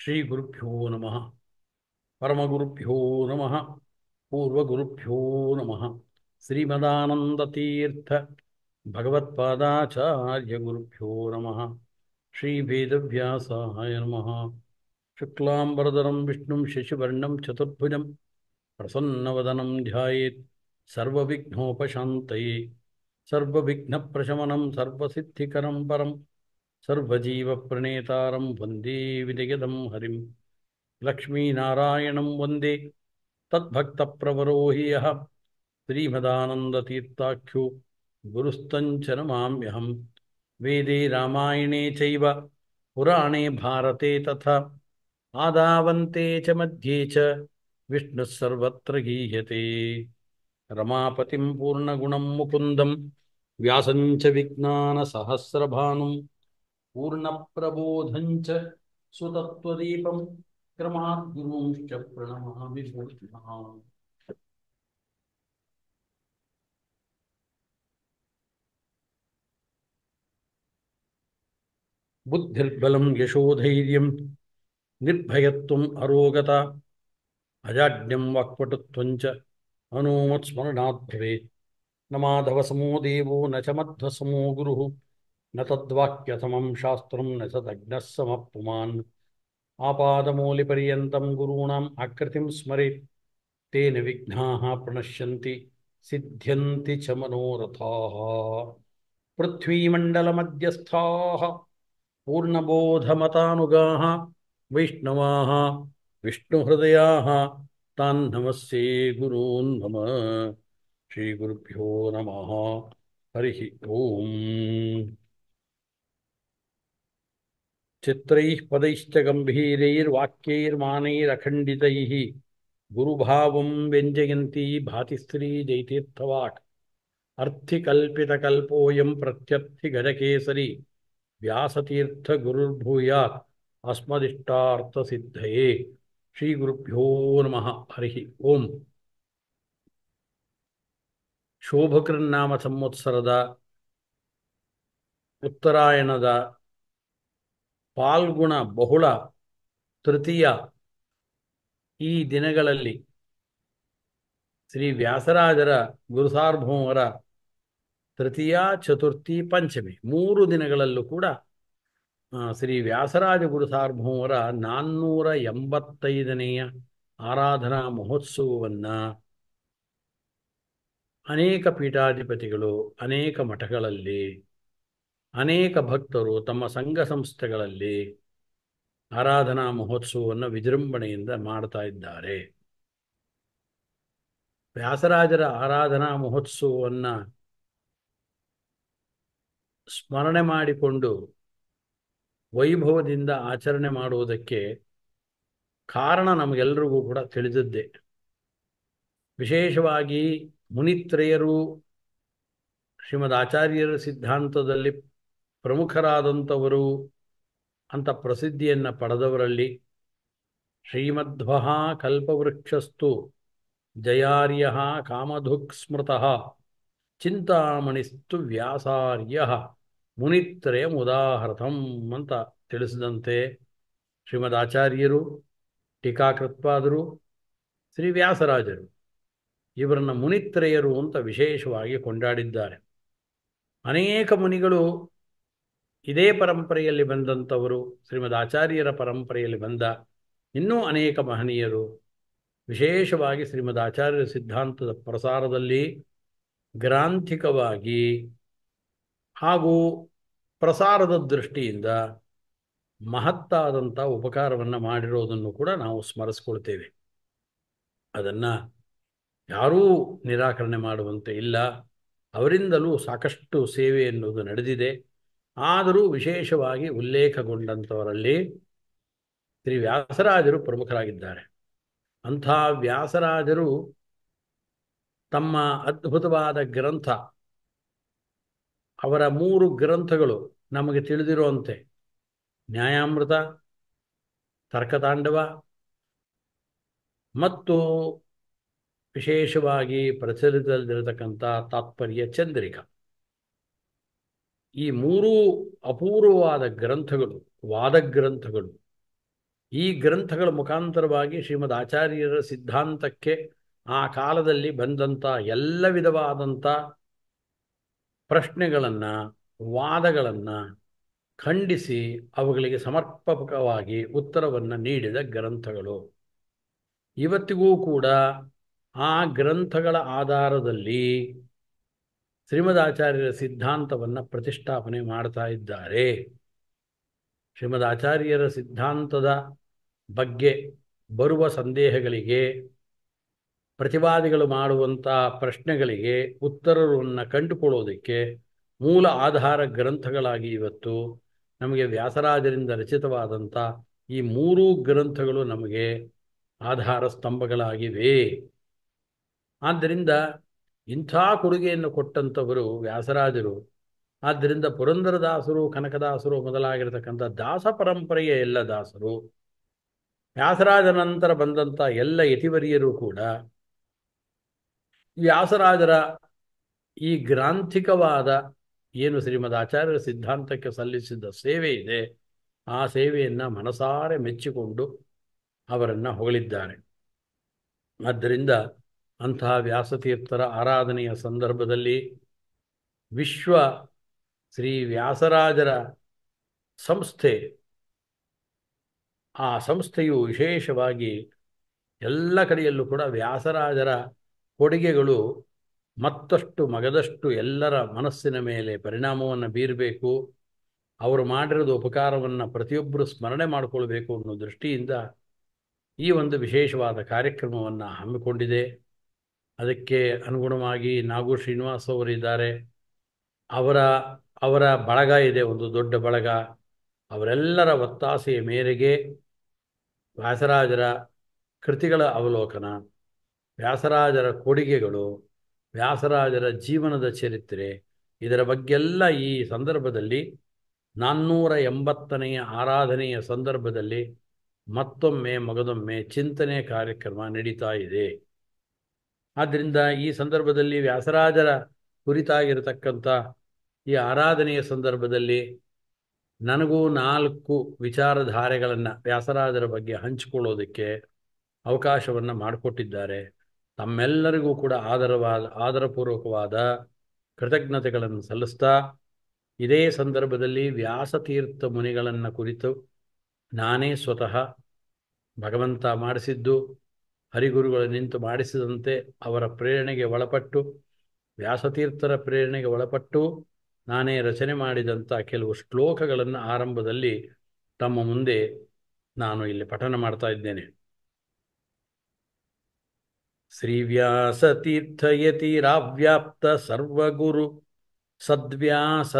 श्रीगुरुभ्यो नमः परमगुरुभ्यो नमः पूर्वगुरुभ्यो नमः श्रीमदानन्दतीर्थ भगवत्पादाचार्यगुरुभ्यो नमः श्रीभेदव्यासाय नमः शुक्लाम्बरधरं विष्णुं शशिवर्णं चतुर्भुजं प्रसन्नवदनं ध्यायेत् सर्वविघ्नोपशान्तये सर्वविघ्नप्रशमनं सर्वसिद्धिकरं परम् सर्वजीवप्रणेतारं वन्दे विनयदं हरिं लक्ष्मीनारायणं वन्दे तद्भक्तप्रवरोहि यः श्रीमदानन्दतीर्थाख्यो गुरुस्तञ्चनमाम्यहं वेदे रामायणे चैव पुराणे भारते तथा आदावन्ते च मध्ये च विष्णुः सर्वत्र गीयते रमापतिं पूर्णगुणं मुकुन्दं व्यासञ्च विज्ञानसहस्रभानुम् पूर्णप्रबोधञ्च च सुतत्त्वदीपं क्रमात् गुरुंश्च प्रणमः बुद्धिर्बलं यशोधैर्यं निर्भयत्वम् अरोगता अजाड्यं वाक्पटुत्वं च अनुमत्स्मरणाद्भवेत् न माधवसमो देवो न च मध्वसमो गुरुः न तद्वाक्यसमं शास्त्रं न तदग्नः समः पुमान् आपादमौलिपर्यन्तं आकृति स्मरे तेन विघ्ना प्रणश्य सिद्ध्य च मनोरथाः पृथ्वीमण्डलमध्यस्थाः पूर्णबोधमतानुगाः वैष्णवाः विष्णुहृदयाः तान् नमस्ये गुरून् मम श्रीगुरुभ्यो नमः हरिः ओम् சித்திரைப் பதைஷ்ட கம்பீரைர் வாக்கியைர்மானைரகண்டிதை குருபாவம் வெஞ்சயந்தி பாதிஸ்திரீ ஜெய்தீர்த்தவாட் அர்த்தி கல்பித கல்போயம் பிரத்யர்த்தி கஜகேசரி வியாசதீர்த்த குருர்பூயாத் அஸ்மதிஷ்டார்த்த சித்தையே ஸ்ரீ குருப்பியோ நம ஹரிஹி ஓம் ಶೋಭಕೃನ್ನಾಮ ಸಂವತ್ಸರದ ಉತ್ತರಾಯಣದ ಪಾಲ್ಗುಣ ಬಹುಳ ತೃತೀಯ ಈ ದಿನಗಳಲ್ಲಿ ಶ್ರೀ ವ್ಯಾಸರಾಜರ ಗುರುಸಾರ್ಭೌಮರ ತೃತೀಯ ಚತುರ್ಥಿ ಪಂಚಮಿ ಮೂರು ದಿನಗಳಲ್ಲೂ ಕೂಡ ಶ್ರೀ ವ್ಯಾಸರಾಜ ಗುರುಸಾರ್ಭೌಮರ ನಾನ್ನೂರ ಎಂಬತ್ತೈದನೆಯ ಆರಾಧನಾ ಮಹೋತ್ಸವವನ್ನು ಅನೇಕ ಪೀಠಾಧಿಪತಿಗಳು ಅನೇಕ ಮಠಗಳಲ್ಲಿ ಅನೇಕ ಭಕ್ತರು ತಮ್ಮ ಸಂಘ ಸಂಸ್ಥೆಗಳಲ್ಲಿ ಆರಾಧನಾ ಮಹೋತ್ಸವವನ್ನು ವಿಜೃಂಭಣೆಯಿಂದ ಮಾಡ್ತಾ ಇದ್ದಾರೆ ವ್ಯಾಸರಾಜರ ಆರಾಧನಾ ಮಹೋತ್ಸವವನ್ನು ಸ್ಮರಣೆ ಮಾಡಿಕೊಂಡು ವೈಭವದಿಂದ ಆಚರಣೆ ಮಾಡುವುದಕ್ಕೆ ಕಾರಣ ನಮಗೆಲ್ಲರಿಗೂ ಕೂಡ ತಿಳಿದದ್ದೇ ವಿಶೇಷವಾಗಿ ಮುನಿತ್ರೆಯರು ಶ್ರೀಮದ್ ಆಚಾರ್ಯರ ಸಿದ್ಧಾಂತದಲ್ಲಿ ಪ್ರಮುಖರಾದಂಥವರು ಅಂತ ಪ್ರಸಿದ್ಧಿಯನ್ನು ಪಡೆದವರಲ್ಲಿ ಶ್ರೀಮಧ್ವಃ ಕಲ್ಪವೃಕ್ಷಸ್ತು ಜಯಾರ್ಯ ಕಾಮಧುಕ್ ಸ್ಮೃತಃ ಚಿಂತಾಮಣಿಸ್ತು ವ್ಯಾಸಾರ್ಯ ಮುನಿತ್ರಯ ಮುದಾಹರಥಂ ಅಂತ ತಿಳಿಸಿದಂತೆ ಶ್ರೀಮದ್ ಆಚಾರ್ಯರು ಟೀಕಾಕೃತ್ಪಾದರು ಶ್ರೀ ವ್ಯಾಸರಾಜರು ಇವರನ್ನು ಮುನಿತ್ರೆಯರು ಅಂತ ವಿಶೇಷವಾಗಿ ಕೊಂಡಾಡಿದ್ದಾರೆ ಅನೇಕ ಮುನಿಗಳು ಇದೇ ಪರಂಪರೆಯಲ್ಲಿ ಬಂದಂಥವರು ಶ್ರೀಮದ್ ಆಚಾರ್ಯರ ಪರಂಪರೆಯಲ್ಲಿ ಬಂದ ಇನ್ನೂ ಅನೇಕ ಮಹನೀಯರು ವಿಶೇಷವಾಗಿ ಶ್ರೀಮದ್ ಆಚಾರ್ಯರ ಸಿದ್ಧಾಂತದ ಪ್ರಸಾರದಲ್ಲಿ ಗ್ರಾಂಥಿಕವಾಗಿ ಹಾಗೂ ಪ್ರಸಾರದ ದೃಷ್ಟಿಯಿಂದ ಮಹತ್ತಾದಂಥ ಉಪಕಾರವನ್ನು ಮಾಡಿರೋದನ್ನು ಕೂಡ ನಾವು ಸ್ಮರಿಸ್ಕೊಳ್ತೇವೆ ಅದನ್ನು ಯಾರೂ ನಿರಾಕರಣೆ ಮಾಡುವಂತೆ ಇಲ್ಲ ಅವರಿಂದಲೂ ಸಾಕಷ್ಟು ಸೇವೆ ಎನ್ನುವುದು ನಡೆದಿದೆ ಆದರೂ ವಿಶೇಷವಾಗಿ ಉಲ್ಲೇಖಗೊಂಡಂಥವರಲ್ಲಿ ಶ್ರೀ ವ್ಯಾಸರಾಜರು ಪ್ರಮುಖರಾಗಿದ್ದಾರೆ ಅಂಥ ವ್ಯಾಸರಾಜರು ತಮ್ಮ ಅದ್ಭುತವಾದ ಗ್ರಂಥ ಅವರ ಮೂರು ಗ್ರಂಥಗಳು ನಮಗೆ ತಿಳಿದಿರುವಂತೆ ನ್ಯಾಯಾಮೃತ ತರ್ಕತಾಂಡವ ಮತ್ತು ವಿಶೇಷವಾಗಿ ಪ್ರಚಲಿತದಲ್ಲಿರತಕ್ಕಂಥ ತಾತ್ಪರ್ಯ ಚಂದ್ರಿಕಾ ಈ ಮೂರೂ ಅಪೂರ್ವವಾದ ಗ್ರಂಥಗಳು ವಾದ ಗ್ರಂಥಗಳು ಈ ಗ್ರಂಥಗಳ ಮುಖಾಂತರವಾಗಿ ಶ್ರೀಮದ್ ಆಚಾರ್ಯರ ಸಿದ್ಧಾಂತಕ್ಕೆ ಆ ಕಾಲದಲ್ಲಿ ಬಂದಂಥ ಎಲ್ಲ ವಿಧವಾದಂಥ ಪ್ರಶ್ನೆಗಳನ್ನು ವಾದಗಳನ್ನು ಖಂಡಿಸಿ ಅವುಗಳಿಗೆ ಸಮರ್ಪಕವಾಗಿ ಉತ್ತರವನ್ನು ನೀಡಿದ ಗ್ರಂಥಗಳು ಇವತ್ತಿಗೂ ಕೂಡ ಆ ಗ್ರಂಥಗಳ ಆಧಾರದಲ್ಲಿ ಶ್ರೀಮದಾಚಾರ್ಯರ ಸಿದ್ಧಾಂತವನ್ನು ಪ್ರತಿಷ್ಠಾಪನೆ ಮಾಡ್ತಾ ಇದ್ದಾರೆ ಶ್ರೀಮದಾಚಾರ್ಯರ ಸಿದ್ಧಾಂತದ ಬಗ್ಗೆ ಬರುವ ಸಂದೇಹಗಳಿಗೆ ಪ್ರತಿವಾದಿಗಳು ಮಾಡುವಂತಹ ಪ್ರಶ್ನೆಗಳಿಗೆ ಉತ್ತರವನ್ನು ಕಂಡುಕೊಳ್ಳೋದಕ್ಕೆ ಮೂಲ ಆಧಾರ ಗ್ರಂಥಗಳಾಗಿ ಇವತ್ತು ನಮಗೆ ವ್ಯಾಸರಾಜರಿಂದ ರಚಿತವಾದಂಥ ಈ ಮೂರೂ ಗ್ರಂಥಗಳು ನಮಗೆ ಆಧಾರ ಸ್ತಂಭಗಳಾಗಿವೆ ಆದ್ದರಿಂದ ಇಂಥ ಕೊಡುಗೆಯನ್ನು ಕೊಟ್ಟಂಥವರು ವ್ಯಾಸರಾಜರು ಆದ್ದರಿಂದ ಪುರಂದರದಾಸರು ಕನಕದಾಸರು ಮೊದಲಾಗಿರತಕ್ಕಂಥ ದಾಸ ಪರಂಪರೆಯ ಎಲ್ಲ ದಾಸರು ವ್ಯಾಸರಾಜನಂತರ ನಂತರ ಬಂದಂಥ ಎಲ್ಲ ಯತಿವರಿಯರು ಕೂಡ ವ್ಯಾಸರಾಜರ ಈ ಗ್ರಾಂಥಿಕವಾದ ಏನು ಆಚಾರ್ಯರ ಸಿದ್ಧಾಂತಕ್ಕೆ ಸಲ್ಲಿಸಿದ್ದ ಸೇವೆ ಇದೆ ಆ ಸೇವೆಯನ್ನು ಮನಸಾರೆ ಮೆಚ್ಚಿಕೊಂಡು ಅವರನ್ನು ಹೊಗಳಿದ್ದಾರೆ ಆದ್ದರಿಂದ ಅಂತಹ ವ್ಯಾಸತೀರ್ಥರ ಆರಾಧನೆಯ ಸಂದರ್ಭದಲ್ಲಿ ವಿಶ್ವ ಶ್ರೀ ವ್ಯಾಸರಾಜರ ಸಂಸ್ಥೆ ಆ ಸಂಸ್ಥೆಯು ವಿಶೇಷವಾಗಿ ಎಲ್ಲ ಕಡೆಯಲ್ಲೂ ಕೂಡ ವ್ಯಾಸರಾಜರ ಕೊಡುಗೆಗಳು ಮತ್ತಷ್ಟು ಮಗದಷ್ಟು ಎಲ್ಲರ ಮನಸ್ಸಿನ ಮೇಲೆ ಪರಿಣಾಮವನ್ನು ಬೀರಬೇಕು ಅವರು ಮಾಡಿರೋದು ಉಪಕಾರವನ್ನು ಪ್ರತಿಯೊಬ್ಬರು ಸ್ಮರಣೆ ಮಾಡಿಕೊಳ್ಬೇಕು ಅನ್ನೋ ದೃಷ್ಟಿಯಿಂದ ಈ ಒಂದು ವಿಶೇಷವಾದ ಕಾರ್ಯಕ್ರಮವನ್ನು ಹಮ್ಮಿಕೊಂಡಿದೆ ಅದಕ್ಕೆ ಅನುಗುಣವಾಗಿ ನಾಗು ಶ್ರೀನಿವಾಸ್ ಅವರಿದ್ದಾರೆ ಅವರ ಅವರ ಬಳಗ ಇದೆ ಒಂದು ದೊಡ್ಡ ಬಳಗ ಅವರೆಲ್ಲರ ಒತ್ತಾಸೆಯ ಮೇರೆಗೆ ವ್ಯಾಸರಾಜರ ಕೃತಿಗಳ ಅವಲೋಕನ ವ್ಯಾಸರಾಜರ ಕೊಡುಗೆಗಳು ವ್ಯಾಸರಾಜರ ಜೀವನದ ಚರಿತ್ರೆ ಇದರ ಬಗ್ಗೆಲ್ಲ ಈ ಸಂದರ್ಭದಲ್ಲಿ ನಾನ್ನೂರ ಎಂಬತ್ತನೆಯ ಆರಾಧನೆಯ ಸಂದರ್ಭದಲ್ಲಿ ಮತ್ತೊಮ್ಮೆ ಮಗದೊಮ್ಮೆ ಚಿಂತನೆ ಕಾರ್ಯಕ್ರಮ ನಡೀತಾ ಇದೆ ಆದ್ದರಿಂದ ಈ ಸಂದರ್ಭದಲ್ಲಿ ವ್ಯಾಸರಾಜರ ಕುರಿತಾಗಿರತಕ್ಕಂಥ ಈ ಆರಾಧನೆಯ ಸಂದರ್ಭದಲ್ಲಿ ನನಗೂ ನಾಲ್ಕು ವಿಚಾರಧಾರೆಗಳನ್ನು ವ್ಯಾಸರಾಜರ ಬಗ್ಗೆ ಹಂಚಿಕೊಳ್ಳೋದಕ್ಕೆ ಅವಕಾಶವನ್ನು ಮಾಡಿಕೊಟ್ಟಿದ್ದಾರೆ ತಮ್ಮೆಲ್ಲರಿಗೂ ಕೂಡ ಆದರವಾದ ಆದರಪೂರ್ವಕವಾದ ಕೃತಜ್ಞತೆಗಳನ್ನು ಸಲ್ಲಿಸ್ತಾ ಇದೇ ಸಂದರ್ಭದಲ್ಲಿ ವ್ಯಾಸತೀರ್ಥ ಮುನಿಗಳನ್ನು ಕುರಿತು ನಾನೇ ಸ್ವತಃ ಭಗವಂತ ಮಾಡಿಸಿದ್ದು ಹರಿಗುರುಗಳು ನಿಂತು ಮಾಡಿಸಿದಂತೆ ಅವರ ಪ್ರೇರಣೆಗೆ ಒಳಪಟ್ಟು ವ್ಯಾಸತೀರ್ಥರ ಪ್ರೇರಣೆಗೆ ಒಳಪಟ್ಟು ನಾನೇ ರಚನೆ ಮಾಡಿದಂಥ ಕೆಲವು ಶ್ಲೋಕಗಳನ್ನು ಆರಂಭದಲ್ಲಿ ತಮ್ಮ ಮುಂದೆ ನಾನು ಇಲ್ಲಿ ಪಠನ ಮಾಡ್ತಾ ಇದ್ದೇನೆ ರಾವ್ಯಾಪ್ತ ಸರ್ವಗುರು ಸದ್ವ್ಯಾಸ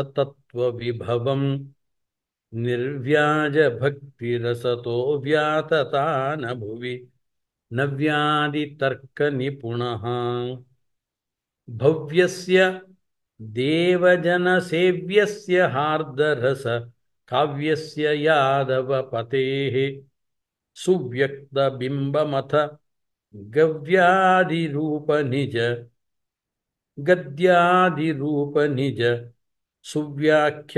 ವಿಭವಂ ನಿರ್ವ್ಯಾಜ ಭಕ್ತಿರಸತೋ ವ್ಯಾತತಾನ ಭುವಿ नव्यादितर्कनिपुणः भव्यस्य देवजनसेव्यस्य हार्दरस काव्यस्य यादवपतेः गव्यादिरूपनिज गद्यादिरूपनिज सुव्याख्ययाभिशिषिचे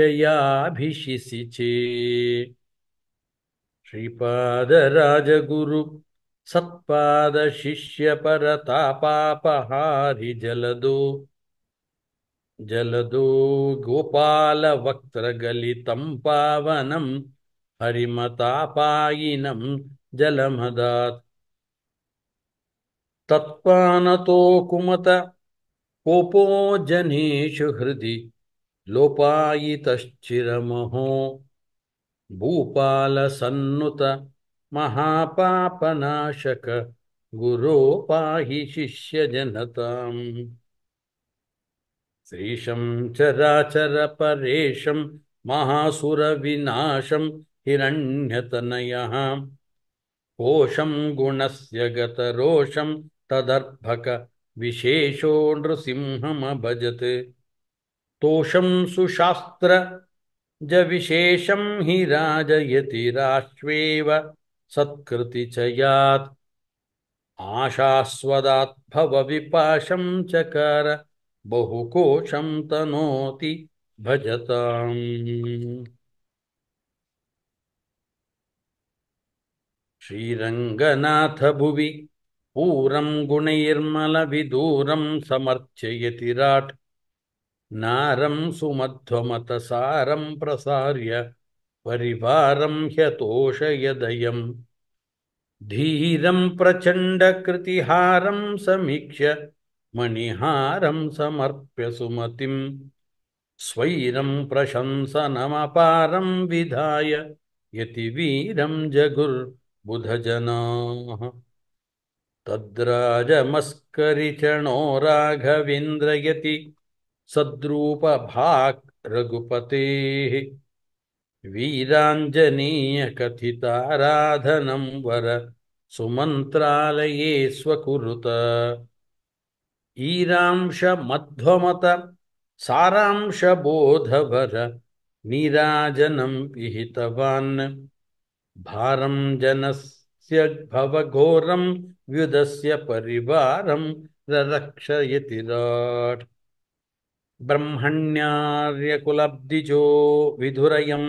श्रीपादराजगुरु सत्पादशिष्यपरतापापहारिजलदो जलदो गोपालवक्त्रगलितं पावनं हरिमतापायिनं जलमदात् तत्पानतो कुमत कोपो जनेषु हृदि लोपायितश्चिरमहो भूपालसन्नुत महापापनाशक पाहि शिष्यजनताम् श्रीशं चराचरपरेशं महासुरविनाशं हिरण्यतनयः कोशं गुणस्य गतरोषं तदर्भक विशेषो नृसिंहमभजत् तोषं सुशास्त्र जविशेषं हि राजयति राष्ट्रेव सत्कृति च यात् आशाश्वदाद्भवविपाशम् चकार बहुकोशं तनोति भजताम् श्रीरङ्गनाथभुवि पूरं गुणैर्मलविदूरं समर्चयति राट् नारं सुमध्वमतसारं प्रसार्य परिवारं ह्यतोषयदयम् धीरं प्रचण्डकृतिहारं समीक्ष्य मणिहारं समर्प्य सुमतिं स्वैरं प्रशंसनमपारं विधाय यतिवीरं जगुर्बुधजनाः तद्राजमस्करिचणो राघवेन्द्रयति सद्रूपभाक् रघुपतेः वीराञ्जनीयकथिताराधनं वर सुमन्त्रालये स्वकुरुत ईरांशमध्वमत सारांशबोधवर नीराजनं विहितवान् भारं जनस्य भवघोरं व्युदस्य परिवारं ररक्षयतिराट् ब्रह्मण्यार्यकुलब्धिजो विधुरयम्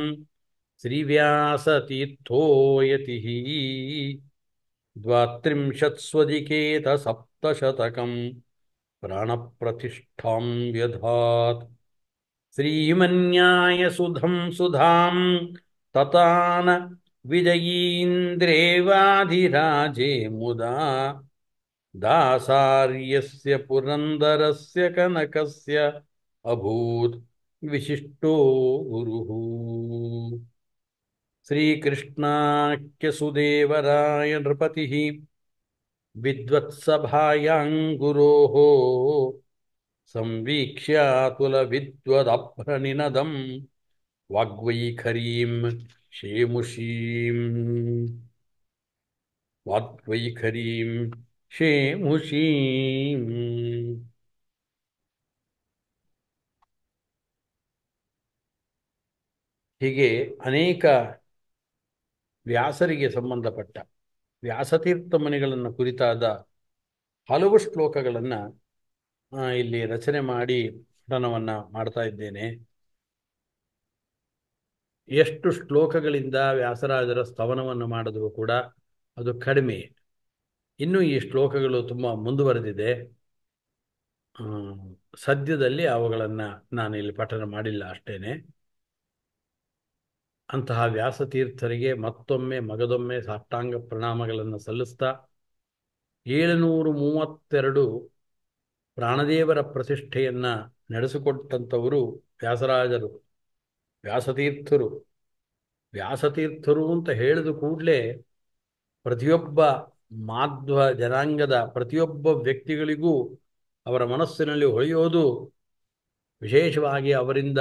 श्रीव्यासतीर्थो यतिः द्वात्रिंशत्स्वधिकेतसप्तशतकम् प्राणप्रतिष्ठां व्यधात् श्रीमन्यायसुधं सुधां ततान विजयीन्द्रेवाधिराजे मुदा दासार्यस्य पुरन्दरस्य कनकस्य अभूत् विशिष्टो गुरुः श्रीकृष्णाख्यसुदेवराय नृपतिः विद्वत्सभायाम् गुरोः संवीक्ष्यातुलविद्वदभ्रनिनदम् वाग्वैखरीम् शेमुषीम् वाग्वैखरीम् शेमुषीम् ಹೀಗೆ ಅನೇಕ ವ್ಯಾಸರಿಗೆ ಸಂಬಂಧಪಟ್ಟ ವ್ಯಾಸತೀರ್ಥ ಮನೆಗಳನ್ನು ಕುರಿತಾದ ಹಲವು ಶ್ಲೋಕಗಳನ್ನು ಇಲ್ಲಿ ರಚನೆ ಮಾಡಿ ಪಠನವನ್ನು ಮಾಡ್ತಾ ಇದ್ದೇನೆ ಎಷ್ಟು ಶ್ಲೋಕಗಳಿಂದ ವ್ಯಾಸರಾಜರ ಸ್ತವನವನ್ನು ಮಾಡಿದ್ರು ಕೂಡ ಅದು ಕಡಿಮೆ ಇನ್ನು ಈ ಶ್ಲೋಕಗಳು ತುಂಬ ಮುಂದುವರೆದಿದೆ ಸದ್ಯದಲ್ಲಿ ಅವುಗಳನ್ನು ನಾನು ಇಲ್ಲಿ ಪಠನ ಮಾಡಿಲ್ಲ ಅಷ್ಟೇನೆ ಅಂತಹ ವ್ಯಾಸತೀರ್ಥರಿಗೆ ಮತ್ತೊಮ್ಮೆ ಮಗದೊಮ್ಮೆ ಸಾಷ್ಟಾಂಗ ಪ್ರಣಾಮಗಳನ್ನು ಸಲ್ಲಿಸ್ತಾ ಏಳುನೂರು ಮೂವತ್ತೆರಡು ಪ್ರಾಣದೇವರ ಪ್ರತಿಷ್ಠೆಯನ್ನು ನಡೆಸಿಕೊಟ್ಟಂಥವರು ವ್ಯಾಸರಾಜರು ವ್ಯಾಸತೀರ್ಥರು ವ್ಯಾಸತೀರ್ಥರು ಅಂತ ಹೇಳಿದ ಕೂಡಲೇ ಪ್ರತಿಯೊಬ್ಬ ಮಾಧ್ವ ಜನಾಂಗದ ಪ್ರತಿಯೊಬ್ಬ ವ್ಯಕ್ತಿಗಳಿಗೂ ಅವರ ಮನಸ್ಸಿನಲ್ಲಿ ಹೊಳೆಯೋದು ವಿಶೇಷವಾಗಿ ಅವರಿಂದ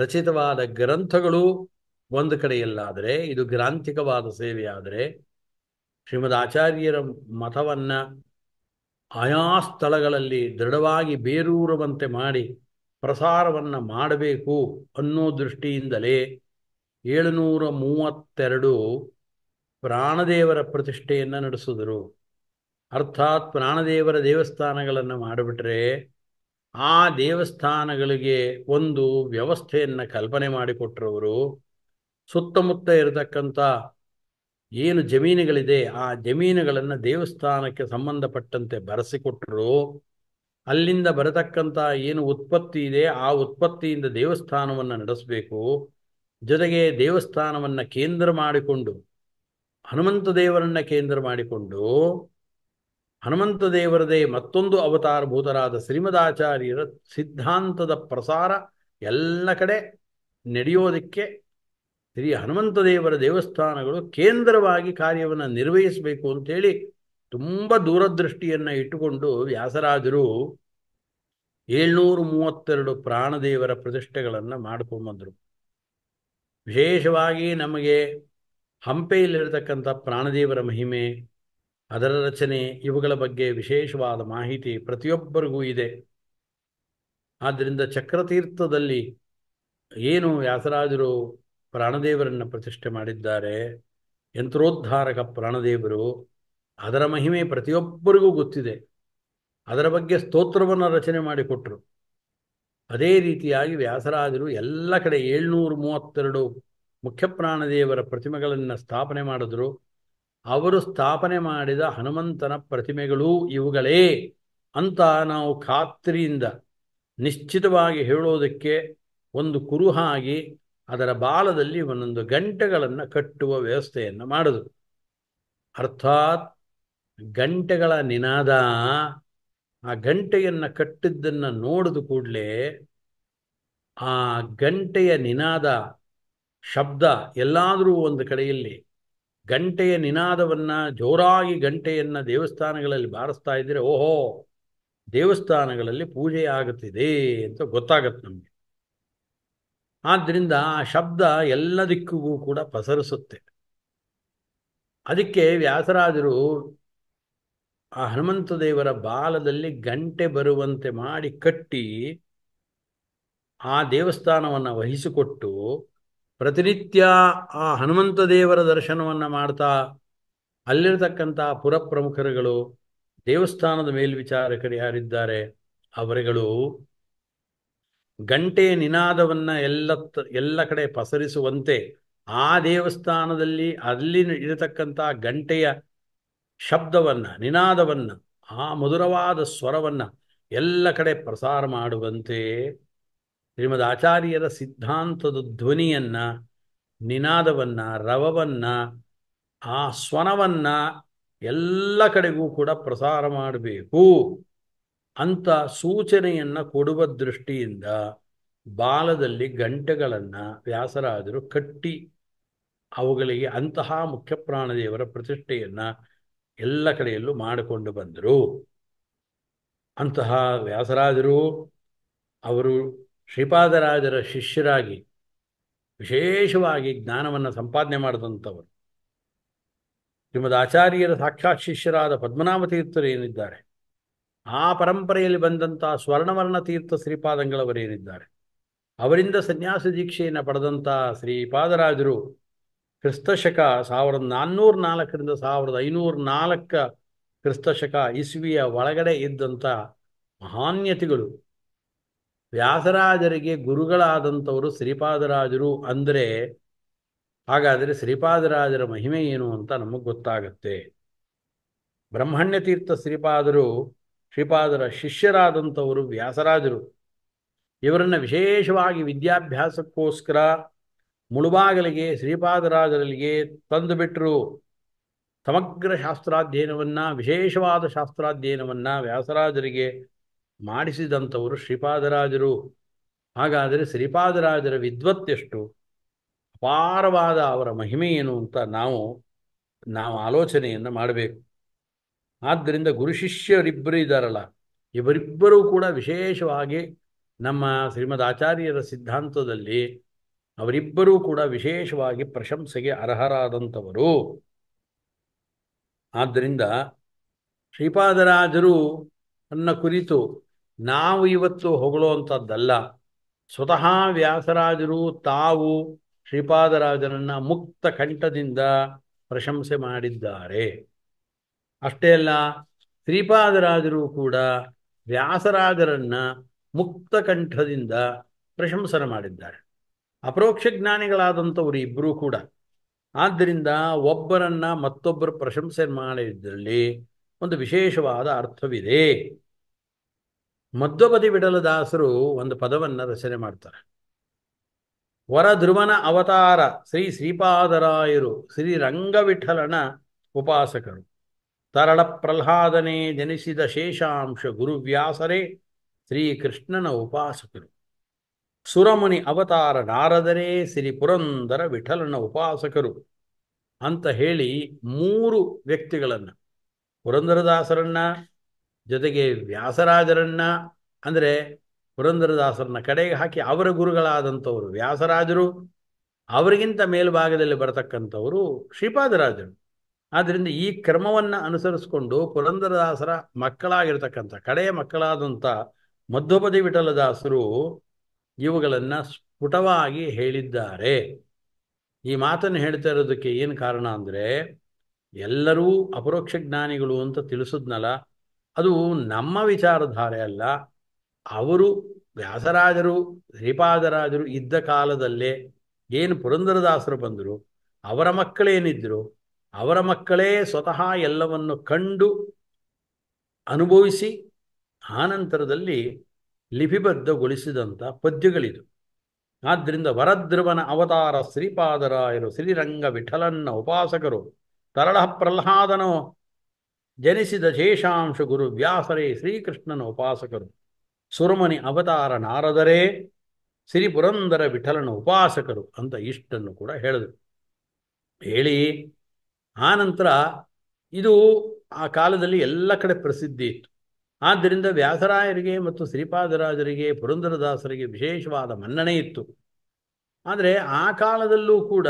ರಚಿತವಾದ ಗ್ರಂಥಗಳು ಒಂದು ಕಡೆಯಲ್ಲಾದರೆ ಇದು ಗ್ರಾಂಥಿಕವಾದ ಸೇವೆಯಾದರೆ ಶ್ರೀಮದ್ ಆಚಾರ್ಯರ ಮತವನ್ನು ಆಯಾ ಸ್ಥಳಗಳಲ್ಲಿ ದೃಢವಾಗಿ ಬೇರೂರುವಂತೆ ಮಾಡಿ ಪ್ರಸಾರವನ್ನು ಮಾಡಬೇಕು ಅನ್ನೋ ದೃಷ್ಟಿಯಿಂದಲೇ ಏಳುನೂರ ಮೂವತ್ತೆರಡು ಪ್ರಾಣದೇವರ ಪ್ರತಿಷ್ಠೆಯನ್ನು ನಡೆಸಿದರು ಅರ್ಥಾತ್ ಪ್ರಾಣದೇವರ ದೇವಸ್ಥಾನಗಳನ್ನು ಮಾಡಿಬಿಟ್ರೆ ಆ ದೇವಸ್ಥಾನಗಳಿಗೆ ಒಂದು ವ್ಯವಸ್ಥೆಯನ್ನು ಕಲ್ಪನೆ ಮಾಡಿಕೊಟ್ರವರು ಸುತ್ತಮುತ್ತ ಇರತಕ್ಕಂಥ ಏನು ಜಮೀನುಗಳಿದೆ ಆ ಜಮೀನುಗಳನ್ನು ದೇವಸ್ಥಾನಕ್ಕೆ ಸಂಬಂಧಪಟ್ಟಂತೆ ಬರೆಸಿಕೊಟ್ಟರು ಅಲ್ಲಿಂದ ಬರತಕ್ಕಂಥ ಏನು ಉತ್ಪತ್ತಿ ಇದೆ ಆ ಉತ್ಪತ್ತಿಯಿಂದ ದೇವಸ್ಥಾನವನ್ನು ನಡೆಸಬೇಕು ಜೊತೆಗೆ ದೇವಸ್ಥಾನವನ್ನು ಕೇಂದ್ರ ಮಾಡಿಕೊಂಡು ಹನುಮಂತ ದೇವರನ್ನ ಕೇಂದ್ರ ಮಾಡಿಕೊಂಡು ಹನುಮಂತ ದೇವರದೇ ಮತ್ತೊಂದು ಅವತಾರಭೂತರಾದ ಶ್ರೀಮದಾಚಾರ್ಯರ ಸಿದ್ಧಾಂತದ ಪ್ರಸಾರ ಎಲ್ಲ ಕಡೆ ನಡೆಯೋದಕ್ಕೆ ಶ್ರೀ ಹನುಮಂತ ದೇವರ ದೇವಸ್ಥಾನಗಳು ಕೇಂದ್ರವಾಗಿ ಕಾರ್ಯವನ್ನು ನಿರ್ವಹಿಸಬೇಕು ಅಂತೇಳಿ ತುಂಬ ದೂರದೃಷ್ಟಿಯನ್ನು ಇಟ್ಟುಕೊಂಡು ವ್ಯಾಸರಾಜರು ಏಳ್ನೂರು ಮೂವತ್ತೆರಡು ಪ್ರಾಣದೇವರ ಪ್ರತಿಷ್ಠೆಗಳನ್ನು ಮಾಡ್ಕೊಂಬಂದರು ವಿಶೇಷವಾಗಿ ನಮಗೆ ಹಂಪೆಯಲ್ಲಿರತಕ್ಕಂಥ ಪ್ರಾಣದೇವರ ಮಹಿಮೆ ಅದರ ರಚನೆ ಇವುಗಳ ಬಗ್ಗೆ ವಿಶೇಷವಾದ ಮಾಹಿತಿ ಪ್ರತಿಯೊಬ್ಬರಿಗೂ ಇದೆ ಆದ್ದರಿಂದ ಚಕ್ರತೀರ್ಥದಲ್ಲಿ ಏನು ವ್ಯಾಸರಾಜರು ಪ್ರಾಣದೇವರನ್ನು ಪ್ರತಿಷ್ಠೆ ಮಾಡಿದ್ದಾರೆ ಯಂತ್ರೋದ್ಧಾರಕ ಪ್ರಾಣದೇವರು ಅದರ ಮಹಿಮೆ ಪ್ರತಿಯೊಬ್ಬರಿಗೂ ಗೊತ್ತಿದೆ ಅದರ ಬಗ್ಗೆ ಸ್ತೋತ್ರವನ್ನು ರಚನೆ ಮಾಡಿಕೊಟ್ರು ಅದೇ ರೀತಿಯಾಗಿ ವ್ಯಾಸರಾಜರು ಎಲ್ಲ ಕಡೆ ಏಳ್ನೂರು ಮೂವತ್ತೆರಡು ಮುಖ್ಯ ಪ್ರಾಣದೇವರ ಪ್ರತಿಮೆಗಳನ್ನು ಸ್ಥಾಪನೆ ಮಾಡಿದ್ರು ಅವರು ಸ್ಥಾಪನೆ ಮಾಡಿದ ಹನುಮಂತನ ಪ್ರತಿಮೆಗಳು ಇವುಗಳೇ ಅಂತ ನಾವು ಖಾತ್ರಿಯಿಂದ ನಿಶ್ಚಿತವಾಗಿ ಹೇಳೋದಕ್ಕೆ ಒಂದು ಕುರುಹಾಗಿ ಅದರ ಬಾಲದಲ್ಲಿ ಒಂದೊಂದು ಗಂಟೆಗಳನ್ನು ಕಟ್ಟುವ ವ್ಯವಸ್ಥೆಯನ್ನು ಮಾಡಿದರು ಅರ್ಥಾತ್ ಗಂಟೆಗಳ ನಿನಾದ ಆ ಗಂಟೆಯನ್ನು ಕಟ್ಟಿದ್ದನ್ನು ನೋಡಿದ ಕೂಡಲೇ ಆ ಗಂಟೆಯ ನಿನಾದ ಶಬ್ದ ಎಲ್ಲಾದರೂ ಒಂದು ಕಡೆಯಲ್ಲಿ ಗಂಟೆಯ ನಿನಾದವನ್ನು ಜೋರಾಗಿ ಗಂಟೆಯನ್ನು ದೇವಸ್ಥಾನಗಳಲ್ಲಿ ಬಾರಿಸ್ತಾ ಇದ್ದರೆ ಓಹೋ ದೇವಸ್ಥಾನಗಳಲ್ಲಿ ಪೂಜೆ ಆಗುತ್ತಿದೆ ಅಂತ ಗೊತ್ತಾಗತ್ತೆ ನಮಗೆ ಆದ್ದರಿಂದ ಆ ಶಬ್ದ ಎಲ್ಲ ದಿಕ್ಕಿಗೂ ಕೂಡ ಪಸರಿಸುತ್ತೆ ಅದಕ್ಕೆ ವ್ಯಾಸರಾಜರು ಆ ಹನುಮಂತ ದೇವರ ಬಾಲದಲ್ಲಿ ಗಂಟೆ ಬರುವಂತೆ ಮಾಡಿ ಕಟ್ಟಿ ಆ ದೇವಸ್ಥಾನವನ್ನು ವಹಿಸಿಕೊಟ್ಟು ಪ್ರತಿನಿತ್ಯ ಆ ಹನುಮಂತ ದೇವರ ದರ್ಶನವನ್ನು ಮಾಡ್ತಾ ಪುರ ಪ್ರಮುಖರುಗಳು ದೇವಸ್ಥಾನದ ಮೇಲ್ವಿಚಾರಕರು ಯಾರಿದ್ದಾರೆ ಅವರುಗಳು ಗಂಟೆ ನಿನಾದವನ್ನು ಎಲ್ಲ ಎಲ್ಲ ಕಡೆ ಪಸರಿಸುವಂತೆ ಆ ದೇವಸ್ಥಾನದಲ್ಲಿ ಅಲ್ಲಿ ಇರತಕ್ಕಂಥ ಗಂಟೆಯ ಶಬ್ದವನ್ನ ನಿನಾದವನ್ನು ಆ ಮಧುರವಾದ ಸ್ವರವನ್ನ ಎಲ್ಲ ಕಡೆ ಪ್ರಸಾರ ಮಾಡುವಂತೆ ಶ್ರೀಮದ್ ಆಚಾರ್ಯರ ಸಿದ್ಧಾಂತದ ಧ್ವನಿಯನ್ನ ನಿನಾದವನ್ನ ರವವನ್ನ ಆ ಸ್ವನವನ್ನ ಎಲ್ಲ ಕಡೆಗೂ ಕೂಡ ಪ್ರಸಾರ ಮಾಡಬೇಕು ಅಂತ ಸೂಚನೆಯನ್ನ ಕೊಡುವ ದೃಷ್ಟಿಯಿಂದ ಬಾಲದಲ್ಲಿ ಗಂಟೆಗಳನ್ನ ವ್ಯಾಸರಾದರು ಕಟ್ಟಿ ಅವುಗಳಿಗೆ ಅಂತಹ ಮುಖ್ಯಪ್ರಾಣದೇವರ ಪ್ರತಿಷ್ಠೆಯನ್ನ ಪ್ರತಿಷ್ಠೆಯನ್ನು ಎಲ್ಲ ಕಡೆಯಲ್ಲೂ ಮಾಡಿಕೊಂಡು ಬಂದರು ಅಂತಹ ವ್ಯಾಸರಾದರು ಅವರು ಶ್ರೀಪಾದರಾಜರ ಶಿಷ್ಯರಾಗಿ ವಿಶೇಷವಾಗಿ ಜ್ಞಾನವನ್ನು ಸಂಪಾದನೆ ಮಾಡಿದಂಥವರು ಶ್ರೀಮದ್ ಆಚಾರ್ಯರ ಸಾಕ್ಷಾತ್ ಶಿಷ್ಯರಾದ ಪದ್ಮನಾಭ ತೀರ್ಥರು ಏನಿದ್ದಾರೆ ಆ ಪರಂಪರೆಯಲ್ಲಿ ಬಂದಂಥ ಸ್ವರ್ಣವರ್ಣ ತೀರ್ಥ ಶ್ರೀಪಾದಂಗಳವರೇನಿದ್ದಾರೆ ಅವರಿಂದ ಸನ್ಯಾಸ ದೀಕ್ಷೆಯನ್ನು ಪಡೆದಂಥ ಶ್ರೀಪಾದರಾಜರು ಕ್ರಿಸ್ತಶಕ ಸಾವಿರದ ನಾನ್ನೂರ ನಾಲ್ಕರಿಂದ ಸಾವಿರದ ಐನೂರ ನಾಲ್ಕ ಕ್ರಿಸ್ತಶಕ ಇಸ್ವಿಯ ಒಳಗಡೆ ಇದ್ದಂಥ ಮಹಾನ್ಯತಿಗಳು ವ್ಯಾಸರಾಜರಿಗೆ ಗುರುಗಳಾದಂಥವರು ಶ್ರೀಪಾದರಾಜರು ಅಂದರೆ ಹಾಗಾದರೆ ಶ್ರೀಪಾದರಾಜರ ಮಹಿಮೆ ಏನು ಅಂತ ನಮಗೆ ಗೊತ್ತಾಗುತ್ತೆ ಬ್ರಹ್ಮಣ್ಯ ತೀರ್ಥ ಶ್ರೀಪಾದರು ಶ್ರೀಪಾದರ ಶಿಷ್ಯರಾದಂಥವರು ವ್ಯಾಸರಾಜರು ಇವರನ್ನು ವಿಶೇಷವಾಗಿ ವಿದ್ಯಾಭ್ಯಾಸಕ್ಕೋಸ್ಕರ ಮುಳುಬಾಗಲಿಗೆ ತಂದು ಬಿಟ್ಟರು ಸಮಗ್ರ ಶಾಸ್ತ್ರಾಧ್ಯಯನವನ್ನು ವಿಶೇಷವಾದ ಶಾಸ್ತ್ರಾಧ್ಯಯನವನ್ನು ವ್ಯಾಸರಾಜರಿಗೆ ಮಾಡಿಸಿದಂಥವರು ಶ್ರೀಪಾದರಾಜರು ಹಾಗಾದರೆ ಶ್ರೀಪಾದರಾಜರ ವಿದ್ವತ್ತೆಷ್ಟು ಅಪಾರವಾದ ಅವರ ಮಹಿಮೆ ಏನು ಅಂತ ನಾವು ನಾವು ಆಲೋಚನೆಯನ್ನು ಮಾಡಬೇಕು ಆದ್ದರಿಂದ ಗುರು ಶಿಷ್ಯರಿಬ್ಬರು ಇದ್ದಾರಲ್ಲ ಇವರಿಬ್ಬರೂ ಕೂಡ ವಿಶೇಷವಾಗಿ ನಮ್ಮ ಶ್ರೀಮದ್ ಆಚಾರ್ಯರ ಸಿದ್ಧಾಂತದಲ್ಲಿ ಅವರಿಬ್ಬರೂ ಕೂಡ ವಿಶೇಷವಾಗಿ ಪ್ರಶಂಸೆಗೆ ಅರ್ಹರಾದಂಥವರು ಆದ್ದರಿಂದ ಶ್ರೀಪಾದರಾಜರು ಅನ್ನ ಕುರಿತು ನಾವು ಇವತ್ತು ಹೊಗಳುವಂಥದ್ದಲ್ಲ ಸ್ವತಃ ವ್ಯಾಸರಾಜರು ತಾವು ಶ್ರೀಪಾದರಾಜರನ್ನ ಮುಕ್ತ ಕಂಠದಿಂದ ಪ್ರಶಂಸೆ ಮಾಡಿದ್ದಾರೆ ಅಷ್ಟೇ ಅಲ್ಲ ಶ್ರೀಪಾದರಾಜರು ಕೂಡ ವ್ಯಾಸರಾಜರನ್ನ ಮುಕ್ತ ಕಂಠದಿಂದ ಪ್ರಶಂಸನ ಮಾಡಿದ್ದಾರೆ ಅಪರೋಕ್ಷ ಜ್ಞಾನಿಗಳಾದಂಥವರು ಇಬ್ಬರೂ ಕೂಡ ಆದ್ದರಿಂದ ಒಬ್ಬರನ್ನ ಮತ್ತೊಬ್ಬರು ಪ್ರಶಂಸೆ ಮಾಡಿದ್ದರಲ್ಲಿ ಒಂದು ವಿಶೇಷವಾದ ಅರ್ಥವಿದೆ ಮಧ್ವಬದಿ ವಿಠಲದಾಸರು ದಾಸರು ಒಂದು ಪದವನ್ನು ರಚನೆ ಮಾಡ್ತಾರೆ ವರ ಧ್ರುವನ ಅವತಾರ ಶ್ರೀ ಶ್ರೀಪಾದರಾಯರು ಶ್ರೀ ವಿಠಲನ ಉಪಾಸಕರು ತರಳ ಪ್ರಹ್ಲಾದನೆ ಜನಿಸಿದ ಶೇಷಾಂಶ ಗುರುವ್ಯಾಸರೇ ಶ್ರೀಕೃಷ್ಣನ ಉಪಾಸಕರು ಸುರಮುನಿ ಅವತಾರ ನಾರದರೇ ಶ್ರೀ ಪುರಂದರ ವಿಠಲನ ಉಪಾಸಕರು ಅಂತ ಹೇಳಿ ಮೂರು ವ್ಯಕ್ತಿಗಳನ್ನು ಪುರಂದರದಾಸರನ್ನ ಜೊತೆಗೆ ವ್ಯಾಸರಾಜರನ್ನ ಅಂದರೆ ಪುರಂದರದಾಸರನ್ನ ಕಡೆಗೆ ಹಾಕಿ ಅವರ ಗುರುಗಳಾದಂಥವರು ವ್ಯಾಸರಾಜರು ಅವರಿಗಿಂತ ಮೇಲ್ಭಾಗದಲ್ಲಿ ಬರತಕ್ಕಂಥವರು ಶ್ರೀಪಾದರಾಜರು ಆದ್ದರಿಂದ ಈ ಕ್ರಮವನ್ನು ಅನುಸರಿಸಿಕೊಂಡು ಪುರಂದರದಾಸರ ಮಕ್ಕಳಾಗಿರ್ತಕ್ಕಂಥ ಕಡೆಯ ಮಕ್ಕಳಾದಂಥ ಮಧ್ಯೋಪದಿ ವಿಠಲದಾಸರು ಇವುಗಳನ್ನು ಸ್ಫುಟವಾಗಿ ಹೇಳಿದ್ದಾರೆ ಈ ಮಾತನ್ನು ಹೇಳ್ತಾ ಇರೋದಕ್ಕೆ ಏನು ಕಾರಣ ಅಂದರೆ ಎಲ್ಲರೂ ಅಪರೋಕ್ಷ ಜ್ಞಾನಿಗಳು ಅಂತ ತಿಳಿಸಿದ್ನಲ್ಲ ಅದು ನಮ್ಮ ವಿಚಾರಧಾರೆ ಅಲ್ಲ ಅವರು ವ್ಯಾಸರಾಜರು ಶ್ರೀಪಾದರಾಜರು ಇದ್ದ ಕಾಲದಲ್ಲೇ ಏನು ಪುರಂದರದಾಸರು ಬಂದರು ಅವರ ಮಕ್ಕಳೇನಿದ್ರು ಅವರ ಮಕ್ಕಳೇ ಸ್ವತಃ ಎಲ್ಲವನ್ನು ಕಂಡು ಅನುಭವಿಸಿ ಆನಂತರದಲ್ಲಿ ಲಿಪಿಬದ್ಧಗೊಳಿಸಿದಂಥ ಪದ್ಯಗಳಿದು ಆದ್ದರಿಂದ ವರಧ್ರುವನ ಅವತಾರ ಶ್ರೀಪಾದರಾಯರು ಶ್ರೀರಂಗ ವಿಠಲನ್ನ ಉಪಾಸಕರು ತರಳ ಪ್ರಹ್ಲಾದನೋ ಜನಿಸಿದ ಶೇಷಾಂಶ ಗುರು ವ್ಯಾಸರೇ ಶ್ರೀಕೃಷ್ಣನ ಉಪಾಸಕರು ಸುರಮನಿ ಅವತಾರ ನಾರದರೇ ಪುರಂದರ ವಿಠಲನ ಉಪಾಸಕರು ಅಂತ ಇಷ್ಟನ್ನು ಕೂಡ ಹೇಳಿದರು ಹೇಳಿ ಆನಂತರ ಇದು ಆ ಕಾಲದಲ್ಲಿ ಎಲ್ಲ ಕಡೆ ಪ್ರಸಿದ್ಧಿ ಇತ್ತು ಆದ್ದರಿಂದ ವ್ಯಾಸರಾಯರಿಗೆ ಮತ್ತು ಶ್ರೀಪಾದರಾಜರಿಗೆ ಪುರಂದರದಾಸರಿಗೆ ವಿಶೇಷವಾದ ಮನ್ನಣೆ ಇತ್ತು ಆದರೆ ಆ ಕಾಲದಲ್ಲೂ ಕೂಡ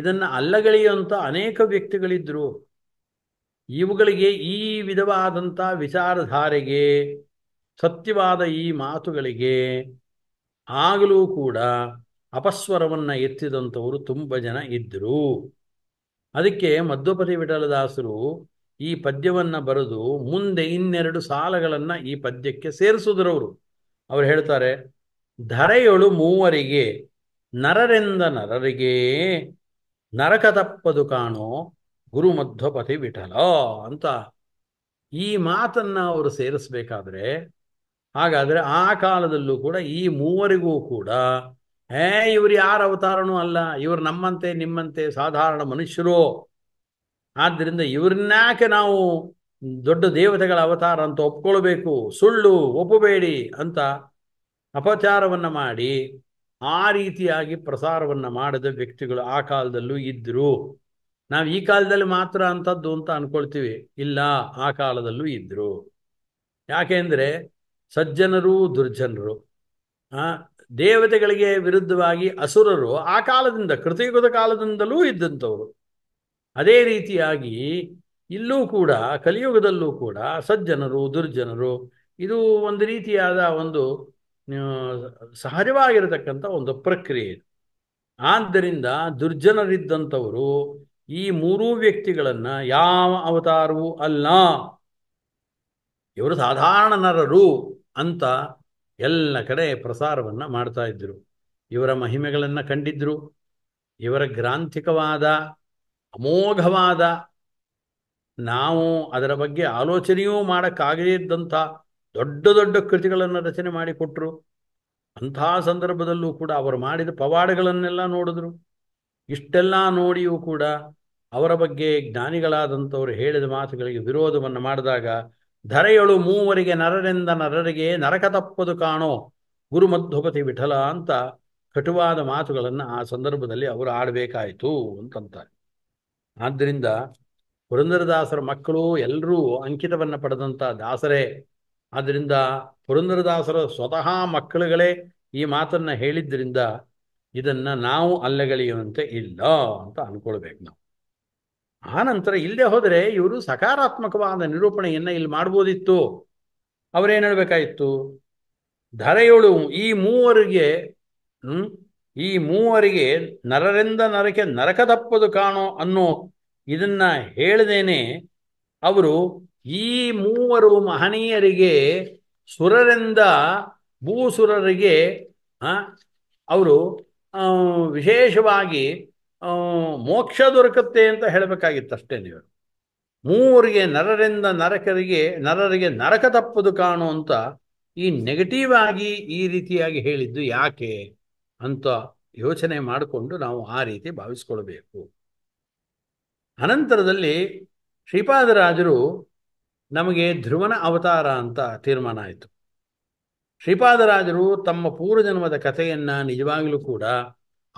ಇದನ್ನು ಅಲ್ಲಗಳೆಯುವಂಥ ಅನೇಕ ವ್ಯಕ್ತಿಗಳಿದ್ದರು ಇವುಗಳಿಗೆ ಈ ವಿಧವಾದಂಥ ವಿಚಾರಧಾರೆಗೆ ಸತ್ಯವಾದ ಈ ಮಾತುಗಳಿಗೆ ಆಗಲೂ ಕೂಡ ಅಪಸ್ವರವನ್ನು ಎತ್ತಿದಂಥವರು ತುಂಬ ಜನ ಇದ್ದರು ಅದಕ್ಕೆ ಮಧ್ವಪತಿ ವಿಠಲದಾಸರು ಈ ಪದ್ಯವನ್ನು ಬರೆದು ಮುಂದೆ ಇನ್ನೆರಡು ಸಾಲಗಳನ್ನು ಈ ಪದ್ಯಕ್ಕೆ ಸೇರಿಸಿದ್ರವರು ಅವ್ರು ಹೇಳ್ತಾರೆ ಧರೆಯೊಳು ಮೂವರಿಗೆ ನರರೆಂದ ನರರಿಗೆ ನರಕ ತಪ್ಪದು ಕಾಣೋ ಗುರುಮಧ್ವಪತಿ ವಿಠಲ ಅಂತ ಈ ಮಾತನ್ನ ಅವರು ಸೇರಿಸ್ಬೇಕಾದ್ರೆ ಹಾಗಾದ್ರೆ ಆ ಕಾಲದಲ್ಲೂ ಕೂಡ ಈ ಮೂವರಿಗೂ ಕೂಡ ಏ ಇವರು ಯಾರ ಅವತಾರನೂ ಅಲ್ಲ ಇವರು ನಮ್ಮಂತೆ ನಿಮ್ಮಂತೆ ಸಾಧಾರಣ ಮನುಷ್ಯರು ಆದ್ದರಿಂದ ಇವ್ರನ್ನಾಕೆ ನಾವು ದೊಡ್ಡ ದೇವತೆಗಳ ಅವತಾರ ಅಂತ ಒಪ್ಕೊಳ್ಬೇಕು ಸುಳ್ಳು ಒಪ್ಪಬೇಡಿ ಅಂತ ಅಪಚಾರವನ್ನು ಮಾಡಿ ಆ ರೀತಿಯಾಗಿ ಪ್ರಸಾರವನ್ನು ಮಾಡಿದ ವ್ಯಕ್ತಿಗಳು ಆ ಕಾಲದಲ್ಲೂ ಇದ್ದರು ನಾವು ಈ ಕಾಲದಲ್ಲಿ ಮಾತ್ರ ಅಂಥದ್ದು ಅಂತ ಅನ್ಕೊಳ್ತೀವಿ ಇಲ್ಲ ಆ ಕಾಲದಲ್ಲೂ ಇದ್ರು ಯಾಕೆಂದ್ರೆ ಸಜ್ಜನರು ದುರ್ಜನರು ಆ ದೇವತೆಗಳಿಗೆ ವಿರುದ್ಧವಾಗಿ ಅಸುರರು ಆ ಕಾಲದಿಂದ ಕೃತಯುಗದ ಕಾಲದಿಂದಲೂ ಇದ್ದಂಥವ್ರು ಅದೇ ರೀತಿಯಾಗಿ ಇಲ್ಲೂ ಕೂಡ ಕಲಿಯುಗದಲ್ಲೂ ಕೂಡ ಸಜ್ಜನರು ದುರ್ಜನರು ಇದು ಒಂದು ರೀತಿಯಾದ ಒಂದು ಸಹಜವಾಗಿರತಕ್ಕಂಥ ಒಂದು ಪ್ರಕ್ರಿಯೆ ಆದ್ದರಿಂದ ದುರ್ಜನರಿದ್ದಂಥವರು ಈ ಮೂರೂ ವ್ಯಕ್ತಿಗಳನ್ನು ಯಾವ ಅವತಾರವೂ ಅಲ್ಲ ಇವರು ಸಾಧಾರಣ ನರರು ಅಂತ ಎಲ್ಲ ಕಡೆ ಪ್ರಸಾರವನ್ನ ಮಾಡ್ತಾ ಇದ್ದರು ಇವರ ಮಹಿಮೆಗಳನ್ನು ಕಂಡಿದ್ದರು ಇವರ ಗ್ರಾಂಥಿಕವಾದ ಅಮೋಘವಾದ ನಾವು ಅದರ ಬಗ್ಗೆ ಆಲೋಚನೆಯೂ ಮಾಡೋಕ್ಕಾಗದೇ ಇದ್ದಂಥ ದೊಡ್ಡ ದೊಡ್ಡ ಕೃತಿಗಳನ್ನು ರಚನೆ ಮಾಡಿಕೊಟ್ರು ಅಂಥ ಸಂದರ್ಭದಲ್ಲೂ ಕೂಡ ಅವರು ಮಾಡಿದ ಪವಾಡಗಳನ್ನೆಲ್ಲ ನೋಡಿದ್ರು ಇಷ್ಟೆಲ್ಲ ನೋಡಿಯೂ ಕೂಡ ಅವರ ಬಗ್ಗೆ ಜ್ಞಾನಿಗಳಾದಂಥವರು ಹೇಳಿದ ಮಾತುಗಳಿಗೆ ವಿರೋಧವನ್ನು ಮಾಡಿದಾಗ ಧರೆಯಳು ಮೂವರಿಗೆ ನರರಿಂದ ನರರಿಗೆ ನರಕ ತಪ್ಪದು ಕಾಣೋ ಗುರುಮಧ್ವಪತಿ ವಿಠಲ ಅಂತ ಕಟುವಾದ ಮಾತುಗಳನ್ನು ಆ ಸಂದರ್ಭದಲ್ಲಿ ಅವರು ಆಡಬೇಕಾಯಿತು ಅಂತಂತಾರೆ ಆದ್ದರಿಂದ ಪುರಂದರದಾಸರ ಮಕ್ಕಳು ಎಲ್ಲರೂ ಅಂಕಿತವನ್ನು ಪಡೆದಂಥ ದಾಸರೇ ಆದ್ದರಿಂದ ಪುರಂದರದಾಸರ ಸ್ವತಃ ಮಕ್ಕಳುಗಳೇ ಈ ಮಾತನ್ನು ಹೇಳಿದ್ದರಿಂದ ಇದನ್ನ ನಾವು ಅಲ್ಲೆಗಳೆಯುವಂತೆ ಇಲ್ಲ ಅಂತ ಅನ್ಕೊಳ್ಬೇಕು ನಾವು ಆನಂತರ ಇಲ್ಲದೆ ಹೋದರೆ ಇವರು ಸಕಾರಾತ್ಮಕವಾದ ನಿರೂಪಣೆಯನ್ನು ಇಲ್ಲಿ ಮಾಡ್ಬೋದಿತ್ತು ಅವರೇನು ಹೇಳಬೇಕಾಗಿತ್ತು ಧರೆಯೊಳು ಈ ಮೂವರಿಗೆ ಈ ಮೂವರಿಗೆ ನರರಿಂದ ನರಕೆ ತಪ್ಪದು ಕಾಣೋ ಅನ್ನೋ ಇದನ್ನ ಹೇಳ್ದೇನೆ ಅವರು ಈ ಮೂವರು ಮಹನೀಯರಿಗೆ ಸುರರಿಂದ ಭೂಸುರರಿಗೆ ಅವರು ವಿಶೇಷವಾಗಿ ಮೋಕ್ಷ ದೊರಕುತ್ತೆ ಅಂತ ಹೇಳಬೇಕಾಗಿತ್ತಷ್ಟೇ ನೀವು ಮೂವರಿಗೆ ನರರಿಂದ ನರಕರಿಗೆ ನರರಿಗೆ ನರಕ ತಪ್ಪದು ಕಾಣು ಅಂತ ಈ ನೆಗೆಟಿವ್ ಆಗಿ ಈ ರೀತಿಯಾಗಿ ಹೇಳಿದ್ದು ಯಾಕೆ ಅಂತ ಯೋಚನೆ ಮಾಡಿಕೊಂಡು ನಾವು ಆ ರೀತಿ ಭಾವಿಸ್ಕೊಳ್ಬೇಕು ಅನಂತರದಲ್ಲಿ ಶ್ರೀಪಾದರಾಜರು ನಮಗೆ ಧ್ರುವನ ಅವತಾರ ಅಂತ ತೀರ್ಮಾನ ಆಯಿತು ಶ್ರೀಪಾದರಾಜರು ತಮ್ಮ ಪೂರ್ವಜನ್ಮದ ಕಥೆಯನ್ನು ನಿಜವಾಗಲೂ ಕೂಡ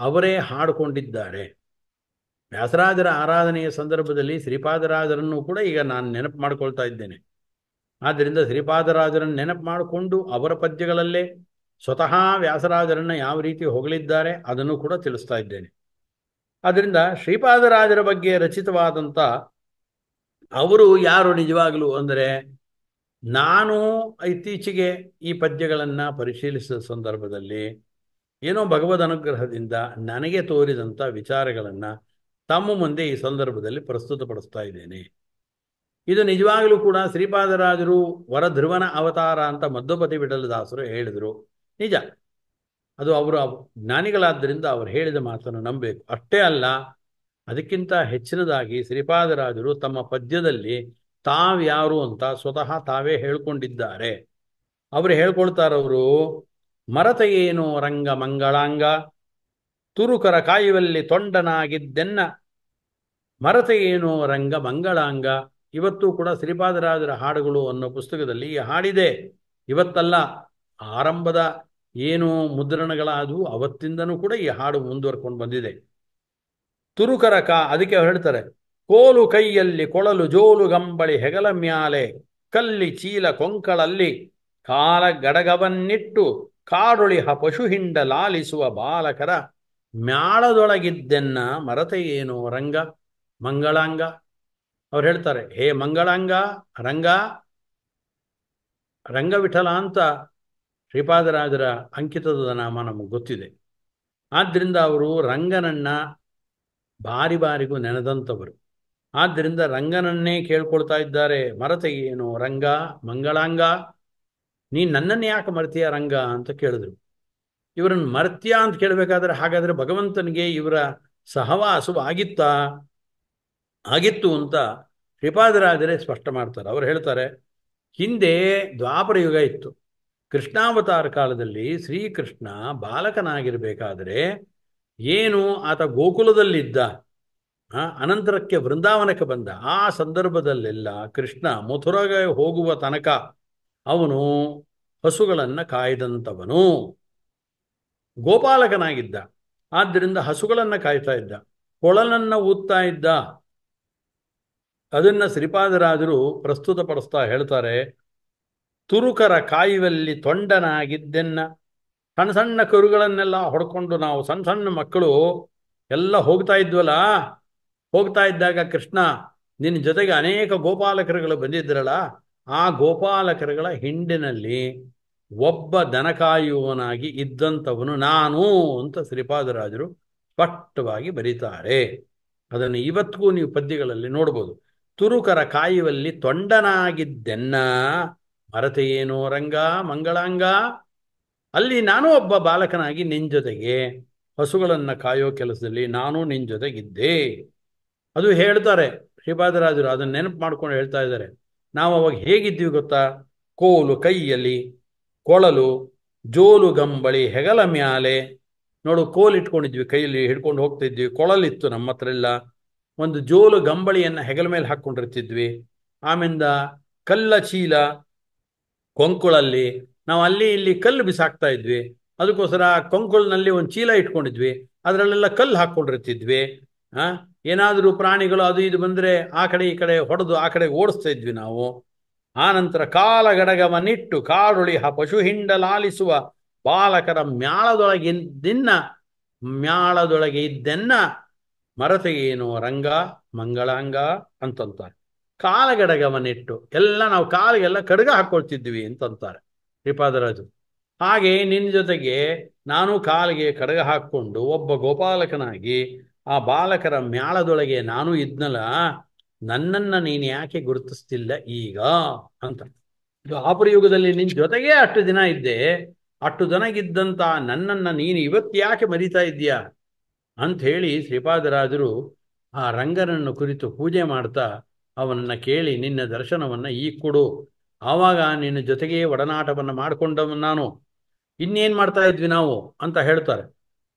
ಅವರೇ ಹಾಡಿಕೊಂಡಿದ್ದಾರೆ ವ್ಯಾಸರಾಜರ ಆರಾಧನೆಯ ಸಂದರ್ಭದಲ್ಲಿ ಶ್ರೀಪಾದರಾಜರನ್ನು ಕೂಡ ಈಗ ನಾನು ನೆನಪು ಮಾಡಿಕೊಳ್ತಾ ಇದ್ದೇನೆ ಆದ್ದರಿಂದ ಶ್ರೀಪಾದರಾಜರನ್ನು ನೆನಪು ಮಾಡಿಕೊಂಡು ಅವರ ಪದ್ಯಗಳಲ್ಲೇ ಸ್ವತಃ ವ್ಯಾಸರಾಜರನ್ನು ಯಾವ ರೀತಿ ಹೊಗಳಿದ್ದಾರೆ ಅದನ್ನು ಕೂಡ ತಿಳಿಸ್ತಾ ಇದ್ದೇನೆ ಆದ್ದರಿಂದ ಶ್ರೀಪಾದರಾಜರ ಬಗ್ಗೆ ರಚಿತವಾದಂಥ ಅವರು ಯಾರು ನಿಜವಾಗಲೂ ಅಂದರೆ ನಾನು ಇತ್ತೀಚೆಗೆ ಈ ಪದ್ಯಗಳನ್ನು ಪರಿಶೀಲಿಸಿದ ಸಂದರ್ಭದಲ್ಲಿ ಏನೋ ಭಗವದ್ ಅನುಗ್ರಹದಿಂದ ನನಗೆ ತೋರಿದಂಥ ವಿಚಾರಗಳನ್ನು ತಮ್ಮ ಮುಂದೆ ಈ ಸಂದರ್ಭದಲ್ಲಿ ಪ್ರಸ್ತುತಪಡಿಸ್ತಾ ಇದ್ದೇನೆ ಇದು ನಿಜವಾಗಲೂ ಕೂಡ ಶ್ರೀಪಾದರಾಜರು ವರಧ್ರುವನ ಅವತಾರ ಅಂತ ಮಧ್ಯಪತಿ ವಿಠಲದಾಸರು ಹೇಳಿದರು ನಿಜ ಅದು ಅವರು ಜ್ಞಾನಿಗಳಾದ್ದರಿಂದ ಅವರು ಹೇಳಿದ ಮಾತನ್ನು ನಂಬಬೇಕು ಅಷ್ಟೇ ಅಲ್ಲ ಅದಕ್ಕಿಂತ ಹೆಚ್ಚಿನದಾಗಿ ಶ್ರೀಪಾದರಾಜರು ತಮ್ಮ ಪದ್ಯದಲ್ಲಿ ತಾವ್ಯಾರು ಅಂತ ಸ್ವತಃ ತಾವೇ ಹೇಳ್ಕೊಂಡಿದ್ದಾರೆ ಅವರು ಹೇಳ್ಕೊಳ್ತಾರವರು ಮರತ ಏನೋ ರಂಗ ಮಂಗಳಾಂಗ ತುರುಕರ ಕಾಯುವಲ್ಲಿ ತೊಂಡನಾಗಿದ್ದೆನ್ನ ಮರತ ಏನು ರಂಗ ಮಂಗಳಾಂಗ ಇವತ್ತು ಕೂಡ ಶ್ರೀಪಾದರಾಜರ ಹಾಡುಗಳು ಅನ್ನೋ ಪುಸ್ತಕದಲ್ಲಿ ಈ ಹಾಡಿದೆ ಇವತ್ತಲ್ಲ ಆರಂಭದ ಏನು ಮುದ್ರಣಗಳಾದವು ಅವತ್ತಿಂದನೂ ಕೂಡ ಈ ಹಾಡು ಮುಂದುವರ್ಕೊಂಡು ಬಂದಿದೆ ತುರುಕರ ಕಾ ಅದಕ್ಕೆ ಹೇಳ್ತಾರೆ ಕೋಲು ಕೈಯಲ್ಲಿ ಕೊಳಲು ಜೋಲು ಗಂಬಳಿ ಹೆಗಲ ಮ್ಯಾಲೆ ಕಲ್ಲಿ ಚೀಲ ಕೊಂಕಳಲ್ಲಿ ಕಾಲ ಗಡಗವನ್ನಿಟ್ಟು ಹ ಪಶು ಹಿಂಡ ಲಾಲಿಸುವ ಬಾಲಕರ ಮ್ಯಾಳದೊಳಗಿದ್ದೆನ್ನ ಮರತೆಯೇನೋ ರಂಗ ಮಂಗಳಾಂಗ ಅವ್ರು ಹೇಳ್ತಾರೆ ಹೇ ಮಂಗಳಾಂಗ ರಂಗ ರಂಗವಿಠಲ ಅಂತ ಶ್ರೀಪಾದರಾಜರ ಅಂಕಿತದ ನಾಮ ನಮಗೆ ಗೊತ್ತಿದೆ ಆದ್ದರಿಂದ ಅವರು ರಂಗನನ್ನ ಬಾರಿ ಬಾರಿಗೂ ನೆನೆದಂಥವರು ಆದ್ದರಿಂದ ರಂಗನನ್ನೇ ಕೇಳ್ಕೊಳ್ತಾ ಇದ್ದಾರೆ ಏನು ರಂಗ ಮಂಗಳಾಂಗ ನೀ ನನ್ನನ್ನು ಯಾಕೆ ಮರ್ತೀಯ ರಂಗ ಅಂತ ಕೇಳಿದ್ರು ಇವರನ್ನು ಮರ್ತ್ಯ ಅಂತ ಕೇಳಬೇಕಾದ್ರೆ ಹಾಗಾದ್ರೆ ಭಗವಂತನಿಗೆ ಇವರ ಆಗಿತ್ತಾ ಆಗಿತ್ತು ಅಂತ ಶ್ರೀಪಾದರಾದರೆ ಸ್ಪಷ್ಟ ಮಾಡ್ತಾರೆ ಅವರು ಹೇಳ್ತಾರೆ ಹಿಂದೆ ದ್ವಾಪರ ಯುಗ ಇತ್ತು ಕೃಷ್ಣಾವತಾರ ಕಾಲದಲ್ಲಿ ಶ್ರೀಕೃಷ್ಣ ಬಾಲಕನಾಗಿರಬೇಕಾದರೆ ಏನು ಆತ ಗೋಕುಲದಲ್ಲಿದ್ದ ಅನಂತರಕ್ಕೆ ವೃಂದಾವನಕ್ಕೆ ಬಂದ ಆ ಸಂದರ್ಭದಲ್ಲೆಲ್ಲ ಕೃಷ್ಣ ಮಥುರಗೆ ಹೋಗುವ ತನಕ ಅವನು ಹಸುಗಳನ್ನು ಕಾಯ್ದಂಥವನು ಗೋಪಾಲಕನಾಗಿದ್ದ ಆದ್ದರಿಂದ ಹಸುಗಳನ್ನು ಕಾಯ್ತಾ ಇದ್ದ ಕೊಳಲನ್ನು ಊದ್ತಾ ಇದ್ದ ಅದನ್ನು ಶ್ರೀಪಾದರಾಜರು ಪ್ರಸ್ತುತಪಡಿಸ್ತಾ ಹೇಳ್ತಾರೆ ತುರುಕರ ಕಾಯುವಲ್ಲಿ ತೊಂಡನಾಗಿದ್ದೆನ್ನ ಸಣ್ಣ ಸಣ್ಣ ಕರುಗಳನ್ನೆಲ್ಲ ಹೊಡ್ಕೊಂಡು ನಾವು ಸಣ್ಣ ಸಣ್ಣ ಮಕ್ಕಳು ಎಲ್ಲ ಹೋಗ್ತಾ ಇದ್ವಲ್ಲ ಹೋಗ್ತಾ ಇದ್ದಾಗ ಕೃಷ್ಣ ನಿನ್ನ ಜೊತೆಗೆ ಅನೇಕ ಗೋಪಾಲಕರುಗಳು ಬಂದಿದ್ರಲ್ಲ ಆ ಗೋಪಾಲಕರುಗಳ ಹಿಂಡಿನಲ್ಲಿ ಒಬ್ಬ ದನಕಾಯುವನಾಗಿ ಇದ್ದಂಥವನು ನಾನು ಅಂತ ಶ್ರೀಪಾದರಾಜರು ಸ್ಪಷ್ಟವಾಗಿ ಬರೀತಾರೆ ಅದನ್ನು ಇವತ್ತಿಗೂ ನೀವು ಪದ್ಯಗಳಲ್ಲಿ ನೋಡ್ಬೋದು ತುರುಕರ ಕಾಯುವಲ್ಲಿ ತೊಂಡನಾಗಿದ್ದೆನ್ನ ಮರತೆಯೇನೋ ರಂಗ ಮಂಗಳಾಂಗ ಅಲ್ಲಿ ನಾನು ಒಬ್ಬ ಬಾಲಕನಾಗಿ ನಿನ್ನ ಜೊತೆಗೆ ಹಸುಗಳನ್ನು ಕಾಯೋ ಕೆಲಸದಲ್ಲಿ ನಾನು ನಿನ್ನ ಜೊತೆಗಿದ್ದೆ ಅದು ಹೇಳ್ತಾರೆ ಶ್ರೀಪಾದರಾಜರು ಅದನ್ನ ನೆನಪು ಮಾಡ್ಕೊಂಡು ಹೇಳ್ತಾ ಇದ್ದಾರೆ ನಾವು ಅವಾಗ ಹೇಗಿದ್ದೀವಿ ಗೊತ್ತಾ ಕೋಲು ಕೈಯಲ್ಲಿ ಕೊಳಲು ಜೋಲು ಗಂಬಳಿ ಹೆಗಲ ಮ್ಯಾಲೆ ನೋಡು ಕೋಲ್ ಇಟ್ಕೊಂಡಿದ್ವಿ ಕೈಯಲ್ಲಿ ಹಿಡ್ಕೊಂಡು ಹೋಗ್ತಿದ್ವಿ ಕೊಳಲಿತ್ತು ನಮ್ಮ ಹತ್ರ ಎಲ್ಲ ಒಂದು ಜೋಲು ಗಂಬಳಿಯನ್ನು ಹೆಗಲ ಮೇಲೆ ಹಾಕ್ಕೊಂಡಿರ್ತಿದ್ವಿ ಆಮೇಲಿಂದ ಕಲ್ಲ ಚೀಲ ಕೊಂಕುಳಲ್ಲಿ ನಾವು ಅಲ್ಲಿ ಇಲ್ಲಿ ಕಲ್ಲು ಬಿಸಾಕ್ತಾ ಇದ್ವಿ ಅದಕ್ಕೋಸ್ಕರ ಕೊಂಕುಳನಲ್ಲಿ ಒಂದು ಚೀಲ ಇಟ್ಕೊಂಡಿದ್ವಿ ಅದರಲ್ಲೆಲ್ಲ ಕಲ್ಲು ಹಾಕ್ಕೊಂಡಿರ್ತಿದ್ವಿ ಹಾ ಏನಾದರೂ ಪ್ರಾಣಿಗಳು ಅದು ಇದು ಬಂದರೆ ಆ ಕಡೆ ಈ ಕಡೆ ಹೊಡೆದು ಆ ಕಡೆ ಓಡಿಸ್ತಾ ಇದ್ವಿ ನಾವು ಆ ನಂತರ ಕಾಡುಳಿ ಕಾರುಳಿಹ ಪಶು ಹಿಂಡಲಾಲಿಸುವ ಬಾಲಕರ ಮ್ಯಾಳದೊಳಗೆ ದಿನ್ನ ಮ್ಯಾಳದೊಳಗೆ ಇದ್ದೆನ್ನ ಮರತೆಗೇನೋ ರಂಗ ಮಂಗಳಾಂಗ ಅಂತಂತಾರೆ ಕಾಲಗಡಗವನ್ನಿಟ್ಟು ಎಲ್ಲ ನಾವು ಕಾಲಿಗೆಲ್ಲ ಕಡಗ ಹಾಕೊಳ್ತಿದ್ವಿ ಅಂತಂತಾರೆ ಶ್ರೀಪಾದರಾಜು ಹಾಗೆ ನಿನ್ನ ಜೊತೆಗೆ ನಾನು ಕಾಲಿಗೆ ಕಡಗ ಹಾಕ್ಕೊಂಡು ಒಬ್ಬ ಗೋಪಾಲಕನಾಗಿ ಆ ಬಾಲಕರ ಮ್ಯಾಳದೊಳಗೆ ನಾನು ಇದ್ನಲ್ಲ ನನ್ನನ್ನ ನೀನು ಯಾಕೆ ಗುರುತಿಸ್ತಿಲ್ಲ ಈಗ ಅಂತ ದ್ವಾಪರ ಯುಗದಲ್ಲಿ ನಿನ್ ಜೊತೆಗೆ ಅಷ್ಟು ದಿನ ಇದ್ದೆ ಅಷ್ಟು ದನಗಿದ್ದಂತ ನನ್ನನ್ನ ನೀನು ಇವತ್ತು ಯಾಕೆ ಮರಿತಾ ಇದ್ದೀಯಾ ಅಂತ ಹೇಳಿ ಶ್ರೀಪಾದರಾಜರು ಆ ರಂಗನನ್ನು ಕುರಿತು ಪೂಜೆ ಮಾಡ್ತಾ ಅವನನ್ನ ಕೇಳಿ ನಿನ್ನ ದರ್ಶನವನ್ನ ಈ ಕೊಡು ಆವಾಗ ನಿನ್ನ ಜೊತೆಗೆ ಒಡನಾಟವನ್ನು ಮಾಡಿಕೊಂಡವನು ನಾನು ಇನ್ನೇನು ಮಾಡ್ತಾ ಇದ್ವಿ ನಾವು ಅಂತ ಹೇಳ್ತಾರೆ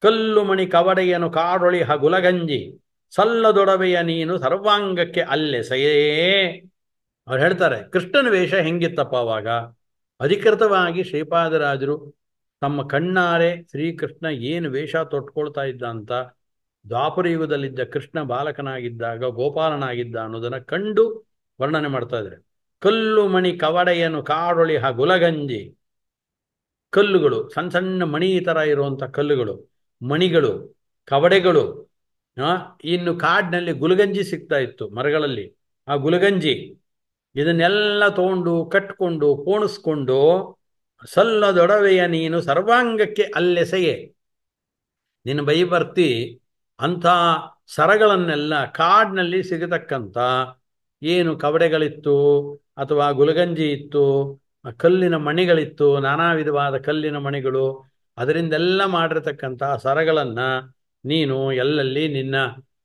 ಕಲ್ಲು ಮಣಿ ಕವಡೆಯನು ಕಾಡೊಳಿ ಹಗುಲಗಂಜಿ ಸಲ್ಲದೊಡವೆಯ ನೀನು ಸರ್ವಾಂಗಕ್ಕೆ ಸಯೇ ಅವ್ರು ಹೇಳ್ತಾರೆ ಕೃಷ್ಣನ ವೇಷ ಹೆಂಗಿತ್ತಪ್ಪ ಅವಾಗ ಅಧಿಕೃತವಾಗಿ ಶ್ರೀಪಾದರಾಜರು ತಮ್ಮ ಕಣ್ಣಾರೆ ಶ್ರೀಕೃಷ್ಣ ಏನು ವೇಷ ತೊಟ್ಕೊಳ್ತಾ ಇದ್ದ ಅಂತ ಯುಗದಲ್ಲಿದ್ದ ಕೃಷ್ಣ ಬಾಲಕನಾಗಿದ್ದಾಗ ಗೋಪಾಲನಾಗಿದ್ದ ಅನ್ನೋದನ್ನ ಕಂಡು ವರ್ಣನೆ ಮಾಡ್ತಾ ಇದ್ರೆ ಕಲ್ಲು ಮಣಿ ಕವಡೆಯನು ಕಾಡೊಳಿ ಗುಲಗಂಜಿ ಕಲ್ಲುಗಳು ಸಣ್ಣ ಸಣ್ಣ ಮಣಿ ತರ ಇರುವಂತ ಕಲ್ಲುಗಳು ಮಣಿಗಳು ಕವಡೆಗಳು ಇನ್ನು ಕಾಡಿನಲ್ಲಿ ಗುಲಗಂಜಿ ಸಿಗ್ತಾ ಇತ್ತು ಮರಗಳಲ್ಲಿ ಆ ಗುಲಗಂಜಿ ಇದನ್ನೆಲ್ಲ ತಗೊಂಡು ಕಟ್ಕೊಂಡು ಪೋಣಿಸ್ಕೊಂಡು ಸಲ್ಲದೊಡವೆಯ ನೀನು ಸರ್ವಾಂಗಕ್ಕೆ ಅಲ್ಲೆಸೆಯೆ ನಿನ್ನ ಬರ್ತಿ ಅಂಥ ಸರಗಳನ್ನೆಲ್ಲ ಕಾಡಿನಲ್ಲಿ ಸಿಗತಕ್ಕಂಥ ಏನು ಕವಡೆಗಳಿತ್ತು ಅಥವಾ ಗುಲಗಂಜಿ ಇತ್ತು ಕಲ್ಲಿನ ಮಣಿಗಳಿತ್ತು ನಾನಾ ವಿಧವಾದ ಕಲ್ಲಿನ ಮಣಿಗಳು ಅದರಿಂದೆಲ್ಲ ಮಾಡಿರ್ತಕ್ಕಂಥ ಸರಗಳನ್ನು ನೀನು ಎಲ್ಲಲ್ಲಿ ನಿನ್ನ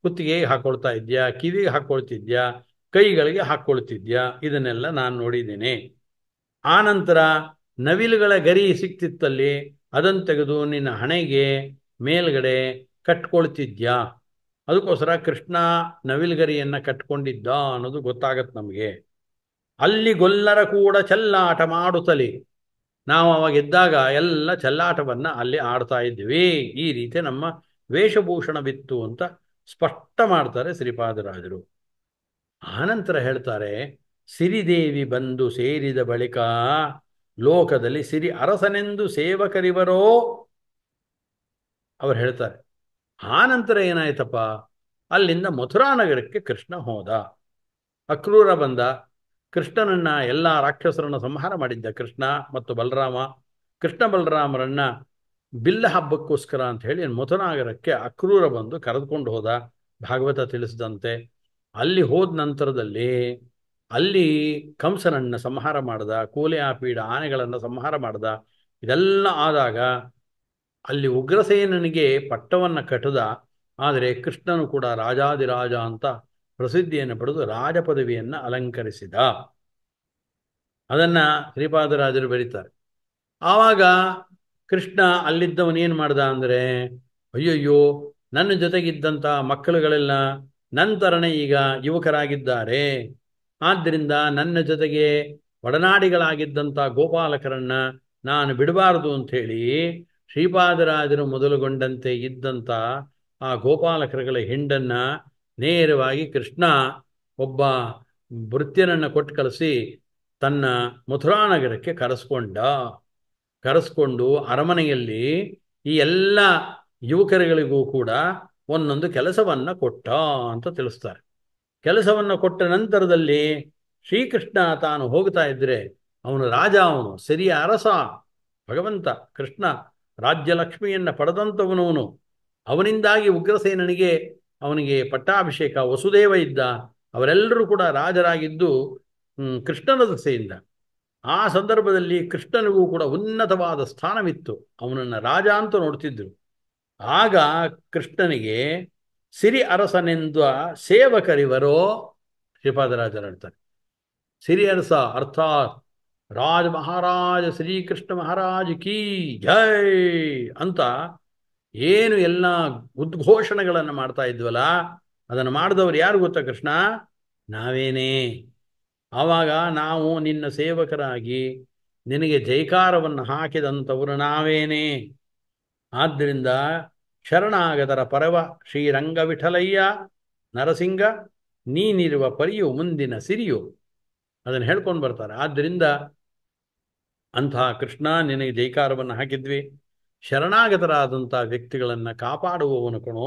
ಕುತ್ತಿಗೆಗೆ ಹಾಕೊಳ್ತಾ ಇದ್ಯಾ ಕಿವಿಗೆ ಹಾಕ್ಕೊಳ್ತಿದ್ಯಾ ಕೈಗಳಿಗೆ ಹಾಕ್ಕೊಳ್ತಿದ್ಯಾ ಇದನ್ನೆಲ್ಲ ನಾನು ನೋಡಿದ್ದೇನೆ ಆ ನಂತರ ನವಿಲುಗಳ ಗರಿ ಸಿಕ್ತಿತ್ತಲ್ಲಿ ಅದನ್ನು ತೆಗೆದು ನಿನ್ನ ಹಣೆಗೆ ಮೇಲ್ಗಡೆ ಕಟ್ಕೊಳ್ತಿದ್ಯಾ ಅದಕ್ಕೋಸ್ಕರ ಕೃಷ್ಣ ಗರಿಯನ್ನು ಕಟ್ಕೊಂಡಿದ್ದ ಅನ್ನೋದು ಗೊತ್ತಾಗತ್ತೆ ನಮಗೆ ಅಲ್ಲಿ ಗೊಲ್ಲರ ಕೂಡ ಚಲ್ಲಾಟ ಮಾಡುತ್ತಲಿ ನಾವು ಇದ್ದಾಗ ಎಲ್ಲ ಚೆಲ್ಲಾಟವನ್ನು ಅಲ್ಲಿ ಆಡ್ತಾ ಇದ್ವಿ ಈ ರೀತಿ ನಮ್ಮ ವೇಷಭೂಷಣ ಬಿತ್ತು ಅಂತ ಸ್ಪಷ್ಟ ಮಾಡ್ತಾರೆ ಶ್ರೀಪಾದರಾಜರು ಆನಂತರ ಹೇಳ್ತಾರೆ ಸಿರಿದೇವಿ ಬಂದು ಸೇರಿದ ಬಳಿಕ ಲೋಕದಲ್ಲಿ ಸಿರಿ ಅರಸನೆಂದು ಸೇವಕರಿವರೋ ಅವರು ಹೇಳ್ತಾರೆ ಆನಂತರ ಏನಾಯ್ತಪ್ಪ ಅಲ್ಲಿಂದ ಮಥುರಾ ನಗರಕ್ಕೆ ಕೃಷ್ಣ ಹೋದ ಅಕ್ರೂರ ಬಂದ ಕೃಷ್ಣನನ್ನ ಎಲ್ಲ ರಾಕ್ಷಸರನ್ನು ಸಂಹಾರ ಮಾಡಿದ್ದ ಕೃಷ್ಣ ಮತ್ತು ಬಲರಾಮ ಕೃಷ್ಣ ಬಲರಾಮರನ್ನ ಬಿಲ್ಲ ಹಬ್ಬಕ್ಕೋಸ್ಕರ ಅಂತ ಹೇಳಿ ಮಥುನಾಗರಕ್ಕೆ ಅಕ್ರೂರ ಬಂದು ಕರೆದುಕೊಂಡು ಹೋದ ಭಾಗವತ ತಿಳಿಸಿದಂತೆ ಅಲ್ಲಿ ಹೋದ ನಂತರದಲ್ಲಿ ಅಲ್ಲಿ ಕಂಸನನ್ನು ಸಂಹಾರ ಮಾಡ್ದ ಕೂಲೆ ಆಪೀಡ ಆನೆಗಳನ್ನು ಸಂಹಾರ ಮಾಡ್ದ ಇದೆಲ್ಲ ಆದಾಗ ಅಲ್ಲಿ ಉಗ್ರಸೇನನಿಗೆ ಪಟ್ಟವನ್ನು ಕಟ್ಟದ ಆದರೆ ಕೃಷ್ಣನು ಕೂಡ ರಾಜಾದಿರಾಜ ಅಂತ ಪ್ರಸಿದ್ಧಿಯನ್ನು ಪಡೆದು ರಾಜಪದವಿಯನ್ನು ಅಲಂಕರಿಸಿದ ಅದನ್ನ ಶ್ರೀಪಾದರಾಜರು ಬರೀತಾರೆ ಆವಾಗ ಕೃಷ್ಣ ಅಲ್ಲಿದ್ದವನೇನು ಮಾಡ್ದ ಅಂದರೆ ಅಯ್ಯಯ್ಯೋ ನನ್ನ ಜೊತೆಗಿದ್ದಂಥ ಮಕ್ಕಳುಗಳೆಲ್ಲ ನಂತರನೇ ಈಗ ಯುವಕರಾಗಿದ್ದಾರೆ ಆದ್ದರಿಂದ ನನ್ನ ಜೊತೆಗೆ ಒಡನಾಡಿಗಳಾಗಿದ್ದಂಥ ಗೋಪಾಲಕರನ್ನ ನಾನು ಬಿಡಬಾರದು ಅಂಥೇಳಿ ಶ್ರೀಪಾದರಾಜರು ಮೊದಲುಗೊಂಡಂತೆ ಇದ್ದಂಥ ಆ ಗೋಪಾಲಕರಗಳ ಹಿಂಡನ್ನು ನೇರವಾಗಿ ಕೃಷ್ಣ ಒಬ್ಬ ಭೃತ್ಯನನ್ನು ಕೊಟ್ಟು ಕಳಿಸಿ ತನ್ನ ಮಥುರಾನಗರಕ್ಕೆ ಕರೆಸ್ಕೊಂಡ ಕರೆಸ್ಕೊಂಡು ಅರಮನೆಯಲ್ಲಿ ಈ ಎಲ್ಲ ಯುವಕರುಗಳಿಗೂ ಕೂಡ ಒಂದೊಂದು ಕೆಲಸವನ್ನು ಕೊಟ್ಟ ಅಂತ ತಿಳಿಸ್ತಾರೆ ಕೆಲಸವನ್ನು ಕೊಟ್ಟ ನಂತರದಲ್ಲಿ ಶ್ರೀಕೃಷ್ಣ ತಾನು ಹೋಗ್ತಾ ಇದ್ರೆ ಅವನು ರಾಜ ಅವನು ಸರಿಯ ಅರಸ ಭಗವಂತ ಕೃಷ್ಣ ರಾಜ್ಯಲಕ್ಷ್ಮಿಯನ್ನು ಪಡೆದಂಥವನವನು ಅವನಿಂದಾಗಿ ಉಗ್ರಸೇನನಿಗೆ ಅವನಿಗೆ ಪಟ್ಟಾಭಿಷೇಕ ವಸುದೇವ ಇದ್ದ ಅವರೆಲ್ಲರೂ ಕೂಡ ರಾಜರಾಗಿದ್ದು ಕೃಷ್ಣನ ದಸೆಯಿಂದ ಆ ಸಂದರ್ಭದಲ್ಲಿ ಕೃಷ್ಣನಿಗೂ ಕೂಡ ಉನ್ನತವಾದ ಸ್ಥಾನವಿತ್ತು ಅವನನ್ನು ರಾಜ ಅಂತ ನೋಡ್ತಿದ್ರು ಆಗ ಕೃಷ್ಣನಿಗೆ ಸಿರಿ ಅರಸನೆಂದ ಸೇವಕರಿವರೋ ಶ್ರೀಪಾದರಾಜರು ಹೇಳ್ತಾರೆ ಸಿರಿ ಅರಸ ಅರ್ಥಾತ್ ರಾಜ ಮಹಾರಾಜ ಶ್ರೀಕೃಷ್ಣ ಮಹಾರಾಜ ಕೀ ಜೈ ಅಂತ ಏನು ಎಲ್ಲ ಉದ್ಘೋಷಣೆಗಳನ್ನು ಮಾಡ್ತಾ ಇದ್ವಲ್ಲ ಅದನ್ನು ಮಾಡಿದವರು ಯಾರು ಗೊತ್ತಾ ಕೃಷ್ಣ ನಾವೇನೇ ಆವಾಗ ನಾವು ನಿನ್ನ ಸೇವಕರಾಗಿ ನಿನಗೆ ಜೈಕಾರವನ್ನು ಹಾಕಿದಂಥವರು ನಾವೇನೇ ಆದ್ದರಿಂದ ಶರಣಾಗದರ ಪರವ ಶ್ರೀರಂಗವಿಠಲಯ್ಯ ನರಸಿಂಗ ನೀನಿರುವ ಪರಿಯು ಮುಂದಿನ ಸಿರಿಯು ಅದನ್ನು ಹೇಳ್ಕೊಂಡು ಬರ್ತಾರೆ ಆದ್ದರಿಂದ ಅಂತಹ ಕೃಷ್ಣ ನಿನಗೆ ಜೈಕಾರವನ್ನು ಹಾಕಿದ್ವಿ ಶರಣಾಗತರಾದಂಥ ವ್ಯಕ್ತಿಗಳನ್ನು ಕಾಪಾಡುವವನು ಕಣೋ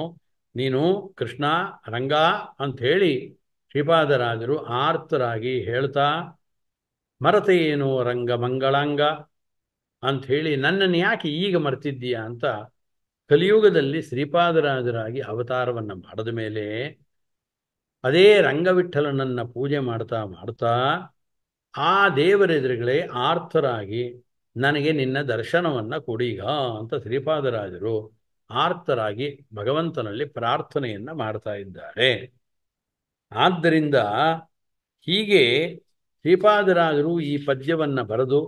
ನೀನು ಕೃಷ್ಣ ರಂಗ ಅಂಥೇಳಿ ಶ್ರೀಪಾದರಾಜರು ಆರ್ತರಾಗಿ ಹೇಳ್ತಾ ಮರತೆಯೇನೋ ರಂಗ ಮಂಗಳಾಂಗ ಅಂಥೇಳಿ ನನ್ನನ್ನು ಯಾಕೆ ಈಗ ಮರ್ತಿದ್ದೀಯಾ ಅಂತ ಕಲಿಯುಗದಲ್ಲಿ ಶ್ರೀಪಾದರಾಜರಾಗಿ ಅವತಾರವನ್ನು ಮಾಡಿದ ಮೇಲೆ ಅದೇ ರಂಗವಿಠಲನನ್ನು ಪೂಜೆ ಮಾಡ್ತಾ ಮಾಡ್ತಾ ಆ ದೇವರೆದುರುಗಳೇ ಆರ್ತರಾಗಿ ನನಗೆ ನಿನ್ನ ದರ್ಶನವನ್ನು ಕೊಡೀಗ ಅಂತ ಶ್ರೀಪಾದರಾಜರು ಆರ್ತರಾಗಿ ಭಗವಂತನಲ್ಲಿ ಪ್ರಾರ್ಥನೆಯನ್ನು ಮಾಡ್ತಾ ಇದ್ದಾರೆ ಆದ್ದರಿಂದ ಹೀಗೆ ಶ್ರೀಪಾದರಾಜರು ಈ ಪದ್ಯವನ್ನು ಬರೆದು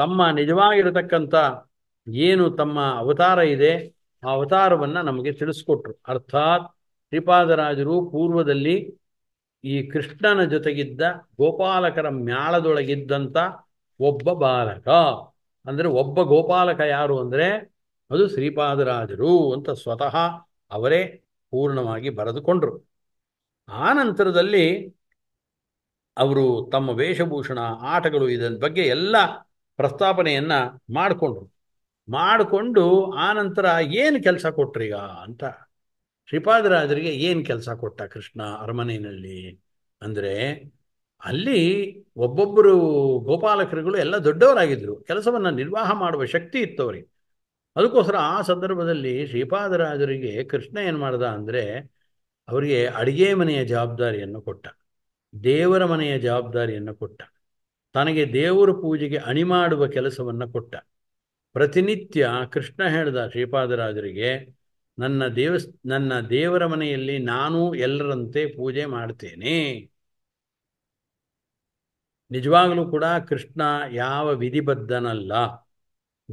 ತಮ್ಮ ನಿಜವಾಗಿರತಕ್ಕಂಥ ಏನು ತಮ್ಮ ಅವತಾರ ಇದೆ ಆ ಅವತಾರವನ್ನು ನಮಗೆ ತಿಳಿಸ್ಕೊಟ್ರು ಅರ್ಥಾತ್ ಶ್ರೀಪಾದರಾಜರು ಪೂರ್ವದಲ್ಲಿ ಈ ಕೃಷ್ಣನ ಜೊತೆಗಿದ್ದ ಗೋಪಾಲಕರ ಮ್ಯಾಳದೊಳಗಿದ್ದಂಥ ಒಬ್ಬ ಬಾಲಕ ಅಂದರೆ ಒಬ್ಬ ಗೋಪಾಲಕ ಯಾರು ಅಂದರೆ ಅದು ಶ್ರೀಪಾದರಾಜರು ಅಂತ ಸ್ವತಃ ಅವರೇ ಪೂರ್ಣವಾಗಿ ಬರೆದುಕೊಂಡರು ಆ ನಂತರದಲ್ಲಿ ಅವರು ತಮ್ಮ ವೇಷಭೂಷಣ ಆಟಗಳು ಇದನ್ನ ಬಗ್ಗೆ ಎಲ್ಲ ಪ್ರಸ್ತಾಪನೆಯನ್ನು ಮಾಡಿಕೊಂಡ್ರು ಮಾಡಿಕೊಂಡು ಆ ನಂತರ ಏನು ಕೆಲಸ ಕೊಟ್ರೀಗ ಅಂತ ಶ್ರೀಪಾದರಾಜರಿಗೆ ಏನು ಕೆಲಸ ಕೊಟ್ಟ ಕೃಷ್ಣ ಅರಮನೆಯಲ್ಲಿ ಅಂದರೆ ಅಲ್ಲಿ ಒಬ್ಬೊಬ್ಬರು ಗೋಪಾಲಕರುಗಳು ಎಲ್ಲ ದೊಡ್ಡವರಾಗಿದ್ದರು ಕೆಲಸವನ್ನು ನಿರ್ವಾಹ ಮಾಡುವ ಶಕ್ತಿ ಇತ್ತು ಅವರಿಗೆ ಅದಕ್ಕೋಸ್ಕರ ಆ ಸಂದರ್ಭದಲ್ಲಿ ಶ್ರೀಪಾದರಾಜರಿಗೆ ಕೃಷ್ಣ ಏನು ಮಾಡ್ದ ಅಂದರೆ ಅವರಿಗೆ ಅಡಿಗೆ ಮನೆಯ ಜವಾಬ್ದಾರಿಯನ್ನು ಕೊಟ್ಟ ದೇವರ ಮನೆಯ ಜವಾಬ್ದಾರಿಯನ್ನು ಕೊಟ್ಟ ತನಗೆ ದೇವರ ಪೂಜೆಗೆ ಅಣಿ ಮಾಡುವ ಕೆಲಸವನ್ನು ಕೊಟ್ಟ ಪ್ರತಿನಿತ್ಯ ಕೃಷ್ಣ ಹೇಳ್ದ ಶ್ರೀಪಾದರಾಜರಿಗೆ ನನ್ನ ದೇವಸ್ ನನ್ನ ದೇವರ ಮನೆಯಲ್ಲಿ ನಾನು ಎಲ್ಲರಂತೆ ಪೂಜೆ ಮಾಡ್ತೇನೆ ನಿಜವಾಗಲೂ ಕೂಡ ಕೃಷ್ಣ ಯಾವ ವಿಧಿಬದ್ಧನಲ್ಲ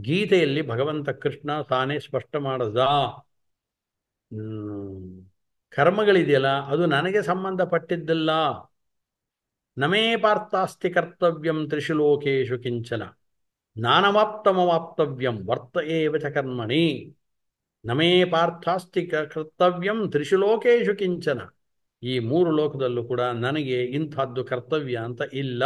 ಗೀತೆಯಲ್ಲಿ ಭಗವಂತ ಕೃಷ್ಣ ತಾನೇ ಸ್ಪಷ್ಟ ಮಾಡದ ಕರ್ಮಗಳಿದೆಯಲ್ಲ ಅದು ನನಗೆ ಸಂಬಂಧಪಟ್ಟಿದ್ದಲ್ಲ ನಮೇ ಪಾರ್ಥಾಸ್ತಿ ಕರ್ತವ್ಯಂ ತ್ರಿಷು ಲೋಕೇಶು ಕಿಂಚನ ನಾನವಾಪ್ತಮವಾಪ್ತವ್ಯಂ ವರ್ತ ಏವ ಚ ಕರ್ಮಣಿ ನಮೇ ಪಾರ್ಥಾಸ್ತಿ ಕರ್ತವ್ಯಂ ತ್ರಿಷು ಲೋಕೇಶು ಕಿಂಚನ ಈ ಮೂರು ಲೋಕದಲ್ಲೂ ಕೂಡ ನನಗೆ ಇಂಥದ್ದು ಕರ್ತವ್ಯ ಅಂತ ಇಲ್ಲ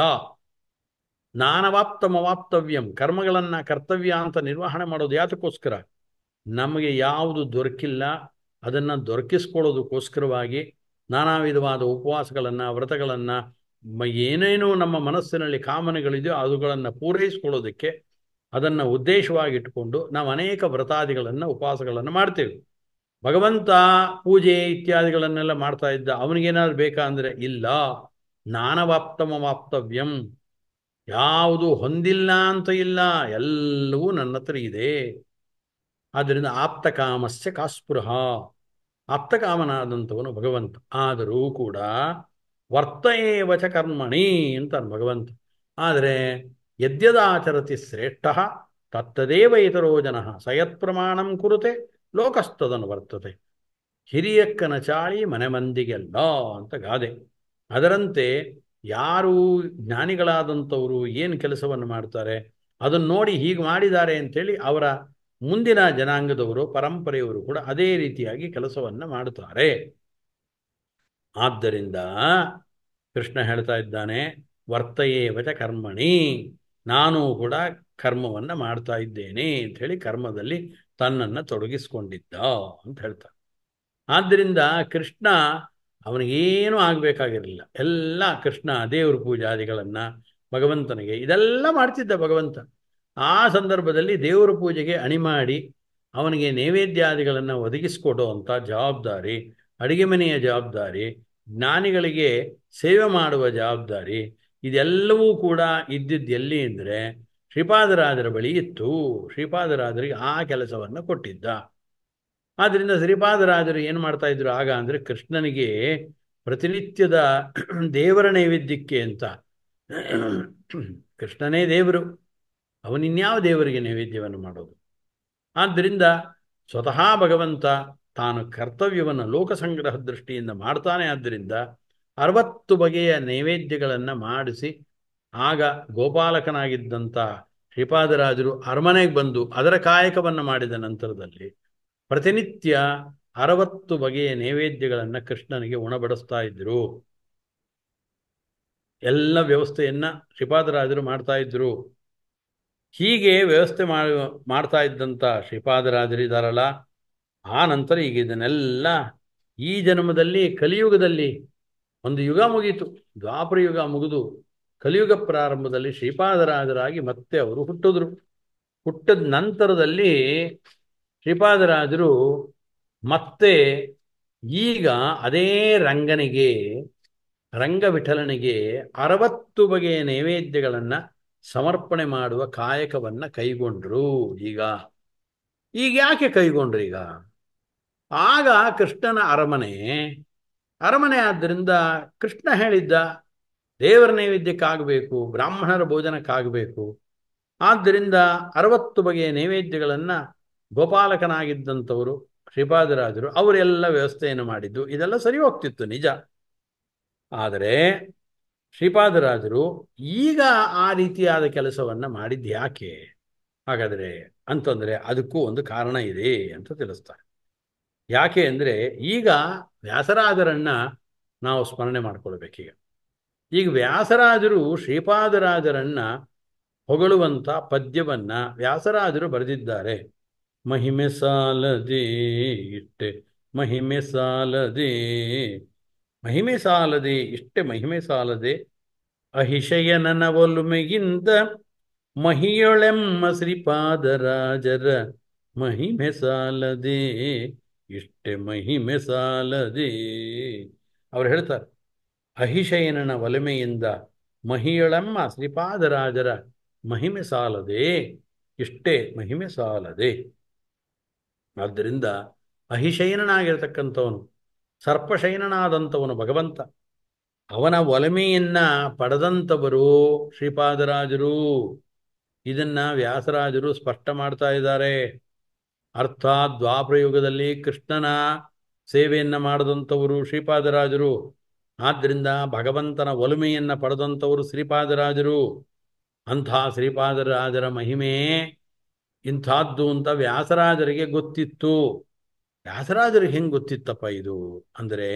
ನಾನವಾಪ್ತಮವಾಪ್ತವ್ಯಂ ಕರ್ಮಗಳನ್ನು ಕರ್ತವ್ಯ ಅಂತ ನಿರ್ವಹಣೆ ಮಾಡೋದು ಯಾತಕ್ಕೋಸ್ಕರ ನಮಗೆ ಯಾವುದು ದೊರಕಿಲ್ಲ ಅದನ್ನು ದೊರಕಿಸ್ಕೊಳ್ಳೋದಕ್ಕೋಸ್ಕರವಾಗಿ ನಾನಾ ವಿಧವಾದ ಉಪವಾಸಗಳನ್ನ ವ್ರತಗಳನ್ನು ಏನೇನೋ ನಮ್ಮ ಮನಸ್ಸಿನಲ್ಲಿ ಕಾಮನೆಗಳಿದೆಯೋ ಅದುಗಳನ್ನು ಪೂರೈಸಿಕೊಳ್ಳೋದಕ್ಕೆ ಅದನ್ನು ಉದ್ದೇಶವಾಗಿಟ್ಟುಕೊಂಡು ನಾವು ಅನೇಕ ವ್ರತಾದಿಗಳನ್ನು ಉಪವಾಸಗಳನ್ನು ಮಾಡ್ತೇವೆ ಭಗವಂತ ಪೂಜೆ ಇತ್ಯಾದಿಗಳನ್ನೆಲ್ಲ ಮಾಡ್ತಾ ಇದ್ದ ಅವನಿಗೇನಾದ್ರು ಬೇಕಾ ಅಂದರೆ ಇಲ್ಲ ವಾಪ್ತವ್ಯಂ ಯಾವುದು ಹೊಂದಿಲ್ಲ ಅಂತ ಇಲ್ಲ ಎಲ್ಲವೂ ನನ್ನ ಹತ್ರ ಇದೆ ಆದ್ದರಿಂದ ಆಪ್ತಕಾಮಸ್ಯ ಕಾಸ್ಪುರಹ ಆಪ್ತಕಾಮನಾದಂಥವನು ಭಗವಂತ ಆದರೂ ಕೂಡ ವರ್ತಯೇವಚ ಕರ್ಮಣಿ ಅಂತ ಭಗವಂತ ಆದರೆ ಯದ್ಯದಾಚರತಿ ಶ್ರೇಷ್ಠ ತತ್ತದೇವ ಇತರೋ ಜನ ಸಯತ್ ಪ್ರಮಾಣಂ ಕುರುತೆ ಲೋಕಸ್ತದನು ಬರ್ತದೆ ಹಿರಿಯಕ್ಕನ ಚಾಳಿ ಮನೆ ಮಂದಿಗೆಲ್ಲ ಅಂತ ಗಾದೆ ಅದರಂತೆ ಯಾರು ಜ್ಞಾನಿಗಳಾದಂಥವರು ಏನು ಕೆಲಸವನ್ನು ಮಾಡ್ತಾರೆ ಅದನ್ನು ನೋಡಿ ಹೀಗೆ ಮಾಡಿದ್ದಾರೆ ಅಂತೇಳಿ ಅವರ ಮುಂದಿನ ಜನಾಂಗದವರು ಪರಂಪರೆಯವರು ಕೂಡ ಅದೇ ರೀತಿಯಾಗಿ ಕೆಲಸವನ್ನು ಮಾಡುತ್ತಾರೆ ಆದ್ದರಿಂದ ಕೃಷ್ಣ ಹೇಳ್ತಾ ಇದ್ದಾನೆ ವರ್ತಯೇ ವಚ ಕರ್ಮಣಿ ನಾನು ಕೂಡ ಕರ್ಮವನ್ನು ಮಾಡ್ತಾ ಇದ್ದೇನೆ ಅಂಥೇಳಿ ಕರ್ಮದಲ್ಲಿ ತನ್ನನ್ನು ತೊಡಗಿಸ್ಕೊಂಡಿದ್ದ ಅಂತ ಹೇಳ್ತಾರೆ ಆದ್ದರಿಂದ ಕೃಷ್ಣ ಅವನಿಗೇನೂ ಆಗಬೇಕಾಗಿರಲಿಲ್ಲ ಎಲ್ಲ ಕೃಷ್ಣ ದೇವ್ರ ಪೂಜಾದಿಗಳನ್ನು ಭಗವಂತನಿಗೆ ಇದೆಲ್ಲ ಮಾಡ್ತಿದ್ದ ಭಗವಂತ ಆ ಸಂದರ್ಭದಲ್ಲಿ ದೇವರ ಪೂಜೆಗೆ ಅಣಿ ಮಾಡಿ ಅವನಿಗೆ ನೈವೇದ್ಯಾದಿಗಳನ್ನು ಒದಗಿಸ್ಕೊಡೋ ಅಂಥ ಜವಾಬ್ದಾರಿ ಅಡುಗೆ ಮನೆಯ ಜವಾಬ್ದಾರಿ ಜ್ಞಾನಿಗಳಿಗೆ ಸೇವೆ ಮಾಡುವ ಜವಾಬ್ದಾರಿ ಇದೆಲ್ಲವೂ ಕೂಡ ಇದ್ದಿದ್ದು ಎಲ್ಲಿ ಅಂದರೆ ಶ್ರೀಪಾದರಾದರ ಬಳಿ ಇತ್ತು ಶ್ರೀಪಾದರಾದರಿಗೆ ಆ ಕೆಲಸವನ್ನು ಕೊಟ್ಟಿದ್ದ ಆದ್ದರಿಂದ ಶ್ರೀಪಾದರಾದರು ಏನು ಮಾಡ್ತಾ ಇದ್ರು ಆಗ ಅಂದರೆ ಕೃಷ್ಣನಿಗೆ ಪ್ರತಿನಿತ್ಯದ ದೇವರ ನೈವೇದ್ಯಕ್ಕೆ ಅಂತ ಕೃಷ್ಣನೇ ದೇವರು ಅವನಿನ್ಯಾವ ದೇವರಿಗೆ ನೈವೇದ್ಯವನ್ನು ಮಾಡೋದು ಆದ್ದರಿಂದ ಸ್ವತಃ ಭಗವಂತ ತಾನು ಕರ್ತವ್ಯವನ್ನು ಲೋಕಸಂಗ್ರಹ ದೃಷ್ಟಿಯಿಂದ ಮಾಡ್ತಾನೆ ಆದ್ದರಿಂದ ಅರವತ್ತು ಬಗೆಯ ನೈವೇದ್ಯಗಳನ್ನು ಮಾಡಿಸಿ ಆಗ ಗೋಪಾಲಕನಾಗಿದ್ದಂಥ ಶ್ರೀಪಾದರಾಜರು ಅರಮನೆಗೆ ಬಂದು ಅದರ ಕಾಯಕವನ್ನು ಮಾಡಿದ ನಂತರದಲ್ಲಿ ಪ್ರತಿನಿತ್ಯ ಅರವತ್ತು ಬಗೆಯ ನೈವೇದ್ಯಗಳನ್ನು ಕೃಷ್ಣನಿಗೆ ಉಣಬಡಿಸ್ತಾ ಇದ್ದರು ಎಲ್ಲ ವ್ಯವಸ್ಥೆಯನ್ನ ಶ್ರೀಪಾದರಾಜರು ಮಾಡ್ತಾ ಇದ್ದರು ಹೀಗೆ ವ್ಯವಸ್ಥೆ ಮಾಡಿ ಮಾಡ್ತಾ ಇದ್ದಂಥ ಶ್ರೀಪಾದರಾಜರಿದಾರಲ್ಲ ಆ ನಂತರ ಈಗ ಇದನ್ನೆಲ್ಲ ಈ ಜನ್ಮದಲ್ಲಿ ಕಲಿಯುಗದಲ್ಲಿ ಒಂದು ಯುಗ ಮುಗೀತು ದ್ವಾಪರ ಯುಗ ಮುಗಿದು ಕಲಿಯುಗ ಪ್ರಾರಂಭದಲ್ಲಿ ಶ್ರೀಪಾದರಾಜರಾಗಿ ಮತ್ತೆ ಅವರು ಹುಟ್ಟಿದ್ರು ಹುಟ್ಟದ ನಂತರದಲ್ಲಿ ಶ್ರೀಪಾದರಾಜರು ಮತ್ತೆ ಈಗ ಅದೇ ರಂಗನಿಗೆ ರಂಗ ವಿಠಲನಿಗೆ ಅರವತ್ತು ಬಗೆಯ ನೈವೇದ್ಯಗಳನ್ನು ಸಮರ್ಪಣೆ ಮಾಡುವ ಕಾಯಕವನ್ನು ಕೈಗೊಂಡ್ರು ಈಗ ಈಗ ಯಾಕೆ ಕೈಗೊಂಡ್ರು ಈಗ ಆಗ ಕೃಷ್ಣನ ಅರಮನೆ ಅರಮನೆ ಆದ್ದರಿಂದ ಕೃಷ್ಣ ಹೇಳಿದ್ದ ದೇವರ ನೈವೇದ್ಯಕ್ಕಾಗಬೇಕು ಬ್ರಾಹ್ಮಣರ ಭೋಜನಕ್ಕಾಗಬೇಕು ಆದ್ದರಿಂದ ಅರವತ್ತು ಬಗೆಯ ನೈವೇದ್ಯಗಳನ್ನು ಗೋಪಾಲಕನಾಗಿದ್ದಂಥವರು ಶ್ರೀಪಾದರಾಜರು ಅವರೆಲ್ಲ ವ್ಯವಸ್ಥೆಯನ್ನು ಮಾಡಿದ್ದು ಇದೆಲ್ಲ ಸರಿ ಹೋಗ್ತಿತ್ತು ನಿಜ ಆದರೆ ಶ್ರೀಪಾದರಾಜರು ಈಗ ಆ ರೀತಿಯಾದ ಕೆಲಸವನ್ನು ಮಾಡಿದ್ದು ಯಾಕೆ ಹಾಗಾದರೆ ಅಂತಂದರೆ ಅದಕ್ಕೂ ಒಂದು ಕಾರಣ ಇದೆ ಅಂತ ತಿಳಿಸ್ತಾರೆ ಯಾಕೆ ಅಂದರೆ ಈಗ ವ್ಯಾಸರಾಜರನ್ನು ನಾವು ಸ್ಮರಣೆ ಮಾಡ್ಕೊಳ್ಬೇಕೀಗ ಈಗ ವ್ಯಾಸರಾಜರು ಶ್ರೀಪಾದರಾಜರನ್ನ ಹೊಗಳುವಂಥ ಪದ್ಯವನ್ನ ವ್ಯಾಸರಾಜರು ಬರೆದಿದ್ದಾರೆ ಮಹಿಮೆ ಸಾಲದೆ ಇಷ್ಟೆ ಮಹಿಮೆ ಸಾಲದೆ ಮಹಿಮೆ ಸಾಲದೆ ಇಷ್ಟೆ ಮಹಿಮೆ ಸಾಲದೆ ಅಹಿಶಯನನ ಒಲುಮೆಗಿಂತ ಮಹಿಯೊಳೆಮ್ಮ ಶ್ರೀಪಾದರಾಜರ ಮಹಿಮೆ ಸಾಲದೆ ಇಷ್ಟೆ ಮಹಿಮೆ ಸಾಲದೆ ಅವ್ರು ಹೇಳ್ತಾರೆ ಅಹಿಶಯನನ ಒಲಮೆಯಿಂದ ಮಹಿಯಳಮ್ಮ ಶ್ರೀಪಾದರಾಜರ ಮಹಿಮೆ ಸಾಲದೆ ಇಷ್ಟೇ ಮಹಿಮೆ ಸಾಲದೆ ಆದ್ದರಿಂದ ಅಹಿಶಯನಾಗಿರ್ತಕ್ಕಂಥವನು ಸರ್ಪಶಯನಾದಂಥವನು ಭಗವಂತ ಅವನ ಒಲಮೆಯನ್ನ ಪಡೆದಂಥವರು ಶ್ರೀಪಾದರಾಜರು ಇದನ್ನ ವ್ಯಾಸರಾಜರು ಸ್ಪಷ್ಟ ಮಾಡ್ತಾ ಇದ್ದಾರೆ ಅರ್ಥಾತ್ ದ್ವಾಪ್ರಯುಗದಲ್ಲಿ ಕೃಷ್ಣನ ಸೇವೆಯನ್ನ ಮಾಡದಂಥವರು ಶ್ರೀಪಾದರಾಜರು ಆದ್ದರಿಂದ ಭಗವಂತನ ಒಲುಮೆಯನ್ನು ಪಡೆದಂಥವರು ಶ್ರೀಪಾದರಾಜರು ಅಂಥ ಶ್ರೀಪಾದರಾಜರ ಮಹಿಮೆ ಇಂಥದ್ದು ಅಂತ ವ್ಯಾಸರಾಜರಿಗೆ ಗೊತ್ತಿತ್ತು ವ್ಯಾಸರಾಜರು ಹೆಂಗೆ ಗೊತ್ತಿತ್ತಪ್ಪ ಇದು ಅಂದರೆ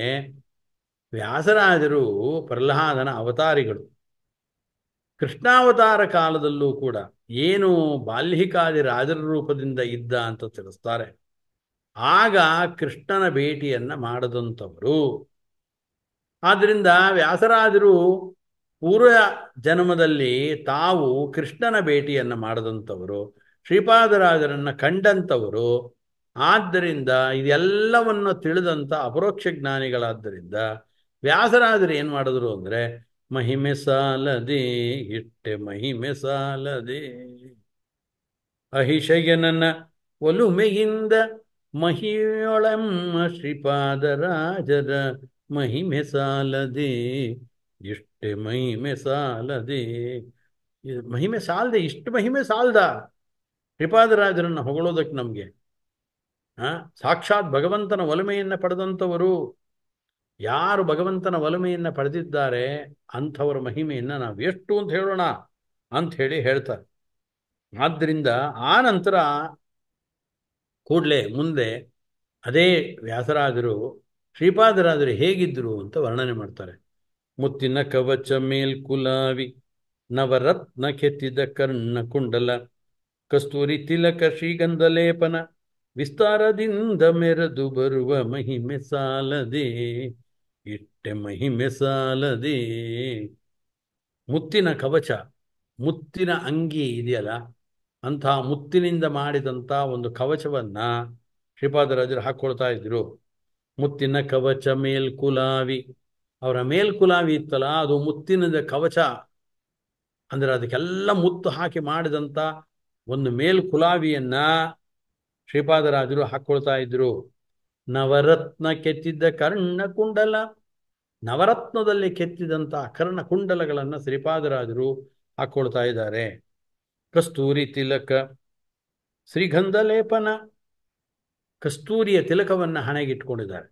ವ್ಯಾಸರಾಜರು ಪ್ರಹ್ಲಾದನ ಅವತಾರಿಗಳು ಕೃಷ್ಣಾವತಾರ ಕಾಲದಲ್ಲೂ ಕೂಡ ಏನು ಬಾಲ್ಯಿಕಾದಿ ರಾಜರ ರೂಪದಿಂದ ಇದ್ದ ಅಂತ ತಿಳಿಸ್ತಾರೆ ಆಗ ಕೃಷ್ಣನ ಭೇಟಿಯನ್ನು ಮಾಡದಂಥವರು ಆದ್ದರಿಂದ ವ್ಯಾಸರಾಜರು ಪೂರ್ವ ಜನ್ಮದಲ್ಲಿ ತಾವು ಕೃಷ್ಣನ ಭೇಟಿಯನ್ನು ಮಾಡಿದಂಥವರು ಶ್ರೀಪಾದರಾಜರನ್ನು ಕಂಡಂಥವರು ಆದ್ದರಿಂದ ಇದೆಲ್ಲವನ್ನು ತಿಳಿದಂಥ ಅಪರೋಕ್ಷ ಜ್ಞಾನಿಗಳಾದ್ದರಿಂದ ವ್ಯಾಸರಾಜರು ಏನು ಮಾಡಿದ್ರು ಅಂದರೆ ಮಹಿಮೆ ಸಾಲದೆ ಇಟ್ಟೆ ಮಹಿಮೆ ಸಾಲದೆ ನನ್ನ ಒಲುಮೆಯಿಂದ ಮಹಿಯೊಳಮ್ಮ ಶ್ರೀಪಾದರಾಜರ ಮಹಿಮೆ ಸಾಲದೆ ಎಷ್ಟೇ ಮಹಿಮೆ ಸಾಲದೆ ಮಹಿಮೆ ಸಾಲದೆ ಇಷ್ಟು ಮಹಿಮೆ ಸಾಲದ ತ್ರಿಪಾದರಾಜರನ್ನು ಹೊಗಳೋದಕ್ಕೆ ನಮಗೆ ಆ ಸಾಕ್ಷಾತ್ ಭಗವಂತನ ಒಲಮೆಯನ್ನು ಪಡೆದಂಥವರು ಯಾರು ಭಗವಂತನ ಒಲಮೆಯನ್ನು ಪಡೆದಿದ್ದಾರೆ ಅಂಥವರ ಮಹಿಮೆಯನ್ನು ನಾವು ಎಷ್ಟು ಅಂತ ಹೇಳೋಣ ಅಂಥೇಳಿ ಹೇಳ್ತಾರೆ ಆದ್ದರಿಂದ ಆ ನಂತರ ಕೂಡಲೇ ಮುಂದೆ ಅದೇ ವ್ಯಾಸರಾದರು ಶ್ರೀಪಾದರಾದರೆ ಹೇಗಿದ್ದರು ಅಂತ ವರ್ಣನೆ ಮಾಡ್ತಾರೆ ಮುತ್ತಿನ ಕವಚ ಮೇಲ್ಕುಲಾವಿ ನವರತ್ನ ಕೆತ್ತಿದ ಕರ್ಣ ಕುಂಡಲ ಕಸ್ತೂರಿ ತಿಲಕ ಶ್ರೀಗಂಧ ಲೇಪನ ವಿಸ್ತಾರದಿಂದ ಮೆರೆದು ಬರುವ ಮಹಿಮೆ ಸಾಲದೆ ಇಟ್ಟೆ ಮಹಿಮೆ ಸಾಲದೆ ಮುತ್ತಿನ ಕವಚ ಮುತ್ತಿನ ಅಂಗಿ ಇದೆಯಲ್ಲ ಅಂತಹ ಮುತ್ತಿನಿಂದ ಮಾಡಿದಂಥ ಒಂದು ಕವಚವನ್ನು ಶ್ರೀಪಾದರಾಜರು ಹಾಕ್ಕೊಳ್ತಾ ಇದ್ರು ಮುತ್ತಿನ ಕವಚ ಮೇಲ್ಕುಲಾವಿ ಅವರ ಮೇಲ್ಕುಲಾವಿ ಇತ್ತಲ್ಲ ಅದು ಮುತ್ತಿನದ ಕವಚ ಅಂದ್ರೆ ಅದಕ್ಕೆಲ್ಲ ಮುತ್ತು ಹಾಕಿ ಮಾಡಿದಂಥ ಒಂದು ಮೇಲ್ಕುಲಾವಿಯನ್ನ ಶ್ರೀಪಾದರಾಜರು ಹಾಕೊಳ್ತಾ ಇದ್ರು ನವರತ್ನ ಕೆತ್ತಿದ್ದ ಕುಂಡಲ ನವರತ್ನದಲ್ಲಿ ಕೆತ್ತಿದಂಥ ಕುಂಡಲಗಳನ್ನ ಶ್ರೀಪಾದರಾಜರು ಹಾಕ್ಕೊಳ್ತಾ ಇದ್ದಾರೆ ಕಸ್ತೂರಿ ತಿಲಕ ಶ್ರೀಗಂಧ ಲೇಪನ ಕಸ್ತೂರಿಯ ತಿಲಕವನ್ನು ಹಣೆಗಿಟ್ಕೊಂಡಿದ್ದಾರೆ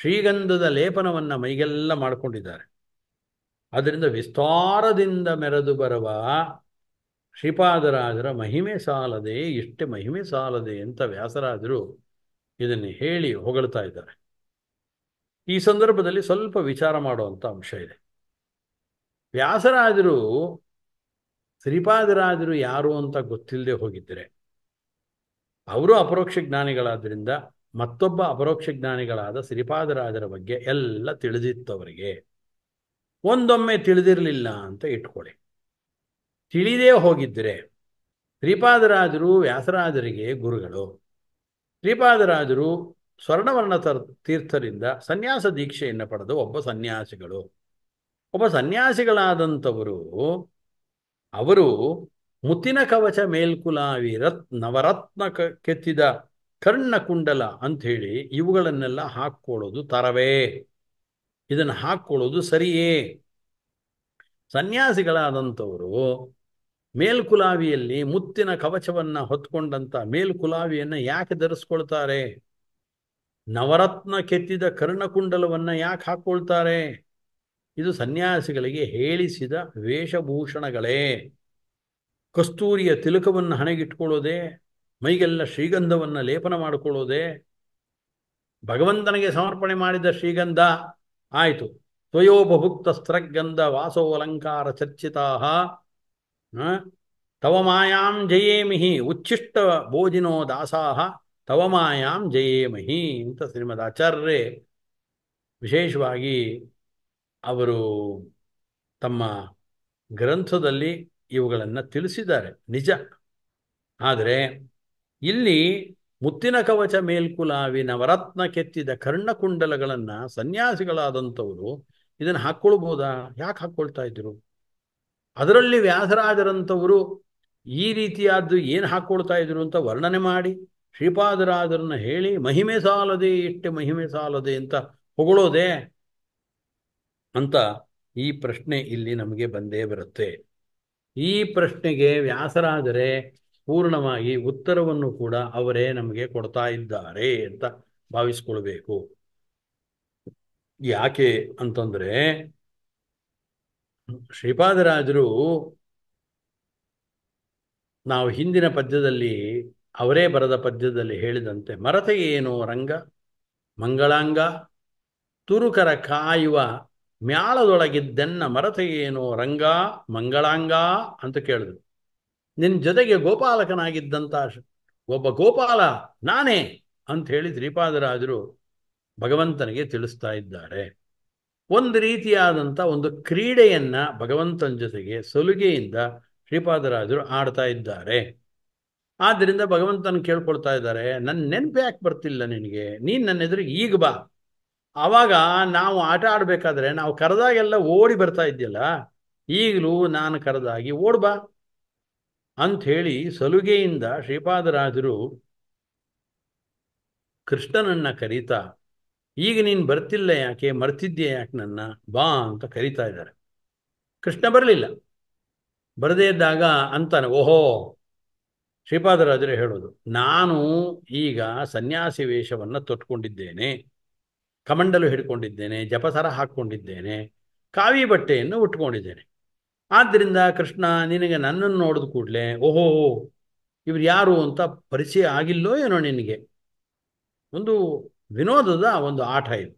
ಶ್ರೀಗಂಧದ ಲೇಪನವನ್ನು ಮೈಗೆಲ್ಲ ಮಾಡಿಕೊಂಡಿದ್ದಾರೆ ಅದರಿಂದ ವಿಸ್ತಾರದಿಂದ ಮೆರೆದು ಬರುವ ಶ್ರೀಪಾದರಾಜರ ಮಹಿಮೆ ಸಾಲದೆ ಇಷ್ಟೇ ಮಹಿಮೆ ಸಾಲದೆ ಅಂತ ವ್ಯಾಸರಾಜರು ಇದನ್ನು ಹೇಳಿ ಹೊಗಳ್ತಾ ಇದ್ದಾರೆ ಈ ಸಂದರ್ಭದಲ್ಲಿ ಸ್ವಲ್ಪ ವಿಚಾರ ಮಾಡುವಂಥ ಅಂಶ ಇದೆ ವ್ಯಾಸರಾಜರು ಶ್ರೀಪಾದರಾಜರು ಯಾರು ಅಂತ ಗೊತ್ತಿಲ್ಲದೆ ಹೋಗಿದ್ದರೆ ಅವರು ಅಪರೋಕ್ಷ ಜ್ಞಾನಿಗಳಾದ್ರಿಂದ ಮತ್ತೊಬ್ಬ ಅಪರೋಕ್ಷ ಜ್ಞಾನಿಗಳಾದ ಶ್ರೀಪಾದರಾಜರ ಬಗ್ಗೆ ಎಲ್ಲ ತಿಳಿದಿತ್ತು ಅವರಿಗೆ ಒಂದೊಮ್ಮೆ ತಿಳಿದಿರಲಿಲ್ಲ ಅಂತ ಇಟ್ಕೊಳ್ಳಿ ತಿಳಿದೇ ಹೋಗಿದ್ರೆ ಶ್ರೀಪಾದರಾಜರು ವ್ಯಾಸರಾಜರಿಗೆ ಗುರುಗಳು ಶ್ರೀಪಾದರಾಜರು ಸ್ವರ್ಣವರ್ಣ ತೀರ್ಥರಿಂದ ಸನ್ಯಾಸ ದೀಕ್ಷೆಯನ್ನು ಪಡೆದು ಒಬ್ಬ ಸನ್ಯಾಸಿಗಳು ಒಬ್ಬ ಸನ್ಯಾಸಿಗಳಾದಂಥವರು ಅವರು ಮುತ್ತಿನ ಕವಚ ಮೇಲ್ಕುಲಾವಿ ರತ್ ನವರತ್ನ ಕೆತ್ತಿದ ಕರ್ಣಕುಂಡಲ ಅಂಥೇಳಿ ಇವುಗಳನ್ನೆಲ್ಲ ಹಾಕ್ಕೊಳ್ಳೋದು ತರವೇ ಇದನ್ನು ಹಾಕ್ಕೊಳ್ಳೋದು ಸರಿಯೇ ಸನ್ಯಾಸಿಗಳಾದಂಥವರು ಮೇಲ್ಕುಲಾವಿಯಲ್ಲಿ ಮುತ್ತಿನ ಕವಚವನ್ನು ಹೊತ್ಕೊಂಡಂಥ ಮೇಲ್ಕುಲಾವಿಯನ್ನು ಯಾಕೆ ಧರಿಸ್ಕೊಳ್ತಾರೆ ನವರತ್ನ ಕೆತ್ತಿದ ಕರ್ಣಕುಂಡಲವನ್ನು ಯಾಕೆ ಹಾಕ್ಕೊಳ್ತಾರೆ ಇದು ಸನ್ಯಾಸಿಗಳಿಗೆ ಹೇಳಿಸಿದ ವೇಷಭೂಷಣಗಳೇ ಕಸ್ತೂರಿಯ ತಿಲಕವನ್ನು ಹಣೆಗಿಟ್ಕೊಳ್ಳೋದೆ ಮೈಗೆಲ್ಲ ಶ್ರೀಗಂಧವನ್ನು ಲೇಪನ ಮಾಡಿಕೊಳ್ಳೋದೆ ಭಗವಂತನಿಗೆ ಸಮರ್ಪಣೆ ಮಾಡಿದ ಶ್ರೀಗಂಧ ಆಯಿತು ತ್ವಯೋಪಭುಕ್ತ ಸ್ತ್ರಗಂಧ ವಾಸೋಲಂಕಾರ ಚರ್ಚಿತಾ ತವ ಮಾಯಾಂ ಜಯೇಮಿಹಿ ಉಚ್ಛಿಷ್ಟ ಭೋಜಿನೋ ದಾಸಾಹ ತವ ಮಾಯಾಂ ಜಯೇಮಹಿ ಅಂತ ಶ್ರೀಮದ್ ಆಚಾರ್ಯರೇ ವಿಶೇಷವಾಗಿ ಅವರು ತಮ್ಮ ಗ್ರಂಥದಲ್ಲಿ ಇವುಗಳನ್ನು ತಿಳಿಸಿದ್ದಾರೆ ನಿಜ ಆದರೆ ಇಲ್ಲಿ ಮುತ್ತಿನ ಕವಚ ಮೇಲ್ಕುಲಾವಿ ನವರತ್ನ ಕೆತ್ತಿದ ಕರ್ಣಕುಂಡಲಗಳನ್ನ ಸನ್ಯಾಸಿಗಳಾದಂಥವರು ಇದನ್ನು ಹಾಕ್ಕೊಳ್ಬೋದಾ ಯಾಕೆ ಹಾಕ್ಕೊಳ್ತಾ ಇದ್ರು ಅದರಲ್ಲಿ ವ್ಯಾಸರಾಜರಂಥವರು ಈ ರೀತಿಯಾದ್ದು ಏನು ಹಾಕ್ಕೊಳ್ತಾ ಇದ್ರು ಅಂತ ವರ್ಣನೆ ಮಾಡಿ ಶ್ರೀಪಾದರಾಜರನ್ನ ಹೇಳಿ ಮಹಿಮೆ ಸಾಲದೆ ಇಷ್ಟೆ ಮಹಿಮೆ ಸಾಲದೆ ಅಂತ ಹೊಗಳೋದೆ ಅಂತ ಈ ಪ್ರಶ್ನೆ ಇಲ್ಲಿ ನಮಗೆ ಬಂದೇ ಬರುತ್ತೆ ಈ ಪ್ರಶ್ನೆಗೆ ವ್ಯಾಸರಾದರೆ ಪೂರ್ಣವಾಗಿ ಉತ್ತರವನ್ನು ಕೂಡ ಅವರೇ ನಮಗೆ ಕೊಡ್ತಾ ಇದ್ದಾರೆ ಅಂತ ಭಾವಿಸ್ಕೊಳ್ಬೇಕು ಯಾಕೆ ಅಂತಂದ್ರೆ ಶ್ರೀಪಾದರಾಜರು ನಾವು ಹಿಂದಿನ ಪದ್ಯದಲ್ಲಿ ಅವರೇ ಬರೆದ ಪದ್ಯದಲ್ಲಿ ಹೇಳಿದಂತೆ ಮರತೆ ಏನು ರಂಗ ಮಂಗಳಾಂಗ ತುರುಕರ ಕಾಯುವ ಮ್ಯಾಳದೊಳಗಿದ್ದನ್ನ ಮರತ ಏನು ರಂಗ ಮಂಗಳಾಂಗ ಅಂತ ಕೇಳಿದ್ರು ನಿನ್ನ ಜೊತೆಗೆ ಗೋಪಾಲಕನಾಗಿದ್ದಂಥ ಒಬ್ಬ ಗೋಪಾಲ ನಾನೇ ಅಂತ ಹೇಳಿ ಶ್ರೀಪಾದರಾಜರು ಭಗವಂತನಿಗೆ ತಿಳಿಸ್ತಾ ಇದ್ದಾರೆ ಒಂದು ರೀತಿಯಾದಂಥ ಒಂದು ಕ್ರೀಡೆಯನ್ನ ಭಗವಂತನ ಜೊತೆಗೆ ಸಲುಗೆಯಿಂದ ಶ್ರೀಪಾದರಾಜರು ಆಡ್ತಾ ಇದ್ದಾರೆ ಆದ್ದರಿಂದ ಭಗವಂತನ ಕೇಳ್ಕೊಳ್ತಾ ಇದ್ದಾರೆ ನನ್ನ ನೆನಪು ಯಾಕೆ ಬರ್ತಿಲ್ಲ ನಿನಗೆ ನೀನು ನನ್ನ ಎದುರಿಗೆ ಈಗ ಬಾ ಅವಾಗ ನಾವು ಆಟ ಆಡ್ಬೇಕಾದ್ರೆ ನಾವು ಕರೆದಾಗೆಲ್ಲ ಓಡಿ ಬರ್ತಾ ಇದ್ದಿಲ್ಲ ಈಗಲೂ ನಾನು ಕರೆದಾಗಿ ಓಡ್ಬಾ ಅಂಥೇಳಿ ಸಲುಗೆಯಿಂದ ಶ್ರೀಪಾದರಾಜರು ಕೃಷ್ಣನನ್ನ ಕರೀತಾ ಈಗ ನೀನು ಬರ್ತಿಲ್ಲ ಯಾಕೆ ಮರ್ತಿದ್ದೆ ಯಾಕೆ ನನ್ನ ಬಾ ಅಂತ ಕರೀತಾ ಇದ್ದಾರೆ ಕೃಷ್ಣ ಬರಲಿಲ್ಲ ಬರದೇ ಇದ್ದಾಗ ಅಂತಾನೆ ಓಹೋ ಶ್ರೀಪಾದರಾಜರು ಹೇಳೋದು ನಾನು ಈಗ ಸನ್ಯಾಸಿ ವೇಷವನ್ನು ತೊಟ್ಕೊಂಡಿದ್ದೇನೆ ಕಮಂಡಲು ಹಿಡ್ಕೊಂಡಿದ್ದೇನೆ ಜಪಸರ ಹಾಕ್ಕೊಂಡಿದ್ದೇನೆ ಕಾವಿ ಬಟ್ಟೆಯನ್ನು ಉಟ್ಕೊಂಡಿದ್ದೇನೆ ಆದ್ದರಿಂದ ಕೃಷ್ಣ ನಿನಗೆ ನನ್ನನ್ನು ನೋಡಿದ ಕೂಡಲೇ ಓಹೋ ಇವ್ರು ಯಾರು ಅಂತ ಪರಿಚಯ ಆಗಿಲ್ಲೋ ಏನೋ ನಿನಗೆ ಒಂದು ವಿನೋದದ ಒಂದು ಆಟ ಇದು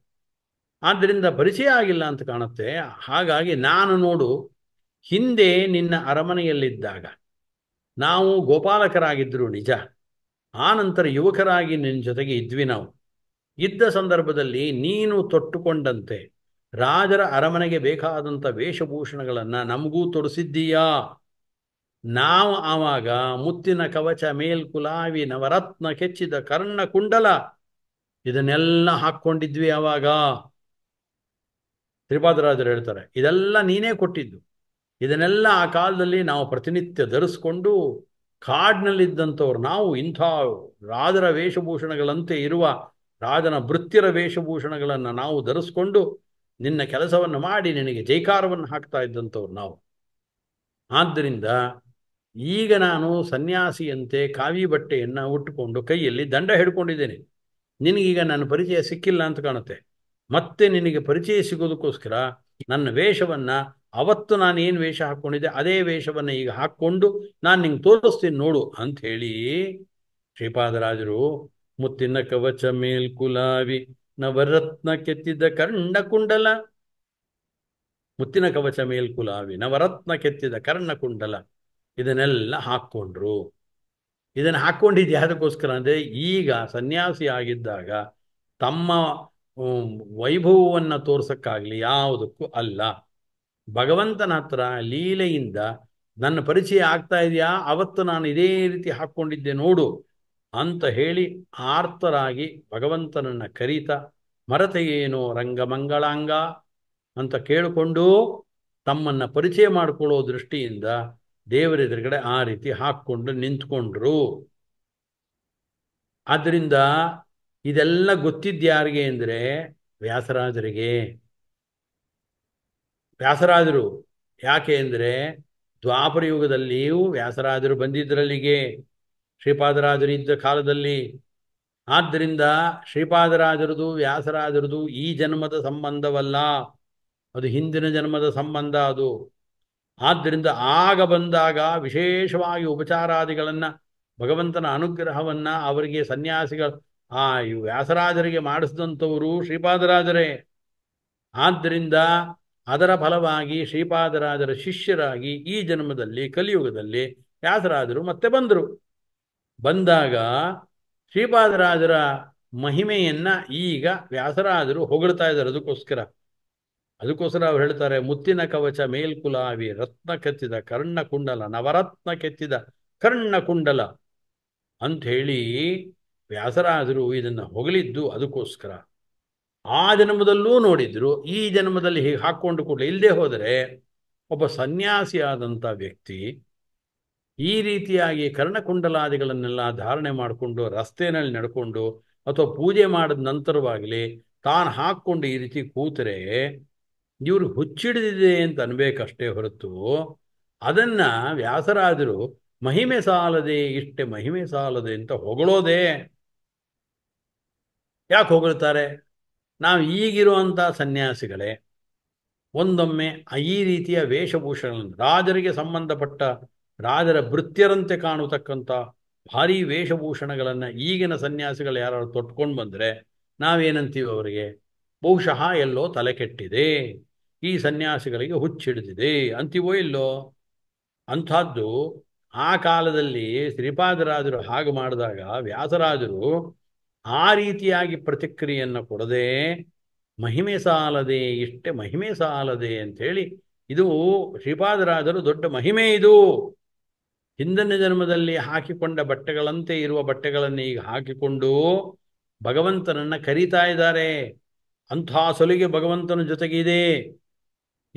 ಆದ್ದರಿಂದ ಪರಿಚಯ ಆಗಿಲ್ಲ ಅಂತ ಕಾಣುತ್ತೆ ಹಾಗಾಗಿ ನಾನು ನೋಡು ಹಿಂದೆ ನಿನ್ನ ಅರಮನೆಯಲ್ಲಿದ್ದಾಗ ನಾವು ಗೋಪಾಲಕರಾಗಿದ್ದರು ನಿಜ ಆ ನಂತರ ಯುವಕರಾಗಿ ನಿನ್ನ ಜೊತೆಗೆ ಇದ್ವಿ ನಾವು ಇದ್ದ ಸಂದರ್ಭದಲ್ಲಿ ನೀನು ತೊಟ್ಟುಕೊಂಡಂತೆ ರಾಜರ ಅರಮನೆಗೆ ಬೇಕಾದಂಥ ವೇಷಭೂಷಣಗಳನ್ನು ನಮಗೂ ತೊಡಿಸಿದ್ದೀಯಾ ನಾವು ಆವಾಗ ಮುತ್ತಿನ ಕವಚ ಮೇಲ್ಕುಲಾವಿ ನವರತ್ನ ಕೆಚ್ಚಿದ ಕರ್ಣ ಕುಂಡಲ ಇದನ್ನೆಲ್ಲ ಹಾಕ್ಕೊಂಡಿದ್ವಿ ಆವಾಗ ತ್ರಿಪಾದರಾಜರು ಹೇಳ್ತಾರೆ ಇದೆಲ್ಲ ನೀನೇ ಕೊಟ್ಟಿದ್ದು ಇದನ್ನೆಲ್ಲ ಆ ಕಾಲದಲ್ಲಿ ನಾವು ಪ್ರತಿನಿತ್ಯ ಧರಿಸ್ಕೊಂಡು ಕಾಡಿನಲ್ಲಿದ್ದಂಥವ್ರು ನಾವು ಇಂಥ ರಾಜರ ವೇಷಭೂಷಣಗಳಂತೆ ಇರುವ ರಾಜನ ವೃತ್ತಿರ ವೇಷಭೂಷಣಗಳನ್ನು ನಾವು ಧರಿಸ್ಕೊಂಡು ನಿನ್ನ ಕೆಲಸವನ್ನು ಮಾಡಿ ನಿನಗೆ ಜೈಕಾರವನ್ನು ಹಾಕ್ತಾ ಇದ್ದಂಥವ್ರು ನಾವು ಆದ್ದರಿಂದ ಈಗ ನಾನು ಸನ್ಯಾಸಿಯಂತೆ ಕಾವಿ ಬಟ್ಟೆಯನ್ನು ಉಟ್ಟುಕೊಂಡು ಕೈಯಲ್ಲಿ ದಂಡ ಹಿಡ್ಕೊಂಡಿದ್ದೇನೆ ನಿನಗೀಗ ನನ್ನ ಪರಿಚಯ ಸಿಕ್ಕಿಲ್ಲ ಅಂತ ಕಾಣುತ್ತೆ ಮತ್ತೆ ನಿನಗೆ ಪರಿಚಯ ಸಿಗೋದಕ್ಕೋಸ್ಕರ ನನ್ನ ವೇಷವನ್ನು ಅವತ್ತು ನಾನು ಏನು ವೇಷ ಹಾಕ್ಕೊಂಡಿದ್ದೆ ಅದೇ ವೇಷವನ್ನು ಈಗ ಹಾಕ್ಕೊಂಡು ನಾನು ನಿಂಗೆ ತೋರಿಸ್ತೀನಿ ನೋಡು ಅಂಥೇಳಿ ಶ್ರೀಪಾದರಾಜರು ಮುತ್ತಿನ ಕವಚ ಮೇಲ್ಕುಲಾವಿ ನವರತ್ನ ಕೆತ್ತಿದ ಕುಂಡಲ ಮುತ್ತಿನ ಕವಚ ಮೇಲ್ಕುಲಾವಿ ನವರತ್ನ ಕೆತ್ತಿದ ಕುಂಡಲ ಇದನ್ನೆಲ್ಲ ಹಾಕ್ಕೊಂಡ್ರು ಇದನ್ನ ಹಾಕ್ಕೊಂಡಿದ್ದು ಯಾವುದಕ್ಕೋಸ್ಕರ ಅಂದ್ರೆ ಈಗ ಸನ್ಯಾಸಿ ಆಗಿದ್ದಾಗ ತಮ್ಮ ವೈಭವವನ್ನು ತೋರ್ಸಕ್ಕಾಗ್ಲಿ ಯಾವುದಕ್ಕೂ ಅಲ್ಲ ಭಗವಂತನ ಹತ್ರ ಲೀಲೆಯಿಂದ ನನ್ನ ಪರಿಚಯ ಆಗ್ತಾ ಇದೆಯಾ ಅವತ್ತು ನಾನು ಇದೇ ರೀತಿ ಹಾಕ್ಕೊಂಡಿದ್ದೆ ನೋಡು ಅಂತ ಹೇಳಿ ಆರ್ತರಾಗಿ ಭಗವಂತನನ್ನ ಕರೀತ ಮರತೆಯೇನೋ ರಂಗಮಂಗಳಾಂಗ ಅಂತ ಕೇಳಿಕೊಂಡು ತಮ್ಮನ್ನ ಪರಿಚಯ ಮಾಡಿಕೊಳ್ಳೋ ದೃಷ್ಟಿಯಿಂದ ದೇವರೆದುರುಗಡೆ ಆ ರೀತಿ ಹಾಕ್ಕೊಂಡು ನಿಂತ್ಕೊಂಡ್ರು ಆದ್ರಿಂದ ಇದೆಲ್ಲ ಗೊತ್ತಿದ್ಯಾರಿಗೆ ಅಂದ್ರೆ ವ್ಯಾಸರಾಜರಿಗೆ ವ್ಯಾಸರಾಜರು ಯಾಕೆ ದ್ವಾಪರ ಯುಗದಲ್ಲಿಯೂ ವ್ಯಾಸರಾಜರು ಬಂದಿದ್ರಲ್ಲಿಗೆ ಶ್ರೀಪಾದರಾಜರು ಇದ್ದ ಕಾಲದಲ್ಲಿ ಆದ್ದರಿಂದ ಶ್ರೀಪಾದರಾಜರದು ವ್ಯಾಸರಾಜರದು ಈ ಜನ್ಮದ ಸಂಬಂಧವಲ್ಲ ಅದು ಹಿಂದಿನ ಜನ್ಮದ ಸಂಬಂಧ ಅದು ಆದ್ದರಿಂದ ಆಗ ಬಂದಾಗ ವಿಶೇಷವಾಗಿ ಉಪಚಾರಾದಿಗಳನ್ನು ಭಗವಂತನ ಅನುಗ್ರಹವನ್ನು ಅವರಿಗೆ ಸನ್ಯಾಸಿಗಳು ಆ ವ್ಯಾಸರಾಜರಿಗೆ ಮಾಡಿಸಿದಂಥವರು ಶ್ರೀಪಾದರಾಜರೇ ಆದ್ದರಿಂದ ಅದರ ಫಲವಾಗಿ ಶ್ರೀಪಾದರಾಜರ ಶಿಷ್ಯರಾಗಿ ಈ ಜನ್ಮದಲ್ಲಿ ಕಲಿಯುಗದಲ್ಲಿ ವ್ಯಾಸರಾಜರು ಮತ್ತೆ ಬಂದರು ಬಂದಾಗ ಶ್ರೀಪಾದರಾಜರ ಮಹಿಮೆಯನ್ನ ಈಗ ವ್ಯಾಸರಾಜರು ಹೊಗಳ್ತಾ ಇದ್ದಾರೆ ಅದಕ್ಕೋಸ್ಕರ ಅದಕ್ಕೋಸ್ಕರ ಅವ್ರು ಹೇಳ್ತಾರೆ ಮುತ್ತಿನ ಕವಚ ಮೇಲ್ಕುಲಾವಿ ರತ್ನ ಕೆತ್ತಿದ ಕರ್ಣ ಕುಂಡಲ ನವರತ್ನ ಕೆತ್ತಿದ ಕರ್ಣ ಕುಂಡಲ ಅಂಥೇಳಿ ವ್ಯಾಸರಾಜರು ಇದನ್ನು ಹೊಗಳಿದ್ದು ಅದಕ್ಕೋಸ್ಕರ ಆ ಜನ್ಮದಲ್ಲೂ ನೋಡಿದ್ರು ಈ ಜನ್ಮದಲ್ಲಿ ಹೀಗೆ ಹಾಕ್ಕೊಂಡು ಕೂಡಲೇ ಇಲ್ಲದೆ ಹೋದರೆ ಒಬ್ಬ ಸನ್ಯಾಸಿಯಾದಂಥ ವ್ಯಕ್ತಿ ಈ ರೀತಿಯಾಗಿ ಕರ್ಣಕುಂಡಲಾದಿಗಳನ್ನೆಲ್ಲ ಧಾರಣೆ ಮಾಡಿಕೊಂಡು ರಸ್ತೆನಲ್ಲಿ ನಡ್ಕೊಂಡು ಅಥವಾ ಪೂಜೆ ಮಾಡಿದ ನಂತರವಾಗಲಿ ತಾನು ಹಾಕ್ಕೊಂಡು ಈ ರೀತಿ ಕೂತರೆ ಇವರು ಹುಚ್ಚಿಡಿದಿದೆ ಅಂತ ಅನ್ಬೇಕಷ್ಟೇ ಹೊರತು ಅದನ್ನ ವ್ಯಾಸರಾದರು ಮಹಿಮೆ ಸಾಲದೆ ಇಷ್ಟೇ ಮಹಿಮೆ ಸಾಲದೆ ಅಂತ ಹೊಗಳೋದೆ ಯಾಕೆ ಹೊಗಳ್ತಾರೆ ನಾವು ಈಗಿರುವಂಥ ಸನ್ಯಾಸಿಗಳೇ ಒಂದೊಮ್ಮೆ ಈ ರೀತಿಯ ವೇಷಭೂಷಣ ರಾಜರಿಗೆ ಸಂಬಂಧಪಟ್ಟ ರಾಜರ ಭೃತ್ಯರಂತೆ ಕಾಣತಕ್ಕಂಥ ಭಾರೀ ವೇಷಭೂಷಣಗಳನ್ನು ಈಗಿನ ಸನ್ಯಾಸಿಗಳು ಯಾರು ತೊಟ್ಕೊಂಡು ಬಂದರೆ ನಾವೇನಂತೀವಿ ಅವರಿಗೆ ಬಹುಶಃ ಎಲ್ಲೋ ತಲೆ ಕೆಟ್ಟಿದೆ ಈ ಸನ್ಯಾಸಿಗಳಿಗೆ ಹುಚ್ಚಿಡಿದಿದೆ ಅಂತೀವೋ ಇಲ್ಲೋ ಅಂಥದ್ದು ಆ ಕಾಲದಲ್ಲಿ ಶ್ರೀಪಾದರಾಜರು ಹಾಗೆ ಮಾಡಿದಾಗ ವ್ಯಾಸರಾಜರು ಆ ರೀತಿಯಾಗಿ ಪ್ರತಿಕ್ರಿಯೆಯನ್ನು ಕೊಡದೆ ಮಹಿಮೆ ಸಾಲದೆ ಇಷ್ಟೇ ಮಹಿಮೆ ಸಾಲದೆ ಅಂಥೇಳಿ ಇದು ಶ್ರೀಪಾದರಾಜರು ದೊಡ್ಡ ಮಹಿಮೆ ಇದು ಹಿಂದಿನ ಜನ್ಮದಲ್ಲಿ ಹಾಕಿಕೊಂಡ ಬಟ್ಟೆಗಳಂತೆ ಇರುವ ಬಟ್ಟೆಗಳನ್ನು ಈಗ ಹಾಕಿಕೊಂಡು ಭಗವಂತನನ್ನ ಕರೀತಾ ಇದ್ದಾರೆ ಅಂಥ ಸೊಲಿಗೆ ಭಗವಂತನ ಜೊತೆಗಿದೆ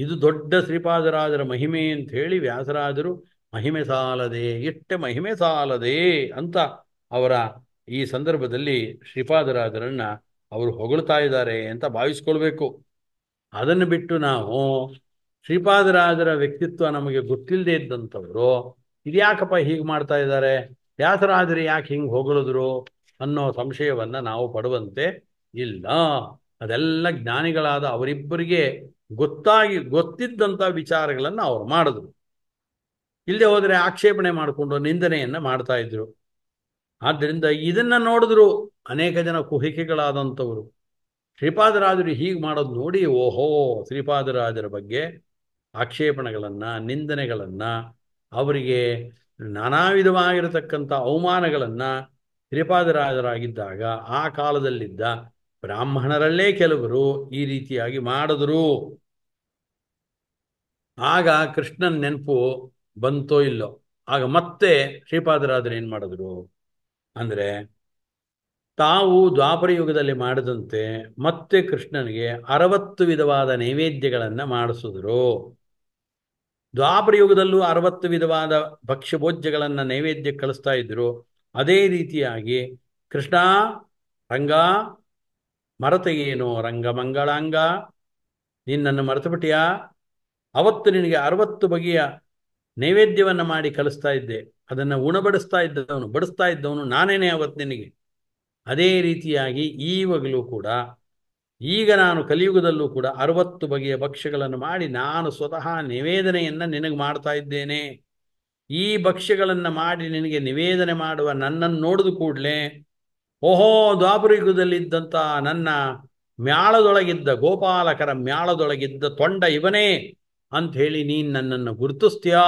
ಇದು ದೊಡ್ಡ ಶ್ರೀಪಾದರಾಜರ ಮಹಿಮೆ ಅಂತ ಹೇಳಿ ವ್ಯಾಸರಾಜರು ಮಹಿಮೆ ಸಾಲದೆ ಇಟ್ಟೆ ಮಹಿಮೆ ಸಾಲದೆ ಅಂತ ಅವರ ಈ ಸಂದರ್ಭದಲ್ಲಿ ಶ್ರೀಪಾದರಾಜರನ್ನ ಅವರು ಹೊಗಳ್ತಾ ಇದ್ದಾರೆ ಅಂತ ಭಾವಿಸ್ಕೊಳ್ಬೇಕು ಅದನ್ನು ಬಿಟ್ಟು ನಾವು ಶ್ರೀಪಾದರಾಜರ ವ್ಯಕ್ತಿತ್ವ ನಮಗೆ ಗೊತ್ತಿಲ್ಲದೆ ಇದ್ದಂಥವರು ಇದ್ಯಾಕಪ್ಪ ಹೀಗೆ ಮಾಡ್ತಾ ಇದ್ದಾರೆ ವ್ಯಾಸರಾದ್ರೆ ಯಾಕೆ ಹಿಂಗೆ ಹೊಗಳಿದ್ರು ಅನ್ನೋ ಸಂಶಯವನ್ನ ನಾವು ಪಡುವಂತೆ ಇಲ್ಲ ಅದೆಲ್ಲ ಜ್ಞಾನಿಗಳಾದ ಅವರಿಬ್ಬರಿಗೆ ಗೊತ್ತಾಗಿ ಗೊತ್ತಿದ್ದಂಥ ವಿಚಾರಗಳನ್ನು ಅವ್ರು ಮಾಡಿದ್ರು ಇಲ್ಲದೆ ಹೋದರೆ ಆಕ್ಷೇಪಣೆ ಮಾಡಿಕೊಂಡು ನಿಂದನೆಯನ್ನು ಮಾಡ್ತಾ ಇದ್ರು ಆದ್ದರಿಂದ ಇದನ್ನು ನೋಡಿದ್ರು ಅನೇಕ ಜನ ಕುಹಿಕೆಗಳಾದಂಥವರು ಶ್ರೀಪಾದರಾಜರು ಹೀಗೆ ಮಾಡೋದು ನೋಡಿ ಓಹೋ ಶ್ರೀಪಾದರಾಜರ ಬಗ್ಗೆ ಆಕ್ಷೇಪಣೆಗಳನ್ನು ನಿಂದನೆಗಳನ್ನು ಅವರಿಗೆ ನಾನಾ ವಿಧವಾಗಿರತಕ್ಕಂಥ ಅವಮಾನಗಳನ್ನು ತ್ರಿಪಾದರಾಜರಾಗಿದ್ದಾಗ ಆ ಕಾಲದಲ್ಲಿದ್ದ ಬ್ರಾಹ್ಮಣರಲ್ಲೇ ಕೆಲವರು ಈ ರೀತಿಯಾಗಿ ಮಾಡಿದ್ರು ಆಗ ಕೃಷ್ಣನ್ ನೆನಪು ಬಂತೋ ಇಲ್ಲೋ ಆಗ ಮತ್ತೆ ಶ್ರೀಪಾದರಾಜರು ಏನು ಮಾಡಿದ್ರು ಅಂದರೆ ತಾವು ದ್ವಾಪರ ಯುಗದಲ್ಲಿ ಮಾಡಿದಂತೆ ಮತ್ತೆ ಕೃಷ್ಣನಿಗೆ ಅರವತ್ತು ವಿಧವಾದ ನೈವೇದ್ಯಗಳನ್ನು ಮಾಡಿಸಿದ್ರು ದ್ವಾಪರ ಯುಗದಲ್ಲೂ ಅರವತ್ತು ವಿಧವಾದ ಭಕ್ಷ್ಯಭೋಜ್ಯಗಳನ್ನು ನೈವೇದ್ಯಕ್ಕೆ ಕಳಿಸ್ತಾ ಇದ್ರು ಅದೇ ರೀತಿಯಾಗಿ ಕೃಷ್ಣ ರಂಗ ಮರತೆಯೇನು ರಂಗಮಂಗಳಾಂಗ ನಿನ್ನನ್ನು ಮರೆತುಬಿಟ್ಟಿಯಾ ಅವತ್ತು ನಿನಗೆ ಅರವತ್ತು ಬಗೆಯ ನೈವೇದ್ಯವನ್ನು ಮಾಡಿ ಕಲಿಸ್ತಾ ಇದ್ದೆ ಅದನ್ನು ಉಣಬಡಿಸ್ತಾ ಇದ್ದವನು ಬಡಿಸ್ತಾ ಇದ್ದವನು ನಾನೇನೇ ಅವತ್ತು ನಿನಗೆ ಅದೇ ರೀತಿಯಾಗಿ ಈವಾಗಲೂ ಕೂಡ ಈಗ ನಾನು ಕಲಿಯುಗದಲ್ಲೂ ಕೂಡ ಅರವತ್ತು ಬಗೆಯ ಭಕ್ಷ್ಯಗಳನ್ನು ಮಾಡಿ ನಾನು ಸ್ವತಃ ನಿವೇದನೆಯನ್ನು ನಿನಗೆ ಮಾಡ್ತಾ ಇದ್ದೇನೆ ಈ ಭಕ್ಷ್ಯಗಳನ್ನು ಮಾಡಿ ನಿನಗೆ ನಿವೇದನೆ ಮಾಡುವ ನನ್ನನ್ನು ನೋಡಿದ ಕೂಡಲೇ ಓಹೋ ದ್ವಾಪರಿಗದಲ್ಲಿದ್ದಂಥ ನನ್ನ ಮ್ಯಾಳದೊಳಗಿದ್ದ ಗೋಪಾಲಕರ ಮ್ಯಾಳದೊಳಗಿದ್ದ ತೊಂಡ ಇವನೇ ಅಂಥೇಳಿ ನೀನು ನನ್ನನ್ನು ಗುರುತಿಸ್ತೀಯಾ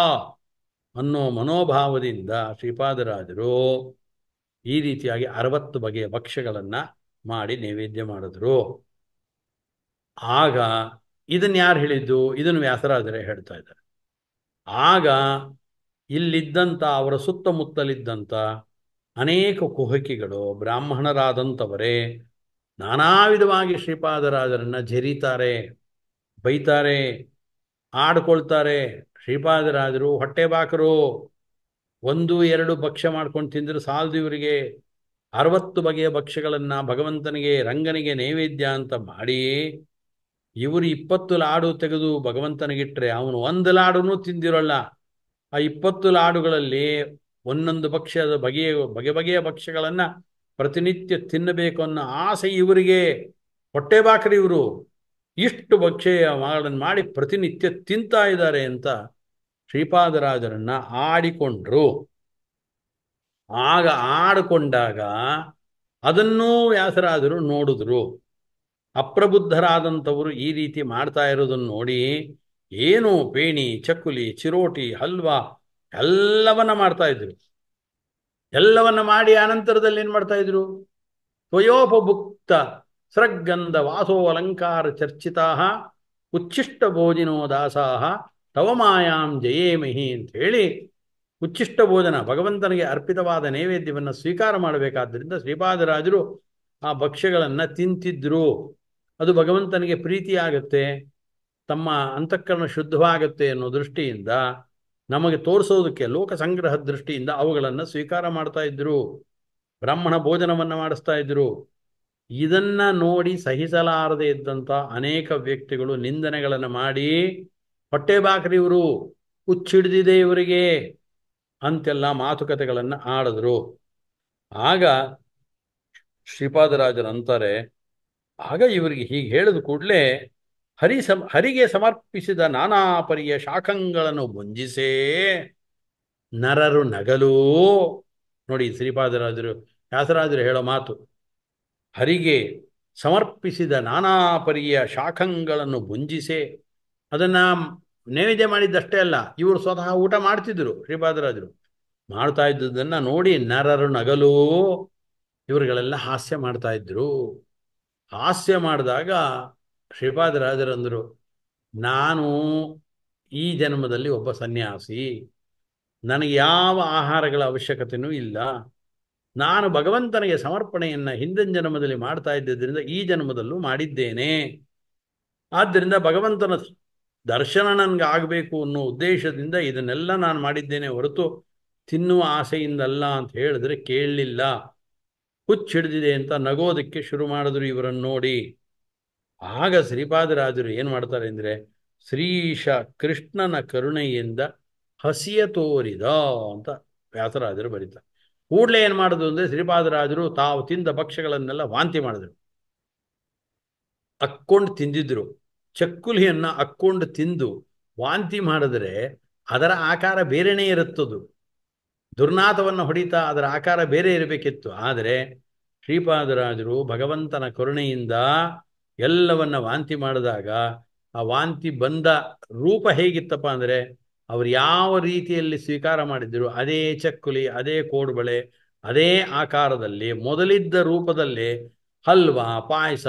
ಅನ್ನೋ ಮನೋಭಾವದಿಂದ ಶ್ರೀಪಾದರಾಜರು ಈ ರೀತಿಯಾಗಿ ಅರವತ್ತು ಬಗೆಯ ಭಕ್ಷ್ಯಗಳನ್ನು ಮಾಡಿ ನೈವೇದ್ಯ ಮಾಡಿದ್ರು ಆಗ ಇದನ್ನು ಯಾರು ಹೇಳಿದ್ದು ಇದನ್ನು ವ್ಯಾಸರಾಜರೇ ಹೇಳ್ತಾ ಇದ್ದಾರೆ ಆಗ ಇಲ್ಲಿದ್ದಂಥ ಅವರ ಸುತ್ತಮುತ್ತಲಿದ್ದಂಥ ಅನೇಕ ಕುಹಕಿಗಳು ಬ್ರಾಹ್ಮಣರಾದಂಥವರೇ ನಾನಾ ವಿಧವಾಗಿ ಶ್ರೀಪಾದರಾಜರನ್ನು ಜರಿತಾರೆ ಬೈತಾರೆ ಆಡ್ಕೊಳ್ತಾರೆ ಶ್ರೀಪಾದರಾಜರು ಬಾಕರು ಒಂದು ಎರಡು ಭಕ್ಷ್ಯ ಮಾಡ್ಕೊಂಡು ತಿಂದರು ಸಾಲದು ಇವರಿಗೆ ಅರವತ್ತು ಬಗೆಯ ಭಕ್ಷ್ಯಗಳನ್ನು ಭಗವಂತನಿಗೆ ರಂಗನಿಗೆ ನೈವೇದ್ಯ ಅಂತ ಮಾಡಿ ಇವರು ಇಪ್ಪತ್ತು ಲಾಡು ತೆಗೆದು ಭಗವಂತನಿಗಿಟ್ರೆ ಅವನು ಒಂದು ಲಾಡುನೂ ತಿಂದಿರೋಲ್ಲ ಆ ಇಪ್ಪತ್ತು ಲಾಡುಗಳಲ್ಲಿ ಒಂದೊಂದು ಭಕ್ಷ್ಯದ ಬಗೆಯ ಬಗೆ ಬಗೆಯ ಭಕ್ಷ್ಯಗಳನ್ನ ಪ್ರತಿನಿತ್ಯ ತಿನ್ನಬೇಕು ಅನ್ನೋ ಆಸೆ ಇವರಿಗೆ ಹೊಟ್ಟೆ ಬಾಕ್ರಿ ಇವರು ಇಷ್ಟು ಭಕ್ಷ್ಯ ಮಾಡಿ ಪ್ರತಿನಿತ್ಯ ತಿಂತಾ ಇದ್ದಾರೆ ಅಂತ ಶ್ರೀಪಾದರಾಜರನ್ನ ಆಡಿಕೊಂಡ್ರು ಆಗ ಆಡಿಕೊಂಡಾಗ ಅದನ್ನೂ ವ್ಯಾಸರಾದರು ನೋಡಿದ್ರು ಅಪ್ರಬುದ್ಧರಾದಂಥವರು ಈ ರೀತಿ ಮಾಡ್ತಾ ಇರೋದನ್ನು ನೋಡಿ ಏನು ಪೇಣಿ ಚಕ್ಕುಲಿ ಚಿರೋಟಿ ಹಲ್ವಾ ಎಲ್ಲವನ್ನ ಮಾಡ್ತಾ ಇದ್ರು ಎಲ್ಲವನ್ನ ಮಾಡಿ ಆನಂತರದಲ್ಲಿ ಏನು ಮಾಡ್ತಾ ಇದ್ರು ತ್ವಯೋಪಭುಕ್ತ ಸ್ರಗ್ಗಂಧ ವಾಸೋ ಅಲಂಕಾರ ಚರ್ಚಿತಾ ಉಚ್ಚಿಷ್ಟ ಭೋಜಿನೋ ದಾಸಾಹ ಮಾಯಾಂ ಜಯೇಮಹಿ ಅಂತ ಹೇಳಿ ಉಚ್ಚಿಷ್ಟ ಭೋಜನ ಭಗವಂತನಿಗೆ ಅರ್ಪಿತವಾದ ನೈವೇದ್ಯವನ್ನು ಸ್ವೀಕಾರ ಮಾಡಬೇಕಾದ್ದರಿಂದ ಶ್ರೀಪಾದರಾಜರು ಆ ಭಕ್ಷ್ಯಗಳನ್ನು ತಿಂತಿದ್ರು ಅದು ಭಗವಂತನಿಗೆ ಪ್ರೀತಿಯಾಗುತ್ತೆ ತಮ್ಮ ಅಂತಃಕರಣ ಶುದ್ಧವಾಗುತ್ತೆ ಅನ್ನೋ ದೃಷ್ಟಿಯಿಂದ ನಮಗೆ ತೋರಿಸೋದಕ್ಕೆ ಲೋಕ ಸಂಗ್ರಹ ದೃಷ್ಟಿಯಿಂದ ಅವುಗಳನ್ನು ಸ್ವೀಕಾರ ಮಾಡ್ತಾ ಇದ್ರು ಬ್ರಾಹ್ಮಣ ಭೋಜನವನ್ನು ಮಾಡಿಸ್ತಾ ಇದ್ರು ಇದನ್ನ ನೋಡಿ ಸಹಿಸಲಾರದೆ ಇದ್ದಂಥ ಅನೇಕ ವ್ಯಕ್ತಿಗಳು ನಿಂದನೆಗಳನ್ನು ಮಾಡಿ ಹೊಟ್ಟೆ ಇವರು ಹುಚ್ಚಿಡಿದಿದೆ ಇವರಿಗೆ ಅಂತೆಲ್ಲ ಮಾತುಕತೆಗಳನ್ನು ಆಡಿದ್ರು ಆಗ ಶ್ರೀಪಾದರಾಜರು ಆಗ ಇವರಿಗೆ ಹೀಗೆ ಹೇಳಿದ ಕೂಡಲೇ ಹರಿ ಸಮ ಹರಿಗೆ ಸಮರ್ಪಿಸಿದ ನಾನಾ ಪರಿಯ ಶಾಖಗಳನ್ನು ಮುಂಜಿಸೇ ನರರು ನಗಲು ನೋಡಿ ಶ್ರೀಪಾದರಾಜರು ವ್ಯಾಸರಾಜರು ಹೇಳೋ ಮಾತು ಹರಿಗೆ ಸಮರ್ಪಿಸಿದ ನಾನಾ ಪರಿಯ ಶಾಖಗಳನ್ನು ಮುಂಜಿಸೆ ಅದನ್ನು ನೈವೇದ್ಯ ಮಾಡಿದ್ದಷ್ಟೇ ಅಲ್ಲ ಇವರು ಸ್ವತಃ ಊಟ ಮಾಡ್ತಿದ್ರು ಶ್ರೀಪಾದರಾಜರು ಮಾಡ್ತಾ ಇದ್ದುದನ್ನು ನೋಡಿ ನರರು ನಗಲು ಇವರುಗಳೆಲ್ಲ ಹಾಸ್ಯ ಮಾಡ್ತಾ ಇದ್ರು ಹಾಸ್ಯ ಮಾಡಿದಾಗ ಶ್ರೀಪಾದರಾಜರಂದರು ನಾನು ಈ ಜನ್ಮದಲ್ಲಿ ಒಬ್ಬ ಸನ್ಯಾಸಿ ನನಗೆ ಯಾವ ಆಹಾರಗಳ ಅವಶ್ಯಕತೆಯೂ ಇಲ್ಲ ನಾನು ಭಗವಂತನಿಗೆ ಸಮರ್ಪಣೆಯನ್ನು ಹಿಂದಿನ ಜನ್ಮದಲ್ಲಿ ಮಾಡ್ತಾ ಇದ್ದಿದ್ದರಿಂದ ಈ ಜನ್ಮದಲ್ಲೂ ಮಾಡಿದ್ದೇನೆ ಆದ್ದರಿಂದ ಭಗವಂತನ ದರ್ಶನ ನನಗೆ ಆಗಬೇಕು ಅನ್ನೋ ಉದ್ದೇಶದಿಂದ ಇದನ್ನೆಲ್ಲ ನಾನು ಮಾಡಿದ್ದೇನೆ ಹೊರತು ತಿನ್ನುವ ಆಸೆಯಿಂದಲ್ಲ ಅಂತ ಹೇಳಿದ್ರೆ ಕೇಳಲಿಲ್ಲ ಹುಚ್ಚಿಡಿದಿದೆ ಅಂತ ನಗೋದಕ್ಕೆ ಶುರು ಮಾಡಿದ್ರು ಇವರನ್ನು ನೋಡಿ ಆಗ ಶ್ರೀಪಾದರಾಜರು ಏನು ಮಾಡ್ತಾರೆ ಅಂದರೆ ಶ್ರೀಶ ಕೃಷ್ಣನ ಕರುಣೆಯಿಂದ ಹಸಿಯ ತೋರಿದ ಅಂತ ವ್ಯಾಸರಾಜರು ಬರೀತಾರೆ ಕೂಡಲೇ ಏನು ಮಾಡಿದ್ರು ಅಂದರೆ ಶ್ರೀಪಾದರಾಜರು ತಾವು ತಿಂದ ಭಕ್ಷ್ಯಗಳನ್ನೆಲ್ಲ ವಾಂತಿ ಮಾಡಿದ್ರು ಅಕ್ಕೊಂಡು ತಿಂದಿದ್ರು ಚಕ್ಕುಲಿಯನ್ನು ಅಕ್ಕೊಂಡು ತಿಂದು ವಾಂತಿ ಮಾಡಿದ್ರೆ ಅದರ ಆಕಾರ ಬೇರೆನೇ ಇರುತ್ತದು ದುರ್ನಾಥವನ್ನು ಹೊಡಿತಾ ಅದರ ಆಕಾರ ಬೇರೆ ಇರಬೇಕಿತ್ತು ಆದರೆ ಶ್ರೀಪಾದರಾಜರು ಭಗವಂತನ ಕರುಣೆಯಿಂದ ಎಲ್ಲವನ್ನ ವಾಂತಿ ಮಾಡಿದಾಗ ಆ ವಾಂತಿ ಬಂದ ರೂಪ ಹೇಗಿತ್ತಪ್ಪ ಅಂದರೆ ಅವರು ಯಾವ ರೀತಿಯಲ್ಲಿ ಸ್ವೀಕಾರ ಮಾಡಿದ್ರು ಅದೇ ಚಕ್ಕುಲಿ ಅದೇ ಕೋಡುಬಳೆ ಅದೇ ಆಕಾರದಲ್ಲಿ ಮೊದಲಿದ್ದ ರೂಪದಲ್ಲಿ ಹಲ್ವಾ ಪಾಯಸ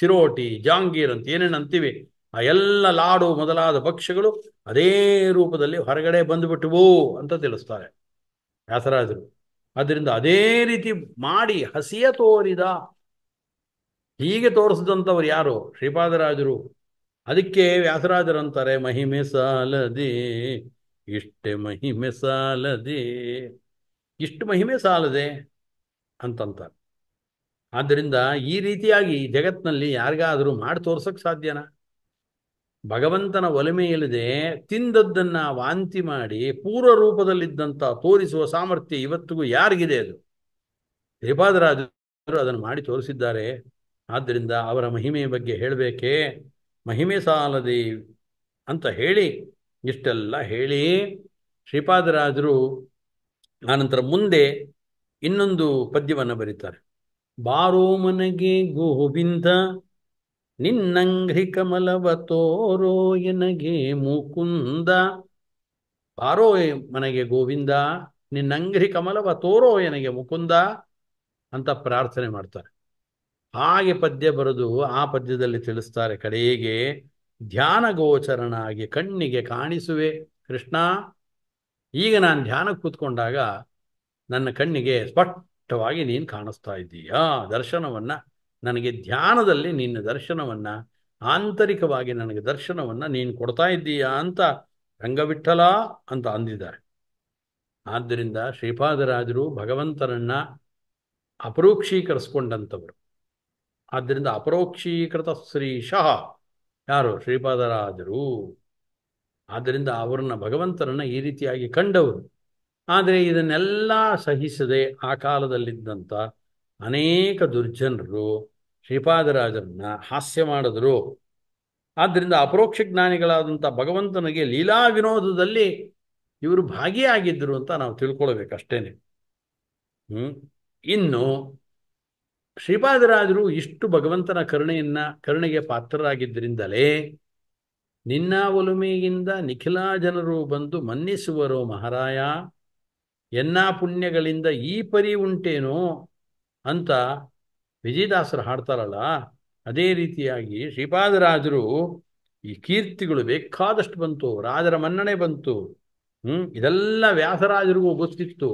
ಚಿರೋಟಿ ಜಾಂಗೀರ್ ಅಂತ ಏನೇನು ಅಂತೀವಿ ಆ ಎಲ್ಲ ಲಾಡು ಮೊದಲಾದ ಪಕ್ಷಗಳು ಅದೇ ರೂಪದಲ್ಲಿ ಹೊರಗಡೆ ಬಂದುಬಿಟ್ಟುವು ಅಂತ ತಿಳಿಸ್ತಾರೆ ವ್ಯಾಸರಾಜರು ಆದ್ದರಿಂದ ಅದೇ ರೀತಿ ಮಾಡಿ ಹಸಿಯ ತೋರಿದ ಹೀಗೆ ತೋರಿಸಿದಂಥವ್ರು ಯಾರು ಶ್ರೀಪಾದರಾಜರು ಅದಕ್ಕೆ ಅಂತಾರೆ ಮಹಿಮೆ ಸಾಲದೆ ಇಷ್ಟೇ ಮಹಿಮೆ ಸಾಲದೆ ಇಷ್ಟು ಮಹಿಮೆ ಸಾಲದೆ ಅಂತಂತಾರೆ ಆದ್ದರಿಂದ ಈ ರೀತಿಯಾಗಿ ಜಗತ್ತಿನಲ್ಲಿ ಯಾರಿಗಾದರೂ ಮಾಡಿ ತೋರ್ಸೋಕ್ಕೆ ಸಾಧ್ಯನಾ ಭಗವಂತನ ಒಲಮೆಯಲ್ಲದೆ ತಿಂದದ್ದನ್ನ ವಾಂತಿ ಮಾಡಿ ಪೂರ್ವ ರೂಪದಲ್ಲಿದ್ದಂಥ ತೋರಿಸುವ ಸಾಮರ್ಥ್ಯ ಇವತ್ತಿಗೂ ಯಾರಿಗಿದೆ ಅದು ಶ್ರೀಪಾದರಾಜರು ಅದನ್ನು ಮಾಡಿ ತೋರಿಸಿದ್ದಾರೆ ಆದ್ದರಿಂದ ಅವರ ಮಹಿಮೆಯ ಬಗ್ಗೆ ಹೇಳಬೇಕೇ ಮಹಿಮೆ ಸಾಲದಿ ಅಂತ ಹೇಳಿ ಇಷ್ಟೆಲ್ಲ ಹೇಳಿ ಶ್ರೀಪಾದರಾಜರು ಆನಂತರ ಮುಂದೆ ಇನ್ನೊಂದು ಪದ್ಯವನ್ನು ಬರೀತಾರೆ ಬಾರೋ ಮನೆಗೆ ಗೋವಿಂದ ನಿನ್ನಂಗ್ರಿ ಕಮಲವ ತೋರೋ ಎನಗೆ ಮುಕುಂದ ಬಾರೋ ಮನೆಗೆ ಗೋವಿಂದ ನಿನ್ನಂಗ್ರಿ ಕಮಲವ ತೋರೋ ಎನಗೆ ಮುಕುಂದ ಅಂತ ಪ್ರಾರ್ಥನೆ ಮಾಡ್ತಾರೆ ಹಾಗೆ ಪದ್ಯ ಬರೆದು ಆ ಪದ್ಯದಲ್ಲಿ ತಿಳಿಸ್ತಾರೆ ಕಡೆಗೆ ಧ್ಯಾನ ಗೋಚರನಾಗಿ ಕಣ್ಣಿಗೆ ಕಾಣಿಸುವೆ ಕೃಷ್ಣ ಈಗ ನಾನು ಧ್ಯಾನಕ್ಕೆ ಕೂತ್ಕೊಂಡಾಗ ನನ್ನ ಕಣ್ಣಿಗೆ ಸ್ಪಷ್ಟವಾಗಿ ನೀನು ಕಾಣಿಸ್ತಾ ಇದ್ದೀಯಾ ದರ್ಶನವನ್ನು ನನಗೆ ಧ್ಯಾನದಲ್ಲಿ ನಿನ್ನ ದರ್ಶನವನ್ನ ಆಂತರಿಕವಾಗಿ ನನಗೆ ದರ್ಶನವನ್ನ ನೀನು ಕೊಡ್ತಾ ಇದ್ದೀಯಾ ಅಂತ ರಂಗವಿಠಲ ಅಂತ ಅಂದಿದ್ದಾರೆ ಆದ್ದರಿಂದ ಶ್ರೀಪಾದರಾಜರು ಭಗವಂತನನ್ನ ಅಪರೋಕ್ಷೀಕರಿಸ್ಕೊಂಡಂಥವರು ಆದ್ದರಿಂದ ಅಪರೋಕ್ಷೀಕೃತ ಶ್ರೀಶಃ ಯಾರು ಶ್ರೀಪಾದರಾಜರು ಆದ್ದರಿಂದ ಅವರನ್ನ ಭಗವಂತರನ್ನು ಈ ರೀತಿಯಾಗಿ ಕಂಡವರು ಆದರೆ ಇದನ್ನೆಲ್ಲ ಸಹಿಸದೆ ಆ ಕಾಲದಲ್ಲಿದ್ದಂಥ ಅನೇಕ ದುರ್ಜನರು ಶ್ರೀಪಾದರಾಜರನ್ನ ಹಾಸ್ಯ ಮಾಡಿದ್ರು ಆದ್ದರಿಂದ ಅಪರೋಕ್ಷ ಜ್ಞಾನಿಗಳಾದಂಥ ಭಗವಂತನಿಗೆ ಲೀಲಾ ವಿನೋದದಲ್ಲಿ ಇವರು ಭಾಗಿಯಾಗಿದ್ದರು ಅಂತ ನಾವು ತಿಳ್ಕೊಳ್ಬೇಕಷ್ಟೇ ಹ್ಞೂ ಇನ್ನು ಶ್ರೀಪಾದರಾಜರು ಇಷ್ಟು ಭಗವಂತನ ಕರುಣೆಯನ್ನ ಕರುಣೆಗೆ ಪಾತ್ರರಾಗಿದ್ದರಿಂದಲೇ ನಿನ್ನ ಒಲುಮೆಯಿಂದ ನಿಖಿಲಾ ಜನರು ಬಂದು ಮನ್ನಿಸುವರೋ ಮಹಾರಾಯ ಎನ್ನ ಪುಣ್ಯಗಳಿಂದ ಈ ಪರಿ ಉಂಟೇನೋ ಅಂತ ವಿಜಯದಾಸರು ಹಾಡ್ತಾರಲ್ಲ ಅದೇ ರೀತಿಯಾಗಿ ಶ್ರೀಪಾದರಾಜರು ಈ ಕೀರ್ತಿಗಳು ಬೇಕಾದಷ್ಟು ಬಂತು ರಾಜರ ಮನ್ನಣೆ ಬಂತು ಹ್ಮ್ ಇದೆಲ್ಲ ವ್ಯಾಸರಾಜರಿಗೂ ಗೊತ್ತಿತ್ತು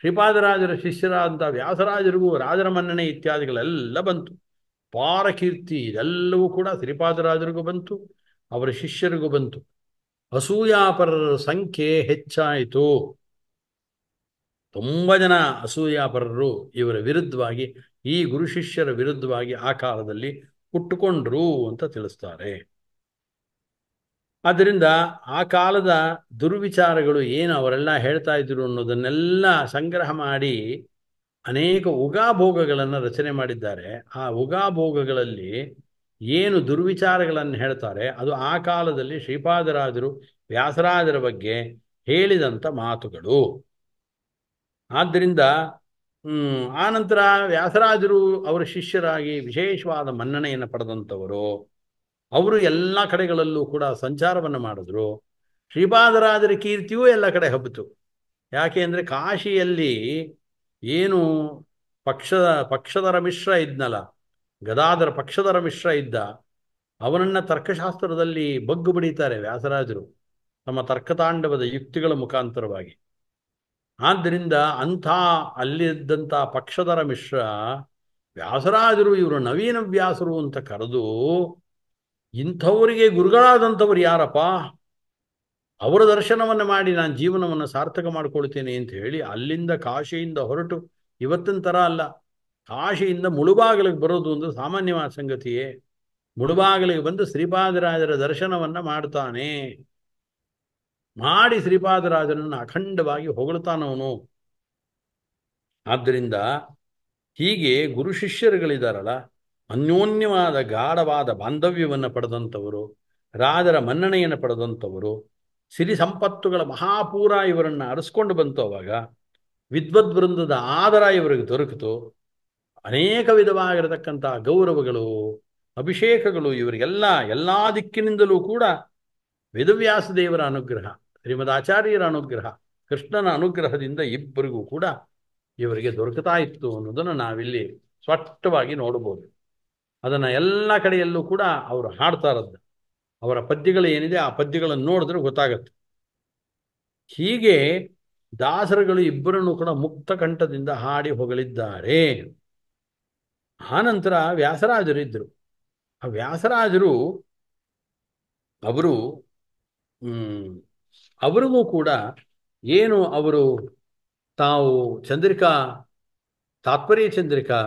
ಶ್ರೀಪಾದರಾಜರ ಶಿಷ್ಯರಾದಂಥ ವ್ಯಾಸರಾಜರಿಗೂ ರಾಜರ ಮನ್ನಣೆ ಇತ್ಯಾದಿಗಳೆಲ್ಲ ಬಂತು ಪಾರ ಕೀರ್ತಿ ಇದೆಲ್ಲವೂ ಕೂಡ ಶ್ರೀಪಾದರಾಜರಿಗೂ ಬಂತು ಅವರ ಶಿಷ್ಯರಿಗೂ ಬಂತು ಅಸೂಯಾಪರರ ಸಂಖ್ಯೆ ಹೆಚ್ಚಾಯಿತು ತುಂಬ ಜನ ಅಸೂಯಾಪರರು ಇವರ ವಿರುದ್ಧವಾಗಿ ಈ ಗುರು ಶಿಷ್ಯರ ವಿರುದ್ಧವಾಗಿ ಆ ಕಾಲದಲ್ಲಿ ಹುಟ್ಟುಕೊಂಡ್ರು ಅಂತ ತಿಳಿಸ್ತಾರೆ ಆದ್ದರಿಂದ ಆ ಕಾಲದ ದುರ್ವಿಚಾರಗಳು ಏನು ಅವರೆಲ್ಲ ಹೇಳ್ತಾ ಇದ್ರು ಅನ್ನೋದನ್ನೆಲ್ಲ ಸಂಗ್ರಹ ಮಾಡಿ ಅನೇಕ ಉಗಾಭೋಗಗಳನ್ನು ರಚನೆ ಮಾಡಿದ್ದಾರೆ ಆ ಉಗಾಭೋಗಗಳಲ್ಲಿ ಏನು ದುರ್ವಿಚಾರಗಳನ್ನು ಹೇಳ್ತಾರೆ ಅದು ಆ ಕಾಲದಲ್ಲಿ ಶ್ರೀಪಾದರಾಜರು ವ್ಯಾಸರಾಜರ ಬಗ್ಗೆ ಹೇಳಿದಂಥ ಮಾತುಗಳು ಆದ್ದರಿಂದ ಹ್ಮ್ ಆನಂತರ ವ್ಯಾಸರಾಜರು ಅವರ ಶಿಷ್ಯರಾಗಿ ವಿಶೇಷವಾದ ಮನ್ನಣೆಯನ್ನು ಪಡೆದಂಥವರು ಅವರು ಎಲ್ಲ ಕಡೆಗಳಲ್ಲೂ ಕೂಡ ಸಂಚಾರವನ್ನು ಮಾಡಿದ್ರು ಶ್ರೀಪಾದರಾಜರ ಕೀರ್ತಿಯೂ ಎಲ್ಲ ಕಡೆ ಹಬ್ಬಿತು ಯಾಕೆ ಅಂದರೆ ಕಾಶಿಯಲ್ಲಿ ಏನು ಪಕ್ಷದ ಪಕ್ಷದರ ಮಿಶ್ರ ಇದ್ನಲ್ಲ ಗದಾದರ ಪಕ್ಷದರ ಮಿಶ್ರ ಇದ್ದ ಅವನನ್ನು ತರ್ಕಶಾಸ್ತ್ರದಲ್ಲಿ ಬಗ್ಗು ಬಡಿತಾರೆ ವ್ಯಾಸರಾಜರು ತಮ್ಮ ತರ್ಕತಾಂಡವದ ಯುಕ್ತಿಗಳ ಮುಖಾಂತರವಾಗಿ ಆದ್ದರಿಂದ ಅಂಥ ಅಲ್ಲಿದ್ದಂಥ ಪಕ್ಷಧರ ಮಿಶ್ರ ವ್ಯಾಸರಾಜರು ಇವರು ನವೀನ ವ್ಯಾಸರು ಅಂತ ಕರೆದು ಇಂಥವರಿಗೆ ಗುರುಗಳಾದಂಥವ್ರು ಯಾರಪ್ಪ ಅವರ ದರ್ಶನವನ್ನು ಮಾಡಿ ನಾನು ಜೀವನವನ್ನು ಸಾರ್ಥಕ ಮಾಡಿಕೊಳ್ತೇನೆ ಅಂತ ಹೇಳಿ ಅಲ್ಲಿಂದ ಕಾಶಿಯಿಂದ ಹೊರಟು ಇವತ್ತಿನ ಥರ ಅಲ್ಲ ಕಾಶಿಯಿಂದ ಮುಳುಬಾಗಲಿಗೆ ಬರೋದು ಒಂದು ಸಾಮಾನ್ಯವಾದ ಸಂಗತಿಯೇ ಮುಳುಬಾಗಲಿಗೆ ಬಂದು ಶ್ರೀಪಾದರಾಜರ ದರ್ಶನವನ್ನು ಮಾಡ್ತಾನೆ ಮಾಡಿ ಶ್ರೀಪಾದರಾಜನನ್ನು ಅಖಂಡವಾಗಿ ಹೊಗಳತಾನವನು ಆದ್ದರಿಂದ ಹೀಗೆ ಗುರು ಶಿಷ್ಯರುಗಳಿದ್ದಾರಲ್ಲ ಅನ್ಯೋನ್ಯವಾದ ಗಾಢವಾದ ಬಾಂಧವ್ಯವನ್ನು ಪಡೆದಂಥವರು ರಾಜರ ಮನ್ನಣೆಯನ್ನು ಪಡೆದಂಥವರು ಸಿರಿ ಸಂಪತ್ತುಗಳ ಮಹಾಪೂರ ಇವರನ್ನು ಅರಸ್ಕೊಂಡು ಬಂತಾವಾಗ ವಿದ್ವದ್ ಬೃಂದದ ಆದರ ಇವರಿಗೆ ದೊರಕಿತು ಅನೇಕ ವಿಧವಾಗಿರತಕ್ಕಂಥ ಗೌರವಗಳು ಅಭಿಷೇಕಗಳು ಇವರಿಗೆಲ್ಲ ಎಲ್ಲ ದಿಕ್ಕಿನಿಂದಲೂ ಕೂಡ ವೇದವ್ಯಾಸ ದೇವರ ಅನುಗ್ರಹ ಶ್ರೀಮದ್ ಆಚಾರ್ಯರ ಅನುಗ್ರಹ ಕೃಷ್ಣನ ಅನುಗ್ರಹದಿಂದ ಇಬ್ಬರಿಗೂ ಕೂಡ ಇವರಿಗೆ ದೊರಕತಾ ಇತ್ತು ಅನ್ನೋದನ್ನು ನಾವಿಲ್ಲಿ ಸ್ಪಷ್ಟವಾಗಿ ನೋಡಬಹುದು ಅದನ್ನು ಎಲ್ಲ ಕಡೆಯಲ್ಲೂ ಕೂಡ ಅವರು ಹಾಡ್ತಾ ಅವರ ಪದ್ಯಗಳು ಏನಿದೆ ಆ ಪದ್ಯಗಳನ್ನು ನೋಡಿದ್ರೆ ಗೊತ್ತಾಗತ್ತೆ ಹೀಗೆ ದಾಸರಗಳು ಇಬ್ಬರನ್ನು ಕೂಡ ಮುಕ್ತ ಕಂಠದಿಂದ ಹಾಡಿ ಹೊಗಳಿದ್ದಾರೆ ಆನಂತರ ವ್ಯಾಸರಾಜರು ಇದ್ದರು ಆ ವ್ಯಾಸರಾಜರು ಅವರು ಅವರಿಗೂ ಕೂಡ ಏನು ಅವರು ತಾವು ಚಂದ್ರಿಕಾ ತಾತ್ಪರ್ಯ ಚಂದ್ರಿಕಾ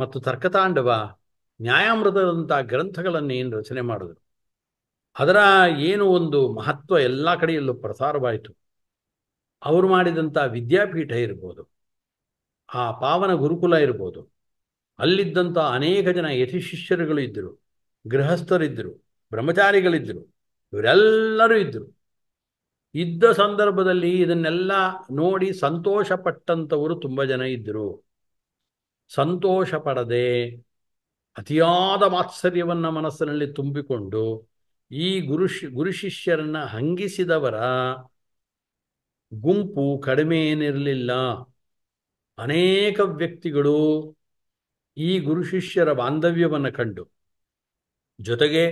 ಮತ್ತು ತರ್ಕತಾಂಡವ ನ್ಯಾಯಾಮೃತದಂಥ ಗ್ರಂಥಗಳನ್ನು ಏನು ರಚನೆ ಮಾಡಿದರು ಅದರ ಏನು ಒಂದು ಮಹತ್ವ ಎಲ್ಲ ಕಡೆಯಲ್ಲೂ ಪ್ರಸಾರವಾಯಿತು ಅವರು ಮಾಡಿದಂಥ ವಿದ್ಯಾಪೀಠ ಇರ್ಬೋದು ಆ ಪಾವನ ಗುರುಕುಲ ಇರ್ಬೋದು ಅಲ್ಲಿದ್ದಂಥ ಅನೇಕ ಜನ ಯಥಿಶಿಷ್ಯರುಗಳು ಇದ್ದರು ಗೃಹಸ್ಥರಿದ್ದರು ಬ್ರಹ್ಮಚಾರಿಗಳಿದ್ದರು ಇವರೆಲ್ಲರೂ ಇದ್ದರು ಇದ್ದ ಸಂದರ್ಭದಲ್ಲಿ ಇದನ್ನೆಲ್ಲ ನೋಡಿ ಸಂತೋಷ ಪಟ್ಟಂಥವರು ತುಂಬ ಜನ ಇದ್ದರು ಸಂತೋಷ ಪಡದೆ ಅತಿಯಾದ ಮಾತ್ಸರ್ಯವನ್ನು ಮನಸ್ಸಿನಲ್ಲಿ ತುಂಬಿಕೊಂಡು ಈ ಗುರು ಗುರು ಶಿಷ್ಯರನ್ನು ಹಂಗಿಸಿದವರ ಗುಂಪು ಕಡಿಮೆ ಏನಿರಲಿಲ್ಲ ಅನೇಕ ವ್ಯಕ್ತಿಗಳು ಈ ಗುರು ಶಿಷ್ಯರ ಬಾಂಧವ್ಯವನ್ನು ಕಂಡು ಜೊತೆಗೆ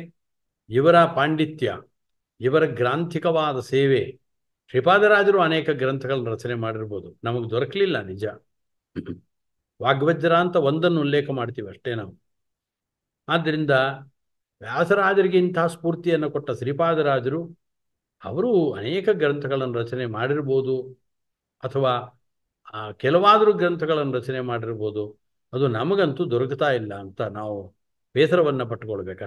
ಇವರ ಪಾಂಡಿತ್ಯ ಇವರ ಗ್ರಾಂಥಿಕವಾದ ಸೇವೆ ಶ್ರೀಪಾದರಾಜರು ಅನೇಕ ಗ್ರಂಥಗಳನ್ನು ರಚನೆ ಮಾಡಿರ್ಬೋದು ನಮಗೆ ದೊರಕಲಿಲ್ಲ ನಿಜ ವಾಗ್ವಜ್ರ ಅಂತ ಒಂದನ್ನು ಉಲ್ಲೇಖ ಮಾಡ್ತೀವಿ ಅಷ್ಟೇ ನಾವು ಆದ್ದರಿಂದ ವ್ಯಾಸರಾಜರಿಗೆ ಇಂತಹ ಸ್ಫೂರ್ತಿಯನ್ನು ಕೊಟ್ಟ ಶ್ರೀಪಾದರಾಜರು ಅವರು ಅನೇಕ ಗ್ರಂಥಗಳನ್ನು ರಚನೆ ಮಾಡಿರ್ಬೋದು ಅಥವಾ ಕೆಲವಾದರೂ ಗ್ರಂಥಗಳನ್ನು ರಚನೆ ಮಾಡಿರ್ಬೋದು ಅದು ನಮಗಂತೂ ದೊರಕುತ್ತಾ ಇಲ್ಲ ಅಂತ ನಾವು ಬೇಸರವನ್ನು ಪಟ್ಟುಕೊಳ್ಬೇಕು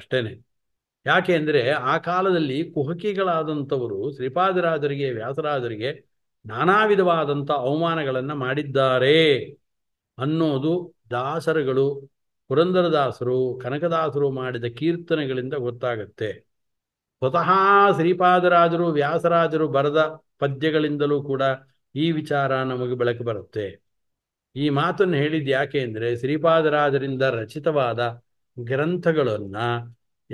ಯಾಕೆ ಅಂದರೆ ಆ ಕಾಲದಲ್ಲಿ ಕುಹಕಿಗಳಾದಂಥವರು ಶ್ರೀಪಾದರಾಜರಿಗೆ ವ್ಯಾಸರಾಜರಿಗೆ ನಾನಾ ವಿಧವಾದಂಥ ಅವಮಾನಗಳನ್ನು ಮಾಡಿದ್ದಾರೆ ಅನ್ನೋದು ದಾಸರುಗಳು ಪುರಂದರದಾಸರು ಕನಕದಾಸರು ಮಾಡಿದ ಕೀರ್ತನೆಗಳಿಂದ ಗೊತ್ತಾಗತ್ತೆ ಸ್ವತಃ ಶ್ರೀಪಾದರಾಜರು ವ್ಯಾಸರಾಜರು ಬರೆದ ಪದ್ಯಗಳಿಂದಲೂ ಕೂಡ ಈ ವಿಚಾರ ನಮಗೆ ಬೆಳಕು ಬರುತ್ತೆ ಈ ಮಾತನ್ನು ಹೇಳಿದ್ದು ಯಾಕೆ ಅಂದರೆ ಶ್ರೀಪಾದರಾಜರಿಂದ ರಚಿತವಾದ ಗ್ರಂಥಗಳನ್ನು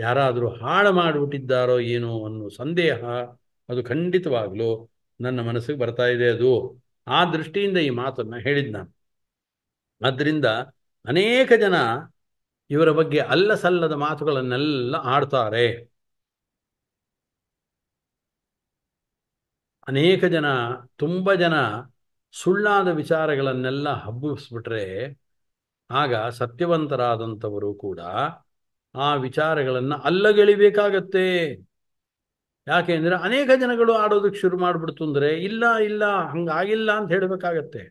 ಯಾರಾದರೂ ಹಾಳು ಮಾಡಿಬಿಟ್ಟಿದ್ದಾರೋ ಏನೋ ಅನ್ನೋ ಸಂದೇಹ ಅದು ಖಂಡಿತವಾಗಲೂ ನನ್ನ ಮನಸ್ಸಿಗೆ ಬರ್ತಾ ಇದೆ ಅದು ಆ ದೃಷ್ಟಿಯಿಂದ ಈ ಮಾತನ್ನು ಹೇಳಿದ್ ನಾನು ಆದ್ದರಿಂದ ಅನೇಕ ಜನ ಇವರ ಬಗ್ಗೆ ಅಲ್ಲ ಸಲ್ಲದ ಮಾತುಗಳನ್ನೆಲ್ಲ ಆಡ್ತಾರೆ ಅನೇಕ ಜನ ತುಂಬ ಜನ ಸುಳ್ಳಾದ ವಿಚಾರಗಳನ್ನೆಲ್ಲ ಹಬ್ಬಿಸ್ಬಿಟ್ರೆ ಆಗ ಸತ್ಯವಂತರಾದಂಥವರು ಕೂಡ ಆ ವಿಚಾರಗಳನ್ನು ಅಲ್ಲಗಳಿಬೇಕಾಗತ್ತೆ ಯಾಕೆಂದ್ರೆ ಅನೇಕ ಜನಗಳು ಆಡೋದಕ್ಕೆ ಶುರು ಮಾಡಿಬಿಡ್ತು ಅಂದರೆ ಇಲ್ಲ ಇಲ್ಲ ಹಂಗಾಗಿಲ್ಲ ಅಂತ ಹೇಳಬೇಕಾಗತ್ತೆ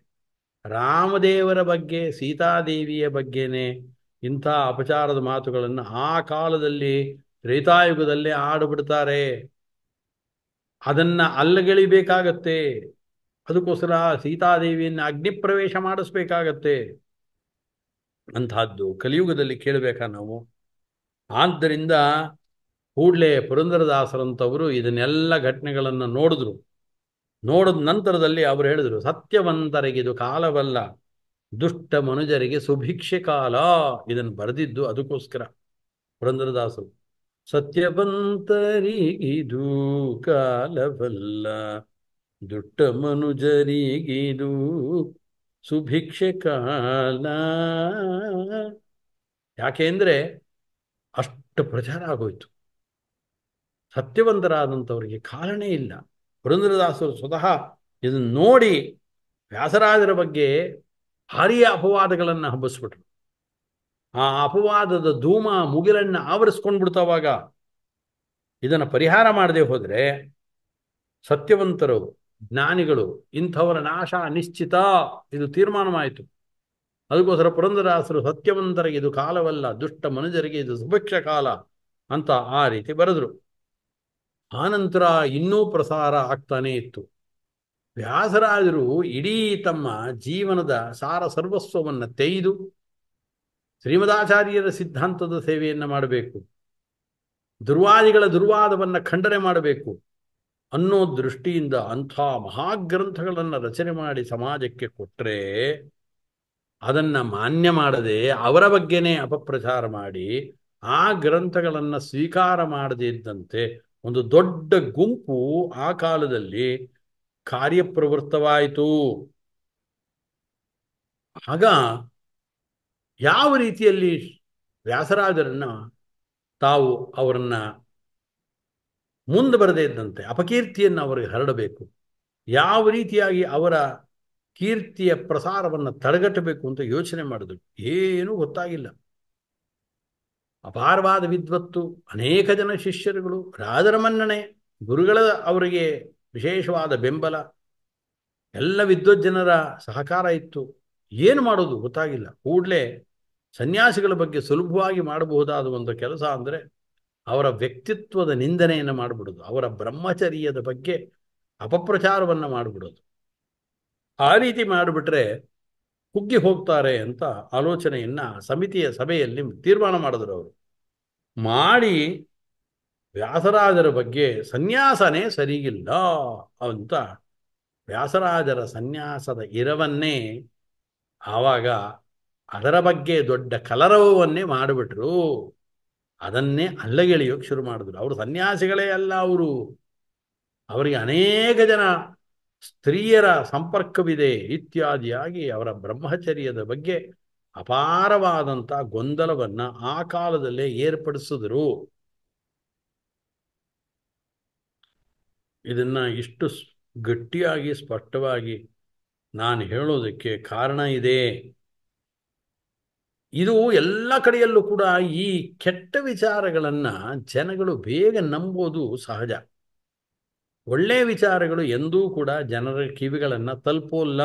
ರಾಮದೇವರ ಬಗ್ಗೆ ಸೀತಾದೇವಿಯ ಬಗ್ಗೆನೆ ಇಂಥ ಅಪಚಾರದ ಮಾತುಗಳನ್ನು ಆ ಕಾಲದಲ್ಲಿ ತ್ರೇತಾಯುಗದಲ್ಲೇ ಆಡಿಬಿಡ್ತಾರೆ ಅದನ್ನು ಅಲ್ಲಗಳಿಬೇಕಾಗತ್ತೆ ಅದಕ್ಕೋಸ್ಕರ ಸೀತಾದೇವಿಯನ್ನು ಅಗ್ನಿ ಪ್ರವೇಶ ಮಾಡಿಸ್ಬೇಕಾಗತ್ತೆ ಅಂತಹದ್ದು ಕಲಿಯುಗದಲ್ಲಿ ಕೇಳಬೇಕಾ ನಾವು ಆದ್ದರಿಂದ ಕೂಡಲೇ ಪುರಂದರದಾಸರಂಥವರು ಇದನ್ನೆಲ್ಲ ಘಟನೆಗಳನ್ನು ನೋಡಿದ್ರು ನೋಡಿದ ನಂತರದಲ್ಲಿ ಅವರು ಹೇಳಿದರು ಇದು ಕಾಲವಲ್ಲ ದುಷ್ಟ ಮನುಜರಿಗೆ ಸುಭಿಕ್ಷೆ ಕಾಲ ಇದನ್ನು ಬರೆದಿದ್ದು ಅದಕ್ಕೋಸ್ಕರ ಪುರಂದರದಾಸರು ಸತ್ಯವಂತರಿಗಿದು ಕಾಲವಲ್ಲ ದುಷ್ಟ ಮನುಜರಿಗಿದು ಸುಭಿಕ್ಷೆ ಕಾಲ ಯಾಕೆಂದ್ರೆ ಅಷ್ಟು ಪ್ರಚಾರ ಆಗೋಯ್ತು ಸತ್ಯವಂತರಾದಂಥವರಿಗೆ ಕಾರಣೇ ಇಲ್ಲ ಪುರಂದ್ರದಾಸರು ಸ್ವತಃ ಇದನ್ನು ನೋಡಿ ವ್ಯಾಸರಾಜರ ಬಗ್ಗೆ ಹಾರಿಯ ಅಪವಾದಗಳನ್ನು ಹಬ್ಬಿಸ್ಬಿಟ್ರು ಆ ಅಪವಾದದ ಧೂಮ ಮುಗಿಲನ್ನು ಆವರಿಸ್ಕೊಂಡು ಬಿಡ್ತಾವಾಗ ಇದನ್ನು ಪರಿಹಾರ ಮಾಡದೆ ಹೋದರೆ ಸತ್ಯವಂತರು ಜ್ಞಾನಿಗಳು ಇಂಥವರ ನಾಶ ನಿಶ್ಚಿತ ಇದು ತೀರ್ಮಾನವಾಯಿತು ಅದಕ್ಕೋಸ್ಕರ ಪುರಂದರಾಸರು ಸತ್ಯವಂತರಿಗೆ ಇದು ಕಾಲವಲ್ಲ ದುಷ್ಟ ಮನುಜರಿಗೆ ಇದು ಸುಭಿಕ್ಷ ಕಾಲ ಅಂತ ಆ ರೀತಿ ಬರೆದ್ರು ಆನಂತರ ಇನ್ನೂ ಪ್ರಸಾರ ಆಗ್ತಾನೇ ಇತ್ತು ವ್ಯಾಸರಾಜರು ಇಡೀ ತಮ್ಮ ಜೀವನದ ಸಾರ ಸರ್ವಸ್ವವನ್ನು ತೆಗೆದು ಶ್ರೀಮದಾಚಾರ್ಯರ ಸಿದ್ಧಾಂತದ ಸೇವೆಯನ್ನು ಮಾಡಬೇಕು ದುರ್ವಾದಿಗಳ ದುರ್ವಾದವನ್ನು ಖಂಡನೆ ಮಾಡಬೇಕು ಅನ್ನೋ ದೃಷ್ಟಿಯಿಂದ ಅಂಥ ಮಹಾಗ್ರಂಥಗಳನ್ನು ರಚನೆ ಮಾಡಿ ಸಮಾಜಕ್ಕೆ ಕೊಟ್ಟರೆ ಅದನ್ನ ಮಾನ್ಯ ಮಾಡದೆ ಅವರ ಬಗ್ಗೆನೇ ಅಪಪ್ರಚಾರ ಮಾಡಿ ಆ ಗ್ರಂಥಗಳನ್ನು ಸ್ವೀಕಾರ ಮಾಡದೆ ಇದ್ದಂತೆ ಒಂದು ದೊಡ್ಡ ಗುಂಪು ಆ ಕಾಲದಲ್ಲಿ ಕಾರ್ಯಪ್ರವೃತ್ತವಾಯಿತು ಆಗ ಯಾವ ರೀತಿಯಲ್ಲಿ ವ್ಯಾಸರಾಜರನ್ನ ತಾವು ಅವರನ್ನ ಮುಂದೆ ಬರದೇ ಇದ್ದಂತೆ ಅಪಕೀರ್ತಿಯನ್ನು ಅವರಿಗೆ ಹರಡಬೇಕು ಯಾವ ರೀತಿಯಾಗಿ ಅವರ ಕೀರ್ತಿಯ ಪ್ರಸಾರವನ್ನು ತಡೆಗಟ್ಟಬೇಕು ಅಂತ ಯೋಚನೆ ಮಾಡಿದರು ಏನೂ ಗೊತ್ತಾಗಿಲ್ಲ ಅಪಾರವಾದ ವಿದ್ವತ್ತು ಅನೇಕ ಜನ ಶಿಷ್ಯರುಗಳು ರಾಜರ ಮನ್ನಣೆ ಗುರುಗಳ ಅವರಿಗೆ ವಿಶೇಷವಾದ ಬೆಂಬಲ ಎಲ್ಲ ವಿದ್ವಜ್ಜನರ ಸಹಕಾರ ಇತ್ತು ಏನು ಮಾಡೋದು ಗೊತ್ತಾಗಿಲ್ಲ ಕೂಡಲೇ ಸನ್ಯಾಸಿಗಳ ಬಗ್ಗೆ ಸುಲಭವಾಗಿ ಮಾಡಬಹುದಾದ ಒಂದು ಕೆಲಸ ಅಂದರೆ ಅವರ ವ್ಯಕ್ತಿತ್ವದ ನಿಂದನೆಯನ್ನು ಮಾಡಿಬಿಡೋದು ಅವರ ಬ್ರಹ್ಮಚರ್ಯದ ಬಗ್ಗೆ ಅಪಪ್ರಚಾರವನ್ನು ಮಾಡಿಬಿಡೋದು ಆ ರೀತಿ ಮಾಡಿಬಿಟ್ರೆ ಕುಗ್ಗಿ ಹೋಗ್ತಾರೆ ಅಂತ ಆಲೋಚನೆಯನ್ನ ಸಮಿತಿಯ ಸಭೆಯಲ್ಲಿ ತೀರ್ಮಾನ ಮಾಡಿದ್ರು ಅವರು ಮಾಡಿ ವ್ಯಾಸರಾಜರ ಬಗ್ಗೆ ಸನ್ಯಾಸನೇ ಸರಿಗಿಲ್ಲ ಅಂತ ವ್ಯಾಸರಾಜರ ಸನ್ಯಾಸದ ಇರವನ್ನೇ ಆವಾಗ ಅದರ ಬಗ್ಗೆ ದೊಡ್ಡ ಕಲರವವನ್ನೇ ಮಾಡಿಬಿಟ್ರು ಅದನ್ನೇ ಅಲ್ಲಗೆಳೆಯೋಕೆ ಶುರು ಮಾಡಿದ್ರು ಅವರು ಸನ್ಯಾಸಿಗಳೇ ಅಲ್ಲ ಅವರು ಅವರಿಗೆ ಅನೇಕ ಜನ ಸ್ತ್ರೀಯರ ಸಂಪರ್ಕವಿದೆ ಇತ್ಯಾದಿಯಾಗಿ ಅವರ ಬ್ರಹ್ಮಚರ್ಯದ ಬಗ್ಗೆ ಅಪಾರವಾದಂಥ ಗೊಂದಲವನ್ನು ಆ ಕಾಲದಲ್ಲೇ ಏರ್ಪಡಿಸಿದರು ಇದನ್ನ ಇಷ್ಟು ಗಟ್ಟಿಯಾಗಿ ಸ್ಪಷ್ಟವಾಗಿ ನಾನು ಹೇಳೋದಕ್ಕೆ ಕಾರಣ ಇದೆ ಇದು ಎಲ್ಲ ಕಡೆಯಲ್ಲೂ ಕೂಡ ಈ ಕೆಟ್ಟ ವಿಚಾರಗಳನ್ನು ಜನಗಳು ಬೇಗ ನಂಬೋದು ಸಹಜ ಒಳ್ಳೆಯ ವಿಚಾರಗಳು ಎಂದೂ ಕೂಡ ಜನರ ಕಿವಿಗಳನ್ನು ತಲುಪೋಲ್ಲ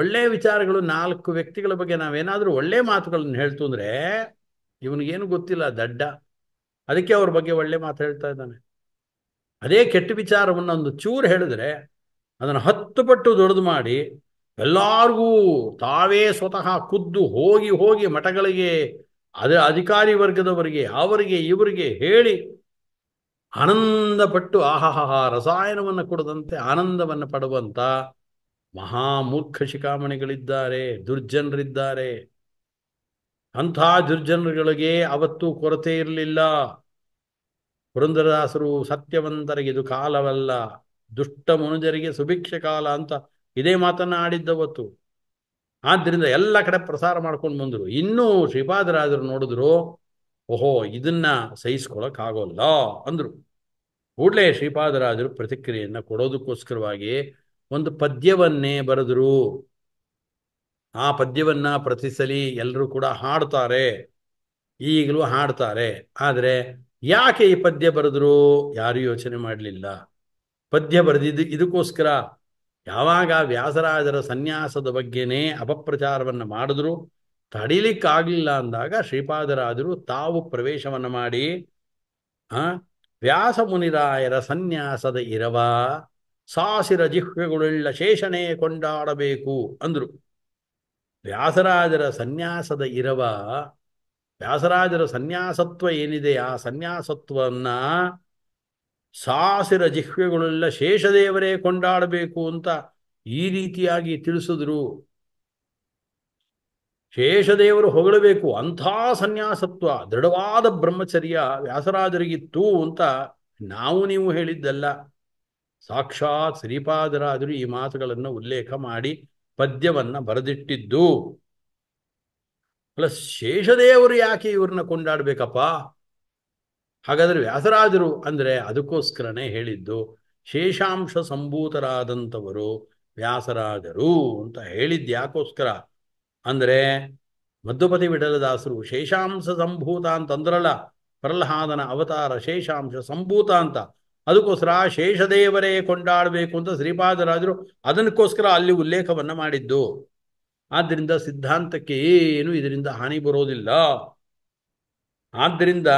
ಒಳ್ಳೆ ವಿಚಾರಗಳು ನಾಲ್ಕು ವ್ಯಕ್ತಿಗಳ ಬಗ್ಗೆ ನಾವೇನಾದರೂ ಒಳ್ಳೆ ಮಾತುಗಳನ್ನು ಹೇಳ್ತು ಅಂದರೆ ಇವನಿಗೇನು ಗೊತ್ತಿಲ್ಲ ದಡ್ಡ ಅದಕ್ಕೆ ಅವ್ರ ಬಗ್ಗೆ ಒಳ್ಳೆ ಮಾತು ಹೇಳ್ತಾ ಇದ್ದಾನೆ ಅದೇ ಕೆಟ್ಟ ವಿಚಾರವನ್ನು ಒಂದು ಚೂರು ಹೇಳಿದ್ರೆ ಅದನ್ನು ಹತ್ತು ಪಟ್ಟು ದೊಡ್ಡದು ಮಾಡಿ ಎಲ್ಲಾರ್ಗೂ ತಾವೇ ಸ್ವತಃ ಖುದ್ದು ಹೋಗಿ ಹೋಗಿ ಮಠಗಳಿಗೆ ಅದ ಅಧಿಕಾರಿ ವರ್ಗದವರಿಗೆ ಅವರಿಗೆ ಇವರಿಗೆ ಹೇಳಿ ಆನಂದಪಟ್ಟು ಆಹಾಹ ರಸಾಯನವನ್ನು ಕೊಡದಂತೆ ಆನಂದವನ್ನು ಪಡುವಂಥ ಮಹಾಮೂರ್ಖ ಶಿಖಾಮಣಿಗಳಿದ್ದಾರೆ ದುರ್ಜನರಿದ್ದಾರೆ ಅಂಥ ದುರ್ಜನರುಗಳಿಗೆ ಅವತ್ತು ಕೊರತೆ ಇರಲಿಲ್ಲ ಪುರಂದರದಾಸರು ಸತ್ಯವಂತರಿಗೆ ಇದು ಕಾಲವಲ್ಲ ದುಷ್ಟ ಮನುಜರಿಗೆ ಸುಭಿಕ್ಷ ಕಾಲ ಅಂತ ಇದೇ ಮಾತನ್ನ ಆಡಿದ್ದವತ್ತು ಆದ್ದರಿಂದ ಎಲ್ಲ ಕಡೆ ಪ್ರಸಾರ ಮಾಡ್ಕೊಂಡು ಬಂದರು ಇನ್ನೂ ಶ್ರೀಪಾದರಾಜರು ನೋಡಿದ್ರು ಓಹೋ ಇದನ್ನ ಸಹಿಸ್ಕೊಳಕ್ಕಾಗೋಲ್ಲ ಅಂದರು ಕೂಡಲೇ ಶ್ರೀಪಾದರಾಜರು ಪ್ರತಿಕ್ರಿಯೆಯನ್ನು ಕೊಡೋದಕ್ಕೋಸ್ಕರವಾಗಿ ಒಂದು ಪದ್ಯವನ್ನೇ ಬರೆದರು ಆ ಪದ್ಯವನ್ನು ಪ್ರತಿಸಲಿ ಎಲ್ಲರೂ ಕೂಡ ಹಾಡ್ತಾರೆ ಈಗಲೂ ಹಾಡ್ತಾರೆ ಆದರೆ ಯಾಕೆ ಈ ಪದ್ಯ ಬರೆದರು ಯಾರು ಯೋಚನೆ ಮಾಡಲಿಲ್ಲ ಪದ್ಯ ಬರೆದಿದ್ದು ಇದಕ್ಕೋಸ್ಕರ ಯಾವಾಗ ವ್ಯಾಸರಾಜರ ಸನ್ಯಾಸದ ಬಗ್ಗೆನೇ ಅಪಪ್ರಚಾರವನ್ನು ಮಾಡಿದ್ರು ತಡಿಲಿಕ್ಕಾಗಲಿಲ್ಲ ಅಂದಾಗ ಶ್ರೀಪಾದರಾದರು ತಾವು ಪ್ರವೇಶವನ್ನು ಮಾಡಿ ಆ ವ್ಯಾಸ ಮುನಿರಾಯರ ಸನ್ಯಾಸದ ಇರವ ಸಾಸಿರ ಜಿಹ್ವೆಗಳುಳ್ಳ ಶೇಷಣೆ ಕೊಂಡಾಡಬೇಕು ಅಂದರು ವ್ಯಾಸರಾಜರ ಸನ್ಯಾಸದ ಇರವ ವ್ಯಾಸರಾಜರ ಸನ್ಯಾಸತ್ವ ಏನಿದೆ ಆ ಸನ್ಯಾಸತ್ವವನ್ನು ಸಾಸಿರ ಜಿಹ್ವೆಗಳುಳ್ಳ ಶೇಷದೇವರೇ ಕೊಂಡಾಡಬೇಕು ಅಂತ ಈ ರೀತಿಯಾಗಿ ತಿಳಿಸಿದ್ರು ಶೇಷದೇವರು ಹೊಗಳಬೇಕು ಅಂಥ ಸನ್ಯಾಸತ್ವ ದೃಢವಾದ ಬ್ರಹ್ಮಚರ್ಯ ವ್ಯಾಸರಾಜರಿಗಿತ್ತು ಅಂತ ನಾವು ನೀವು ಹೇಳಿದ್ದಲ್ಲ ಸಾಕ್ಷಾತ್ ಶ್ರೀಪಾದರಾದರು ಈ ಮಾತುಗಳನ್ನು ಉಲ್ಲೇಖ ಮಾಡಿ ಪದ್ಯವನ್ನು ಬರೆದಿಟ್ಟಿದ್ದು ಪ್ಲಸ್ ಶೇಷದೇವರು ಯಾಕೆ ಇವ್ರನ್ನ ಕೊಂಡಾಡ್ಬೇಕಪ್ಪ ಹಾಗಾದ್ರೆ ವ್ಯಾಸರಾಜರು ಅಂದ್ರೆ ಅದಕ್ಕೋಸ್ಕರನೇ ಹೇಳಿದ್ದು ಶೇಷಾಂಶ ಸಂಭೂತರಾದಂಥವರು ವ್ಯಾಸರಾಜರು ಅಂತ ಯಾಕೋಸ್ಕರ ಅಂದರೆ ಮಧ್ಯಪತಿ ವಿಠಲದಾಸರು ಶೇಷಾಂಶ ಸಂಭೂತ ಅಂದ್ರಲ್ಲ ಪ್ರಲ್ಹಾದನ ಅವತಾರ ಶೇಷಾಂಶ ಸಂಭೂತ ಅಂತ ಅದಕ್ಕೋಸ್ಕರ ಶೇಷದೇವರೇ ಕೊಂಡಾಡಬೇಕು ಅಂತ ಶ್ರೀಪಾದರಾಜರು ಅದಕ್ಕೋಸ್ಕರ ಅಲ್ಲಿ ಉಲ್ಲೇಖವನ್ನು ಮಾಡಿದ್ದು ಆದ್ದರಿಂದ ಸಿದ್ಧಾಂತಕ್ಕೆ ಏನು ಇದರಿಂದ ಹಾನಿ ಬರೋದಿಲ್ಲ ಆದ್ದರಿಂದ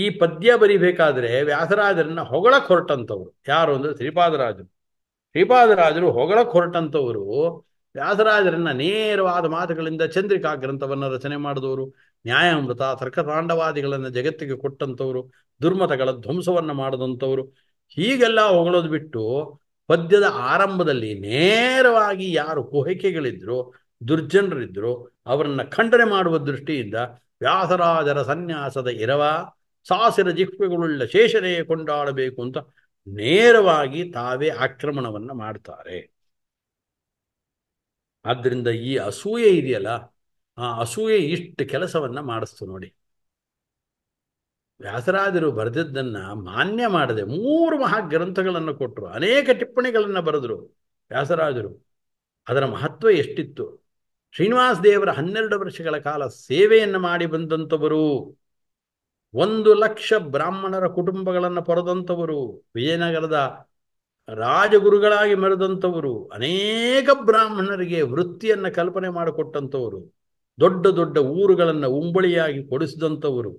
ಈ ಪದ್ಯ ಬರಿಬೇಕಾದ್ರೆ ವ್ಯಾಸರಾಜರನ್ನ ಹೊಗಳ ಹೊರಟಂಥವ್ರು ಯಾರು ಅಂದ್ರೆ ಶ್ರೀಪಾದರಾಜರು ಶ್ರೀಪಾದರಾಜರು ಹೊಗಳ ಹೊರಟಂಥವರು ವ್ಯಾಸರಾಜರನ್ನ ನೇರವಾದ ಮಾತುಗಳಿಂದ ಚಂದ್ರಿಕಾ ಗ್ರಂಥವನ್ನು ರಚನೆ ಮಾಡಿದವರು ನ್ಯಾಯಾಮೃತ ತರ್ಕತಾಂಡವಾದಿಗಳನ್ನು ಜಗತ್ತಿಗೆ ಕೊಟ್ಟಂಥವ್ರು ದುರ್ಮತಗಳ ಧ್ವಂಸವನ್ನು ಮಾಡಿದಂಥವ್ರು ಹೀಗೆಲ್ಲ ಹೊಗಳೋದು ಬಿಟ್ಟು ಪದ್ಯದ ಆರಂಭದಲ್ಲಿ ನೇರವಾಗಿ ಯಾರು ಕುಹಿಕೆಗಳಿದ್ರು ದುರ್ಜನರಿದ್ರು ಅವರನ್ನ ಖಂಡನೆ ಮಾಡುವ ದೃಷ್ಟಿಯಿಂದ ವ್ಯಾಸರಾಜರ ಸನ್ಯಾಸದ ಇರವ ಸಾಸಿರ ಜಿಹ್ವೆಗಳುಳ್ಳ ಶೇಷರೇ ಕೊಂಡಾಡಬೇಕು ಅಂತ ನೇರವಾಗಿ ತಾವೇ ಆಕ್ರಮಣವನ್ನು ಮಾಡ್ತಾರೆ ಆದ್ದರಿಂದ ಈ ಅಸೂಯೆ ಇದೆಯಲ್ಲ ಆ ಅಸೂಯೆ ಇಷ್ಟು ಕೆಲಸವನ್ನು ಮಾಡಿಸ್ತು ನೋಡಿ ವ್ಯಾಸರಾಜರು ಬರೆದಿದ್ದನ್ನ ಮಾನ್ಯ ಮಾಡದೆ ಮೂರು ಮಹಾ ಕೊಟ್ಟರು ಅನೇಕ ಟಿಪ್ಪಣಿಗಳನ್ನು ಬರೆದರು ವ್ಯಾಸರಾಜರು ಅದರ ಮಹತ್ವ ಎಷ್ಟಿತ್ತು ಶ್ರೀನಿವಾಸ ದೇವರ ಹನ್ನೆರಡು ವರ್ಷಗಳ ಕಾಲ ಸೇವೆಯನ್ನು ಮಾಡಿ ಬಂದಂಥವರು ಒಂದು ಲಕ್ಷ ಬ್ರಾಹ್ಮಣರ ಕುಟುಂಬಗಳನ್ನು ಪೊರೆದಂಥವರು ವಿಜಯನಗರದ ರಾಜಗುರುಗಳಾಗಿ ಮೆರೆದಂಥವರು ಅನೇಕ ಬ್ರಾಹ್ಮಣರಿಗೆ ವೃತ್ತಿಯನ್ನು ಕಲ್ಪನೆ ಮಾಡಿಕೊಟ್ಟಂಥವರು ದೊಡ್ಡ ದೊಡ್ಡ ಊರುಗಳನ್ನು ಉಂಬಳಿಯಾಗಿ ಕೊಡಿಸಿದಂಥವರು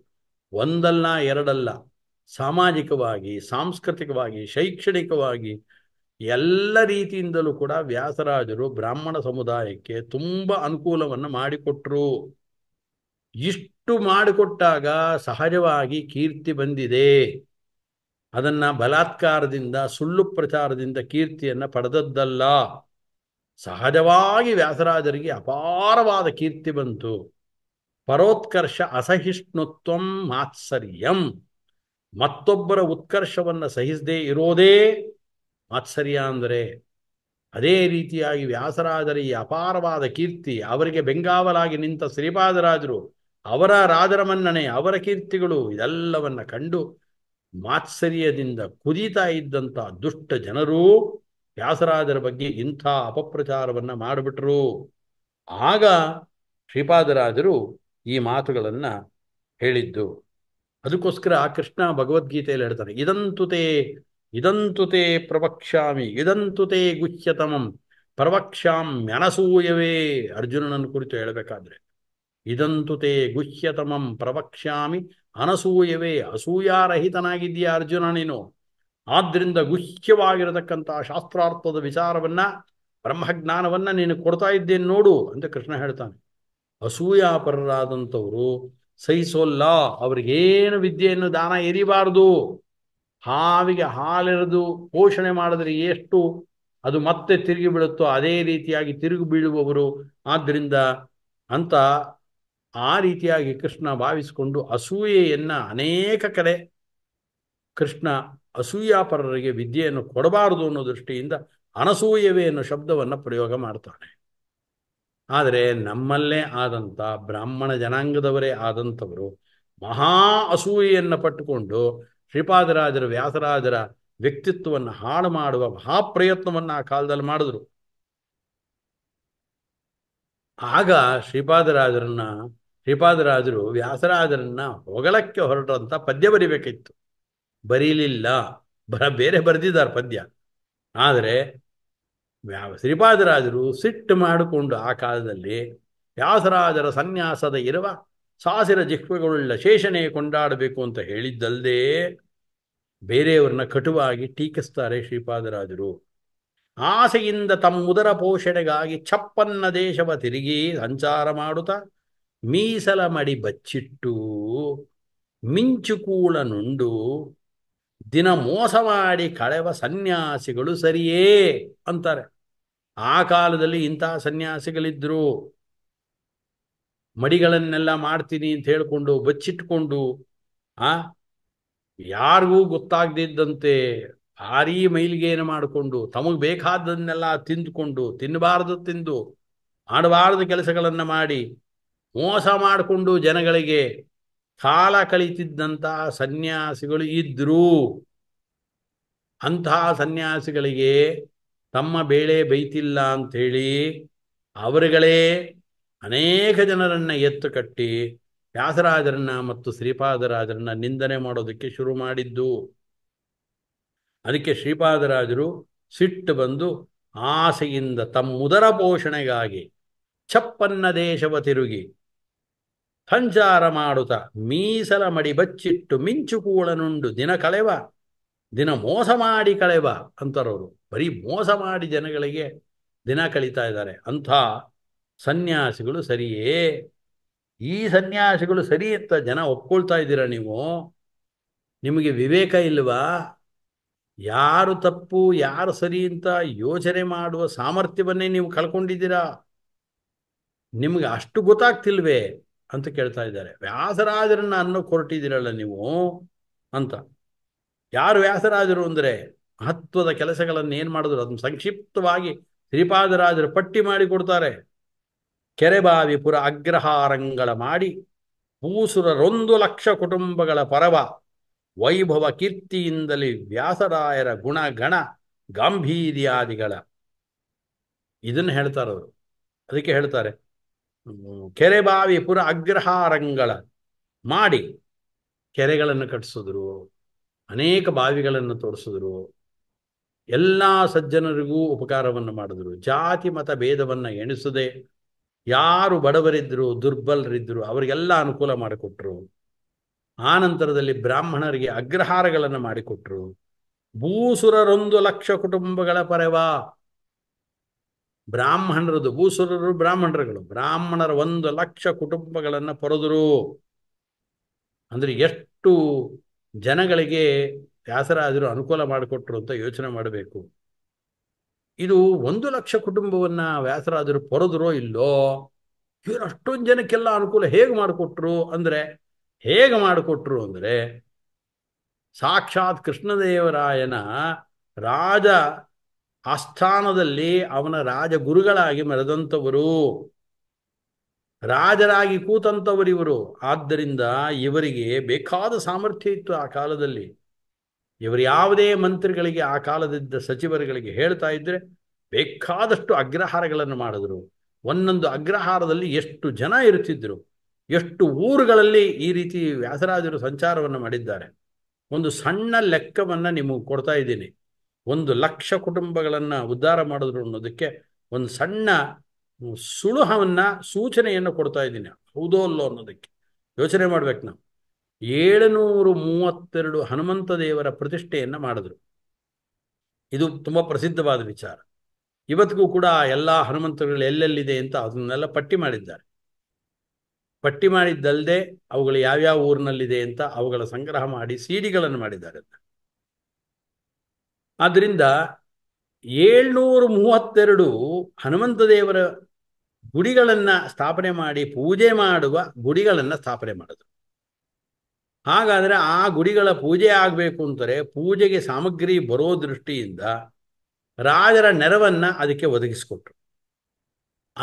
ಒಂದಲ್ಲ ಎರಡಲ್ಲ ಸಾಮಾಜಿಕವಾಗಿ ಸಾಂಸ್ಕೃತಿಕವಾಗಿ ಶೈಕ್ಷಣಿಕವಾಗಿ ಎಲ್ಲ ರೀತಿಯಿಂದಲೂ ಕೂಡ ವ್ಯಾಸರಾಜರು ಬ್ರಾಹ್ಮಣ ಸಮುದಾಯಕ್ಕೆ ತುಂಬ ಅನುಕೂಲವನ್ನು ಮಾಡಿಕೊಟ್ರು ಇಷ್ಟು ಮಾಡಿಕೊಟ್ಟಾಗ ಸಹಜವಾಗಿ ಕೀರ್ತಿ ಬಂದಿದೆ ಅದನ್ನು ಬಲಾತ್ಕಾರದಿಂದ ಸುಳ್ಳು ಪ್ರಚಾರದಿಂದ ಕೀರ್ತಿಯನ್ನು ಪಡೆದದ್ದಲ್ಲ ಸಹಜವಾಗಿ ವ್ಯಾಸರಾಜರಿಗೆ ಅಪಾರವಾದ ಕೀರ್ತಿ ಬಂತು ಪರೋತ್ಕರ್ಷ ಅಸಹಿಷ್ಣುತ್ವಂ ಮಾತ್ಸರ್ಯಂ ಮತ್ತೊಬ್ಬರ ಉತ್ಕರ್ಷವನ್ನು ಸಹಿಸದೇ ಇರೋದೇ ಮಾತ್ಸರ್ಯ ಅಂದರೆ ಅದೇ ರೀತಿಯಾಗಿ ವ್ಯಾಸರಾಜರ ಈ ಅಪಾರವಾದ ಕೀರ್ತಿ ಅವರಿಗೆ ಬೆಂಗಾವಲಾಗಿ ನಿಂತ ಶ್ರೀಪಾದರಾಜರು ಅವರ ರಾಜರ ಮನ್ನಣೆ ಅವರ ಕೀರ್ತಿಗಳು ಇದೆಲ್ಲವನ್ನು ಕಂಡು ಮಾತ್ಸರ್ಯದಿಂದ ಕುದೀತಾ ಇದ್ದಂಥ ದುಷ್ಟ ಜನರು ವ್ಯಾಸರಾಜರ ಬಗ್ಗೆ ಇಂಥ ಅಪಪ್ರಚಾರವನ್ನು ಮಾಡಿಬಿಟ್ರು ಆಗ ಶ್ರೀಪಾದರಾಜರು ಈ ಮಾತುಗಳನ್ನು ಹೇಳಿದ್ದು ಅದಕ್ಕೋಸ್ಕರ ಆ ಕೃಷ್ಣ ಭಗವದ್ಗೀತೆಯಲ್ಲಿ ಹೇಳ್ತಾನೆ ಇದಂತುತೆ ಇದಂತುತೆ ಪ್ರವಕ್ಷ್ಯಾಮಿ ಇದಂತುತೆ ಗುಹ್ಯತಮಂ ಪ್ರವಕ್ಷ್ಯಾಮ್ಯನಸೂಯವೇ ಅರ್ಜುನನನ್ನು ಕುರಿತು ಹೇಳಬೇಕಾದ್ರೆ ಇದಂತುತೆ ಗುಹ್ಯತಮಂ ಪ್ರವಕ್ಷ್ಯಾಮಿ ಅನಸೂಯವೇ ಅಸೂಯಾರಹಿತನಾಗಿದ್ದೀಯ ಅರ್ಜುನ ನೀನು ಆದ್ದರಿಂದ ಗುಹ್ಯವಾಗಿರತಕ್ಕಂಥ ಶಾಸ್ತ್ರಾರ್ಥದ ವಿಚಾರವನ್ನ ಬ್ರಹ್ಮಜ್ಞಾನವನ್ನ ನೀನು ಕೊಡ್ತಾ ಇದ್ದೇನೆ ನೋಡು ಅಂತ ಕೃಷ್ಣ ಹೇಳ್ತಾನೆ ಅಸೂಯಾಪರರಾದಂಥವರು ಸಹಿಸೋಲ್ಲ ಅವ್ರಿಗೇನು ವಿದ್ಯೆಯನ್ನು ದಾನ ಎರಿಬಾರದು ಹಾವಿಗೆ ಹಾಲೆರೆದು ಪೋಷಣೆ ಮಾಡಿದ್ರೆ ಎಷ್ಟು ಅದು ಮತ್ತೆ ತಿರುಗಿ ಬೀಳುತ್ತೋ ಅದೇ ರೀತಿಯಾಗಿ ತಿರುಗಿ ಬೀಳುವವರು ಆದ್ದರಿಂದ ಅಂತ ಆ ರೀತಿಯಾಗಿ ಕೃಷ್ಣ ಭಾವಿಸಿಕೊಂಡು ಅಸೂಯೆಯನ್ನು ಅನೇಕ ಕಡೆ ಕೃಷ್ಣ ಅಸೂಯಾಪರರಿಗೆ ವಿದ್ಯೆಯನ್ನು ಕೊಡಬಾರದು ಅನ್ನೋ ದೃಷ್ಟಿಯಿಂದ ಅನಸೂಯವೇ ಅನ್ನೋ ಶಬ್ದವನ್ನು ಪ್ರಯೋಗ ಮಾಡ್ತಾನೆ ಆದರೆ ನಮ್ಮಲ್ಲೇ ಆದಂಥ ಬ್ರಾಹ್ಮಣ ಜನಾಂಗದವರೇ ಆದಂಥವರು ಮಹಾ ಅಸೂಯೆಯನ್ನು ಪಟ್ಟುಕೊಂಡು ಶ್ರೀಪಾದರಾಜರ ವ್ಯಾಸರಾಜರ ವ್ಯಕ್ತಿತ್ವವನ್ನು ಹಾಳು ಮಾಡುವ ಮಹಾಪ್ರಯತ್ನವನ್ನು ಆ ಕಾಲದಲ್ಲಿ ಮಾಡಿದ್ರು ಆಗ ಶ್ರೀಪಾದರಾಜರನ್ನ ಶ್ರೀಪಾದರಾಜರು ವ್ಯಾಸರಾಜರನ್ನ ಹೊಗಳಕ್ಕೆ ಹೊರಟಂತ ಪದ್ಯ ಬರಿಬೇಕಿತ್ತು ಬರೀಲಿಲ್ಲ ಬರ ಬೇರೆ ಬರೆದಿದ್ದಾರೆ ಪದ್ಯ ಆದರೆ ಶ್ರೀಪಾದರಾಜರು ಸಿಟ್ಟು ಮಾಡಿಕೊಂಡು ಆ ಕಾಲದಲ್ಲಿ ವ್ಯಾಸರಾಜರ ಸನ್ಯಾಸದ ಇರುವ ಸಾಸಿರ ಜಿಹ್ವೆಗಳುಳ್ಳ ಶೇಷಣೆ ಕೊಂಡಾಡಬೇಕು ಅಂತ ಹೇಳಿದ್ದಲ್ಲದೆ ಬೇರೆಯವ್ರನ್ನ ಕಟುವಾಗಿ ಟೀಕಿಸ್ತಾರೆ ಶ್ರೀಪಾದರಾಜರು ಆಸೆಯಿಂದ ಉದರ ಪೋಷಣೆಗಾಗಿ ಚಪ್ಪನ್ನ ದೇಶವ ತಿರುಗಿ ಸಂಚಾರ ಮಾಡುತ್ತಾ ಮೀಸಲ ಮಡಿ ಬಚ್ಚಿಟ್ಟು ಮಿಂಚುಕೂಳ ನುಂಡು ದಿನ ಮೋಸ ಮಾಡಿ ಕಳೆವ ಸನ್ಯಾಸಿಗಳು ಸರಿಯೇ ಅಂತಾರೆ ಆ ಕಾಲದಲ್ಲಿ ಇಂಥ ಸನ್ಯಾಸಿಗಳಿದ್ರು ಮಡಿಗಳನ್ನೆಲ್ಲ ಮಾಡ್ತೀನಿ ಅಂತ ಹೇಳ್ಕೊಂಡು ಬಚ್ಚಿಟ್ಕೊಂಡು ಆ ಯಾರಿಗೂ ಗೊತ್ತಾಗದಿದ್ದಂತೆ ಭಾರಿ ಮೈಲಿಗೆಯನ್ನು ಮಾಡಿಕೊಂಡು ತಮಗೆ ಬೇಕಾದದನ್ನೆಲ್ಲ ತಿಂದುಕೊಂಡು ತಿನ್ನಬಾರದು ತಿಂದು ಮಾಡಬಾರದು ಕೆಲಸಗಳನ್ನು ಮಾಡಿ ಮೋಸ ಮಾಡಿಕೊಂಡು ಜನಗಳಿಗೆ ಕಾಲ ಕಳೀತಿದ್ದಂತಹ ಸನ್ಯಾಸಿಗಳು ಇದ್ದರು ಅಂತಹ ಸನ್ಯಾಸಿಗಳಿಗೆ ತಮ್ಮ ಬೇಳೆ ಬೈತಿಲ್ಲ ಅಂಥೇಳಿ ಅವರುಗಳೇ ಅನೇಕ ಜನರನ್ನು ಎತ್ತು ಕಟ್ಟಿ ವ್ಯಾಸರಾಜರನ್ನ ಮತ್ತು ಶ್ರೀಪಾದರಾಜರನ್ನ ನಿಂದನೆ ಮಾಡೋದಕ್ಕೆ ಶುರು ಮಾಡಿದ್ದು ಅದಕ್ಕೆ ಶ್ರೀಪಾದರಾಜರು ಸಿಟ್ಟು ಬಂದು ಆಸೆಯಿಂದ ತಮ್ಮುದರ ಪೋಷಣೆಗಾಗಿ ಚಪ್ಪನ್ನ ದೇಶವ ತಿರುಗಿ ಸಂಚಾರ ಮಾಡುತ್ತ ಮೀಸಲ ಮಡಿ ಬಚ್ಚಿಟ್ಟು ಮಿಂಚು ಕೂಳನುಂಡು ದಿನ ಕಳೆವ ದಿನ ಮೋಸ ಮಾಡಿ ಕಳೆವ ಅಂತಾರವರು ಬರೀ ಮೋಸ ಮಾಡಿ ಜನಗಳಿಗೆ ದಿನ ಕಳೀತಾ ಇದ್ದಾರೆ ಅಂಥ ಸನ್ಯಾಸಿಗಳು ಸರಿಯೇ ಈ ಸನ್ಯಾಸಿಗಳು ಸರಿ ಅಂತ ಜನ ಒಪ್ಕೊಳ್ತಾ ಇದ್ದೀರಾ ನೀವು ನಿಮಗೆ ವಿವೇಕ ಇಲ್ವಾ ಯಾರು ತಪ್ಪು ಯಾರು ಸರಿ ಅಂತ ಯೋಚನೆ ಮಾಡುವ ಸಾಮರ್ಥ್ಯವನ್ನೇ ನೀವು ಕಳ್ಕೊಂಡಿದ್ದೀರಾ ನಿಮಗೆ ಅಷ್ಟು ಗೊತ್ತಾಗ್ತಿಲ್ವೇ ಅಂತ ಕೇಳ್ತಾ ಇದ್ದಾರೆ ವ್ಯಾಸರಾಜರನ್ನ ಅನ್ನೋ ಕೊರಟಿದ್ದೀರಲ್ಲ ನೀವು ಅಂತ ಯಾರು ವ್ಯಾಸರಾಜರು ಅಂದರೆ ಮಹತ್ವದ ಕೆಲಸಗಳನ್ನು ಏನು ಮಾಡಿದ್ರು ಅದನ್ನು ಸಂಕ್ಷಿಪ್ತವಾಗಿ ಶ್ರೀಪಾದರಾಜರು ಪಟ್ಟಿ ಮಾಡಿ ಕೊಡ್ತಾರೆ ಕೆರೆಬಾವಿ ಪುರ ಅಗ್ರಹಾರಂಗಳ ಮಾಡಿ ಪೂಸುರರೊಂದು ಲಕ್ಷ ಕುಟುಂಬಗಳ ಪರವ ವೈಭವ ಕೀರ್ತಿಯಿಂದಲೇ ವ್ಯಾಸರಾಯರ ಗುಣಗಣ ಗಾಂಭೀರ್ಯಾದಿಗಳ ಇದನ್ನು ಹೇಳ್ತಾರವರು ಅದಕ್ಕೆ ಹೇಳ್ತಾರೆ ಕೆರೆ ಬಾವಿ ಪುರ ಅಗ್ರಹಾರಂಗಳ ಮಾಡಿ ಕೆರೆಗಳನ್ನು ಕಟ್ಟಿಸಿದ್ರು ಅನೇಕ ಬಾವಿಗಳನ್ನು ತೋರಿಸಿದ್ರು ಎಲ್ಲ ಸಜ್ಜನರಿಗೂ ಉಪಕಾರವನ್ನು ಮಾಡಿದ್ರು ಜಾತಿ ಮತ ಭೇದವನ್ನು ಎಣಿಸದೆ ಯಾರು ಬಡವರಿದ್ದರು ದುರ್ಬಲರಿದ್ದರು ಅವರಿಗೆಲ್ಲ ಅನುಕೂಲ ಮಾಡಿಕೊಟ್ರು ನಂತರದಲ್ಲಿ ಬ್ರಾಹ್ಮಣರಿಗೆ ಅಗ್ರಹಾರಗಳನ್ನು ಮಾಡಿಕೊಟ್ರು ಭೂಸುರರೊಂದು ಲಕ್ಷ ಕುಟುಂಬಗಳ ಪರವ ಬ್ರಾಹ್ಮಣರದು ಭೂಸುರರು ಬ್ರಾಹ್ಮಣರುಗಳು ಬ್ರಾಹ್ಮಣರ ಒಂದು ಲಕ್ಷ ಕುಟುಂಬಗಳನ್ನು ಪೊರೆದರು ಅಂದ್ರೆ ಎಷ್ಟು ಜನಗಳಿಗೆ ವ್ಯಾಸರಾಜರು ಅನುಕೂಲ ಮಾಡಿಕೊಟ್ರು ಅಂತ ಯೋಚನೆ ಮಾಡಬೇಕು ಇದು ಒಂದು ಲಕ್ಷ ಕುಟುಂಬವನ್ನ ವ್ಯಾಸರಾಜರು ಪೊರೆದರೋ ಇಲ್ಲೋ ಇವರು ಅಷ್ಟೊಂದು ಜನಕ್ಕೆಲ್ಲ ಅನುಕೂಲ ಹೇಗೆ ಮಾಡಿಕೊಟ್ರು ಅಂದ್ರೆ ಹೇಗೆ ಮಾಡಿಕೊಟ್ರು ಅಂದ್ರೆ ಸಾಕ್ಷಾತ್ ಕೃಷ್ಣದೇವರಾಯನ ರಾಜ ಆಸ್ಥಾನದಲ್ಲಿ ಅವನ ರಾಜಗುರುಗಳಾಗಿ ಮೆರೆದಂಥವರು ರಾಜರಾಗಿ ಕೂತಂಥವರಿವರು ಆದ್ದರಿಂದ ಇವರಿಗೆ ಬೇಕಾದ ಸಾಮರ್ಥ್ಯ ಇತ್ತು ಆ ಕಾಲದಲ್ಲಿ ಇವರು ಯಾವುದೇ ಮಂತ್ರಿಗಳಿಗೆ ಆ ಕಾಲದಿದ್ದ ಸಚಿವರುಗಳಿಗೆ ಹೇಳ್ತಾ ಇದ್ದರೆ ಬೇಕಾದಷ್ಟು ಅಗ್ರಹಾರಗಳನ್ನು ಮಾಡಿದ್ರು ಒಂದೊಂದು ಅಗ್ರಹಾರದಲ್ಲಿ ಎಷ್ಟು ಜನ ಇರುತ್ತಿದ್ದರು ಎಷ್ಟು ಊರುಗಳಲ್ಲಿ ಈ ರೀತಿ ವ್ಯಾಸರಾಜರು ಸಂಚಾರವನ್ನು ಮಾಡಿದ್ದಾರೆ ಒಂದು ಸಣ್ಣ ಲೆಕ್ಕವನ್ನು ನಿಮಗೆ ಕೊಡ್ತಾ ಇದ್ದೀನಿ ಒಂದು ಲಕ್ಷ ಕುಟುಂಬಗಳನ್ನು ಉದ್ಧಾರ ಮಾಡಿದ್ರು ಅನ್ನೋದಕ್ಕೆ ಒಂದು ಸಣ್ಣ ಸುಳುಹವನ್ನ ಸೂಚನೆಯನ್ನು ಕೊಡ್ತಾ ಇದ್ದೀನಿ ಹೌದೋ ಅಲ್ಲೋ ಅನ್ನೋದಕ್ಕೆ ಯೋಚನೆ ಮಾಡ್ಬೇಕು ನಾವು ಏಳುನೂರು ಮೂವತ್ತೆರಡು ಹನುಮಂತ ದೇವರ ಪ್ರತಿಷ್ಠೆಯನ್ನು ಮಾಡಿದ್ರು ಇದು ತುಂಬಾ ಪ್ರಸಿದ್ಧವಾದ ವಿಚಾರ ಇವತ್ತಿಗೂ ಕೂಡ ಎಲ್ಲ ಹನುಮಂತಗಳು ಎಲ್ಲೆಲ್ಲಿದೆ ಅಂತ ಅದನ್ನೆಲ್ಲ ಪಟ್ಟಿ ಮಾಡಿದ್ದಾರೆ ಪಟ್ಟಿ ಮಾಡಿದ್ದಲ್ಲದೆ ಅವುಗಳು ಯಾವ್ಯಾವ ಊರಿನಲ್ಲಿದೆ ಅಂತ ಅವುಗಳ ಸಂಗ್ರಹ ಮಾಡಿ ಸಿಡಿಗಳನ್ನು ಮಾಡಿದ್ದಾರೆ ಅಂತ ಆದ್ದರಿಂದ ಏಳ್ನೂರ ಮೂವತ್ತೆರಡು ಹನುಮಂತ ದೇವರ ಗುಡಿಗಳನ್ನು ಸ್ಥಾಪನೆ ಮಾಡಿ ಪೂಜೆ ಮಾಡುವ ಗುಡಿಗಳನ್ನು ಸ್ಥಾಪನೆ ಮಾಡಿದ್ರು ಹಾಗಾದರೆ ಆ ಗುಡಿಗಳ ಪೂಜೆ ಆಗಬೇಕು ಅಂತಾರೆ ಪೂಜೆಗೆ ಸಾಮಗ್ರಿ ಬರೋ ದೃಷ್ಟಿಯಿಂದ ರಾಜರ ನೆರವನ್ನ ಅದಕ್ಕೆ ಒದಗಿಸಿಕೊಟ್ರು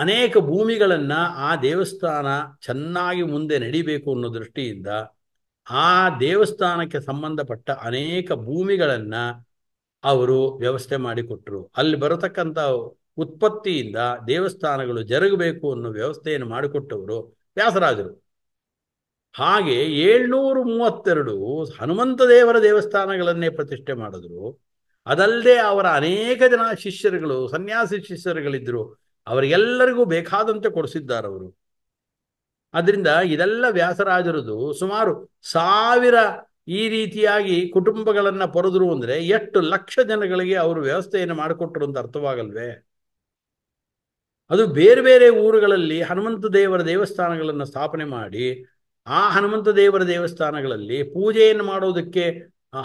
ಅನೇಕ ಭೂಮಿಗಳನ್ನು ಆ ದೇವಸ್ಥಾನ ಚೆನ್ನಾಗಿ ಮುಂದೆ ನಡಿಬೇಕು ಅನ್ನೋ ದೃಷ್ಟಿಯಿಂದ ಆ ದೇವಸ್ಥಾನಕ್ಕೆ ಸಂಬಂಧಪಟ್ಟ ಅನೇಕ ಭೂಮಿಗಳನ್ನು ಅವರು ವ್ಯವಸ್ಥೆ ಮಾಡಿಕೊಟ್ರು ಅಲ್ಲಿ ಬರತಕ್ಕಂಥ ಉತ್ಪತ್ತಿಯಿಂದ ದೇವಸ್ಥಾನಗಳು ಜರುಗಬೇಕು ಅನ್ನೋ ವ್ಯವಸ್ಥೆಯನ್ನು ಮಾಡಿಕೊಟ್ಟವರು ವ್ಯಾಸರಾಜರು ಹಾಗೆ ಏಳ್ನೂರು ಮೂವತ್ತೆರಡು ಹನುಮಂತ ದೇವರ ದೇವಸ್ಥಾನಗಳನ್ನೇ ಪ್ರತಿಷ್ಠೆ ಮಾಡಿದ್ರು ಅದಲ್ಲದೆ ಅವರ ಅನೇಕ ಜನ ಶಿಷ್ಯರುಗಳು ಸನ್ಯಾಸಿ ಶಿಷ್ಯರುಗಳಿದ್ದರು ಅವರಿಗೆಲ್ಲರಿಗೂ ಬೇಕಾದಂತೆ ಕೊಡಿಸಿದ್ದಾರವರು ಅದರಿಂದ ಇದೆಲ್ಲ ವ್ಯಾಸರಾಜರದು ಸುಮಾರು ಸಾವಿರ ಈ ರೀತಿಯಾಗಿ ಕುಟುಂಬಗಳನ್ನು ಪೊರೆದ್ರು ಅಂದ್ರೆ ಎಷ್ಟು ಲಕ್ಷ ಜನಗಳಿಗೆ ಅವರು ವ್ಯವಸ್ಥೆಯನ್ನು ಮಾಡಿಕೊಟ್ರು ಅಂತ ಅರ್ಥವಾಗಲ್ವೇ ಅದು ಬೇರೆ ಬೇರೆ ಊರುಗಳಲ್ಲಿ ಹನುಮಂತ ದೇವರ ದೇವಸ್ಥಾನಗಳನ್ನು ಸ್ಥಾಪನೆ ಮಾಡಿ ಆ ಹನುಮಂತ ದೇವರ ದೇವಸ್ಥಾನಗಳಲ್ಲಿ ಪೂಜೆಯನ್ನು ಮಾಡೋದಕ್ಕೆ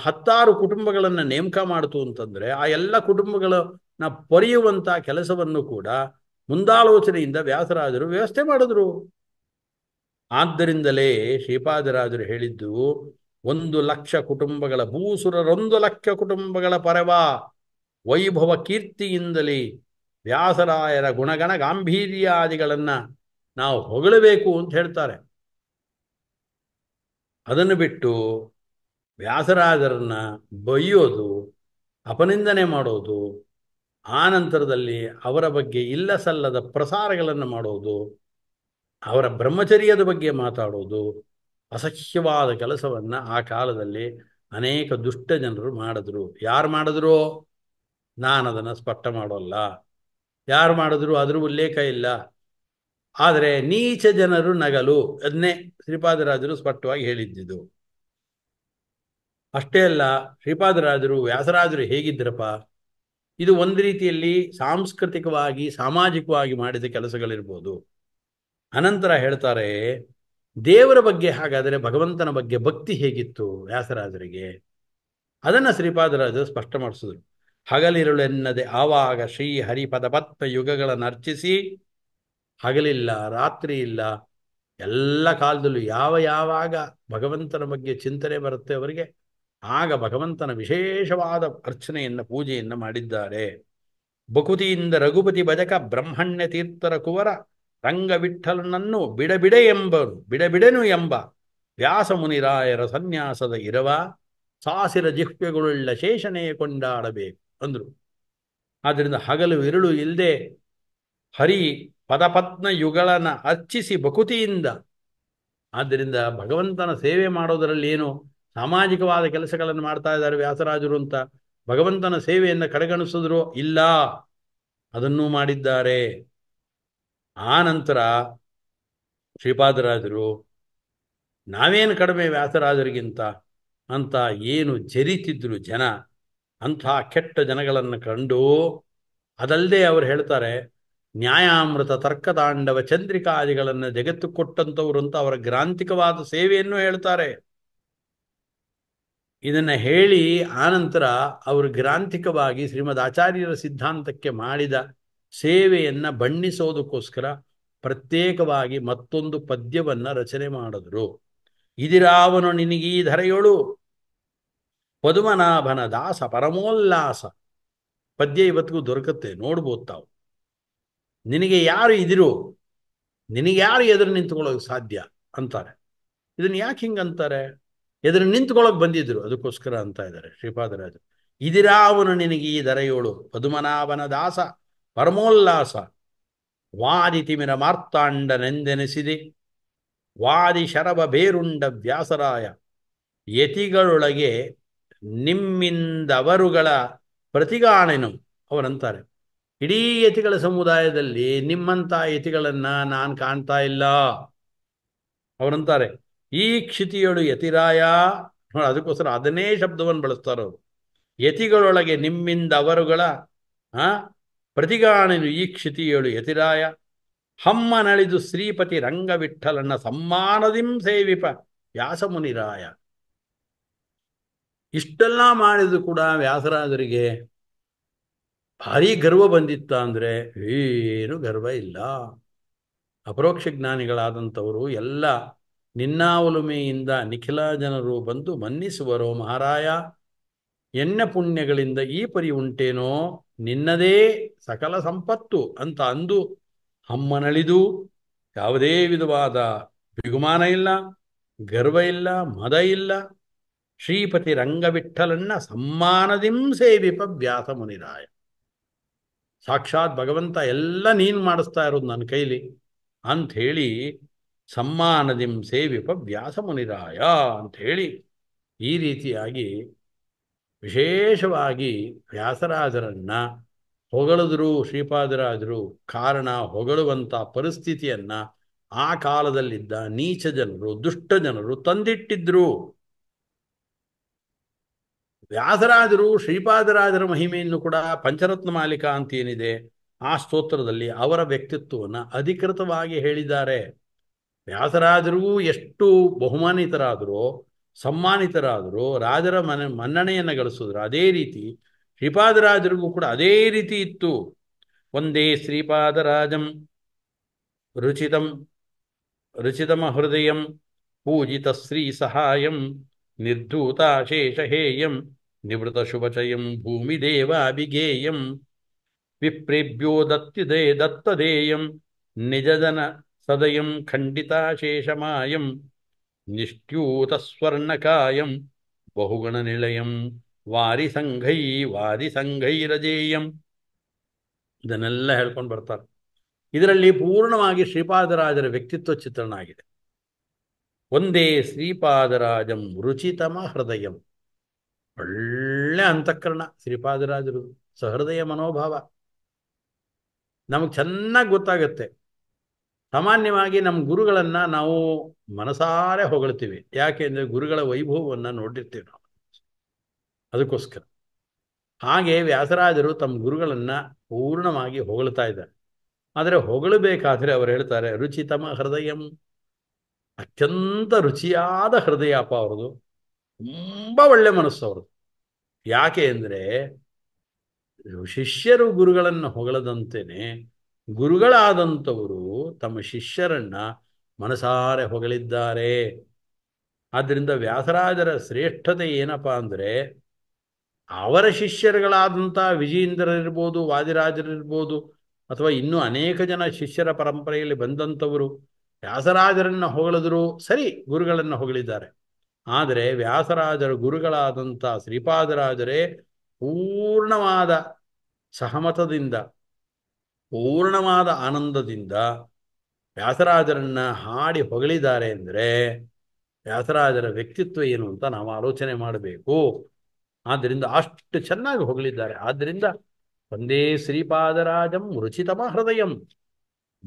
ಹತ್ತಾರು ಕುಟುಂಬಗಳನ್ನು ನೇಮಕ ಮಾಡಿತು ಅಂತಂದ್ರೆ ಆ ಎಲ್ಲ ಕುಟುಂಬಗಳನ್ನ ಪೊರೆಯುವಂಥ ಕೆಲಸವನ್ನು ಕೂಡ ಮುಂದಾಲೋಚನೆಯಿಂದ ವ್ಯಾಸರಾಜರು ವ್ಯವಸ್ಥೆ ಮಾಡಿದ್ರು ಆದ್ದರಿಂದಲೇ ಶ್ರೀಪಾದರಾಜರು ಹೇಳಿದ್ದು ಒಂದು ಲಕ್ಷ ಕುಟುಂಬಗಳ ಭೂಸುರರೊಂದು ಲಕ್ಷ ಕುಟುಂಬಗಳ ಪರವ ವೈಭವ ಕೀರ್ತಿಯಿಂದಲೇ ವ್ಯಾಸರಾಯರ ಗುಣಗಣ ಗಾಂಭೀರ್ಯಾದಿಗಳನ್ನ ನಾವು ಹೊಗಳಬೇಕು ಅಂತ ಹೇಳ್ತಾರೆ ಅದನ್ನು ಬಿಟ್ಟು ವ್ಯಾಸರಾಜರನ್ನ ಬೈಯೋದು ಅಪನಿಂದನೆ ಮಾಡೋದು ಆ ನಂತರದಲ್ಲಿ ಅವರ ಬಗ್ಗೆ ಇಲ್ಲ ಸಲ್ಲದ ಪ್ರಸಾರಗಳನ್ನು ಮಾಡೋದು ಅವರ ಬ್ರಹ್ಮಚರ್ಯದ ಬಗ್ಗೆ ಮಾತಾಡೋದು ಅಸಹ್ಯವಾದ ಕೆಲಸವನ್ನು ಆ ಕಾಲದಲ್ಲಿ ಅನೇಕ ದುಷ್ಟ ಜನರು ಮಾಡಿದ್ರು ಯಾರು ಮಾಡಿದ್ರು ನಾನು ಅದನ್ನು ಸ್ಪಷ್ಟ ಮಾಡೋಲ್ಲ ಯಾರು ಮಾಡಿದ್ರು ಅದರ ಉಲ್ಲೇಖ ಇಲ್ಲ ಆದರೆ ನೀಚ ಜನರು ನಗಲು ಅದನ್ನೇ ಶ್ರೀಪಾದರಾಜರು ಸ್ಪಷ್ಟವಾಗಿ ಹೇಳಿದ್ದಿದ್ದು ಅಷ್ಟೇ ಅಲ್ಲ ಶ್ರೀಪಾದರಾಜರು ವ್ಯಾಸರಾಜರು ಹೇಗಿದ್ದರಪ್ಪ ಇದು ಒಂದು ರೀತಿಯಲ್ಲಿ ಸಾಂಸ್ಕೃತಿಕವಾಗಿ ಸಾಮಾಜಿಕವಾಗಿ ಮಾಡಿದ ಕೆಲಸಗಳಿರ್ಬೋದು ಅನಂತರ ಹೇಳ್ತಾರೆ ದೇವರ ಬಗ್ಗೆ ಹಾಗಾದರೆ ಭಗವಂತನ ಬಗ್ಗೆ ಭಕ್ತಿ ಹೇಗಿತ್ತು ವ್ಯಾಸರಾಜರಿಗೆ ಅದನ್ನು ಶ್ರೀಪಾದರಾಜರು ಸ್ಪಷ್ಟ ಮಾಡಿಸಿದ್ರು ಹಗಲಿರುಳೆನ್ನದೆ ಆವಾಗ ಶ್ರೀ ಹರಿಪದ ಪತ್ಮ ಯುಗಗಳನ್ನು ಅರ್ಚಿಸಿ ಹಗಲಿಲ್ಲ ರಾತ್ರಿ ಇಲ್ಲ ಎಲ್ಲ ಕಾಲದಲ್ಲೂ ಯಾವ ಯಾವಾಗ ಭಗವಂತನ ಬಗ್ಗೆ ಚಿಂತನೆ ಬರುತ್ತೆ ಅವರಿಗೆ ಆಗ ಭಗವಂತನ ವಿಶೇಷವಾದ ಅರ್ಚನೆಯನ್ನು ಪೂಜೆಯನ್ನು ಮಾಡಿದ್ದಾರೆ ಬಕುತಿಯಿಂದ ರಘುಪತಿ ಭಜಕ ಬ್ರಹ್ಮಣ್ಯ ತೀರ್ಥರ ಕುವರ ರಂಗವಿಠಲನನ್ನು ಬಿಡಬಿಡೆ ಎಂಬರು ಬಿಡಬಿಡೆನು ಎಂಬ ವ್ಯಾಸ ಮುನಿರಾಯರ ಸನ್ಯಾಸದ ಇರವ ಸಾಸಿರ ಜಿಹ್ವೆಗಳುಳ್ಳ ಶೇಷನೇ ಕೊಂಡಾಡಬೇಕು ಅಂದರು ಆದ್ದರಿಂದ ಹಗಲು ಇರುಳು ಇಲ್ಲದೆ ಹರಿ ಪದಪತ್ನ ಯುಗಳನ ಅರ್ಚಿಸಿ ಬಕುತಿಯಿಂದ ಆದ್ದರಿಂದ ಭಗವಂತನ ಸೇವೆ ಮಾಡೋದರಲ್ಲಿ ಏನು ಸಾಮಾಜಿಕವಾದ ಕೆಲಸಗಳನ್ನು ಮಾಡ್ತಾ ಇದ್ದಾರೆ ವ್ಯಾಸರಾಜರು ಅಂತ ಭಗವಂತನ ಸೇವೆಯನ್ನು ಕಡೆಗಣಿಸಿದ್ರು ಇಲ್ಲ ಅದನ್ನೂ ಮಾಡಿದ್ದಾರೆ ಆ ನಂತರ ಶ್ರೀಪಾದರಾಜರು ನಾವೇನು ಕಡಿಮೆ ವ್ಯಾಸರಾಜರಿಗಿಂತ ಅಂತ ಏನು ಜರಿತಿದ್ರು ಜನ ಅಂಥ ಕೆಟ್ಟ ಜನಗಳನ್ನು ಕಂಡು ಅದಲ್ಲದೆ ಅವರು ಹೇಳ್ತಾರೆ ನ್ಯಾಯಾಮೃತ ತರ್ಕದಾಂಡವ ಚಂದ್ರಿಕಾದಿಗಳನ್ನು ಜಗತ್ತು ಕೊಟ್ಟಂಥವ್ರು ಅಂತ ಅವರ ಗ್ರಾಂಥಿಕವಾದ ಸೇವೆಯನ್ನು ಹೇಳ್ತಾರೆ ಇದನ್ನು ಹೇಳಿ ಆನಂತರ ಅವರು ಗ್ರಾಂತಿಕವಾಗಿ ಶ್ರೀಮದ್ ಆಚಾರ್ಯರ ಸಿದ್ಧಾಂತಕ್ಕೆ ಮಾಡಿದ ಸೇವೆಯನ್ನು ಬಣ್ಣಿಸೋದಕ್ಕೋಸ್ಕರ ಪ್ರತ್ಯೇಕವಾಗಿ ಮತ್ತೊಂದು ಪದ್ಯವನ್ನು ರಚನೆ ಮಾಡಿದ್ರು ಇದಿರಾವನು ನಿನಗೀ ಧರೆಯೊಳು ಪದುಮನಾಭನ ದಾಸ ಪರಮೋಲ್ಲಾಸ ಪದ್ಯ ಇವತ್ತಿಗೂ ದೊರಕತ್ತೆ ನೋಡ್ಬೋದು ತಾವು ನಿನಗೆ ಯಾರು ಇದಿರು ನಿನಗೆ ಯಾರು ಎದುರು ನಿಂತ್ಕೊಳ್ಳೋಕೆ ಸಾಧ್ಯ ಅಂತಾರೆ ಇದನ್ನು ಯಾಕೆ ಹಿಂಗಂತಾರೆ ಎದುರು ನಿಂತ್ಕೊಳ್ಳೋಕೆ ಬಂದಿದ್ರು ಅದಕ್ಕೋಸ್ಕರ ಅಂತ ಇದ್ದಾರೆ ಶ್ರೀಪಾದರಾಜ ಇದಿರಾವನು ನಿನಗೀ ಧರೆಯೋಳು ಪದುಮನಾಭನ ದಾಸ ಪರಮೋಲ್ಲಾಸ ವಾದಿ ಮಾರ್ತಾಂಡ ನೆಂದೆನಿಸಿದೆ ವಾದಿ ಶರಭ ಬೇರುಂಡ ವ್ಯಾಸರಾಯ ಯತಿಗಳೊಳಗೆ ನಿಮ್ಮಿಂದವರುಗಳ ಪ್ರತಿಗಾಣೆನು ಅವರಂತಾರೆ ಇಡೀ ಯತಿಗಳ ಸಮುದಾಯದಲ್ಲಿ ನಿಮ್ಮಂಥ ಯತಿಗಳನ್ನ ನಾನು ಕಾಣ್ತಾ ಇಲ್ಲ ಅವರಂತಾರೆ ಈ ಕ್ಷಿತಿಯೊಳು ಯತಿರಾಯ ಅದಕ್ಕೋಸ್ಕರ ಅದನ್ನೇ ಶಬ್ದವನ್ನು ಬಳಸ್ತಾರವರು ಯತಿಗಳೊಳಗೆ ನಿಮ್ಮಿಂದ ಅವರುಗಳ ಪ್ರತಿಗಾಣನು ಈ ಕ್ಷಿತಿಯೇಳು ಯತಿರಾಯ ಹಮ್ಮನಳಿದು ಶ್ರೀಪತಿ ರಂಗವಿಠಲನ್ನ ಸಮ್ಮಾನದಿಂ ಸೇವಿಪ ವ್ಯಾಸಮುನಿರಾಯ ಇಷ್ಟೆಲ್ಲ ಮಾಡಿದ್ರು ಕೂಡ ವ್ಯಾಸರಾಜರಿಗೆ ಭಾರಿ ಗರ್ವ ಬಂದಿತ್ತ ಅಂದ್ರೆ ಏನು ಗರ್ವ ಇಲ್ಲ ಅಪರೋಕ್ಷ ಜ್ಞಾನಿಗಳಾದಂಥವರು ಎಲ್ಲ ನಿನ್ನಾವಲುಮೆಯಿಂದ ನಿಖಿಲ ಜನರು ಬಂದು ಮನ್ನಿಸುವರೋ ಮಹಾರಾಯ ಎನ್ನ ಪುಣ್ಯಗಳಿಂದ ಈ ಪರಿ ಉಂಟೇನೋ ನಿನ್ನದೇ ಸಕಲ ಸಂಪತ್ತು ಅಂತ ಅಂದು ಅಮ್ಮನಳಿದು ಯಾವುದೇ ವಿಧವಾದ ಬಿಗುಮಾನ ಇಲ್ಲ ಗರ್ವ ಇಲ್ಲ ಮದ ಇಲ್ಲ ಶ್ರೀಪತಿ ರಂಗವಿಠಲನ್ನ ಸಮ್ಮಾನದಿಂ ಸೇವಿಪ ವ್ಯಾಸ ಮುನಿರಾಯ ಸಾಕ್ಷಾತ್ ಭಗವಂತ ಎಲ್ಲ ನೀನು ಮಾಡಿಸ್ತಾ ಇರೋದು ನನ್ನ ಕೈಲಿ ಅಂಥೇಳಿ ಸಮ್ಮಾನದಿಂ ಸೇವಿಪ ವ್ಯಾಸ ಮುನಿರಾಯ ಅಂಥೇಳಿ ಈ ರೀತಿಯಾಗಿ ವಿಶೇಷವಾಗಿ ವ್ಯಾಸರಾಜರನ್ನು ಹೊಗಳಿದ್ರು ಶ್ರೀಪಾದರಾಜರು ಕಾರಣ ಹೊಗಳುವಂಥ ಪರಿಸ್ಥಿತಿಯನ್ನು ಆ ಕಾಲದಲ್ಲಿದ್ದ ನೀಚ ಜನರು ದುಷ್ಟ ಜನರು ತಂದಿಟ್ಟಿದ್ರು ವ್ಯಾಸರಾಜರು ಶ್ರೀಪಾದರಾಜರ ಮಹಿಮೆಯನ್ನು ಕೂಡ ಪಂಚರತ್ನ ಮಾಲಿಕ ಅಂತ ಏನಿದೆ ಆ ಸ್ತೋತ್ರದಲ್ಲಿ ಅವರ ವ್ಯಕ್ತಿತ್ವವನ್ನು ಅಧಿಕೃತವಾಗಿ ಹೇಳಿದ್ದಾರೆ ವ್ಯಾಸರಾಜರು ಎಷ್ಟು ಬಹುಮಾನಿತರಾದರೂ ಸಮ್ಮಾನಿತರಾದರು ರಾಜರ ಮನ ಮನ್ನಣೆಯನ್ನು ಗಳಿಸಿದ್ರು ಅದೇ ರೀತಿ ಶ್ರೀಪಾದರಾಜರಿಗೂ ಕೂಡ ಅದೇ ರೀತಿ ಇತ್ತು ಒಂದೇ ಶ್ರೀಪಾದರಾಜಂ ರುಚಿತಂ ರುಚಿತಮ ಹೃದಯಂ ಪೂಜಿತ ಶ್ರೀ ಸಹಾಯಂ ನಿರ್ಧೂತಾಶೇಷಹೇಯಂ ನಿವೃತ ಶುಭಚಯಂ ಭೂಮಿ ದೇವಾಭಿಗೇಯಂ ವಿಪ್ರೇಭ್ಯೋ ದತ್ತಿದೆ ದತ್ತದೇಯಂ ನಿಜಜನ ಸದಯಂ ಖಂಡಿತಾಶೇಷಮಾಯಂ ವಾರಿ ಸಂಘೈ ವಾರಿಸಂಘೈ ರಜೇಯಂ ಇದನ್ನೆಲ್ಲ ಹೇಳ್ಕೊಂಡು ಬರ್ತಾರೆ ಇದರಲ್ಲಿ ಪೂರ್ಣವಾಗಿ ಶ್ರೀಪಾದರಾಜರ ವ್ಯಕ್ತಿತ್ವ ಚಿತ್ರಣ ಆಗಿದೆ ಒಂದೇ ಶ್ರೀಪಾದರಾಜಂ ರುಚಿತಮ ಹೃದಯಂ ಒಳ್ಳೆ ಅಂತಃಕರಣ ಶ್ರೀಪಾದರಾಜರು ಸಹೃದಯ ಮನೋಭಾವ ನಮಗೆ ಚೆನ್ನಾಗಿ ಗೊತ್ತಾಗತ್ತೆ ಸಾಮಾನ್ಯವಾಗಿ ನಮ್ಮ ಗುರುಗಳನ್ನು ನಾವು ಮನಸಾರೆ ಹೊಗಳ್ತೀವಿ ಯಾಕೆಂದರೆ ಗುರುಗಳ ವೈಭವವನ್ನು ನೋಡಿರ್ತೀವಿ ನಾವು ಅದಕ್ಕೋಸ್ಕರ ಹಾಗೆ ವ್ಯಾಸರಾಜರು ತಮ್ಮ ಗುರುಗಳನ್ನು ಪೂರ್ಣವಾಗಿ ಹೊಗಳ್ತಾ ಇದ್ದಾರೆ ಆದರೆ ಹೊಗಳಬೇಕಾದ್ರೆ ಅವರು ಹೇಳ್ತಾರೆ ರುಚಿತಮ ಹೃದಯಂ ಅತ್ಯಂತ ರುಚಿಯಾದ ಹೃದಯ ಅಪ್ಪ ಅವ್ರದ್ದು ತುಂಬ ಒಳ್ಳೆ ಮನಸ್ಸು ಅವ್ರದ್ದು ಯಾಕೆ ಅಂದರೆ ಶಿಷ್ಯರು ಗುರುಗಳನ್ನು ಹೊಗಳದಂತೆಯೇ ಗುರುಗಳಾದಂಥವರು ತಮ್ಮ ಶಿಷ್ಯರನ್ನ ಮನಸಾರೆ ಹೊಗಳಿದ್ದಾರೆ ಆದ್ದರಿಂದ ವ್ಯಾಸರಾಜರ ಶ್ರೇಷ್ಠತೆ ಏನಪ್ಪ ಅಂದರೆ ಅವರ ಶಿಷ್ಯರುಗಳಾದಂಥ ವಿಜಯೇಂದ್ರರಿರ್ಬೋದು ವಾದಿರಾಜರಿರ್ಬೋದು ಅಥವಾ ಇನ್ನೂ ಅನೇಕ ಜನ ಶಿಷ್ಯರ ಪರಂಪರೆಯಲ್ಲಿ ಬಂದಂಥವರು ವ್ಯಾಸರಾಜರನ್ನು ಹೊಗಳಿದ್ರು ಸರಿ ಗುರುಗಳನ್ನು ಹೊಗಳಿದ್ದಾರೆ ಆದರೆ ವ್ಯಾಸರಾಜರ ಗುರುಗಳಾದಂಥ ಶ್ರೀಪಾದರಾಜರೇ ಪೂರ್ಣವಾದ ಸಹಮತದಿಂದ ಪೂರ್ಣವಾದ ಆನಂದದಿಂದ ವ್ಯಾಸರಾಜರನ್ನ ಹಾಡಿ ಹೊಗಳಿದ್ದಾರೆ ಅಂದರೆ ವ್ಯಾಸರಾಜರ ವ್ಯಕ್ತಿತ್ವ ಏನು ಅಂತ ನಾವು ಆಲೋಚನೆ ಮಾಡಬೇಕು ಆದ್ದರಿಂದ ಅಷ್ಟು ಚೆನ್ನಾಗಿ ಹೊಗಳಿದ್ದಾರೆ ಆದ್ದರಿಂದ ಒಂದೇ ಶ್ರೀಪಾದರಾಜಂ ರುಚಿತಮ ಹೃದಯಂ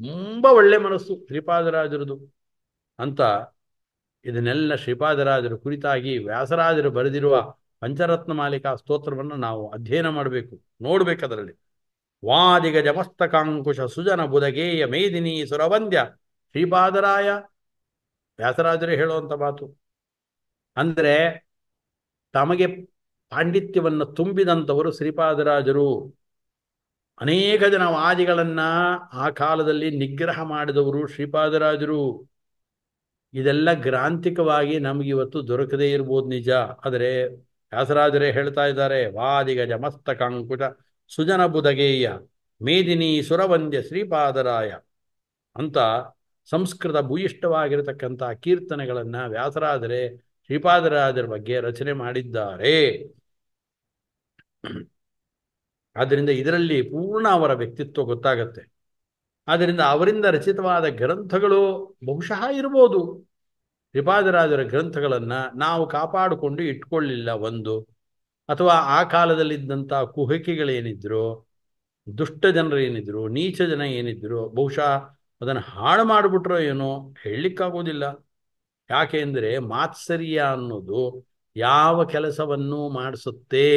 ತುಂಬ ಒಳ್ಳೆ ಮನಸ್ಸು ಶ್ರೀಪಾದರಾಜರದು ಅಂತ ಇದನ್ನೆಲ್ಲ ಶ್ರೀಪಾದರಾಜರ ಕುರಿತಾಗಿ ವ್ಯಾಸರಾಜರು ಬರೆದಿರುವ ಪಂಚರತ್ನ ಮಾಲಿಕಾ ಸ್ತೋತ್ರವನ್ನು ನಾವು ಅಧ್ಯಯನ ಮಾಡಬೇಕು ನೋಡಬೇಕು ಅದರಲ್ಲಿ ವಾದಿಗಜ ಮಸ್ತಕಾಂಕುಶ ಸುಜನ ಬುಧಗೇಯ ಮೇದಿನಿ ಸುರವಂದ್ಯ ಶ್ರೀಪಾದರಾಯ ವ್ಯಾಸರಾಜರೇ ಹೇಳುವಂಥ ಮಾತು ಅಂದರೆ ತಮಗೆ ಪಾಂಡಿತ್ಯವನ್ನು ತುಂಬಿದಂಥವರು ಶ್ರೀಪಾದರಾಜರು ಅನೇಕ ಜನ ವಾದಿಗಳನ್ನು ಆ ಕಾಲದಲ್ಲಿ ನಿಗ್ರಹ ಮಾಡಿದವರು ಶ್ರೀಪಾದರಾಜರು ಇದೆಲ್ಲ ಗ್ರಾಂಥಿಕವಾಗಿ ನಮಗಿವತ್ತು ದೊರಕದೇ ಇರ್ಬೋದು ನಿಜ ಆದರೆ ವ್ಯಾಸರಾಜರೇ ಹೇಳ್ತಾ ಇದ್ದಾರೆ ವಾದಿಗಜ ಮಸ್ತಕಾಂಕುಟ ಸುಜನ ಬುದಗೇಯ ಮೇದಿನಿ ಸುರವಂದ್ಯ ಶ್ರೀಪಾದರಾಯ ಅಂತ ಸಂಸ್ಕೃತ ಭೂಯಿಷ್ಠವಾಗಿರತಕ್ಕಂಥ ಕೀರ್ತನೆಗಳನ್ನು ವ್ಯಾಸರಾದರೆ ಶ್ರೀಪಾದರಾದರ ಬಗ್ಗೆ ರಚನೆ ಮಾಡಿದ್ದಾರೆ ಆದ್ದರಿಂದ ಇದರಲ್ಲಿ ಪೂರ್ಣ ಅವರ ವ್ಯಕ್ತಿತ್ವ ಗೊತ್ತಾಗತ್ತೆ ಆದ್ದರಿಂದ ಅವರಿಂದ ರಚಿತವಾದ ಗ್ರಂಥಗಳು ಬಹುಶಃ ಇರ್ಬೋದು ಶ್ರೀಪಾದರಾಜರ ಗ್ರಂಥಗಳನ್ನು ನಾವು ಕಾಪಾಡಿಕೊಂಡು ಇಟ್ಕೊಳ್ಳಿಲ್ಲ ಒಂದು ಅಥವಾ ಆ ಕಾಲದಲ್ಲಿದ್ದಂಥ ಕುಹಕಿಗಳೇನಿದ್ರು ದುಷ್ಟ ಜನರು ಏನಿದ್ರು ನೀಚ ಜನ ಏನಿದ್ರು ಬಹುಶಃ ಅದನ್ನು ಹಾಳು ಮಾಡಿಬಿಟ್ರೋ ಏನೋ ಹೇಳಲಿಕ್ಕಾಗೋದಿಲ್ಲ ಯಾಕೆ ಅಂದರೆ ಮಾತ್ಸರ್ಯ ಅನ್ನೋದು ಯಾವ ಕೆಲಸವನ್ನೂ ಮಾಡಿಸುತ್ತೆ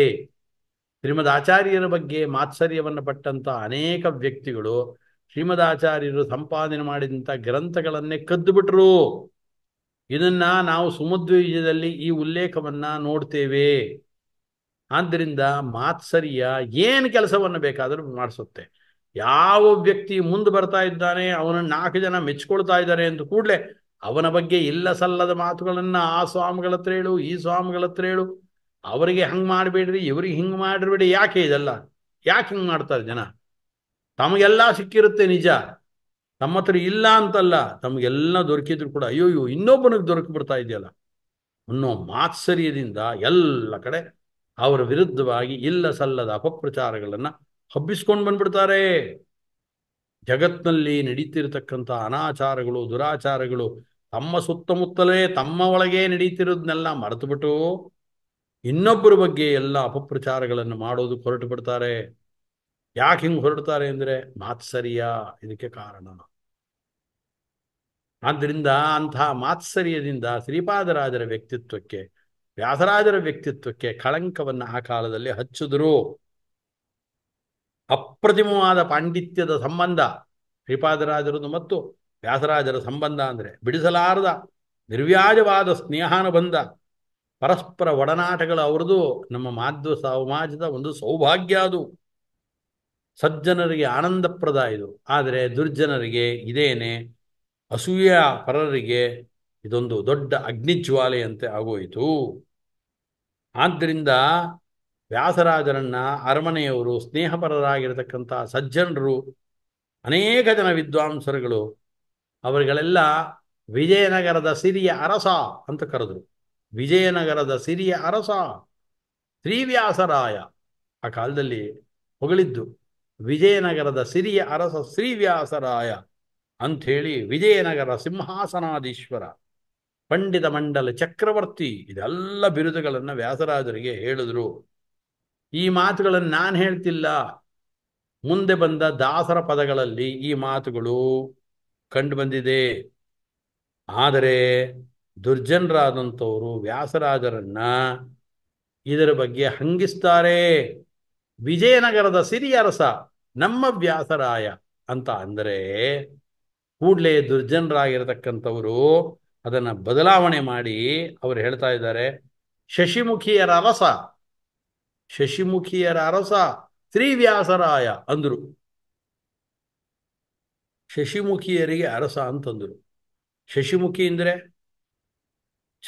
ಶ್ರೀಮದ್ ಆಚಾರ್ಯರ ಬಗ್ಗೆ ಮಾತ್ಸರ್ಯವನ್ನು ಪಟ್ಟಂಥ ಅನೇಕ ವ್ಯಕ್ತಿಗಳು ಶ್ರೀಮದ್ ಆಚಾರ್ಯರು ಸಂಪಾದನೆ ಮಾಡಿದಂಥ ಗ್ರಂಥಗಳನ್ನೇ ಕದ್ದುಬಿಟ್ರು ಇದನ್ನು ನಾವು ಸುಮಧ್ವೀಜದಲ್ಲಿ ಈ ಉಲ್ಲೇಖವನ್ನು ನೋಡ್ತೇವೆ ಆದ್ದರಿಂದ ಮಾತ್ಸರ್ಯ ಏನು ಕೆಲಸವನ್ನು ಬೇಕಾದರೂ ಮಾಡಿಸುತ್ತೆ ಯಾವ ವ್ಯಕ್ತಿ ಮುಂದೆ ಬರ್ತಾ ಇದ್ದಾನೆ ಅವನನ್ನು ನಾಲ್ಕು ಜನ ಮೆಚ್ಕೊಳ್ತಾ ಇದ್ದಾರೆ ಅಂತ ಕೂಡಲೇ ಅವನ ಬಗ್ಗೆ ಇಲ್ಲ ಸಲ್ಲದ ಮಾತುಗಳನ್ನು ಆ ಸ್ವಾಮಿಗಳ ಹತ್ರ ಹೇಳು ಈ ಸ್ವಾಮಿಗಳ ಹತ್ರ ಹೇಳು ಅವರಿಗೆ ಹಂಗೆ ಮಾಡಬೇಡ್ರಿ ಇವರಿಗೆ ಹಿಂಗೆ ಮಾಡಿಬಿಡಿ ಯಾಕೆ ಇದೆಲ್ಲ ಯಾಕೆ ಹಿಂಗೆ ಮಾಡ್ತಾರೆ ಜನ ತಮಗೆಲ್ಲ ಸಿಕ್ಕಿರುತ್ತೆ ನಿಜ ತಮ್ಮ ಹತ್ರ ಇಲ್ಲ ಅಂತಲ್ಲ ತಮಗೆಲ್ಲ ದೊರಕಿದ್ರು ಕೂಡ ಅಯ್ಯೋ ಇನ್ನೊಬ್ಬನಿಗೆ ದೊರಕಿ ಬಿಡ್ತಾ ಇದೆಯಲ್ಲ ಅನ್ನೋ ಮಾತ್ಸರ್ಯದಿಂದ ಎಲ್ಲ ಕಡೆ ಅವರ ವಿರುದ್ಧವಾಗಿ ಇಲ್ಲ ಸಲ್ಲದ ಅಪಪ್ರಚಾರಗಳನ್ನು ಹಬ್ಬಿಸ್ಕೊಂಡು ಬಂದ್ಬಿಡ್ತಾರೆ ಜಗತ್ನಲ್ಲಿ ನಡೀತಿರ್ತಕ್ಕಂಥ ಅನಾಚಾರಗಳು ದುರಾಚಾರಗಳು ತಮ್ಮ ಸುತ್ತಮುತ್ತಲೇ ತಮ್ಮ ಒಳಗೆ ನಡೀತಿರೋದನ್ನೆಲ್ಲ ಮರೆತುಬಿಟ್ಟು ಇನ್ನೊಬ್ಬರ ಬಗ್ಗೆ ಎಲ್ಲ ಅಪಪ್ರಚಾರಗಳನ್ನು ಮಾಡೋದು ಹೊರಟು ಬಿಡ್ತಾರೆ ಯಾಕೆ ಹಿಂಗೆ ಹೊರಡ್ತಾರೆ ಅಂದರೆ ಮಾತ್ಸರ್ಯ ಇದಕ್ಕೆ ಕಾರಣ ಆದ್ದರಿಂದ ಅಂತಹ ಮಾತ್ಸರ್ಯದಿಂದ ಶ್ರೀಪಾದರಾಜರ ವ್ಯಕ್ತಿತ್ವಕ್ಕೆ ವ್ಯಾಸರಾಜರ ವ್ಯಕ್ತಿತ್ವಕ್ಕೆ ಕಳಂಕವನ್ನು ಆ ಕಾಲದಲ್ಲಿ ಹಚ್ಚಿದ್ರು ಅಪ್ರತಿಮವಾದ ಪಾಂಡಿತ್ಯದ ಸಂಬಂಧ ಶ್ರೀಪಾದರಾಜರದು ಮತ್ತು ವ್ಯಾಸರಾಜರ ಸಂಬಂಧ ಅಂದರೆ ಬಿಡಿಸಲಾರದ ನಿರ್ವ್ಯಾಜವಾದ ಸ್ನೇಹಾನುಬಂಧ ಪರಸ್ಪರ ಒಡನಾಟಗಳು ಅವರದು ನಮ್ಮ ಮಾಧ್ಯ ಸಮಾಜದ ಒಂದು ಸೌಭಾಗ್ಯ ಅದು ಸಜ್ಜನರಿಗೆ ಆನಂದಪ್ರದ ಇದು ಆದರೆ ದುರ್ಜನರಿಗೆ ಇದೇನೆ ಅಸೂಯ ಪರರಿಗೆ ಇದೊಂದು ದೊಡ್ಡ ಅಗ್ನಿಜ್ವಾಲೆಯಂತೆ ಆಗೋಯಿತು ಆದ್ದರಿಂದ ವ್ಯಾಸರಾಜರನ್ನ ಅರಮನೆಯವರು ಸ್ನೇಹಪರರಾಗಿರತಕ್ಕಂಥ ಸಜ್ಜನರು ಅನೇಕ ಜನ ವಿದ್ವಾಂಸರುಗಳು ಅವರುಗಳೆಲ್ಲ ವಿಜಯನಗರದ ಸಿರಿಯ ಅರಸ ಅಂತ ಕರೆದರು ವಿಜಯನಗರದ ಸಿರಿಯ ಅರಸ ಶ್ರೀವ್ಯಾಸರಾಯ ಆ ಕಾಲದಲ್ಲಿ ಹೊಗಳಿದ್ದು ವಿಜಯನಗರದ ಸಿರಿಯ ಅರಸ ಶ್ರೀವ್ಯಾಸರಾಯ ಅಂಥೇಳಿ ವಿಜಯನಗರ ಸಿಂಹಾಸನಾದೀಶ್ವರ ಪಂಡಿತ ಮಂಡಲ ಚಕ್ರವರ್ತಿ ಇದೆಲ್ಲ ಬಿರುದುಗಳನ್ನು ವ್ಯಾಸರಾಜರಿಗೆ ಹೇಳಿದ್ರು ಈ ಮಾತುಗಳನ್ನು ನಾನು ಹೇಳ್ತಿಲ್ಲ ಮುಂದೆ ಬಂದ ದಾಸರ ಪದಗಳಲ್ಲಿ ಈ ಮಾತುಗಳು ಕಂಡು ಬಂದಿದೆ ಆದರೆ ದುರ್ಜನರಾದಂಥವರು ವ್ಯಾಸರಾಜರನ್ನ ಇದರ ಬಗ್ಗೆ ಹಂಗಿಸ್ತಾರೆ ವಿಜಯನಗರದ ಸಿರಿಯರಸ ನಮ್ಮ ವ್ಯಾಸರಾಯ ಅಂತ ಅಂದರೆ ಕೂಡಲೇ ದುರ್ಜನರಾಗಿರತಕ್ಕಂಥವರು ಅದನ್ನ ಬದಲಾವಣೆ ಮಾಡಿ ಅವರು ಹೇಳ್ತಾ ಇದ್ದಾರೆ ಶಶಿಮುಖಿಯರ ಅರಸ ಶಶಿಮುಖಿಯರ ಅರಸ ಶ್ರೀವ್ಯಾಸರಾಯ ಅಂದರು ಶಶಿಮುಖಿಯರಿಗೆ ಅರಸ ಅಂತಂದರು ಶಶಿಮುಖಿ ಅಂದರೆ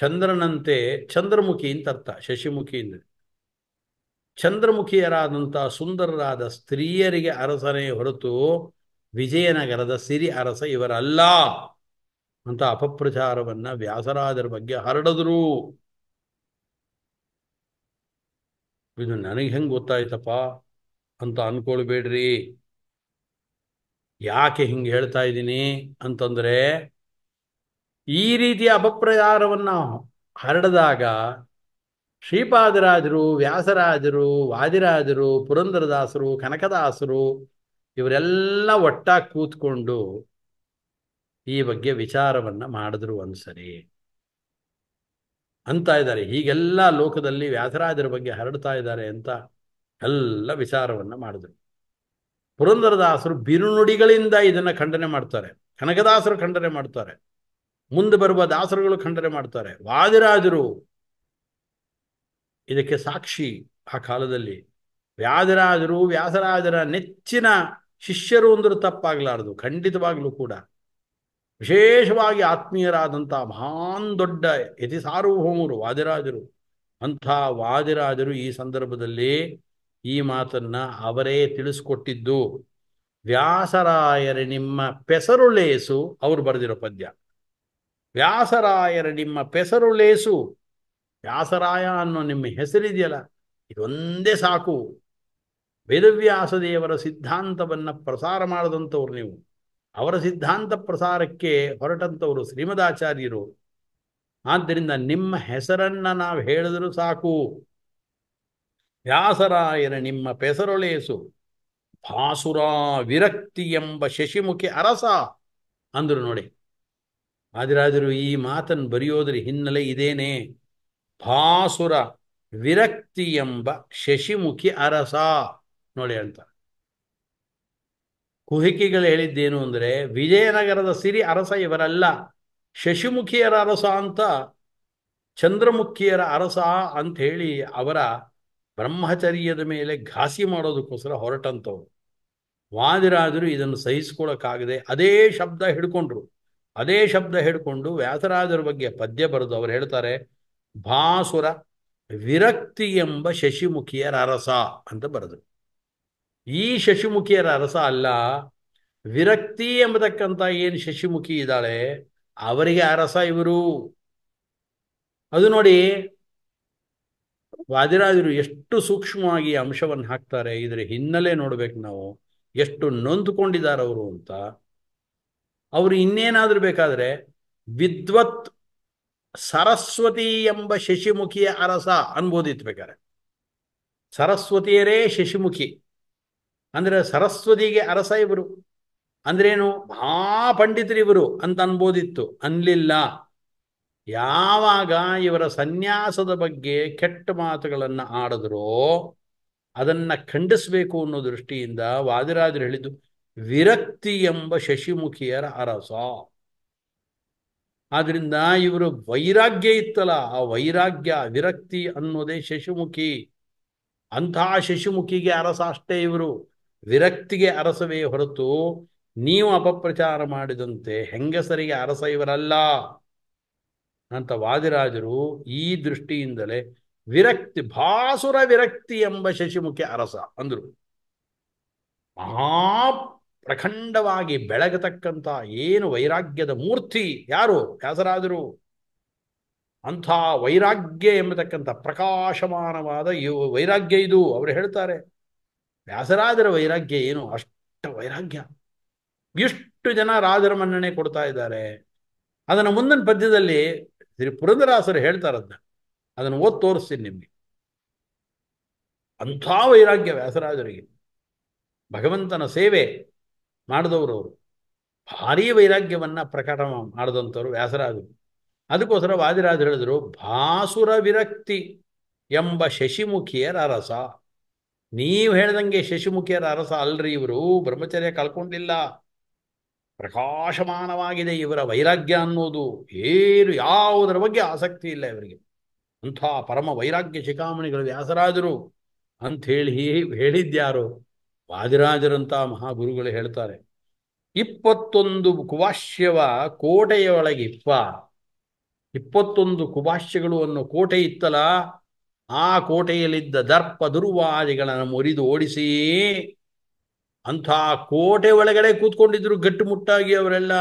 ಚಂದ್ರನಂತೆ ಚಂದ್ರಮುಖಿ ಅಂತ ಅರ್ಥ ಶಶಿಮುಖಿ ಅಂದರೆ ಚಂದ್ರಮುಖಿಯರಾದಂಥ ಸುಂದರರಾದ ಸ್ತ್ರೀಯರಿಗೆ ಅರಸನೇ ಹೊರತು ವಿಜಯನಗರದ ಸಿರಿ ಅರಸ ಇವರಲ್ಲ ಅಂತ ಅಪಪ್ರಚಾರವನ್ನು ವ್ಯಾಸರಾಜರ ಬಗ್ಗೆ ಹರಡಿದ್ರು ಇದು ನನಗೆ ಹೆಂಗೆ ಗೊತ್ತಾಯ್ತಪ್ಪ ಅಂತ ಅನ್ಕೊಳ್ಬೇಡ್ರಿ ಯಾಕೆ ಹಿಂಗೆ ಹೇಳ್ತಾ ಇದ್ದೀನಿ ಅಂತಂದರೆ ಈ ರೀತಿಯ ಅಪಪ್ರಚಾರವನ್ನು ಹರಡಿದಾಗ ಶ್ರೀಪಾದರಾಜರು ವ್ಯಾಸರಾಜರು ವಾದಿರಾಜರು ಪುರಂದರದಾಸರು ಕನಕದಾಸರು ಇವರೆಲ್ಲ ಒಟ್ಟಾಗಿ ಕೂತ್ಕೊಂಡು ಈ ಬಗ್ಗೆ ವಿಚಾರವನ್ನು ಮಾಡಿದ್ರು ಒಂದ್ಸರಿ ಅಂತ ಇದ್ದಾರೆ ಹೀಗೆಲ್ಲ ಲೋಕದಲ್ಲಿ ವ್ಯಾಸರಾಜರ ಬಗ್ಗೆ ಹರಡ್ತಾ ಇದ್ದಾರೆ ಅಂತ ಎಲ್ಲ ವಿಚಾರವನ್ನು ಮಾಡಿದ್ರು ಪುರಂದರದಾಸರು ಬಿರುನುಡಿಗಳಿಂದ ಇದನ್ನು ಖಂಡನೆ ಮಾಡ್ತಾರೆ ಕನಕದಾಸರು ಖಂಡನೆ ಮಾಡ್ತಾರೆ ಮುಂದೆ ಬರುವ ದಾಸರುಗಳು ಖಂಡನೆ ಮಾಡ್ತಾರೆ ವಾದಿರಾಜರು ಇದಕ್ಕೆ ಸಾಕ್ಷಿ ಆ ಕಾಲದಲ್ಲಿ ವ್ಯಾದಿರಾಜರು ವ್ಯಾಸರಾಜರ ನೆಚ್ಚಿನ ಶಿಷ್ಯರು ಅಂದರೂ ತಪ್ಪಾಗಲಾರದು ಖಂಡಿತವಾಗಲೂ ಕೂಡ ವಿಶೇಷವಾಗಿ ಆತ್ಮೀಯರಾದಂಥ ಮಹಾನ್ ದೊಡ್ಡ ಯತಿ ಸಾರ್ವಭೌಮರು ವಾದಿರಾಜರು ಅಂಥ ವಾದಿರಾಜರು ಈ ಸಂದರ್ಭದಲ್ಲಿ ಈ ಮಾತನ್ನ ಅವರೇ ತಿಳಿಸ್ಕೊಟ್ಟಿದ್ದು ವ್ಯಾಸರಾಯರ ನಿಮ್ಮ ಪೆಸರುಳೇಸು ಅವರು ಬರೆದಿರೋ ಪದ್ಯ ವ್ಯಾಸರಾಯರ ನಿಮ್ಮ ಪೆಸರುಳೇಸು ವ್ಯಾಸರಾಯ ಅನ್ನೋ ನಿಮ್ಮ ಹೆಸರಿದೆಯಲ್ಲ ಇದೊಂದೇ ಸಾಕು ವೇದವ್ಯಾಸದೇವರ ಸಿದ್ಧಾಂತವನ್ನ ಪ್ರಸಾರ ಮಾಡದಂಥವ್ರು ನೀವು ಅವರ ಸಿದ್ಧಾಂತ ಪ್ರಸಾರಕ್ಕೆ ಹೊರಟಂಥವರು ಶ್ರೀಮದಾಚಾರ್ಯರು ಆದ್ದರಿಂದ ನಿಮ್ಮ ಹೆಸರನ್ನ ನಾವು ಹೇಳಿದರೂ ಸಾಕು ವ್ಯಾಸರಾಯನ ನಿಮ್ಮ ಪೆಸರೊಳೆಯಸು ಭಾಸುರ ವಿರಕ್ತಿ ಎಂಬ ಶಶಿಮುಖಿ ಅರಸ ಅಂದರು ನೋಡಿ ಆದಿರಾದರು ಈ ಮಾತನ್ನು ಬರೆಯೋದ್ರ ಹಿನ್ನೆಲೆ ಇದೇನೆ ಭಾಸುರ ವಿರಕ್ತಿ ಎಂಬ ಶಶಿಮುಖಿ ಅರಸ ನೋಡಿ ಅಂತ ಕುಹಿಕಿಗಳು ಹೇಳಿದ್ದೇನು ಅಂದರೆ ವಿಜಯನಗರದ ಸಿರಿ ಅರಸ ಇವರಲ್ಲ ಶಶಿಮುಖಿಯರ ಅರಸ ಅಂತ ಚಂದ್ರಮುಖಿಯರ ಅರಸ ಅಂತ ಹೇಳಿ ಅವರ ಬ್ರಹ್ಮಚರ್ಯದ ಮೇಲೆ ಘಾಸಿ ಮಾಡೋದಕ್ಕೋಸ್ಕರ ಹೊರಟಂಥವ್ರು ವಾದಿರಾದರು ಇದನ್ನು ಸಹಿಸ್ಕೊಳಕ್ಕಾಗದೆ ಅದೇ ಶಬ್ದ ಹಿಡ್ಕೊಂಡ್ರು ಅದೇ ಶಬ್ದ ಹಿಡ್ಕೊಂಡು ವ್ಯಾಸರಾಜರ ಬಗ್ಗೆ ಪದ್ಯ ಬರೆದು ಅವ್ರು ಹೇಳ್ತಾರೆ ಭಾಸುರ ವಿರಕ್ತಿ ಎಂಬ ಶಶಿಮುಖಿಯರ ಅರಸ ಅಂತ ಬರೆದರು ಈ ಶಶಿಮುಖಿಯರ ಅರಸ ಅಲ್ಲ ವಿರಕ್ತಿ ಎಂಬತಕ್ಕಂಥ ಏನು ಶಶಿಮುಖಿ ಇದ್ದಾಳೆ ಅವರಿಗೆ ಅರಸ ಇವರು ಅದು ನೋಡಿ ವಾದಿರಾಜರು ಎಷ್ಟು ಸೂಕ್ಷ್ಮವಾಗಿ ಅಂಶವನ್ನು ಹಾಕ್ತಾರೆ ಇದ್ರ ಹಿನ್ನೆಲೆ ನೋಡ್ಬೇಕು ನಾವು ಎಷ್ಟು ಅವರು ಅಂತ ಅವರು ಇನ್ನೇನಾದ್ರೂ ಬೇಕಾದ್ರೆ ವಿದ್ವತ್ ಸರಸ್ವತಿ ಎಂಬ ಶಶಿಮುಖಿಯ ಅರಸ ಅನ್ಬೋದಿತ್ತು ಸರಸ್ವತಿಯರೇ ಶಶಿಮುಖಿ ಅಂದ್ರೆ ಸರಸ್ವತಿಗೆ ಅರಸ ಇವರು ಅಂದ್ರೇನು ಪಂಡಿತರು ಪಂಡಿತರಿವರು ಅಂತ ಅನ್ಬೋದಿತ್ತು ಅನ್ಲಿಲ್ಲ ಯಾವಾಗ ಇವರ ಸನ್ಯಾಸದ ಬಗ್ಗೆ ಕೆಟ್ಟ ಮಾತುಗಳನ್ನು ಆಡಿದ್ರೋ ಅದನ್ನ ಖಂಡಿಸಬೇಕು ಅನ್ನೋ ದೃಷ್ಟಿಯಿಂದ ವಾದಿರಾಜರು ಹೇಳಿದ್ದು ವಿರಕ್ತಿ ಎಂಬ ಶಶಿಮುಖಿಯರ ಅರಸ ಆದ್ರಿಂದ ಇವರು ವೈರಾಗ್ಯ ಇತ್ತಲ್ಲ ಆ ವೈರಾಗ್ಯ ವಿರಕ್ತಿ ಅನ್ನೋದೇ ಶಶಿಮುಖಿ ಅಂತಹ ಶಶಿಮುಖಿಗೆ ಅರಸ ಅಷ್ಟೇ ಇವರು ವಿರಕ್ತಿಗೆ ಅರಸವೇ ಹೊರತು ನೀವು ಅಪಪ್ರಚಾರ ಮಾಡಿದಂತೆ ಹೆಂಗಸರಿಗೆ ಅರಸ ಇವರಲ್ಲ ಅಂತ ವಾದಿರಾಜರು ಈ ದೃಷ್ಟಿಯಿಂದಲೇ ವಿರಕ್ತಿ ಭಾಸುರ ವಿರಕ್ತಿ ಎಂಬ ಶಶಿಮುಖಿ ಅರಸ ಅಂದರು ಮಹಾ ಪ್ರಖಂಡವಾಗಿ ಬೆಳಗತಕ್ಕಂಥ ಏನು ವೈರಾಗ್ಯದ ಮೂರ್ತಿ ಯಾರು ವ್ಯಾಸರಾದರು ಅಂಥ ವೈರಾಗ್ಯ ಎಂಬತಕ್ಕಂಥ ಪ್ರಕಾಶಮಾನವಾದ ವೈರಾಗ್ಯ ಇದು ಅವರು ಹೇಳ್ತಾರೆ ವ್ಯಾಸರಾದರ ವೈರಾಗ್ಯ ಏನು ಅಷ್ಟ ವೈರಾಗ್ಯ ಎಷ್ಟು ಜನ ರಾಜರ ಮನ್ನಣೆ ಕೊಡ್ತಾ ಇದ್ದಾರೆ ಅದನ್ನು ಮುಂದಿನ ಪದ್ಯದಲ್ಲಿ ಶ್ರೀ ಪುರಂದರಾಸರು ಹೇಳ್ತಾರದ್ದ ಅದನ್ನ ಅದನ್ನು ಓದ್ ತೋರಿಸ್ತೀನಿ ನಿಮಗೆ ಅಂಥ ವೈರಾಗ್ಯ ವ್ಯಾಸರಾಜರಿಗೆ ಭಗವಂತನ ಸೇವೆ ಮಾಡಿದವರು ಅವರು ಭಾರೀ ವೈರಾಗ್ಯವನ್ನು ಪ್ರಕಟ ಮಾಡಿದಂಥವ್ರು ವ್ಯಾಸರಾಜರು ಅದಕ್ಕೋಸ್ಕರ ವಾದಿರಾಜರು ಹೇಳಿದರು ಭಾಸುರ ವಿರಕ್ತಿ ಎಂಬ ಶಶಿಮುಖಿಯರ ರಸ ನೀವು ಹೇಳ್ದಂಗೆ ಶಶಿಮುಖಿಯರ ಅರಸ ಅಲ್ರಿ ಇವರು ಬ್ರಹ್ಮಚರ್ಯ ಕಳ್ಕೊಂಡಿಲ್ಲ ಪ್ರಕಾಶಮಾನವಾಗಿದೆ ಇವರ ವೈರಾಗ್ಯ ಅನ್ನೋದು ಏನು ಯಾವುದರ ಬಗ್ಗೆ ಆಸಕ್ತಿ ಇಲ್ಲ ಇವರಿಗೆ ಅಂಥ ಪರಮ ವೈರಾಗ್ಯ ಶಿಖಾಮಣಿಗಳು ವ್ಯಾಸರಾಜರು ಅಂಥೇಳಿ ಹೇಳಿದ್ಯಾರು ವಾದಿರಾಜರಂಥ ಮಹಾಗುರುಗಳು ಹೇಳ್ತಾರೆ ಇಪ್ಪತ್ತೊಂದು ಕುವಾಶ್ಯವ ಕೋಟೆಯ ಇಪ್ಪ ಇಪ್ಪತ್ತೊಂದು ಕುಭಾಷ್ಯಗಳು ಅನ್ನೋ ಕೋಟೆ ಇತ್ತಲ್ಲ ಆ ಕೋಟೆಯಲ್ಲಿದ್ದ ದರ್ಪ ದುರ್ವಾದಿಗಳನ್ನು ಮುರಿದು ಓಡಿಸಿ ಅಂಥ ಕೋಟೆ ಒಳಗಡೆ ಕೂತ್ಕೊಂಡಿದ್ರು ಗಟ್ಟುಮುಟ್ಟಾಗಿ ಅವರೆಲ್ಲ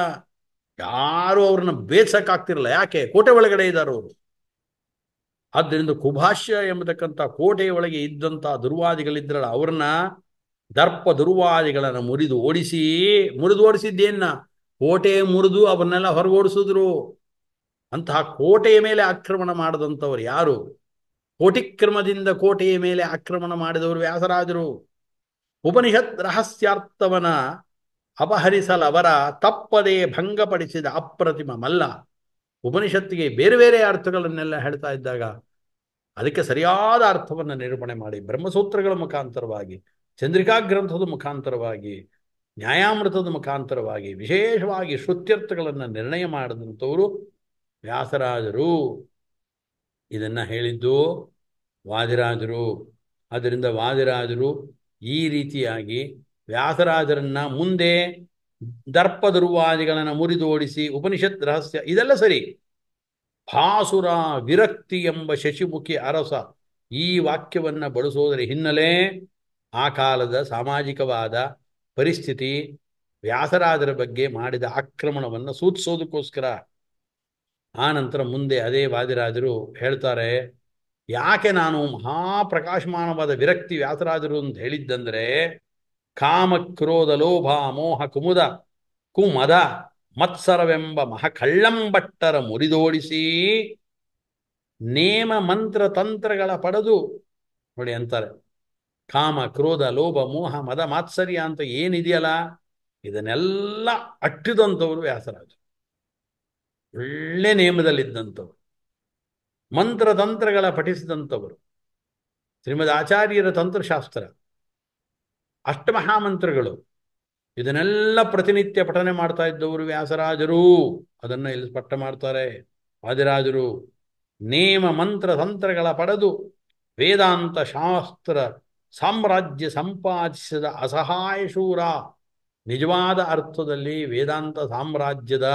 ಯಾರು ಅವ್ರನ್ನ ಬೇಸಕ್ಕಾಗ್ತಿರಲ್ಲ ಯಾಕೆ ಕೋಟೆ ಒಳಗಡೆ ಇದ್ದಾರೆ ಅವರು ಆದ್ದರಿಂದ ಕುಭಾಷ್ಯ ಎಂಬತಕ್ಕಂಥ ಒಳಗೆ ಇದ್ದಂಥ ದುರ್ವಾದಿಗಳಿದ್ರಲ್ಲ ಅವ್ರನ್ನ ದರ್ಪ ದುರ್ವಾದಿಗಳನ್ನು ಮುರಿದು ಓಡಿಸಿ ಮುರಿದು ಓಡಿಸಿದ್ದೇನ ಕೋಟೆ ಮುರಿದು ಅವನ್ನೆಲ್ಲ ಹೊರಗೋಡಿಸಿದ್ರು ಅಂತಹ ಕೋಟೆಯ ಮೇಲೆ ಆಕ್ರಮಣ ಮಾಡಿದಂಥವ್ರು ಯಾರು ಕೋಟಿಕ್ರಮದಿಂದ ಕೋಟೆಯ ಮೇಲೆ ಆಕ್ರಮಣ ಮಾಡಿದವರು ವ್ಯಾಸರಾಜರು ಉಪನಿಷತ್ ರಹಸ್ಯಾರ್ಥವನ ಅಪಹರಿಸಲವರ ತಪ್ಪದೇ ಭಂಗಪಡಿಸಿದ ಅಪ್ರತಿಮ ಮಲ್ಲ ಉಪನಿಷತ್ತಿಗೆ ಬೇರೆ ಬೇರೆ ಅರ್ಥಗಳನ್ನೆಲ್ಲ ಹೇಳ್ತಾ ಇದ್ದಾಗ ಅದಕ್ಕೆ ಸರಿಯಾದ ಅರ್ಥವನ್ನು ನಿರೂಪಣೆ ಮಾಡಿ ಬ್ರಹ್ಮಸೂತ್ರಗಳ ಮುಖಾಂತರವಾಗಿ ಚಂದ್ರಿಕಾ ಗ್ರಂಥದ ಮುಖಾಂತರವಾಗಿ ನ್ಯಾಯಾಮೃತದ ಮುಖಾಂತರವಾಗಿ ವಿಶೇಷವಾಗಿ ಶ್ರುತ್ಯರ್ಥಗಳನ್ನು ನಿರ್ಣಯ ಮಾಡಿದಂಥವರು ವ್ಯಾಸರಾಜರು ಇದನ್ನು ಹೇಳಿದ್ದು ವಾದಿರಾಜರು ಅದರಿಂದ ವಾದಿರಾಜರು ಈ ರೀತಿಯಾಗಿ ವ್ಯಾಸರಾಜರನ್ನ ಮುಂದೆ ದರ್ಪ ದುರ್ವಾದಿಗಳನ್ನು ಮುರಿದೋಡಿಸಿ ಉಪನಿಷತ್ ರಹಸ್ಯ ಇದೆಲ್ಲ ಸರಿ ಭಾಸುರ ವಿರಕ್ತಿ ಎಂಬ ಶಶಿಮುಖಿ ಅರಸ ಈ ವಾಕ್ಯವನ್ನು ಬಳಸೋದರ ಹಿನ್ನೆಲೆ ಆ ಕಾಲದ ಸಾಮಾಜಿಕವಾದ ಪರಿಸ್ಥಿತಿ ವ್ಯಾಸರಾಜರ ಬಗ್ಗೆ ಮಾಡಿದ ಆಕ್ರಮಣವನ್ನು ಸೂಚಿಸೋದಕ್ಕೋಸ್ಕರ ಆ ನಂತರ ಮುಂದೆ ಅದೇ ವಾದಿರಾಜರು ಹೇಳ್ತಾರೆ ಯಾಕೆ ನಾನು ಮಹಾಪ್ರಕಾಶಮಾನವಾದ ವಿರಕ್ತಿ ವ್ಯಾಸರಾಜರು ಅಂತ ಹೇಳಿದ್ದಂದ್ರೆ ಕಾಮ ಕ್ರೋಧ ಲೋಭ ಮೋಹ ಕುಮುದ ಕುಮದ ಮತ್ಸರವೆಂಬ ಕಳ್ಳಂಬಟ್ಟರ ಮುರಿದೋಡಿಸಿ ನೇಮ ಮಂತ್ರ ತಂತ್ರಗಳ ಪಡೆದು ನೋಡಿ ಅಂತಾರೆ ಕಾಮ ಕ್ರೋಧ ಲೋಭ ಮೋಹ ಮದ ಮಾತ್ಸರ್ಯ ಅಂತ ಏನಿದೆಯಲ್ಲ ಇದನ್ನೆಲ್ಲ ಅಟ್ಟಿದಂಥವ್ರು ವ್ಯಾಸರಾಜರು ಒಳ್ಳೆ ನೇಮದಲ್ಲಿದ್ದಂಥವ್ರು ಮಂತ್ರತಂತ್ರಗಳ ಪಠಿಸಿದಂಥವರು ಶ್ರೀಮದ್ ಆಚಾರ್ಯರ ತಂತ್ರಶಾಸ್ತ್ರ ಅಷ್ಟಮಹಾಮಂತ್ರಗಳು ಇದನ್ನೆಲ್ಲ ಪ್ರತಿನಿತ್ಯ ಪಠನೆ ಮಾಡ್ತಾ ಇದ್ದವರು ವ್ಯಾಸರಾಜರು ಅದನ್ನು ಇಲ್ಲಿ ಸ್ಪಷ್ಟ ಮಾಡ್ತಾರೆ ವಾದಿರಾಜರು ನೇಮ ಮಂತ್ರ ತಂತ್ರಗಳ ಪಡೆದು ವೇದಾಂತ ಶಾಸ್ತ್ರ ಸಾಮ್ರಾಜ್ಯ ಸಂಪಾದಿಸಿದ ಅಸಹಾಯ ಶೂರ ನಿಜವಾದ ಅರ್ಥದಲ್ಲಿ ವೇದಾಂತ ಸಾಮ್ರಾಜ್ಯದ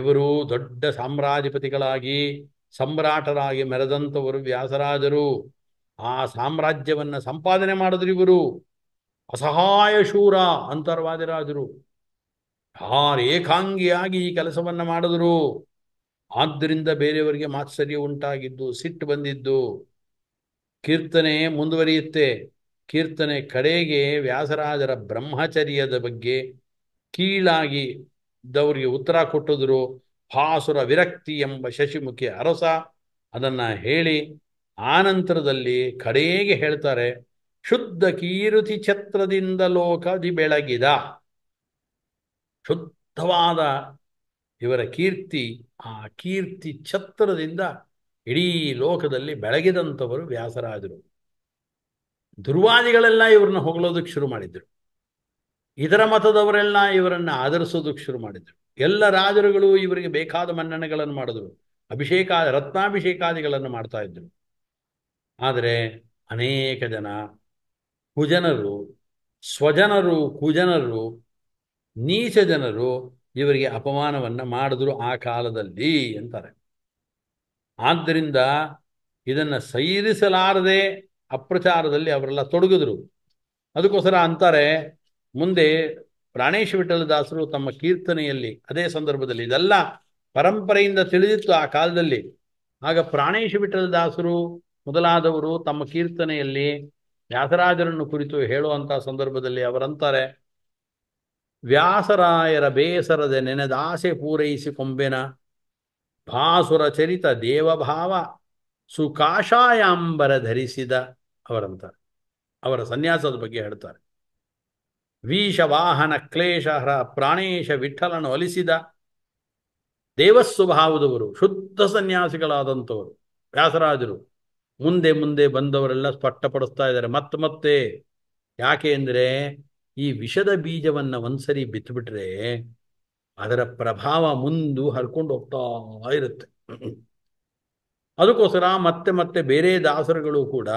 ಇವರು ದೊಡ್ಡ ಸಾಮ್ರಾಧಿಪತಿಗಳಾಗಿ ಸಮ್ರಾಟರಾಗಿ ಮೆರೆದಂಥವರು ವ್ಯಾಸರಾಜರು ಆ ಸಾಮ್ರಾಜ್ಯವನ್ನು ಸಂಪಾದನೆ ಮಾಡಿದ್ರು ಇವರು ಅಸಹಾಯ ಶೂರ ಅಂತರ್ವಾದಿರಾದರು ಯಾರು ಏಕಾಂಗಿಯಾಗಿ ಈ ಕೆಲಸವನ್ನು ಮಾಡಿದ್ರು ಆದ್ದರಿಂದ ಬೇರೆಯವರಿಗೆ ಮಾತ್ಸರ್ಯ ಉಂಟಾಗಿದ್ದು ಸಿಟ್ಟು ಬಂದಿದ್ದು ಕೀರ್ತನೆ ಮುಂದುವರಿಯುತ್ತೆ ಕೀರ್ತನೆ ಕಡೆಗೆ ವ್ಯಾಸರಾಜರ ಬ್ರಹ್ಮಚರ್ಯದ ಬಗ್ಗೆ ಕೀಳಾಗಿ ದವರಿಗೆ ಉತ್ತರ ಕೊಟ್ಟಿದ್ರು ಹಾಸುರ ವಿರಕ್ತಿ ಎಂಬ ಶಶಿಮುಖಿ ಅರಸ ಅದನ್ನ ಹೇಳಿ ಆನಂತರದಲ್ಲಿ ಕಡೆಗೆ ಹೇಳ್ತಾರೆ ಶುದ್ಧ ಕೀರ್ತಿ ಛತ್ರದಿಂದ ಲೋಕದಿ ಬೆಳಗಿದ ಶುದ್ಧವಾದ ಇವರ ಕೀರ್ತಿ ಆ ಕೀರ್ತಿ ಛತ್ರದಿಂದ ಇಡೀ ಲೋಕದಲ್ಲಿ ಬೆಳಗಿದಂಥವರು ವ್ಯಾಸರಾದರು ದುರ್ವಾದಿಗಳೆಲ್ಲ ಇವ್ರನ್ನ ಹೊಗಳೋದಕ್ಕೆ ಶುರು ಮಾಡಿದ್ರು ಇದರ ಮತದವರೆಲ್ಲ ಇವರನ್ನ ಆಧರಿಸೋದಕ್ಕೆ ಶುರು ಮಾಡಿದ್ರು ಎಲ್ಲ ರಾಜರುಗಳು ಇವರಿಗೆ ಬೇಕಾದ ಮನ್ನಣೆಗಳನ್ನು ಮಾಡಿದ್ರು ಅಭಿಷೇಕ ರತ್ನಾಭಿಷೇಕಾದಿಗಳನ್ನು ಮಾಡ್ತಾ ಇದ್ರು ಆದರೆ ಅನೇಕ ಜನ ಕುಜನರು ಸ್ವಜನರು ಕುಜನರು ನೀಚ ಜನರು ಇವರಿಗೆ ಅಪಮಾನವನ್ನು ಮಾಡಿದ್ರು ಆ ಕಾಲದಲ್ಲಿ ಅಂತಾರೆ ಆದ್ದರಿಂದ ಇದನ್ನು ಸೈರಿಸಲಾರದೆ ಅಪ್ರಚಾರದಲ್ಲಿ ಅವರೆಲ್ಲ ತೊಡಗಿದ್ರು ಅದಕ್ಕೋಸ್ಕರ ಅಂತಾರೆ ಮುಂದೆ ಪ್ರಾಣೇಶ ವಿಠಲದಾಸರು ತಮ್ಮ ಕೀರ್ತನೆಯಲ್ಲಿ ಅದೇ ಸಂದರ್ಭದಲ್ಲಿ ಇದೆಲ್ಲ ಪರಂಪರೆಯಿಂದ ತಿಳಿದಿತ್ತು ಆ ಕಾಲದಲ್ಲಿ ಆಗ ಪ್ರಾಣೇಶ ವಿಠಲದಾಸರು ಮೊದಲಾದವರು ತಮ್ಮ ಕೀರ್ತನೆಯಲ್ಲಿ ವ್ಯಾಸರಾಜರನ್ನು ಕುರಿತು ಹೇಳುವಂಥ ಸಂದರ್ಭದಲ್ಲಿ ಅವರಂತಾರೆ ವ್ಯಾಸರಾಯರ ಬೇಸರದ ನೆನೆದಾಸೆ ಪೂರೈಸಿ ಕೊಂಬೆನ ಭಾಸುರ ಚರಿತ ದೇವಭಾವ ಸುಕಾಶಾಯಾಂಬರ ಧರಿಸಿದ ಅವರಂತಾರೆ ಅವರ ಸನ್ಯಾಸದ ಬಗ್ಗೆ ಹೇಳ್ತಾರೆ ಕ್ಲೇಶ ಕ್ಲೇಶಹರ ಪ್ರಾಣೇಶ ವಿಠಲನು ಒಲಿಸಿದ ದೇವಸ್ವಭಾವದವರು ಶುದ್ಧ ಸನ್ಯಾಸಿಗಳಾದಂಥವರು ವ್ಯಾಸರಾಜರು ಮುಂದೆ ಮುಂದೆ ಬಂದವರೆಲ್ಲ ಸ್ಪಷ್ಟಪಡಿಸ್ತಾ ಇದ್ದಾರೆ ಮತ್ತೆ ಮತ್ತೆ ಯಾಕೆ ಅಂದರೆ ಈ ವಿಷದ ಬೀಜವನ್ನು ಒಂದ್ಸರಿ ಬಿತ್ತುಬಿಟ್ರೆ ಅದರ ಪ್ರಭಾವ ಮುಂದು ಹರ್ಕೊಂಡು ಹೋಗ್ತಾ ಇರುತ್ತೆ ಅದಕ್ಕೋಸ್ಕರ ಮತ್ತೆ ಮತ್ತೆ ಬೇರೆ ದಾಸರುಗಳು ಕೂಡ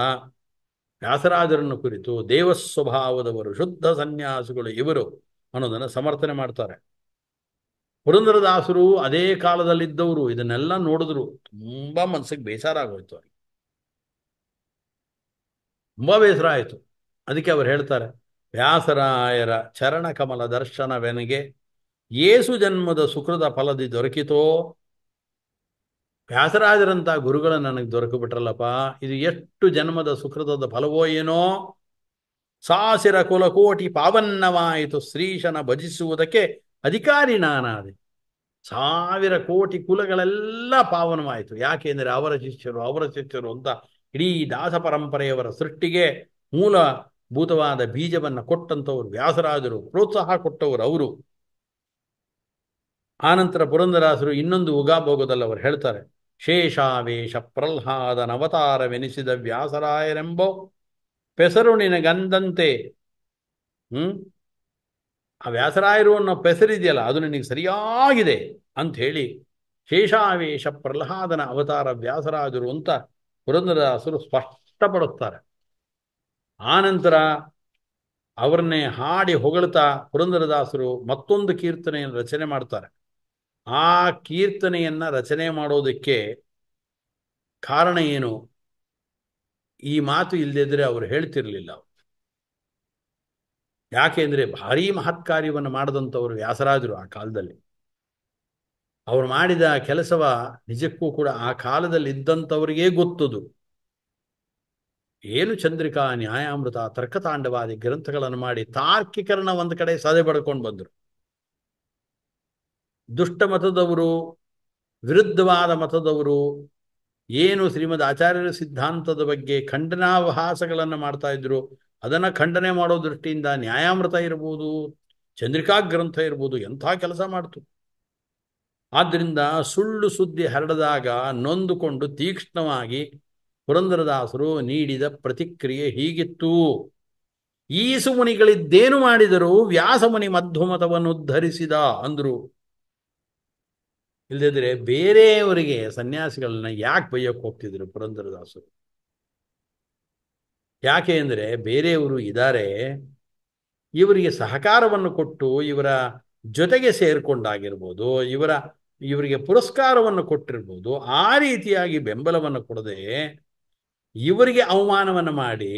ವ್ಯಾಸರಾಜರನ್ನು ಕುರಿತು ದೇವಸ್ವಭಾವದವರು ಶುದ್ಧ ಸನ್ಯಾಸಿಗಳು ಇವರು ಅನ್ನೋದನ್ನು ಸಮರ್ಥನೆ ಮಾಡ್ತಾರೆ ಪುರಂದರದಾಸರು ಅದೇ ಕಾಲದಲ್ಲಿದ್ದವರು ಇದನ್ನೆಲ್ಲ ನೋಡಿದ್ರು ತುಂಬಾ ಮನಸ್ಸಿಗೆ ಬೇಸರ ಆಗೋಯ್ತು ಅವ್ರಿಗೆ ತುಂಬಾ ಬೇಸರ ಆಯಿತು ಅದಕ್ಕೆ ಅವರು ಹೇಳ್ತಾರೆ ವ್ಯಾಸರಾಯರ ಚರಣ ಕಮಲ ದರ್ಶನವೆನಗೆ ಏಸು ಜನ್ಮದ ಸುಕೃತ ಫಲದಿ ದೊರಕಿತೋ ವ್ಯಾಸರಾಜರಂಥ ಗುರುಗಳು ನನಗೆ ದೊರಕಿಬಿಟ್ರಲ್ಲಪ್ಪ ಇದು ಎಷ್ಟು ಜನ್ಮದ ಸುಕೃತದ ಫಲವೋ ಏನೋ ಸಾಸಿರ ಕೋಟಿ ಪಾವನ್ನವಾಯಿತು ಶ್ರೀಶನ ಭಜಿಸುವುದಕ್ಕೆ ಅಧಿಕಾರಿ ನಾನಾದೆ ಸಾವಿರ ಕೋಟಿ ಕುಲಗಳೆಲ್ಲ ಪಾವನವಾಯಿತು ಯಾಕೆಂದರೆ ಅವರ ಶಿಷ್ಯರು ಅವರ ಶಿಷ್ಯರು ಅಂತ ಇಡೀ ದಾಸ ಪರಂಪರೆಯವರ ಸೃಷ್ಟಿಗೆ ಮೂಲ ಭೂತವಾದ ಬೀಜವನ್ನು ಕೊಟ್ಟಂಥವ್ರು ವ್ಯಾಸರಾಜರು ಪ್ರೋತ್ಸಾಹ ಕೊಟ್ಟವರು ಅವರು ಆನಂತರ ಪುರಂದರಾಸರು ಇನ್ನೊಂದು ಉಗಾಭೋಗದಲ್ಲಿ ಅವರು ಹೇಳ್ತಾರೆ ಶೇಷಾವೇಶ ಪ್ರಹ್ಲಾದನವತಾರವೆನಿಸಿದ ವ್ಯಾಸರಾಯರೆಂಬೋ ಪೆಸರುಣಿನ ಗಂದಂತೆ ಹ್ಮ್ ಆ ವ್ಯಾಸರಾಯರು ಅನ್ನೋ ಪೆಸರಿದೆಯಲ್ಲ ಅದು ನಿನಗೆ ಸರಿಯಾಗಿದೆ ಅಂತ ಹೇಳಿ ಶೇಷಾವೇಶ ಪ್ರಹ್ಲಾದನ ಅವತಾರ ವ್ಯಾಸರಾಜರು ಅಂತ ಪುರಂದರದಾಸರು ಸ್ಪಷ್ಟಪಡುತ್ತಾರೆ ಆನಂತರ ಅವರನ್ನೇ ಹಾಡಿ ಹೊಗಳ್ತಾ ಪುರಂದರದಾಸರು ಮತ್ತೊಂದು ಕೀರ್ತನೆಯನ್ನು ರಚನೆ ಮಾಡ್ತಾರೆ ಆ ಕೀರ್ತನೆಯನ್ನು ರಚನೆ ಮಾಡೋದಕ್ಕೆ ಕಾರಣ ಏನು ಈ ಮಾತು ಇಲ್ಲದಿದ್ದರೆ ಅವರು ಹೇಳ್ತಿರ್ಲಿಲ್ಲ ಯಾಕೆಂದರೆ ಭಾರೀ ಮಹತ್ಕಾರ್ಯವನ್ನು ಮಾಡಿದಂಥವರು ವ್ಯಾಸರಾಜರು ಆ ಕಾಲದಲ್ಲಿ ಅವರು ಮಾಡಿದ ಕೆಲಸವ ನಿಜಕ್ಕೂ ಕೂಡ ಆ ಕಾಲದಲ್ಲಿ ಇದ್ದಂಥವರಿಗೇ ಗೊತ್ತದು ಏನು ಚಂದ್ರಿಕಾ ನ್ಯಾಯಾಮೃತ ತರ್ಕತಾಂಡವಾದಿ ಗ್ರಂಥಗಳನ್ನು ಮಾಡಿ ತಾರ್ಕಿಕರಣ ಒಂದು ಕಡೆ ಸದೆ ಪಡ್ಕೊಂಡು ಬಂದರು ದುಷ್ಟ ಮತದವರು ವಿರುದ್ಧವಾದ ಮತದವರು ಏನು ಶ್ರೀಮದ್ ಆಚಾರ್ಯರ ಸಿದ್ಧಾಂತದ ಬಗ್ಗೆ ಖಂಡನಾಭಾಸಗಳನ್ನು ಮಾಡ್ತಾ ಇದ್ರು ಅದನ್ನು ಖಂಡನೆ ಮಾಡೋ ದೃಷ್ಟಿಯಿಂದ ನ್ಯಾಯಾಮೃತ ಇರ್ಬೋದು ಚಂದ್ರಿಕಾ ಗ್ರಂಥ ಇರ್ಬೋದು ಎಂಥ ಕೆಲಸ ಮಾಡ್ತು ಆದ್ದರಿಂದ ಸುಳ್ಳು ಸುದ್ದಿ ಹರಡದಾಗ ನೊಂದುಕೊಂಡು ತೀಕ್ಷ್ಣವಾಗಿ ಪುರಂದರದಾಸರು ನೀಡಿದ ಪ್ರತಿಕ್ರಿಯೆ ಹೀಗಿತ್ತು ಈಸು ಮುನಿಗಳಿದ್ದೇನು ಮಾಡಿದರೂ ವ್ಯಾಸಮುನಿ ಮಧ್ವಮತವನ್ನು ಉದ್ಧರಿಸಿದ ಅಂದರು ಇಲ್ಲದಿದ್ದರೆ ಬೇರೆಯವರಿಗೆ ಸನ್ಯಾಸಿಗಳನ್ನ ಯಾಕೆ ಬೈಯಕ್ಕೆ ಹೋಗ್ತಿದ್ರು ಪುರಂದರದಾಸರು ಯಾಕೆ ಅಂದರೆ ಬೇರೆಯವರು ಇದ್ದಾರೆ ಇವರಿಗೆ ಸಹಕಾರವನ್ನು ಕೊಟ್ಟು ಇವರ ಜೊತೆಗೆ ಸೇರ್ಕೊಂಡಾಗಿರ್ಬೋದು ಇವರ ಇವರಿಗೆ ಪುರಸ್ಕಾರವನ್ನು ಕೊಟ್ಟಿರ್ಬೋದು ಆ ರೀತಿಯಾಗಿ ಬೆಂಬಲವನ್ನು ಕೊಡದೆ ಇವರಿಗೆ ಅವಮಾನವನ್ನು ಮಾಡಿ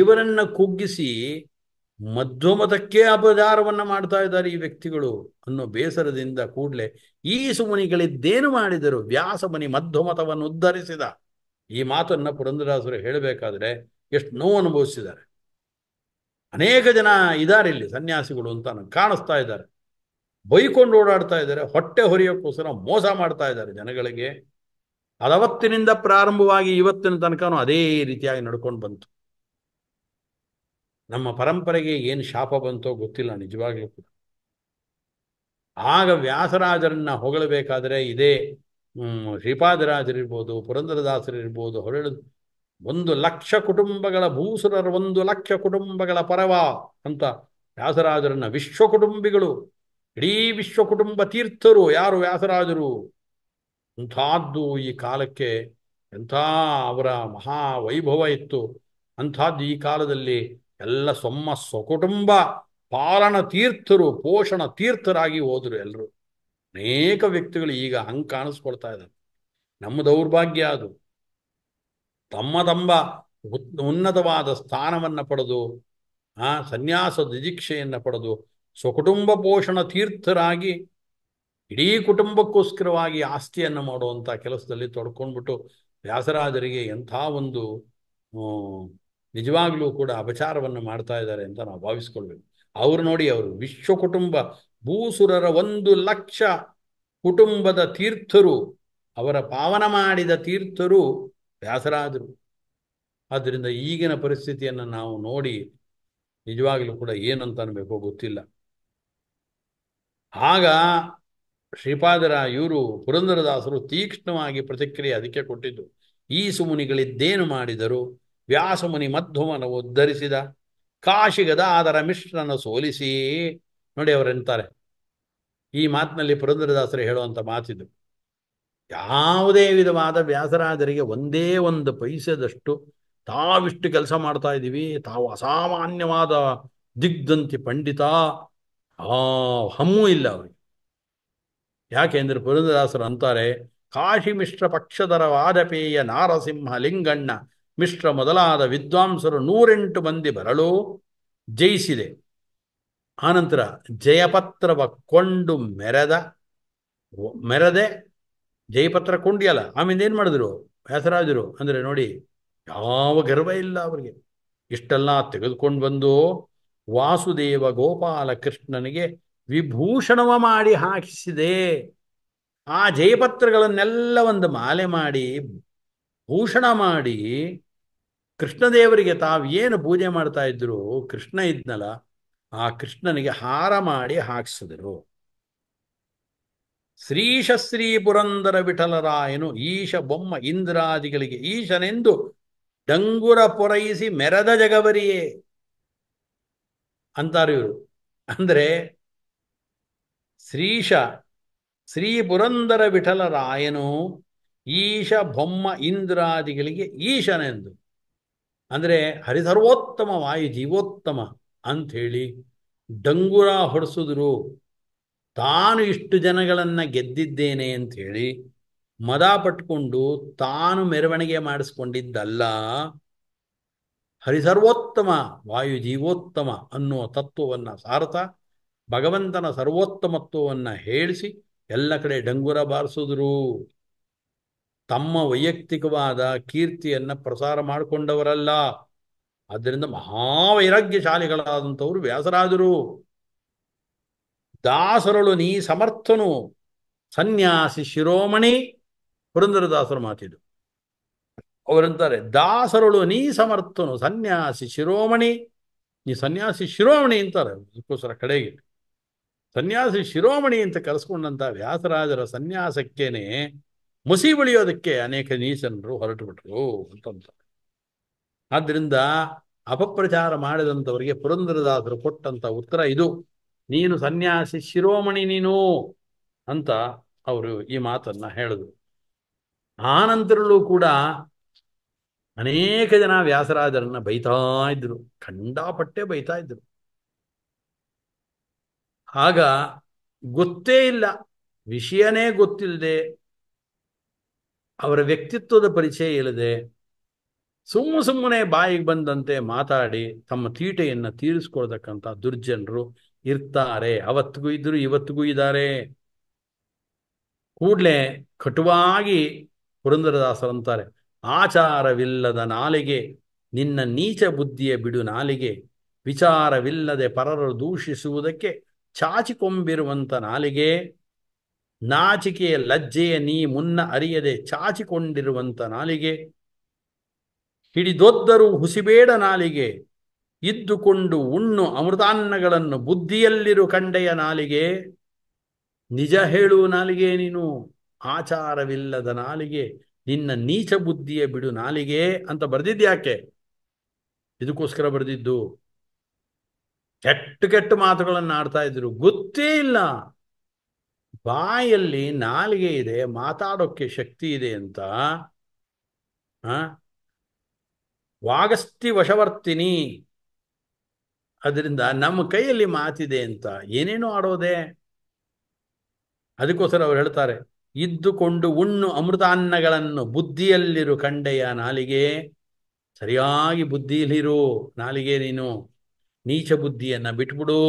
ಇವರನ್ನು ಕುಗ್ಗಿಸಿ ಮಧ್ಯಮತಕ್ಕೆ ಅಪಚಾರವನ್ನು ಮಾಡ್ತಾ ಇದ್ದಾರೆ ಈ ವ್ಯಕ್ತಿಗಳು ಅನ್ನೋ ಬೇಸರದಿಂದ ಕೂಡಲೇ ಈ ಸುಮುನಿಗಳಿದ್ದೇನು ಮಾಡಿದರು ವ್ಯಾಸಮುನಿ ಮಧ್ಯಮತವನ್ನು ಉದ್ಧರಿಸಿದ ಈ ಮಾತನ್ನ ಪುರಂದರಾಸರು ಹೇಳಬೇಕಾದ್ರೆ ಎಷ್ಟು ನೋವು ಅನುಭವಿಸಿದ್ದಾರೆ ಅನೇಕ ಜನ ಇದ್ದಾರೆ ಇಲ್ಲಿ ಸನ್ಯಾಸಿಗಳು ಅಂತ ಕಾಣಿಸ್ತಾ ಇದ್ದಾರೆ ಬೈಕೊಂಡು ಓಡಾಡ್ತಾ ಇದ್ದಾರೆ ಹೊಟ್ಟೆ ಹೊರೆಯೋಕ್ಕೋಸ್ಕರ ಮೋಸ ಮಾಡ್ತಾ ಇದ್ದಾರೆ ಜನಗಳಿಗೆ ಅದವತ್ತಿನಿಂದ ಪ್ರಾರಂಭವಾಗಿ ಇವತ್ತಿನ ತನಕನೂ ಅದೇ ರೀತಿಯಾಗಿ ನಡ್ಕೊಂಡು ಬಂತು ನಮ್ಮ ಪರಂಪರೆಗೆ ಏನು ಶಾಪ ಬಂತೋ ಗೊತ್ತಿಲ್ಲ ನಿಜವಾಗ್ಲೂ ಕೂಡ ಆಗ ವ್ಯಾಸರಾಜರನ್ನ ಹೊಗಳಬೇಕಾದ್ರೆ ಇದೇ ಶ್ರೀಪಾದರಾಜರಿರ್ಬೋದು ಪುರಂದರದಾಸರಿರ್ಬೋದು ಹೊರಳು ಒಂದು ಲಕ್ಷ ಕುಟುಂಬಗಳ ಭೂಸುರರ ಒಂದು ಲಕ್ಷ ಕುಟುಂಬಗಳ ಪರವ ಅಂತ ವ್ಯಾಸರಾಜರನ್ನ ವಿಶ್ವ ಕುಟುಂಬಿಗಳು ಇಡೀ ವಿಶ್ವ ಕುಟುಂಬ ತೀರ್ಥರು ಯಾರು ವ್ಯಾಸರಾಜರು ಅಂಥದ್ದು ಈ ಕಾಲಕ್ಕೆ ಎಂಥ ಅವರ ಮಹಾ ವೈಭವ ಇತ್ತು ಅಂಥದ್ದು ಈ ಕಾಲದಲ್ಲಿ ಎಲ್ಲ ಸೊಮ್ಮ ಸ್ವಕುಟುಂಬ ಪಾಲನ ತೀರ್ಥರು ಪೋಷಣ ತೀರ್ಥರಾಗಿ ಹೋದರು ಎಲ್ಲರೂ ಅನೇಕ ವ್ಯಕ್ತಿಗಳು ಈಗ ಹಂಗೆ ಕಾಣಿಸ್ಕೊಳ್ತಾ ಇದ್ದಾರೆ ನಮ್ಮ ದೌರ್ಭಾಗ್ಯ ಅದು ತಮ್ಮ ತಮ್ಮ ಉನ್ನತವಾದ ಸ್ಥಾನವನ್ನು ಪಡೆದು ಆ ಸನ್ಯಾಸ ದಿಜಿಕ್ಷೆಯನ್ನು ಪಡೆದು ಸ್ವಕುಟುಂಬ ಪೋಷಣ ತೀರ್ಥರಾಗಿ ಇಡೀ ಕುಟುಂಬಕ್ಕೋಸ್ಕರವಾಗಿ ಆಸ್ತಿಯನ್ನು ಮಾಡುವಂಥ ಕೆಲಸದಲ್ಲಿ ತೊಡ್ಕೊಂಡ್ಬಿಟ್ಟು ವ್ಯಾಸರಾಜರಿಗೆ ಎಂಥ ಒಂದು ನಿಜವಾಗ್ಲೂ ಕೂಡ ಅಪಚಾರವನ್ನು ಮಾಡ್ತಾ ಇದ್ದಾರೆ ಅಂತ ನಾವು ಭಾವಿಸ್ಕೊಳ್ಬೇಕು ಅವ್ರು ನೋಡಿ ಅವರು ವಿಶ್ವ ಕುಟುಂಬ ಭೂಸುರರ ಒಂದು ಲಕ್ಷ ಕುಟುಂಬದ ತೀರ್ಥರು ಅವರ ಪಾವನ ಮಾಡಿದ ತೀರ್ಥರು ವ್ಯಾಸರಾದರು ಆದ್ದರಿಂದ ಈಗಿನ ಪರಿಸ್ಥಿತಿಯನ್ನು ನಾವು ನೋಡಿ ನಿಜವಾಗ್ಲೂ ಕೂಡ ಏನಂತ ಅನ್ಬೇಕೋ ಗೊತ್ತಿಲ್ಲ ಆಗ ಶ್ರೀಪಾದರ ಇವರು ಪುರಂದರದಾಸರು ತೀಕ್ಷ್ಣವಾಗಿ ಪ್ರತಿಕ್ರಿಯೆ ಅದಕ್ಕೆ ಕೊಟ್ಟಿದ್ದು ಈ ಸುಮುನಿಗಳಿದ್ದೇನು ಮಾಡಿದರು ವ್ಯಾಸಮುನಿ ಮಧ್ವವನ್ನು ಉದ್ಧರಿಸಿದ ಕಾಶಿಗದ ಅದರ ಮಿಶ್ರನ ಸೋಲಿಸಿ ನೋಡಿ ಅವರೆಂತಾರೆ ಈ ಮಾತಿನಲ್ಲಿ ಪುರಂದ್ರದಾಸರು ಹೇಳುವಂಥ ಮಾತಿದು ಯಾವುದೇ ವಿಧವಾದ ವ್ಯಾಸರಾಜರಿಗೆ ಒಂದೇ ಒಂದು ಪೈಸದಷ್ಟು ತಾವಿಷ್ಟು ಕೆಲಸ ಮಾಡ್ತಾ ಇದ್ದೀವಿ ತಾವು ಅಸಾಮಾನ್ಯವಾದ ದಿಗ್ಧಂತಿ ಪಂಡಿತ ಹಮ್ಮೂ ಇಲ್ಲ ಅವರಿಗೆ ಯಾಕೆಂದ್ರೆ ಪುರಂದ್ರದಾಸರು ಅಂತಾರೆ ಕಾಶಿ ಮಿಶ್ರ ಪಕ್ಷದರ ವಾದಪೇಯ ನಾರಸಿಂಹ ಲಿಂಗಣ್ಣ ಮಿಶ್ರ ಮೊದಲಾದ ವಿದ್ವಾಂಸರು ನೂರೆಂಟು ಮಂದಿ ಬರಲು ಜಯಿಸಿದೆ ಆನಂತರ ಜಯಪತ್ರವ ಕೊಂಡು ಮೆರೆದ ಮೆರೆದೆ ಜಯಪತ್ರ ಕೊಂಡಿಯಲ್ಲ ಆಮೇಲೆ ಏನು ಮಾಡಿದ್ರು ವ್ಯಾಸರಾಜರು ಅಂದರೆ ನೋಡಿ ಯಾವ ಗರ್ವ ಇಲ್ಲ ಅವರಿಗೆ ಇಷ್ಟೆಲ್ಲ ತೆಗೆದುಕೊಂಡು ಬಂದು ವಾಸುದೇವ ಗೋಪಾಲ ಕೃಷ್ಣನಿಗೆ ವಿಭೂಷಣವ ಮಾಡಿ ಹಾಕಿಸಿದೆ ಆ ಜಯಪತ್ರಗಳನ್ನೆಲ್ಲ ಒಂದು ಮಾಲೆ ಮಾಡಿ ಭೂಷಣ ಮಾಡಿ ಕೃಷ್ಣದೇವರಿಗೆ ತಾವು ಏನು ಪೂಜೆ ಮಾಡ್ತಾ ಇದ್ರು ಕೃಷ್ಣ ಇದ್ನಲ್ಲ ಆ ಕೃಷ್ಣನಿಗೆ ಹಾರ ಮಾಡಿ ಹಾಕಿಸಿದರು ಶ್ರೀಶ ಶ್ರೀ ಪುರಂದರ ವಿಠಲರಾಯನು ಈಶ ಬೊಮ್ಮ ಇಂದ್ರಾದಿಗಳಿಗೆ ಈಶನೆಂದು ಡಂಗುರ ಪೊರೈಸಿ ಮೆರದ ಜಗವರಿಯೇ ಅಂತಾರೆ ಇವರು ಅಂದ್ರೆ ಶ್ರೀಶ ಶ್ರೀ ಪುರಂದರ ವಿಠಲರಾಯನು ಈಶ ಬೊಮ್ಮ ಇಂದ್ರಾದಿಗಳಿಗೆ ಈಶನೆಂದು ಅಂದರೆ ಹರಿಸರ್ವೋತ್ತಮ ವಾಯು ಜೀವೋತ್ತಮ ಅಂಥೇಳಿ ಡಂಗುರ ಹೊಡೆಸಿದ್ರು ತಾನು ಇಷ್ಟು ಜನಗಳನ್ನು ಗೆದ್ದಿದ್ದೇನೆ ಅಂಥೇಳಿ ಮದ ಪಟ್ಕೊಂಡು ತಾನು ಮೆರವಣಿಗೆ ಮಾಡಿಸ್ಕೊಂಡಿದ್ದಲ್ಲ ಹರಿಸರ್ವೋತ್ತಮ ವಾಯು ಜೀವೋತ್ತಮ ಅನ್ನುವ ತತ್ವವನ್ನು ಸಾರತ ಭಗವಂತನ ಸರ್ವೋತ್ತಮತ್ವವನ್ನು ಹೇಳಿಸಿ ಎಲ್ಲ ಕಡೆ ಡಂಗುರ ಬಾರಿಸಿದ್ರು ತಮ್ಮ ವೈಯಕ್ತಿಕವಾದ ಕೀರ್ತಿಯನ್ನು ಪ್ರಸಾರ ಮಾಡಿಕೊಂಡವರಲ್ಲ ಆದ್ದರಿಂದ ಮಹಾವೈರಾಗ್ಯಶಾಲಿಗಳಾದಂಥವರು ವ್ಯಾಸರಾದರು ದಾಸರಳು ನೀ ಸಮರ್ಥನು ಸನ್ಯಾಸಿ ಶಿರೋಮಣಿ ಪುರಂದರದಾಸರು ಮಾತಿದು ಅವರಂತಾರೆ ದಾಸರಳು ನೀ ಸಮರ್ಥನು ಸನ್ಯಾಸಿ ಶಿರೋಮಣಿ ನೀ ಸನ್ಯಾಸಿ ಶಿರೋಮಣಿ ಅಂತಾರೆ ಅದಕ್ಕೋಸ್ಕರ ಕಡೆಗೆ ಸನ್ಯಾಸಿ ಶಿರೋಮಣಿ ಅಂತ ಕರೆಸ್ಕೊಂಡಂಥ ವ್ಯಾಸರಾಜರ ಸನ್ಯಾಸಕ್ಕೇನೆ ಮುಸಿ ಬೆಳೆಯೋದಕ್ಕೆ ಅನೇಕ ನೀಚನರು ಹೊರಟು ಬಿಟ್ರು ಅಂತಂತ ಆದ್ದರಿಂದ ಅಪಪ್ರಚಾರ ಮಾಡಿದಂಥವರಿಗೆ ಪುರಂದರದಾಸರು ಕೊಟ್ಟಂತ ಉತ್ತರ ಇದು ನೀನು ಸನ್ಯಾಸಿ ಶಿರೋಮಣಿ ನೀನು ಅಂತ ಅವರು ಈ ಮಾತನ್ನ ಹೇಳಿದರು ಆ ನಂತರಲ್ಲೂ ಕೂಡ ಅನೇಕ ಜನ ವ್ಯಾಸರಾಜರನ್ನ ಬೈತಾ ಇದ್ರು ಖಂಡಾಪಟ್ಟೆ ಬೈತಾ ಇದ್ರು ಆಗ ಗೊತ್ತೇ ಇಲ್ಲ ವಿಷಯನೇ ಗೊತ್ತಿಲ್ಲದೆ ಅವರ ವ್ಯಕ್ತಿತ್ವದ ಪರಿಚಯ ಇಲ್ಲದೆ ಸುಮ್ಮ ಸುಮ್ಮನೆ ಬಾಯಿಗೆ ಬಂದಂತೆ ಮಾತಾಡಿ ತಮ್ಮ ತೀಟೆಯನ್ನು ತೀರಿಸ್ಕೊಳ್ತಕ್ಕಂಥ ದುರ್ಜನರು ಇರ್ತಾರೆ ಅವತ್ತಿಗೂ ಇದ್ರು ಇವತ್ತಿಗೂ ಇದ್ದಾರೆ ಕೂಡಲೇ ಕಟುವಾಗಿ ಪುರಂದರದಾಸರಂತಾರೆ ಆಚಾರವಿಲ್ಲದ ನಾಲಿಗೆ ನಿನ್ನ ನೀಚ ಬುದ್ಧಿಯ ಬಿಡು ನಾಲಿಗೆ ವಿಚಾರವಿಲ್ಲದೆ ಪರರು ದೂಷಿಸುವುದಕ್ಕೆ ಚಾಚಿಕೊಂಬಿರುವಂಥ ನಾಲಿಗೆ ನಾಚಿಕೆಯ ಲಜ್ಜೆಯ ನೀ ಮುನ್ನ ಅರಿಯದೆ ಚಾಚಿಕೊಂಡಿರುವಂತ ನಾಲಿಗೆ ಹಿಡಿದೊದ್ದರೂ ಹುಸಿಬೇಡ ನಾಲಿಗೆ ಇದ್ದುಕೊಂಡು ಉಣ್ಣು ಅಮೃತಾನ್ನಗಳನ್ನು ಬುದ್ಧಿಯಲ್ಲಿರು ಕಂಡೆಯ ನಾಲಿಗೆ ನಿಜ ಹೇಳು ನಾಲಿಗೆ ನೀನು ಆಚಾರವಿಲ್ಲದ ನಾಲಿಗೆ ನಿನ್ನ ನೀಚ ಬುದ್ಧಿಯ ಬಿಡು ನಾಲಿಗೆ ಅಂತ ಬರೆದಿದ್ಯಾಕೆ ಇದಕ್ಕೋಸ್ಕರ ಬರೆದಿದ್ದು ಕೆಟ್ಟು ಕೆಟ್ಟ ಮಾತುಗಳನ್ನು ಆಡ್ತಾ ಇದ್ರು ಗೊತ್ತೇ ಇಲ್ಲ ಬಾಯಲ್ಲಿ ನಾಲಿಗೆ ಇದೆ ಮಾತಾಡೋಕ್ಕೆ ಶಕ್ತಿ ಇದೆ ಅಂತ ವಾಗಸ್ತಿ ವಶವರ್ತಿನಿ ಅದರಿಂದ ನಮ್ಮ ಕೈಯಲ್ಲಿ ಮಾತಿದೆ ಅಂತ ಏನೇನು ಆಡೋದೆ ಅದಕ್ಕೋಸ್ಕರ ಅವ್ರು ಹೇಳ್ತಾರೆ ಇದ್ದುಕೊಂಡು ಉಣ್ಣು ಅಮೃತಾನ್ನಗಳನ್ನು ಬುದ್ಧಿಯಲ್ಲಿರು ಕಂಡೆಯ ನಾಲಿಗೆ ಸರಿಯಾಗಿ ಬುದ್ಧಿಯಲ್ಲಿರು ನಾಲಿಗೆ ನೀನು ನೀಚ ಬುದ್ಧಿಯನ್ನು ಬಿಟ್ಬಿಡು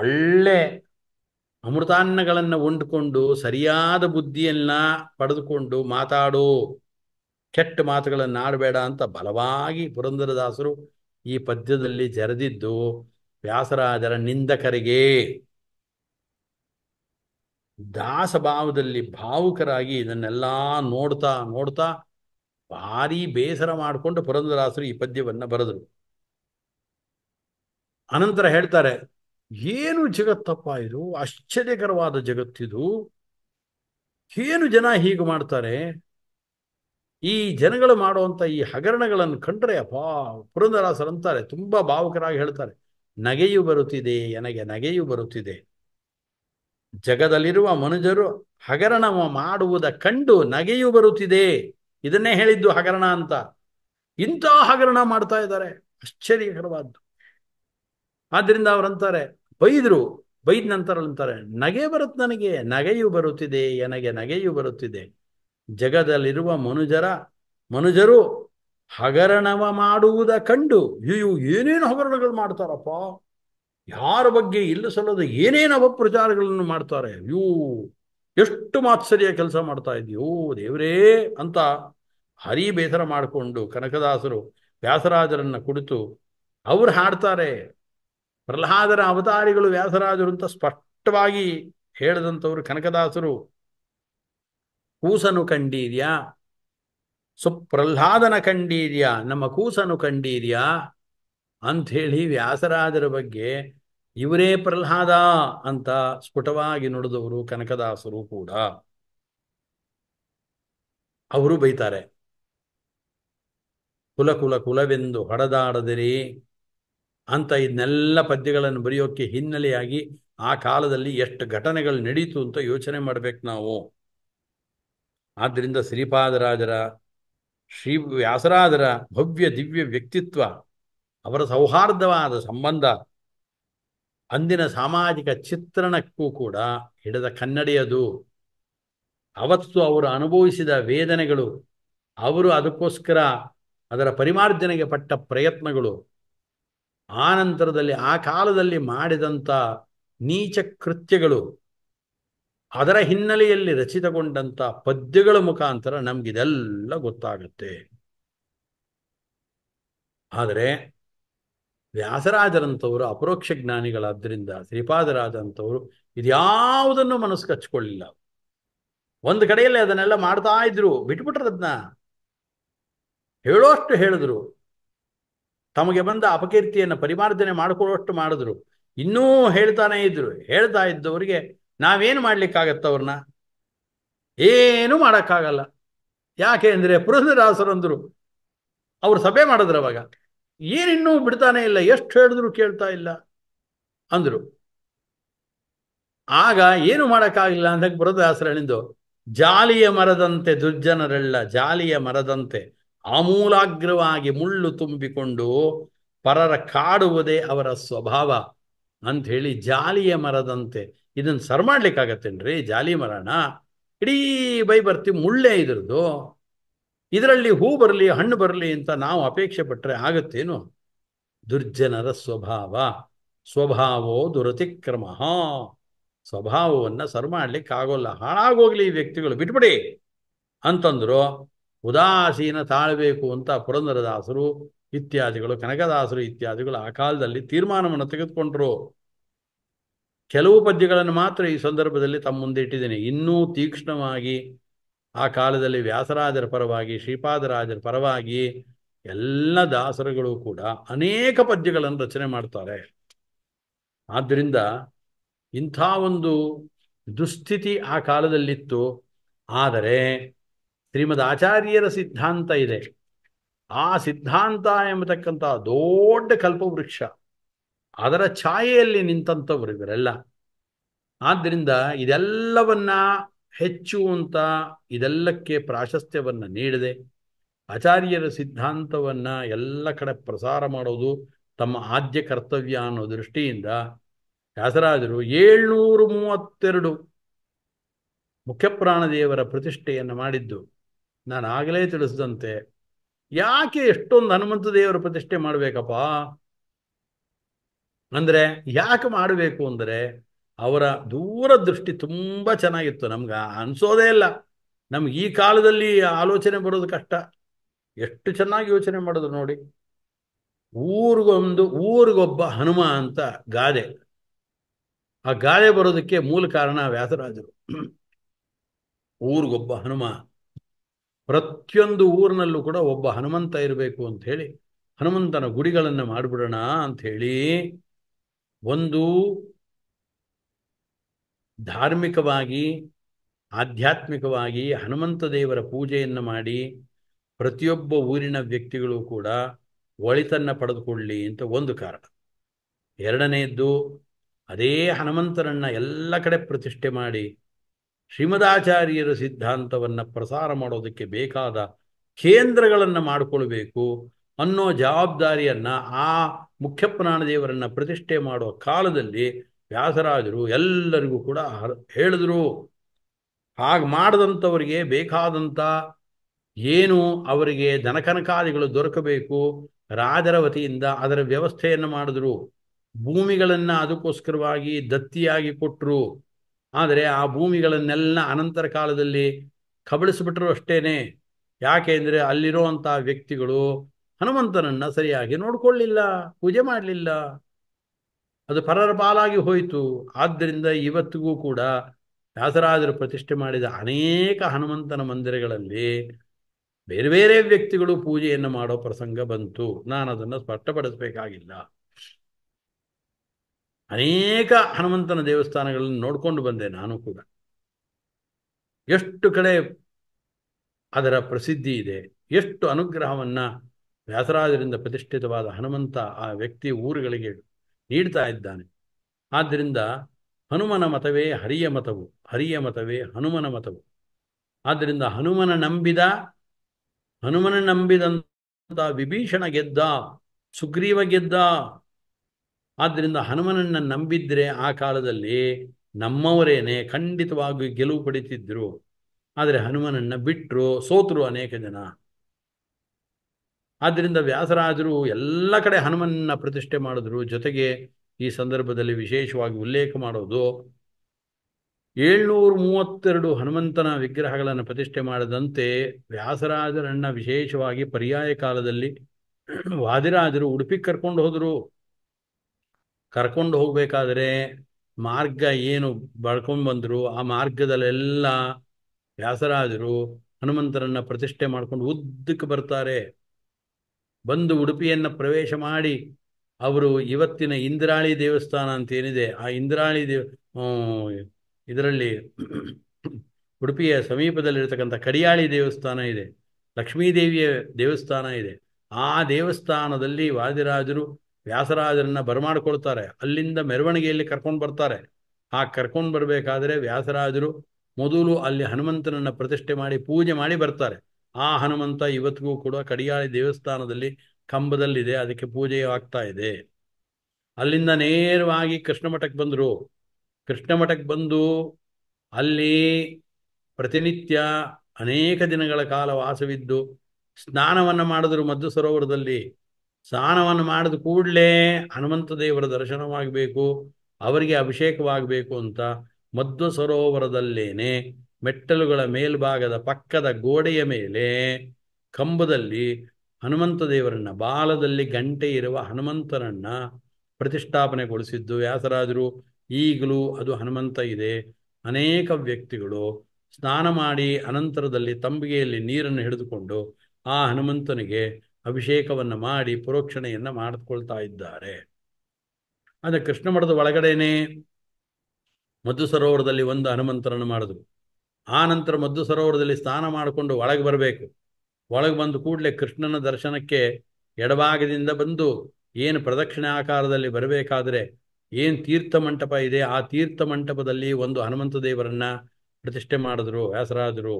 ಒಳ್ಳೆ ಅಮೃತಾನ್ನಗಳನ್ನು ಉಂಡುಕೊಂಡು ಸರಿಯಾದ ಬುದ್ಧಿಯನ್ನ ಪಡೆದುಕೊಂಡು ಮಾತಾಡು ಕೆಟ್ಟ ಮಾತುಗಳನ್ನು ಆಡಬೇಡ ಅಂತ ಬಲವಾಗಿ ಪುರಂದರದಾಸರು ಈ ಪದ್ಯದಲ್ಲಿ ಜರೆದಿದ್ದು ವ್ಯಾಸರಾಜರ ನಿಂದಕರಿಗೆ ದಾಸಭಾವದಲ್ಲಿ ಭಾವುಕರಾಗಿ ಇದನ್ನೆಲ್ಲ ನೋಡ್ತಾ ನೋಡ್ತಾ ಭಾರಿ ಬೇಸರ ಮಾಡಿಕೊಂಡು ಪುರಂದರದಾಸರು ಈ ಪದ್ಯವನ್ನು ಬರೆದರು ಅನಂತರ ಹೇಳ್ತಾರೆ ಏನು ಜಗತ್ತಪ್ಪ ಇದು ಆಶ್ಚರ್ಯಕರವಾದ ಜಗತ್ತಿದು ಏನು ಜನ ಹೀಗೆ ಮಾಡ್ತಾರೆ ಈ ಜನಗಳು ಮಾಡುವಂಥ ಈ ಹಗರಣಗಳನ್ನು ಕಂಡ್ರೆ ಅಪ್ಪ ಅಂತಾರೆ ತುಂಬಾ ಭಾವುಕರಾಗಿ ಹೇಳ್ತಾರೆ ನಗೆಯು ಬರುತ್ತಿದೆ ನನಗೆ ನಗೆಯು ಬರುತ್ತಿದೆ ಜಗದಲ್ಲಿರುವ ಮನುಜರು ಹಗರಣ ಮಾಡುವುದ ಕಂಡು ನಗೆಯು ಬರುತ್ತಿದೆ ಇದನ್ನೇ ಹೇಳಿದ್ದು ಹಗರಣ ಅಂತ ಇಂಥ ಹಗರಣ ಮಾಡ್ತಾ ಇದ್ದಾರೆ ಆಶ್ಚರ್ಯಕರವಾದ್ದು ಆದ್ರಿಂದ ಅವರಂತಾರೆ ಬೈದ್ರು ಬೈದ ನಂತರ ಅಂತಾರೆ ನಗೆ ಬರುತ್ತೆ ನನಗೆ ನಗೆಯು ಬರುತ್ತಿದೆ ನನಗೆ ನಗೆಯೂ ಬರುತ್ತಿದೆ ಜಗದಲ್ಲಿರುವ ಮನುಜರ ಮನುಜರು ಹಗರಣವ ಮಾಡುವುದ ಕಂಡು ಅಯ್ಯೋ ಏನೇನು ಹಗರಣಗಳು ಮಾಡ್ತಾರಪ್ಪ ಯಾರ ಬಗ್ಗೆ ಇಲ್ಲ ಸಲ್ಲದ ಏನೇನು ಅಪಪ್ರಚಾರಗಳನ್ನು ಮಾಡ್ತಾರೆ ಅಯ್ಯೋ ಎಷ್ಟು ಮಾತ್ಸರ್ಯ ಕೆಲಸ ಮಾಡ್ತಾ ಇದೆಯೋ ದೇವರೇ ಅಂತ ಹರಿ ಬೇಸರ ಮಾಡಿಕೊಂಡು ಕನಕದಾಸರು ವ್ಯಾಸರಾಜರನ್ನ ಕುಡಿತು ಅವ್ರು ಹಾಡ್ತಾರೆ ಪ್ರಹ್ಲಾದರ ಅವತಾರಿಗಳು ವ್ಯಾಸರಾಜರು ಅಂತ ಸ್ಪಷ್ಟವಾಗಿ ಹೇಳಿದಂಥವ್ರು ಕನಕದಾಸರು ಕೂಸನು ಕಂಡೀರ್ಯಾ ಸುಪ್ರಹ್ಲಾದನ ಕಂಡೀರ್ಯಾ ನಮ್ಮ ಕೂಸನು ಕಂಡೀರ್ಯಾ ಅಂಥೇಳಿ ವ್ಯಾಸರಾಜರ ಬಗ್ಗೆ ಇವರೇ ಪ್ರಹ್ಲಾದ ಅಂತ ಸ್ಫುಟವಾಗಿ ನುಡಿದವರು ಕನಕದಾಸರು ಕೂಡ ಅವರು ಬೈತಾರೆ ಕುಲ ಕುಲ ಕುಲವೆಂದು ಹೊಡೆದಾಡದಿರಿ ಅಂತ ಇದನ್ನೆಲ್ಲ ಪದ್ಯಗಳನ್ನು ಬರೆಯೋಕ್ಕೆ ಹಿನ್ನೆಲೆಯಾಗಿ ಆ ಕಾಲದಲ್ಲಿ ಎಷ್ಟು ಘಟನೆಗಳು ನಡೀತು ಅಂತ ಯೋಚನೆ ಮಾಡ್ಬೇಕು ನಾವು ಆದ್ದರಿಂದ ಶ್ರೀಪಾದರಾಜರ ಶ್ರೀ ವ್ಯಾಸರಾಜರ ಭವ್ಯ ದಿವ್ಯ ವ್ಯಕ್ತಿತ್ವ ಅವರ ಸೌಹಾರ್ದವಾದ ಸಂಬಂಧ ಅಂದಿನ ಸಾಮಾಜಿಕ ಚಿತ್ರಣಕ್ಕೂ ಕೂಡ ಹಿಡಿದ ಕನ್ನಡಿಯದು ಅವತ್ತು ಅವರು ಅನುಭವಿಸಿದ ವೇದನೆಗಳು ಅವರು ಅದಕ್ಕೋಸ್ಕರ ಅದರ ಪರಿಮಾರ್ಜನೆಗೆ ಪಟ್ಟ ಪ್ರಯತ್ನಗಳು ಆ ನಂತರದಲ್ಲಿ ಆ ಕಾಲದಲ್ಲಿ ಮಾಡಿದಂಥ ನೀಚ ಕೃತ್ಯಗಳು ಅದರ ಹಿನ್ನೆಲೆಯಲ್ಲಿ ರಚಿತಗೊಂಡಂಥ ಪದ್ಯಗಳ ಮುಖಾಂತರ ನಮಗಿದೆಲ್ಲ ಗೊತ್ತಾಗುತ್ತೆ ಆದರೆ ವ್ಯಾಸರಾಜರಂಥವರು ಅಪರೋಕ್ಷ ಜ್ಞಾನಿಗಳಾದ್ದರಿಂದ ಶ್ರೀಪಾದರಾದಂಥವರು ಇದ್ಯಾವುದನ್ನು ಮನಸ್ಸು ಕಚ್ಕೊಳ್ಳಿಲ್ಲ ಒಂದು ಕಡೆಯಲ್ಲಿ ಅದನ್ನೆಲ್ಲ ಮಾಡ್ತಾ ಇದ್ರು ಬಿಟ್ಬಿಟ್ರದನ್ನ ಹೇಳೋಷ್ಟು ಹೇಳಿದ್ರು ತಮಗೆ ಬಂದ ಅಪಕೀರ್ತಿಯನ್ನು ಪರಿಮಾರ್ಜನೆ ಮಾಡಿಕೊಳ್ಳುವಷ್ಟು ಮಾಡಿದ್ರು ಇನ್ನೂ ಹೇಳ್ತಾನೆ ಇದ್ರು ಹೇಳ್ತಾ ಇದ್ದವರಿಗೆ ನಾವೇನು ಅವ್ರನ್ನ ಏನೂ ಮಾಡೋಕ್ಕಾಗಲ್ಲ ಯಾಕೆ ಅಂದರೆ ಅಂದ್ರು ಅವ್ರು ಸಭೆ ಮಾಡಿದ್ರು ಅವಾಗ ಏನಿನ್ನೂ ಬಿಡ್ತಾನೆ ಇಲ್ಲ ಎಷ್ಟು ಹೇಳಿದ್ರು ಕೇಳ್ತಾ ಇಲ್ಲ ಅಂದರು ಆಗ ಏನು ಮಾಡೋಕ್ಕಾಗಲಿಲ್ಲ ಅಂತ ಹೇಳಿದ್ದು ಜಾಲಿಯ ಮರದಂತೆ ದುರ್ಜನರೆಲ್ಲ ಜಾಲಿಯ ಮರದಂತೆ ಆಮೂಲಾಗ್ರವಾಗಿ ಮುಳ್ಳು ತುಂಬಿಕೊಂಡು ಪರರ ಕಾಡುವುದೇ ಅವರ ಸ್ವಭಾವ ಅಂತ ಹೇಳಿ ಜಾಲಿಯ ಮರದಂತೆ ಇದನ್ನ ಸರ್ ಮಾಡ್ಲಿಕ್ಕಾಗತ್ತೇನ್ರಿ ಜಾಲಿ ಮರಣ ಇಡೀ ಬೈ ಬರ್ತಿ ಮುಳ್ಳೇ ಇದ್ರದ್ದು ಇದರಲ್ಲಿ ಹೂ ಬರಲಿ ಹಣ್ಣು ಬರಲಿ ಅಂತ ನಾವು ಅಪೇಕ್ಷೆ ಪಟ್ರೆ ಆಗತ್ತೇನು ದುರ್ಜನರ ಸ್ವಭಾವ ಸ್ವಭಾವೋ ದುರತಿಕ್ರಮ ಸ್ವಭಾವವನ್ನು ಸರ್ ಮಾಡ್ಲಿಕ್ಕೆ ಆಗೋಲ್ಲ ಹಾಳಾಗೋಗ್ಲಿ ಈ ವ್ಯಕ್ತಿಗಳು ಬಿಟ್ಬಿಡಿ ಅಂತಂದ್ರು ಉದಾಸೀನ ತಾಳಬೇಕು ಅಂತ ಪುರಂದರದಾಸರು ಇತ್ಯಾದಿಗಳು ಕನಕದಾಸರು ಇತ್ಯಾದಿಗಳು ಆ ಕಾಲದಲ್ಲಿ ತೀರ್ಮಾನವನ್ನು ತೆಗೆದುಕೊಂಡರು ಕೆಲವು ಪದ್ಯಗಳನ್ನು ಮಾತ್ರ ಈ ಸಂದರ್ಭದಲ್ಲಿ ತಮ್ಮ ಮುಂದೆ ಇಟ್ಟಿದ್ದೇನೆ ಇನ್ನೂ ತೀಕ್ಷ್ಣವಾಗಿ ಆ ಕಾಲದಲ್ಲಿ ವ್ಯಾಸರಾಜರ ಪರವಾಗಿ ಶ್ರೀಪಾದರಾಜರ ಪರವಾಗಿ ಎಲ್ಲ ದಾಸರುಗಳು ಕೂಡ ಅನೇಕ ಪದ್ಯಗಳನ್ನು ರಚನೆ ಮಾಡ್ತಾರೆ ಆದ್ದರಿಂದ ಇಂಥ ಒಂದು ದುಸ್ಥಿತಿ ಆ ಕಾಲದಲ್ಲಿತ್ತು ಆದರೆ ಶ್ರೀಮದ್ ಆಚಾರ್ಯರ ಸಿದ್ಧಾಂತ ಇದೆ ಆ ಸಿದ್ಧಾಂತ ಎಂಬತಕ್ಕಂತಹ ದೊಡ್ಡ ಕಲ್ಪವೃಕ್ಷ ಅದರ ಛಾಯೆಯಲ್ಲಿ ನಿಂತವರು ಇವರೆಲ್ಲ ಆದ್ದರಿಂದ ಇದೆಲ್ಲವನ್ನ ಹೆಚ್ಚು ಅಂತ ಇದೆಲ್ಲಕ್ಕೆ ಪ್ರಾಶಸ್ತ್ಯವನ್ನು ನೀಡದೆ ಆಚಾರ್ಯರ ಸಿದ್ಧಾಂತವನ್ನು ಎಲ್ಲ ಕಡೆ ಪ್ರಸಾರ ಮಾಡೋದು ತಮ್ಮ ಆದ್ಯ ಕರ್ತವ್ಯ ಅನ್ನೋ ದೃಷ್ಟಿಯಿಂದ ವ್ಯಾಸರಾಜರು ಏಳ್ನೂರು ಮೂವತ್ತೆರಡು ಮುಖ್ಯಪ್ರಾಣದೇವರ ಪ್ರತಿಷ್ಠೆಯನ್ನು ಮಾಡಿದ್ದು ನಾನು ಆಗಲೇ ತಿಳಿಸಿದಂತೆ ಯಾಕೆ ಎಷ್ಟೊಂದು ಹನುಮಂತ ದೇವರ ಪ್ರತಿಷ್ಠೆ ಮಾಡಬೇಕಪ್ಪ ಅಂದರೆ ಯಾಕೆ ಮಾಡಬೇಕು ಅಂದರೆ ಅವರ ದೂರ ದೃಷ್ಟಿ ತುಂಬ ಚೆನ್ನಾಗಿತ್ತು ನಮ್ಗೆ ಅನಿಸೋದೇ ಇಲ್ಲ ನಮ್ಗೆ ಈ ಕಾಲದಲ್ಲಿ ಆಲೋಚನೆ ಬರೋದು ಕಷ್ಟ ಎಷ್ಟು ಚೆನ್ನಾಗಿ ಯೋಚನೆ ಮಾಡಿದ್ರು ನೋಡಿ ಊರಿಗೊಂದು ಊರಿಗೊಬ್ಬ ಹನುಮ ಅಂತ ಗಾದೆ ಆ ಗಾದೆ ಬರೋದಕ್ಕೆ ಮೂಲ ಕಾರಣ ವ್ಯಾಸರಾಜರು ಊರಿಗೊಬ್ಬ ಹನುಮ ಪ್ರತಿಯೊಂದು ಊರಿನಲ್ಲೂ ಕೂಡ ಒಬ್ಬ ಹನುಮಂತ ಇರಬೇಕು ಅಂತ ಹೇಳಿ ಹನುಮಂತನ ಗುಡಿಗಳನ್ನು ಮಾಡಿಬಿಡೋಣ ಹೇಳಿ ಒಂದು ಧಾರ್ಮಿಕವಾಗಿ ಆಧ್ಯಾತ್ಮಿಕವಾಗಿ ಹನುಮಂತ ದೇವರ ಪೂಜೆಯನ್ನು ಮಾಡಿ ಪ್ರತಿಯೊಬ್ಬ ಊರಿನ ವ್ಯಕ್ತಿಗಳು ಕೂಡ ಒಳಿತನ್ನ ಪಡೆದುಕೊಳ್ಳಿ ಅಂತ ಒಂದು ಕಾರಣ ಎರಡನೆಯದ್ದು ಅದೇ ಹನುಮಂತರನ್ನು ಎಲ್ಲ ಕಡೆ ಪ್ರತಿಷ್ಠೆ ಮಾಡಿ ಶ್ರೀಮದಾಚಾರ್ಯರ ಸಿದ್ಧಾಂತವನ್ನು ಪ್ರಸಾರ ಮಾಡೋದಕ್ಕೆ ಬೇಕಾದ ಕೇಂದ್ರಗಳನ್ನು ಮಾಡಿಕೊಳ್ಬೇಕು ಅನ್ನೋ ಜವಾಬ್ದಾರಿಯನ್ನು ಆ ಮುಖ್ಯ ಪ್ರತಿಷ್ಠೆ ಮಾಡುವ ಕಾಲದಲ್ಲಿ ವ್ಯಾಸರಾಜರು ಎಲ್ಲರಿಗೂ ಕೂಡ ಹೇಳಿದ್ರು ಹಾಗೆ ಮಾಡಿದಂಥವರಿಗೆ ಬೇಕಾದಂಥ ಏನು ಅವರಿಗೆ ದನಕನಕಾದಿಗಳು ದೊರಕಬೇಕು ರಾಜರ ವತಿಯಿಂದ ಅದರ ವ್ಯವಸ್ಥೆಯನ್ನು ಮಾಡಿದ್ರು ಭೂಮಿಗಳನ್ನು ಅದಕ್ಕೋಸ್ಕರವಾಗಿ ದತ್ತಿಯಾಗಿ ಕೊಟ್ಟರು ಆದರೆ ಆ ಭೂಮಿಗಳನ್ನೆಲ್ಲ ಅನಂತರ ಕಾಲದಲ್ಲಿ ಕಬಳಿಸಿಬಿಟ್ರು ಅಷ್ಟೇನೆ ಅಂದರೆ ಅಲ್ಲಿರುವಂಥ ವ್ಯಕ್ತಿಗಳು ಹನುಮಂತನನ್ನು ಸರಿಯಾಗಿ ನೋಡಿಕೊಳ್ಳಿಲ್ಲ ಪೂಜೆ ಮಾಡಲಿಲ್ಲ ಅದು ಪರರ ಪಾಲಾಗಿ ಹೋಯಿತು ಆದ್ದರಿಂದ ಇವತ್ತಿಗೂ ಕೂಡ ವ್ಯಾಸರಾಜರು ಪ್ರತಿಷ್ಠೆ ಮಾಡಿದ ಅನೇಕ ಹನುಮಂತನ ಮಂದಿರಗಳಲ್ಲಿ ಬೇರೆ ಬೇರೆ ವ್ಯಕ್ತಿಗಳು ಪೂಜೆಯನ್ನು ಮಾಡೋ ಪ್ರಸಂಗ ಬಂತು ನಾನು ಅದನ್ನು ಸ್ಪಷ್ಟಪಡಿಸಬೇಕಾಗಿಲ್ಲ ಅನೇಕ ಹನುಮಂತನ ದೇವಸ್ಥಾನಗಳನ್ನು ನೋಡಿಕೊಂಡು ಬಂದೆ ನಾನು ಕೂಡ ಎಷ್ಟು ಕಡೆ ಅದರ ಪ್ರಸಿದ್ಧಿ ಇದೆ ಎಷ್ಟು ಅನುಗ್ರಹವನ್ನು ವ್ಯಾಸರಾಜರಿಂದ ಪ್ರತಿಷ್ಠಿತವಾದ ಹನುಮಂತ ಆ ವ್ಯಕ್ತಿ ಊರುಗಳಿಗೆ ನೀಡ್ತಾ ಇದ್ದಾನೆ ಆದ್ದರಿಂದ ಹನುಮನ ಮತವೇ ಹರಿಯ ಮತವು ಹರಿಯ ಮತವೇ ಹನುಮನ ಮತವು ಆದ್ದರಿಂದ ಹನುಮನ ನಂಬಿದ ಹನುಮನ ನಂಬಿದಂತ ವಿಭೀಷಣ ಗೆದ್ದ ಸುಗ್ರೀವ ಗೆದ್ದ ಆದ್ದರಿಂದ ಹನುಮನನ್ನ ನಂಬಿದ್ರೆ ಆ ಕಾಲದಲ್ಲಿ ನಮ್ಮವರೇನೆ ಖಂಡಿತವಾಗಿ ಗೆಲುವು ಪಡಿತಿದ್ರು ಆದರೆ ಹನುಮನನ್ನ ಬಿಟ್ಟರು ಸೋತರು ಅನೇಕ ಜನ ಆದ್ದರಿಂದ ವ್ಯಾಸರಾಜರು ಎಲ್ಲ ಕಡೆ ಹನುಮನನ್ನ ಪ್ರತಿಷ್ಠೆ ಮಾಡಿದ್ರು ಜೊತೆಗೆ ಈ ಸಂದರ್ಭದಲ್ಲಿ ವಿಶೇಷವಾಗಿ ಉಲ್ಲೇಖ ಮಾಡೋದು ಏಳ್ನೂರು ಮೂವತ್ತೆರಡು ಹನುಮಂತನ ವಿಗ್ರಹಗಳನ್ನು ಪ್ರತಿಷ್ಠೆ ಮಾಡದಂತೆ ವ್ಯಾಸರಾಜರನ್ನ ವಿಶೇಷವಾಗಿ ಪರ್ಯಾಯ ಕಾಲದಲ್ಲಿ ವಾದಿರಾಜರು ಉಡುಪಿ ಕರ್ಕೊಂಡು ಹೋದರು ಕರ್ಕೊಂಡು ಹೋಗ್ಬೇಕಾದ್ರೆ ಮಾರ್ಗ ಏನು ಬಳ್ಕೊಂಡ್ ಬಂದ್ರು ಆ ಮಾರ್ಗದಲ್ಲೆಲ್ಲ ವ್ಯಾಸರಾಜರು ಹನುಮಂತರನ್ನ ಪ್ರತಿಷ್ಠೆ ಮಾಡ್ಕೊಂಡು ಉದ್ದಕ್ಕೆ ಬರ್ತಾರೆ ಬಂದು ಉಡುಪಿಯನ್ನ ಪ್ರವೇಶ ಮಾಡಿ ಅವರು ಇವತ್ತಿನ ಇಂದ್ರಾಳಿ ದೇವಸ್ಥಾನ ಅಂತ ಏನಿದೆ ಆ ಇಂದ್ರಾಳಿ ದೇವ್ ಇದರಲ್ಲಿ ಉಡುಪಿಯ ಸಮೀಪದಲ್ಲಿರ್ತಕ್ಕಂಥ ಕಡಿಯಾಳಿ ದೇವಸ್ಥಾನ ಇದೆ ಲಕ್ಷ್ಮೀದೇವಿಯ ದೇವಸ್ಥಾನ ಇದೆ ಆ ದೇವಸ್ಥಾನದಲ್ಲಿ ವಾದಿರಾಜರು ವ್ಯಾಸರಾಜರನ್ನ ಬರಮಾಡ್ಕೊಳ್ತಾರೆ ಅಲ್ಲಿಂದ ಮೆರವಣಿಗೆಯಲ್ಲಿ ಕರ್ಕೊಂಡು ಬರ್ತಾರೆ ಆ ಕರ್ಕೊಂಡು ಬರಬೇಕಾದ್ರೆ ವ್ಯಾಸರಾಜರು ಮೊದಲು ಅಲ್ಲಿ ಹನುಮಂತನನ್ನ ಪ್ರತಿಷ್ಠೆ ಮಾಡಿ ಪೂಜೆ ಮಾಡಿ ಬರ್ತಾರೆ ಆ ಹನುಮಂತ ಇವತ್ತಿಗೂ ಕೂಡ ಕಡಿಯಾಳಿ ದೇವಸ್ಥಾನದಲ್ಲಿ ಕಂಬದಲ್ಲಿದೆ ಅದಕ್ಕೆ ಪೂಜೆ ಆಗ್ತಾ ಇದೆ ಅಲ್ಲಿಂದ ನೇರವಾಗಿ ಕೃಷ್ಣ ಮಠಕ್ಕೆ ಬಂದರು ಕೃಷ್ಣ ಮಠಕ್ಕೆ ಬಂದು ಅಲ್ಲಿ ಪ್ರತಿನಿತ್ಯ ಅನೇಕ ದಿನಗಳ ಕಾಲ ವಾಸವಿದ್ದು ಸ್ನಾನವನ್ನು ಮಾಡಿದ್ರು ಮದ್ದು ಸರೋವರದಲ್ಲಿ ಸ್ನಾನವನ್ನು ಮಾಡಿದ ಕೂಡಲೇ ಹನುಮಂತ ದೇವರ ದರ್ಶನವಾಗಬೇಕು ಅವರಿಗೆ ಅಭಿಷೇಕವಾಗಬೇಕು ಅಂತ ಮಧ್ವ ಸರೋವರದಲ್ಲೇನೆ ಮೆಟ್ಟಲುಗಳ ಮೇಲ್ಭಾಗದ ಪಕ್ಕದ ಗೋಡೆಯ ಮೇಲೆ ಕಂಬದಲ್ಲಿ ಹನುಮಂತ ದೇವರನ್ನ ಬಾಲದಲ್ಲಿ ಗಂಟೆ ಇರುವ ಹನುಮಂತನನ್ನ ಪ್ರತಿಷ್ಠಾಪನೆಗೊಳಿಸಿದ್ದು ವ್ಯಾಸರಾಜರು ಈಗಲೂ ಅದು ಹನುಮಂತ ಇದೆ ಅನೇಕ ವ್ಯಕ್ತಿಗಳು ಸ್ನಾನ ಮಾಡಿ ಅನಂತರದಲ್ಲಿ ತಂಬಿಗೆಯಲ್ಲಿ ನೀರನ್ನು ಹಿಡಿದುಕೊಂಡು ಆ ಹನುಮಂತನಿಗೆ ಅಭಿಷೇಕವನ್ನು ಮಾಡಿ ಪುರೋಕ್ಷಣೆಯನ್ನು ಮಾಡಿಕೊಳ್ತಾ ಇದ್ದಾರೆ ಆದ್ರೆ ಕೃಷ್ಣ ಮಠದ ಒಳಗಡೆನೆ ಮದ್ದು ಸರೋವರದಲ್ಲಿ ಒಂದು ಹನುಮಂತರನ್ನು ಮಾಡಿದ್ರು ಆ ನಂತರ ಮದ್ದು ಸರೋವರದಲ್ಲಿ ಸ್ನಾನ ಮಾಡಿಕೊಂಡು ಒಳಗೆ ಬರಬೇಕು ಒಳಗೆ ಬಂದು ಕೂಡಲೇ ಕೃಷ್ಣನ ದರ್ಶನಕ್ಕೆ ಎಡಭಾಗದಿಂದ ಬಂದು ಏನು ಪ್ರದಕ್ಷಿಣೆ ಆಕಾರದಲ್ಲಿ ಬರಬೇಕಾದ್ರೆ ಏನು ತೀರ್ಥ ಮಂಟಪ ಇದೆ ಆ ತೀರ್ಥ ಮಂಟಪದಲ್ಲಿ ಒಂದು ಹನುಮಂತ ದೇವರನ್ನ ಪ್ರತಿಷ್ಠೆ ಮಾಡಿದ್ರು ವ್ಯಾಸರಾಜರು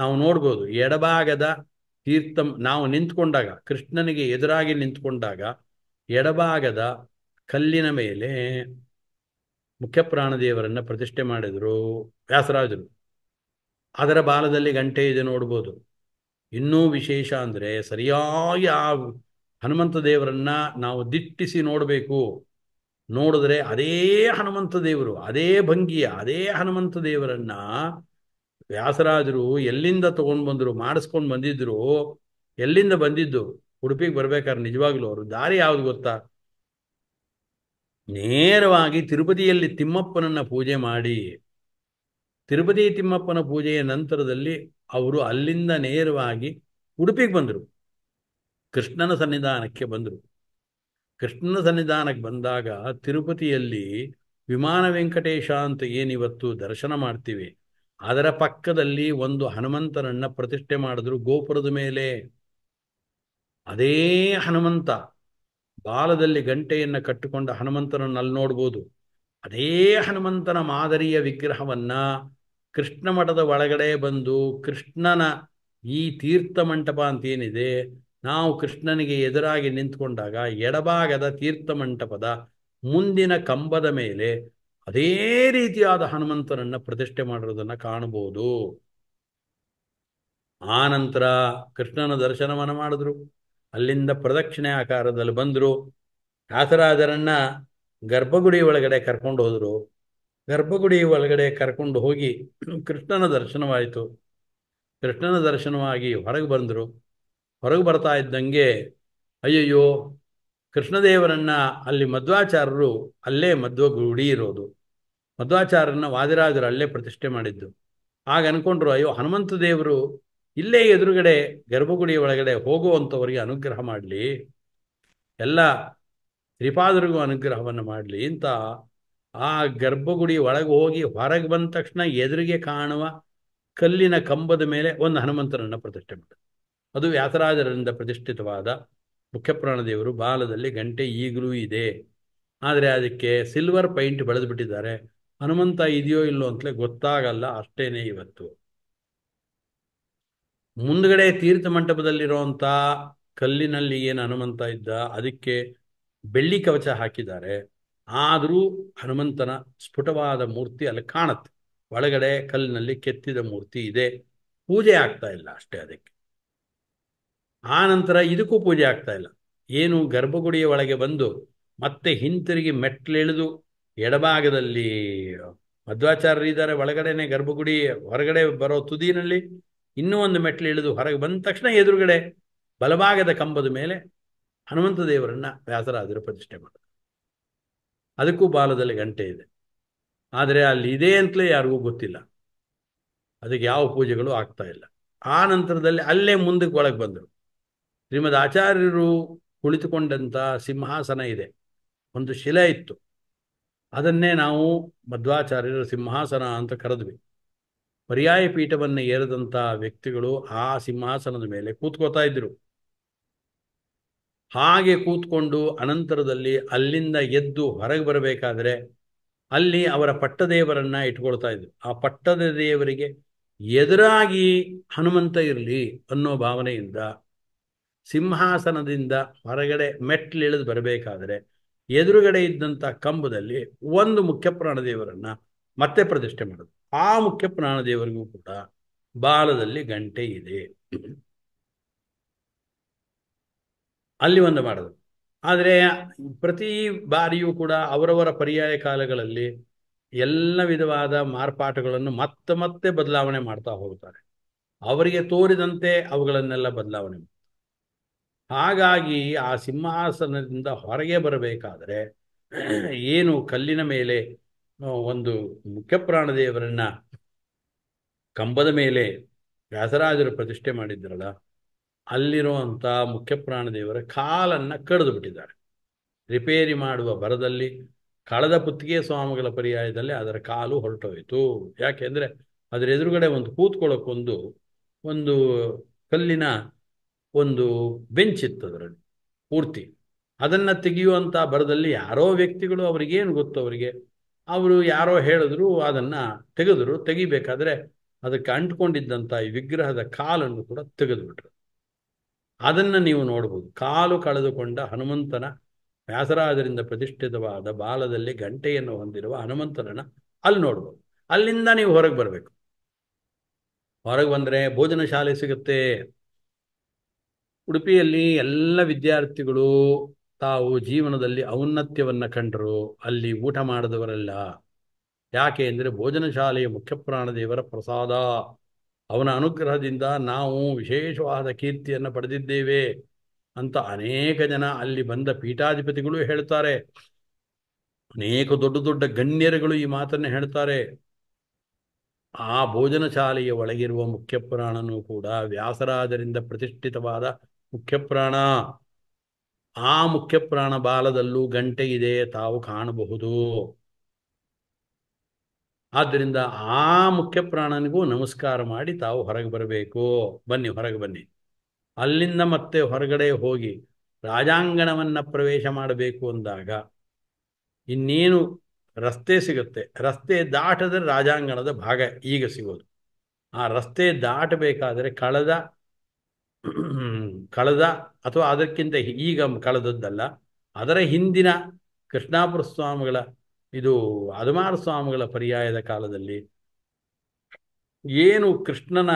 ನಾವು ನೋಡ್ಬೋದು ಎಡಭಾಗದ ತೀರ್ಥಂ ನಾವು ನಿಂತ್ಕೊಂಡಾಗ ಕೃಷ್ಣನಿಗೆ ಎದುರಾಗಿ ನಿಂತ್ಕೊಂಡಾಗ ಎಡಭಾಗದ ಕಲ್ಲಿನ ಮೇಲೆ ಮುಖ್ಯ ಪ್ರತಿಷ್ಠೆ ಮಾಡಿದರು ವ್ಯಾಸರಾಜರು ಅದರ ಬಾಲದಲ್ಲಿ ಗಂಟೆ ಇದೆ ನೋಡ್ಬೋದು ಇನ್ನೂ ವಿಶೇಷ ಅಂದರೆ ಸರಿಯಾಗಿ ಆ ಹನುಮಂತ ದೇವರನ್ನ ನಾವು ದಿಟ್ಟಿಸಿ ನೋಡಬೇಕು ನೋಡಿದ್ರೆ ಅದೇ ಹನುಮಂತ ದೇವರು ಅದೇ ಭಂಗಿಯ ಅದೇ ಹನುಮಂತ ದೇವರನ್ನ ವ್ಯಾಸರಾಜರು ಎಲ್ಲಿಂದ ತಗೊಂಡ್ ಬಂದ್ರು ಮಾಡಿಸ್ಕೊಂಡು ಬಂದಿದ್ರು ಎಲ್ಲಿಂದ ಬಂದಿದ್ದು ಉಡುಪಿಗೆ ಬರ್ಬೇಕಾದ್ರೆ ನಿಜವಾಗ್ಲೂ ಅವರು ದಾರಿ ಯಾವ್ದು ಗೊತ್ತಾ ನೇರವಾಗಿ ತಿರುಪತಿಯಲ್ಲಿ ತಿಮ್ಮಪ್ಪನನ್ನ ಪೂಜೆ ಮಾಡಿ ತಿರುಪತಿ ತಿಮ್ಮಪ್ಪನ ಪೂಜೆಯ ನಂತರದಲ್ಲಿ ಅವರು ಅಲ್ಲಿಂದ ನೇರವಾಗಿ ಉಡುಪಿಗೆ ಬಂದರು ಕೃಷ್ಣನ ಸನ್ನಿಧಾನಕ್ಕೆ ಬಂದರು ಕೃಷ್ಣನ ಸನ್ನಿಧಾನಕ್ಕೆ ಬಂದಾಗ ತಿರುಪತಿಯಲ್ಲಿ ವಿಮಾನ ವೆಂಕಟೇಶ ಅಂತ ಏನಿವತ್ತು ದರ್ಶನ ಮಾಡ್ತೀವಿ ಅದರ ಪಕ್ಕದಲ್ಲಿ ಒಂದು ಹನುಮಂತನನ್ನ ಪ್ರತಿಷ್ಠೆ ಮಾಡಿದ್ರು ಗೋಪುರದ ಮೇಲೆ ಅದೇ ಹನುಮಂತ ಬಾಲದಲ್ಲಿ ಗಂಟೆಯನ್ನು ಕಟ್ಟಿಕೊಂಡ ಹನುಮಂತನನ್ನು ಅಲ್ಲಿ ನೋಡ್ಬೋದು ಅದೇ ಹನುಮಂತನ ಮಾದರಿಯ ವಿಗ್ರಹವನ್ನ ಕೃಷ್ಣ ಮಠದ ಒಳಗಡೆ ಬಂದು ಕೃಷ್ಣನ ಈ ತೀರ್ಥ ಮಂಟಪ ಅಂತೇನಿದೆ ನಾವು ಕೃಷ್ಣನಿಗೆ ಎದುರಾಗಿ ನಿಂತ್ಕೊಂಡಾಗ ಎಡಭಾಗದ ತೀರ್ಥ ಮಂಟಪದ ಮುಂದಿನ ಕಂಬದ ಮೇಲೆ ಅದೇ ರೀತಿಯಾದ ಹನುಮಂತನನ್ನ ಪ್ರತಿಷ್ಠೆ ಮಾಡಿರೋದನ್ನ ಕಾಣಬಹುದು ಆ ನಂತರ ಕೃಷ್ಣನ ದರ್ಶನವನ್ನು ಮಾಡಿದ್ರು ಅಲ್ಲಿಂದ ಪ್ರದಕ್ಷಿಣೆ ಆಕಾರದಲ್ಲಿ ಬಂದ್ರು ವ್ಯಾಸರಾಜರನ್ನ ಗರ್ಭಗುಡಿ ಒಳಗಡೆ ಕರ್ಕೊಂಡು ಹೋದ್ರು ಗರ್ಭಗುಡಿ ಒಳಗಡೆ ಕರ್ಕೊಂಡು ಹೋಗಿ ಕೃಷ್ಣನ ದರ್ಶನವಾಯಿತು ಕೃಷ್ಣನ ದರ್ಶನವಾಗಿ ಹೊರಗೆ ಬಂದ್ರು ಹೊರಗೆ ಬರ್ತಾ ಇದ್ದಂಗೆ ಅಯ್ಯಯ್ಯೋ ಕೃಷ್ಣದೇವರನ್ನ ಅಲ್ಲಿ ಮಧ್ವಾಚಾರ್ಯರು ಅಲ್ಲೇ ಮಧ್ವ ಗುಡಿ ಇರೋದು ಮಧ್ವಾಚಾರ್ಯನ ವಾದಿರಾಜರು ಅಲ್ಲೇ ಪ್ರತಿಷ್ಠೆ ಮಾಡಿದ್ದು ಆಗ ಅನ್ಕೊಂಡ್ರು ಅಯ್ಯೋ ಹನುಮಂತ ದೇವರು ಇಲ್ಲೇ ಎದುರುಗಡೆ ಗರ್ಭಗುಡಿಯ ಒಳಗಡೆ ಹೋಗುವಂಥವರಿಗೆ ಅನುಗ್ರಹ ಮಾಡಲಿ ಎಲ್ಲ ತ್ರಿಪಾದರಿಗೂ ಅನುಗ್ರಹವನ್ನು ಮಾಡಲಿ ಅಂತ ಆ ಗರ್ಭಗುಡಿ ಒಳಗೆ ಹೋಗಿ ಹೊರಗೆ ಬಂದ ತಕ್ಷಣ ಎದುರಿಗೆ ಕಾಣುವ ಕಲ್ಲಿನ ಕಂಬದ ಮೇಲೆ ಒಂದು ಹನುಮಂತನನ್ನು ಪ್ರತಿಷ್ಠೆ ಮಾಡಿದ್ರು ಅದು ವ್ಯಾಸರಾಜರಿಂದ ಪ್ರತಿಷ್ಠಿತವಾದ ದೇವರು ಬಾಲದಲ್ಲಿ ಗಂಟೆ ಈಗಲೂ ಇದೆ ಆದರೆ ಅದಕ್ಕೆ ಸಿಲ್ವರ್ ಪೈಂಟ್ ಬೆಳೆದು ಬಿಟ್ಟಿದ್ದಾರೆ ಹನುಮಂತ ಇದೆಯೋ ಇಲ್ಲೋ ಅಂತಲೇ ಗೊತ್ತಾಗಲ್ಲ ಅಷ್ಟೇನೆ ಇವತ್ತು ಮುಂದ್ಗಡೆ ತೀರ್ಥ ಮಂಟಪದಲ್ಲಿರುವಂತ ಕಲ್ಲಿನಲ್ಲಿ ಏನು ಹನುಮಂತ ಇದ್ದ ಅದಕ್ಕೆ ಬೆಳ್ಳಿ ಕವಚ ಹಾಕಿದ್ದಾರೆ ಆದರೂ ಹನುಮಂತನ ಸ್ಫುಟವಾದ ಮೂರ್ತಿ ಅಲ್ಲಿ ಕಾಣುತ್ತೆ ಒಳಗಡೆ ಕಲ್ಲಿನಲ್ಲಿ ಕೆತ್ತಿದ ಮೂರ್ತಿ ಇದೆ ಪೂಜೆ ಆಗ್ತಾ ಇಲ್ಲ ಅಷ್ಟೇ ಅದಕ್ಕೆ ಆ ನಂತರ ಇದಕ್ಕೂ ಪೂಜೆ ಆಗ್ತಾ ಇಲ್ಲ ಏನು ಗರ್ಭಗುಡಿಯ ಒಳಗೆ ಬಂದು ಮತ್ತೆ ಹಿಂತಿರುಗಿ ಮೆಟ್ಟಲೆಳೆದು ಎಡಭಾಗದಲ್ಲಿ ಇದ್ದಾರೆ ಒಳಗಡೆನೆ ಗರ್ಭಗುಡಿ ಹೊರಗಡೆ ಬರೋ ತುದಿನಲ್ಲಿ ಇನ್ನೂ ಒಂದು ಮೆಟ್ಲು ಇಳಿದು ಹೊರಗೆ ಬಂದ ತಕ್ಷಣ ಎದುರುಗಡೆ ಬಲಭಾಗದ ಕಂಬದ ಮೇಲೆ ಹನುಮಂತ ದೇವರನ್ನ ವ್ಯಾಸರಾಜರು ಪ್ರತಿಷ್ಠೆ ಮಾಡಿದ್ರು ಅದಕ್ಕೂ ಬಾಲದಲ್ಲಿ ಗಂಟೆ ಇದೆ ಆದರೆ ಅಲ್ಲಿ ಇದೆ ಅಂತಲೇ ಯಾರಿಗೂ ಗೊತ್ತಿಲ್ಲ ಅದಕ್ಕೆ ಯಾವ ಪೂಜೆಗಳು ಆಗ್ತಾ ಇಲ್ಲ ಆ ನಂತರದಲ್ಲಿ ಅಲ್ಲೇ ಮುಂದಕ್ಕೆ ಒಳಗೆ ಬಂದರು ಶ್ರೀಮದ್ ಆಚಾರ್ಯರು ಕುಳಿತುಕೊಂಡಂಥ ಸಿಂಹಾಸನ ಇದೆ ಒಂದು ಶಿಲೆ ಇತ್ತು ಅದನ್ನೇ ನಾವು ಮಧ್ವಾಚಾರ್ಯರ ಸಿಂಹಾಸನ ಅಂತ ಕರೆದ್ವಿ ಪರ್ಯಾಯ ಪೀಠವನ್ನು ಏರಿದಂಥ ವ್ಯಕ್ತಿಗಳು ಆ ಸಿಂಹಾಸನದ ಮೇಲೆ ಕೂತ್ಕೋತಾ ಇದ್ರು ಹಾಗೆ ಕೂತ್ಕೊಂಡು ಅನಂತರದಲ್ಲಿ ಅಲ್ಲಿಂದ ಎದ್ದು ಹೊರಗೆ ಬರಬೇಕಾದ್ರೆ ಅಲ್ಲಿ ಅವರ ಪಟ್ಟದೇವರನ್ನ ಇಟ್ಕೊಳ್ತಾ ಇದ್ರು ಆ ಪಟ್ಟದ ದೇವರಿಗೆ ಎದುರಾಗಿ ಹನುಮಂತ ಇರಲಿ ಅನ್ನೋ ಭಾವನೆಯಿಂದ ಸಿಂಹಾಸನದಿಂದ ಹೊರಗಡೆ ಮೆಟ್ಲಿಳಿದು ಬರಬೇಕಾದ್ರೆ ಎದುರುಗಡೆ ಇದ್ದಂಥ ಕಂಬದಲ್ಲಿ ಒಂದು ಮುಖ್ಯ ದೇವರನ್ನ ಮತ್ತೆ ಪ್ರತಿಷ್ಠೆ ಮಾಡುದು ಆ ಮುಖ್ಯ ಪ್ರಾಣದೇವರಿಗೂ ಕೂಡ ಬಾಲದಲ್ಲಿ ಗಂಟೆ ಇದೆ ಅಲ್ಲಿ ಒಂದು ಮಾಡೋದು ಆದರೆ ಪ್ರತಿ ಬಾರಿಯೂ ಕೂಡ ಅವರವರ ಪರ್ಯಾಯ ಕಾಲಗಳಲ್ಲಿ ಎಲ್ಲ ವಿಧವಾದ ಮಾರ್ಪಾಟುಗಳನ್ನು ಮತ್ತೆ ಮತ್ತೆ ಬದಲಾವಣೆ ಮಾಡ್ತಾ ಹೋಗುತ್ತಾರೆ ಅವರಿಗೆ ತೋರಿದಂತೆ ಅವುಗಳನ್ನೆಲ್ಲ ಬದಲಾವಣೆ ಹಾಗಾಗಿ ಆ ಸಿಂಹಾಸನದಿಂದ ಹೊರಗೆ ಬರಬೇಕಾದರೆ ಏನು ಕಲ್ಲಿನ ಮೇಲೆ ಒಂದು ಮುಖ್ಯಪ್ರಾಣದೇವರನ್ನ ಕಂಬದ ಮೇಲೆ ವ್ಯಾಸರಾಜರು ಪ್ರತಿಷ್ಠೆ ಮಾಡಿದ್ರಲ್ಲ ಅಲ್ಲಿರುವಂಥ ಮುಖ್ಯಪ್ರಾಣದೇವರ ದೇವರ ಕಾಲನ್ನು ಕಡಿದು ಬಿಟ್ಟಿದ್ದಾರೆ ರಿಪೇರಿ ಮಾಡುವ ಬರದಲ್ಲಿ ಕಳೆದ ಪುತ್ತಿಗೆ ಸ್ವಾಮಿಗಳ ಪರ್ಯಾಯದಲ್ಲಿ ಅದರ ಕಾಲು ಹೊರಟೋಯಿತು ಯಾಕೆಂದರೆ ಅದರ ಎದುರುಗಡೆ ಒಂದು ಕೂತ್ಕೊಳ್ಳೋಕ್ಕೊಂದು ಒಂದು ಕಲ್ಲಿನ ಒಂದು ಬೆಂಚ್ ಇತ್ತು ಅದರಲ್ಲಿ ಪೂರ್ತಿ ಅದನ್ನು ತೆಗೆಯುವಂಥ ಬರದಲ್ಲಿ ಯಾರೋ ವ್ಯಕ್ತಿಗಳು ಅವ್ರಿಗೇನು ಗೊತ್ತು ಅವರಿಗೆ ಅವರು ಯಾರೋ ಹೇಳಿದ್ರು ಅದನ್ನು ತೆಗೆದ್ರು ತೆಗಿಬೇಕಾದ್ರೆ ಅದಕ್ಕೆ ಅಂಟ್ಕೊಂಡಿದ್ದಂಥ ಈ ವಿಗ್ರಹದ ಕಾಲನ್ನು ಕೂಡ ತೆಗೆದುಬಿಟ್ರು ಅದನ್ನು ನೀವು ನೋಡ್ಬೋದು ಕಾಲು ಕಳೆದುಕೊಂಡ ಹನುಮಂತನ ವ್ಯಾಸರಾಜರಿಂದ ಪ್ರತಿಷ್ಠಿತವಾದ ಬಾಲದಲ್ಲಿ ಗಂಟೆಯನ್ನು ಹೊಂದಿರುವ ಹನುಮಂತನನ್ನು ಅಲ್ಲಿ ನೋಡ್ಬೋದು ಅಲ್ಲಿಂದ ನೀವು ಹೊರಗೆ ಬರಬೇಕು ಹೊರಗೆ ಬಂದರೆ ಭೋಜನ ಶಾಲೆ ಸಿಗುತ್ತೆ ಉಡುಪಿಯಲ್ಲಿ ಎಲ್ಲ ವಿದ್ಯಾರ್ಥಿಗಳು ತಾವು ಜೀವನದಲ್ಲಿ ಔನ್ನತ್ಯವನ್ನು ಕಂಡರು ಅಲ್ಲಿ ಊಟ ಮಾಡದವರಲ್ಲ ಯಾಕೆ ಅಂದರೆ ಭೋಜನ ಶಾಲೆಯ ದೇವರ ಪ್ರಸಾದ ಅವನ ಅನುಗ್ರಹದಿಂದ ನಾವು ವಿಶೇಷವಾದ ಕೀರ್ತಿಯನ್ನು ಪಡೆದಿದ್ದೇವೆ ಅಂತ ಅನೇಕ ಜನ ಅಲ್ಲಿ ಬಂದ ಪೀಠಾಧಿಪತಿಗಳು ಹೇಳ್ತಾರೆ ಅನೇಕ ದೊಡ್ಡ ದೊಡ್ಡ ಗಣ್ಯರುಗಳು ಈ ಮಾತನ್ನು ಹೇಳ್ತಾರೆ ಆ ಭೋಜನ ಶಾಲೆಯ ಒಳಗಿರುವ ಮುಖ್ಯಪುರಾಣನೂ ಕೂಡ ವ್ಯಾಸರಾಜರಿಂದ ಪ್ರತಿಷ್ಠಿತವಾದ ಮುಖ್ಯ ಪ್ರಾಣ ಆ ಮುಖ್ಯ ಪ್ರಾಣ ಬಾಲದಲ್ಲೂ ಗಂಟೆ ಇದೆ ತಾವು ಕಾಣಬಹುದು ಆದ್ದರಿಂದ ಆ ಮುಖ್ಯ ಪ್ರಾಣನಿಗೂ ನಮಸ್ಕಾರ ಮಾಡಿ ತಾವು ಹೊರಗೆ ಬರಬೇಕು ಬನ್ನಿ ಹೊರಗೆ ಬನ್ನಿ ಅಲ್ಲಿಂದ ಮತ್ತೆ ಹೊರಗಡೆ ಹೋಗಿ ರಾಜಾಂಗಣವನ್ನು ಪ್ರವೇಶ ಮಾಡಬೇಕು ಅಂದಾಗ ಇನ್ನೇನು ರಸ್ತೆ ಸಿಗುತ್ತೆ ರಸ್ತೆ ದಾಟದ ರಾಜಾಂಗಣದ ಭಾಗ ಈಗ ಸಿಗೋದು ಆ ರಸ್ತೆ ದಾಟಬೇಕಾದರೆ ಕಳೆದ ಕಳೆದ ಅಥವಾ ಅದಕ್ಕಿಂತ ಈಗ ಕಳೆದದ್ದಲ್ಲ ಅದರ ಹಿಂದಿನ ಕೃಷ್ಣಾಪುರ ಸ್ವಾಮಿಗಳ ಇದು ಅದಮಾರ ಸ್ವಾಮಿಗಳ ಪರ್ಯಾಯದ ಕಾಲದಲ್ಲಿ ಏನು ಕೃಷ್ಣನ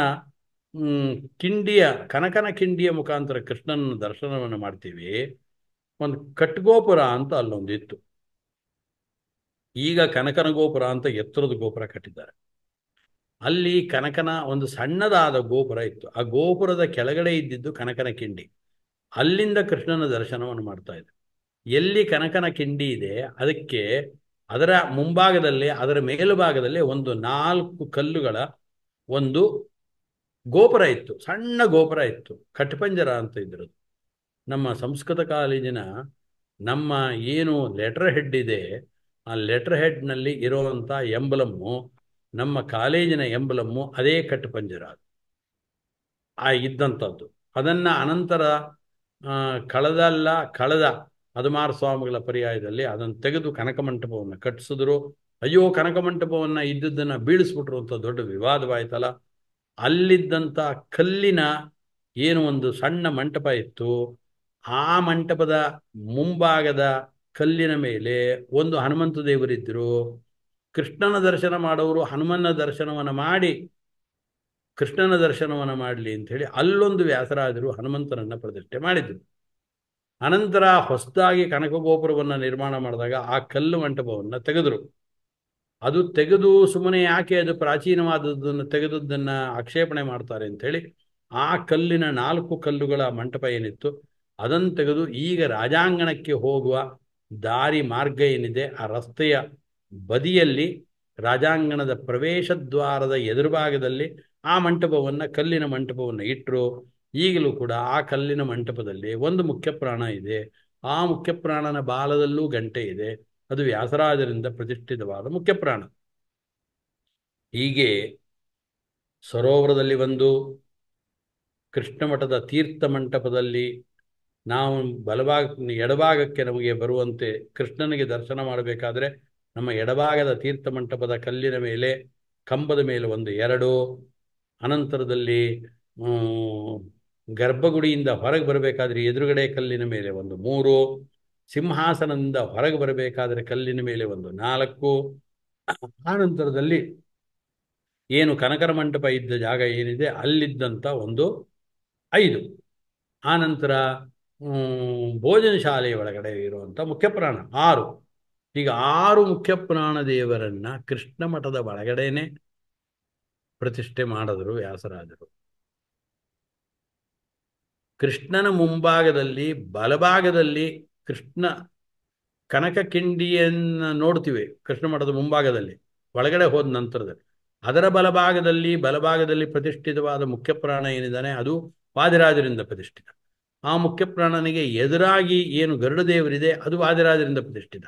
ಕಿಂಡಿಯ ಕನಕನ ಕಿಂಡಿಯ ಮುಖಾಂತರ ಕೃಷ್ಣನ ದರ್ಶನವನ್ನು ಮಾಡ್ತೀವಿ ಒಂದು ಕಟ್ಗೋಪುರ ಅಂತ ಅಲ್ಲೊಂದಿತ್ತು ಈಗ ಕನಕನ ಗೋಪುರ ಅಂತ ಎತ್ತರದ ಗೋಪುರ ಕಟ್ಟಿದ್ದಾರೆ ಅಲ್ಲಿ ಕನಕನ ಒಂದು ಸಣ್ಣದಾದ ಗೋಪುರ ಇತ್ತು ಆ ಗೋಪುರದ ಕೆಳಗಡೆ ಇದ್ದಿದ್ದು ಕನಕನ ಕಿಂಡಿ ಅಲ್ಲಿಂದ ಕೃಷ್ಣನ ದರ್ಶನವನ್ನು ಮಾಡ್ತಾ ಇದ್ದ ಎಲ್ಲಿ ಕನಕನ ಕಿಂಡಿ ಇದೆ ಅದಕ್ಕೆ ಅದರ ಮುಂಭಾಗದಲ್ಲಿ ಅದರ ಮೇಲುಭಾಗದಲ್ಲಿ ಒಂದು ನಾಲ್ಕು ಕಲ್ಲುಗಳ ಒಂದು ಗೋಪುರ ಇತ್ತು ಸಣ್ಣ ಗೋಪುರ ಇತ್ತು ಕಟ್ಪಂಜರ ಅಂತ ಇದ್ರದ್ದು ನಮ್ಮ ಸಂಸ್ಕೃತ ಕಾಲೇಜಿನ ನಮ್ಮ ಏನು ಲೆಟರ್ ಹೆಡ್ ಇದೆ ಆ ಲೆಟರ್ ಹೆಡ್ನಲ್ಲಿ ಇರುವಂಥ ಎಂಬಲಮ್ಮು ನಮ್ಮ ಕಾಲೇಜಿನ ಎಂಬಲಮ್ಮು ಅದೇ ಪಂಜರ ಆ ಇದ್ದಂಥದ್ದು ಅದನ್ನು ಅನಂತರ ಕಳೆದಲ್ಲ ಕಳೆದ ಹದಮಾರು ಸ್ವಾಮಿಗಳ ಪರ್ಯಾಯದಲ್ಲಿ ಅದನ್ನು ತೆಗೆದು ಕನಕ ಮಂಟಪವನ್ನು ಕಟ್ಟಿಸಿದ್ರು ಅಯ್ಯೋ ಕನಕ ಮಂಟಪವನ್ನ ಇದ್ದದ್ದನ್ನು ಬೀಳಿಸ್ಬಿಟ್ರು ಅಂತ ದೊಡ್ಡ ವಿವಾದವಾಯ್ತಲ್ಲ ಅಲ್ಲಿದ್ದಂಥ ಕಲ್ಲಿನ ಏನು ಒಂದು ಸಣ್ಣ ಮಂಟಪ ಇತ್ತು ಆ ಮಂಟಪದ ಮುಂಭಾಗದ ಕಲ್ಲಿನ ಮೇಲೆ ಒಂದು ಹನುಮಂತ ದೇವರಿದ್ದರು ಕೃಷ್ಣನ ದರ್ಶನ ಮಾಡೋರು ಹನುಮನ ದರ್ಶನವನ್ನು ಮಾಡಿ ಕೃಷ್ಣನ ದರ್ಶನವನ್ನು ಮಾಡಲಿ ಅಂಥೇಳಿ ಅಲ್ಲೊಂದು ವ್ಯಾಸರಾಜರು ಹನುಮಂತನನ್ನು ಪ್ರತಿಷ್ಠೆ ಮಾಡಿದರು ಅನಂತರ ಹೊಸದಾಗಿ ಕನಕಗೋಪುರವನ್ನು ನಿರ್ಮಾಣ ಮಾಡಿದಾಗ ಆ ಕಲ್ಲು ಮಂಟಪವನ್ನು ತೆಗೆದರು ಅದು ತೆಗೆದು ಸುಮ್ಮನೆ ಯಾಕೆ ಅದು ಪ್ರಾಚೀನವಾದದ್ದನ್ನು ತೆಗೆದದ್ದನ್ನು ಆಕ್ಷೇಪಣೆ ಮಾಡ್ತಾರೆ ಅಂಥೇಳಿ ಆ ಕಲ್ಲಿನ ನಾಲ್ಕು ಕಲ್ಲುಗಳ ಮಂಟಪ ಏನಿತ್ತು ಅದನ್ನು ತೆಗೆದು ಈಗ ರಾಜಾಂಗಣಕ್ಕೆ ಹೋಗುವ ದಾರಿ ಮಾರ್ಗ ಏನಿದೆ ಆ ರಸ್ತೆಯ ಬದಿಯಲ್ಲಿ ರಾಜಾಂಗಣದ ಪ್ರವೇಶ ದ್ವಾರದ ಎದುರುಭಾಗದಲ್ಲಿ ಆ ಮಂಟಪವನ್ನು ಕಲ್ಲಿನ ಮಂಟಪವನ್ನು ಇಟ್ಟರು ಈಗಲೂ ಕೂಡ ಆ ಕಲ್ಲಿನ ಮಂಟಪದಲ್ಲಿ ಒಂದು ಮುಖ್ಯ ಪ್ರಾಣ ಇದೆ ಆ ಮುಖ್ಯ ಪ್ರಾಣನ ಬಾಲದಲ್ಲೂ ಗಂಟೆ ಇದೆ ಅದು ವ್ಯಾಸರಾಜರಿಂದ ಪ್ರತಿಷ್ಠಿತವಾದ ಮುಖ್ಯ ಪ್ರಾಣ ಹೀಗೆ ಸರೋವರದಲ್ಲಿ ಒಂದು ಕೃಷ್ಣಮಠದ ತೀರ್ಥ ಮಂಟಪದಲ್ಲಿ ನಾವು ಬಲಭಾಗ ಎಡಭಾಗಕ್ಕೆ ನಮಗೆ ಬರುವಂತೆ ಕೃಷ್ಣನಿಗೆ ದರ್ಶನ ಮಾಡಬೇಕಾದ್ರೆ ನಮ್ಮ ಎಡಭಾಗದ ತೀರ್ಥ ಮಂಟಪದ ಕಲ್ಲಿನ ಮೇಲೆ ಕಂಬದ ಮೇಲೆ ಒಂದು ಎರಡು ಅನಂತರದಲ್ಲಿ ಗರ್ಭಗುಡಿಯಿಂದ ಹೊರಗೆ ಬರಬೇಕಾದ್ರೆ ಎದುರುಗಡೆ ಕಲ್ಲಿನ ಮೇಲೆ ಒಂದು ಮೂರು ಸಿಂಹಾಸನದಿಂದ ಹೊರಗೆ ಬರಬೇಕಾದರೆ ಕಲ್ಲಿನ ಮೇಲೆ ಒಂದು ನಾಲ್ಕು ಆನಂತರದಲ್ಲಿ ಏನು ಕನಕರ ಮಂಟಪ ಇದ್ದ ಜಾಗ ಏನಿದೆ ಅಲ್ಲಿದ್ದಂಥ ಒಂದು ಐದು ಆನಂತರ ಭೋಜನ ಶಾಲೆಯ ಒಳಗಡೆ ಇರುವಂಥ ಮುಖ್ಯ ಪ್ರಾಣ ಆರು ಈಗ ಆರು ಮುಖ್ಯ ಪುರಾಣ ದೇವರನ್ನ ಕೃಷ್ಣ ಮಠದ ಒಳಗಡೆನೆ ಪ್ರತಿಷ್ಠೆ ಮಾಡಿದ್ರು ವ್ಯಾಸರಾಜರು ಕೃಷ್ಣನ ಮುಂಭಾಗದಲ್ಲಿ ಬಲಭಾಗದಲ್ಲಿ ಕೃಷ್ಣ ಕನಕ ಕಿಂಡಿಯನ್ನು ನೋಡ್ತೀವಿ ಕೃಷ್ಣ ಮಠದ ಮುಂಭಾಗದಲ್ಲಿ ಒಳಗಡೆ ಹೋದ ನಂತರದಲ್ಲಿ ಅದರ ಬಲಭಾಗದಲ್ಲಿ ಬಲಭಾಗದಲ್ಲಿ ಪ್ರತಿಷ್ಠಿತವಾದ ಮುಖ್ಯ ಪ್ರಾಣ ಏನಿದ್ದಾನೆ ಅದು ವಾದಿರಾಜರಿಂದ ಪ್ರತಿಷ್ಠಿತ ಆ ಮುಖ್ಯ ಪ್ರಾಣನಿಗೆ ಎದುರಾಗಿ ಏನು ಗರುಡ ದೇವರಿದೆ ಅದು ವಾದಿರಾಜರಿಂದ ಪ್ರತಿಷ್ಠಿತ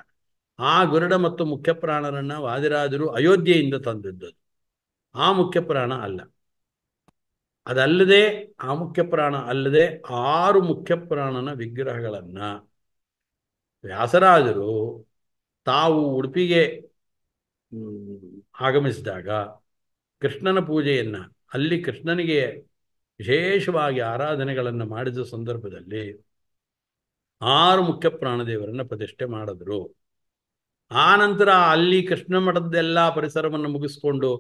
ಆ ಗುರುಡ ಮತ್ತು ಮುಖ್ಯ ಪ್ರಾಣರನ್ನ ವಾದಿರಾಜರು ಅಯೋಧ್ಯೆಯಿಂದ ತಂದಿದ್ದದು ಆ ಮುಖ್ಯ ಪ್ರಾಣ ಅಲ್ಲ ಅದಲ್ಲದೆ ಆ ಮುಖ್ಯ ಪ್ರಾಣ ಅಲ್ಲದೆ ಆರು ಮುಖ್ಯ ಪ್ರಾಣನ ವಿಗ್ರಹಗಳನ್ನು ವ್ಯಾಸರಾಜರು ತಾವು ಉಡುಪಿಗೆ ಆಗಮಿಸಿದಾಗ ಕೃಷ್ಣನ ಪೂಜೆಯನ್ನ ಅಲ್ಲಿ ಕೃಷ್ಣನಿಗೆ ವಿಶೇಷವಾಗಿ ಆರಾಧನೆಗಳನ್ನು ಮಾಡಿದ ಸಂದರ್ಭದಲ್ಲಿ ಆರು ಮುಖ್ಯ ಪ್ರಾಣದೇವರನ್ನು ಪ್ರತಿಷ್ಠೆ ಮಾಡಿದ್ರು ಆ ನಂತರ ಅಲ್ಲಿ ಕೃಷ್ಣ ಮಠದ್ದೆಲ್ಲ ಪರಿಸರವನ್ನು ಮುಗಿಸ್ಕೊಂಡು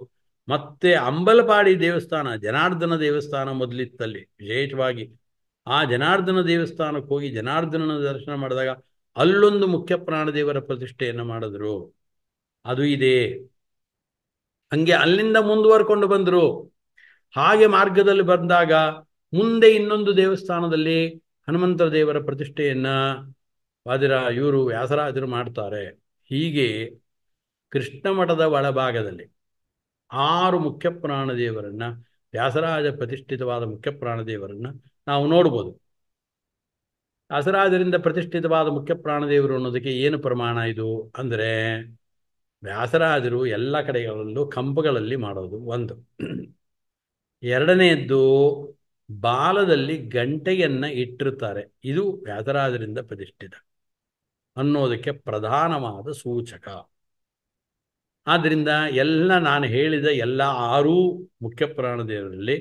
ಮತ್ತೆ ಅಂಬಲಪಾಡಿ ದೇವಸ್ಥಾನ ಜನಾರ್ದನ ದೇವಸ್ಥಾನ ಮೊದಲಿತ್ತಲ್ಲಿ ವಿಶೇಷವಾಗಿ ಆ ಜನಾರ್ದನ ದೇವಸ್ಥಾನಕ್ಕೆ ಹೋಗಿ ಜನಾರ್ದನ ದರ್ಶನ ಮಾಡಿದಾಗ ಅಲ್ಲೊಂದು ಮುಖ್ಯ ದೇವರ ಪ್ರತಿಷ್ಠೆಯನ್ನು ಮಾಡಿದ್ರು ಅದು ಇದೆ ಹಂಗೆ ಅಲ್ಲಿಂದ ಮುಂದುವರ್ಕೊಂಡು ಬಂದ್ರು ಹಾಗೆ ಮಾರ್ಗದಲ್ಲಿ ಬಂದಾಗ ಮುಂದೆ ಇನ್ನೊಂದು ದೇವಸ್ಥಾನದಲ್ಲಿ ಹನುಮಂತ ದೇವರ ಪ್ರತಿಷ್ಠೆಯನ್ನ ವಾದಿರ ಇವರು ವ್ಯಾಸರಾಜರು ಮಾಡ್ತಾರೆ ಹೀಗೆ ಕೃಷ್ಣ ಮಠದ ಒಳಭಾಗದಲ್ಲಿ ಆರು ಮುಖ್ಯ ದೇವರನ್ನ ವ್ಯಾಸರಾಜ ಪ್ರತಿಷ್ಠಿತವಾದ ಮುಖ್ಯ ದೇವರನ್ನ ನಾವು ನೋಡ್ಬೋದು ವ್ಯಾಸರಾಜರಿಂದ ಪ್ರತಿಷ್ಠಿತವಾದ ಮುಖ್ಯ ದೇವರು ಅನ್ನೋದಕ್ಕೆ ಏನು ಪ್ರಮಾಣ ಇದು ಅಂದರೆ ವ್ಯಾಸರಾಜರು ಎಲ್ಲ ಕಡೆಗಳಲ್ಲೂ ಕಂಬಗಳಲ್ಲಿ ಮಾಡೋದು ಒಂದು ಎರಡನೆಯದ್ದು ಬಾಲದಲ್ಲಿ ಗಂಟೆಯನ್ನು ಇಟ್ಟಿರ್ತಾರೆ ಇದು ವ್ಯಾಸರಾಜರಿಂದ ಪ್ರತಿಷ್ಠಿತ ಅನ್ನೋದಕ್ಕೆ ಪ್ರಧಾನವಾದ ಸೂಚಕ ಆದ್ರಿಂದ ಎಲ್ಲ ನಾನು ಹೇಳಿದ ಎಲ್ಲ ಆರೂ ಮುಖ್ಯ ಪ್ರಾಣದೇವರಲ್ಲಿ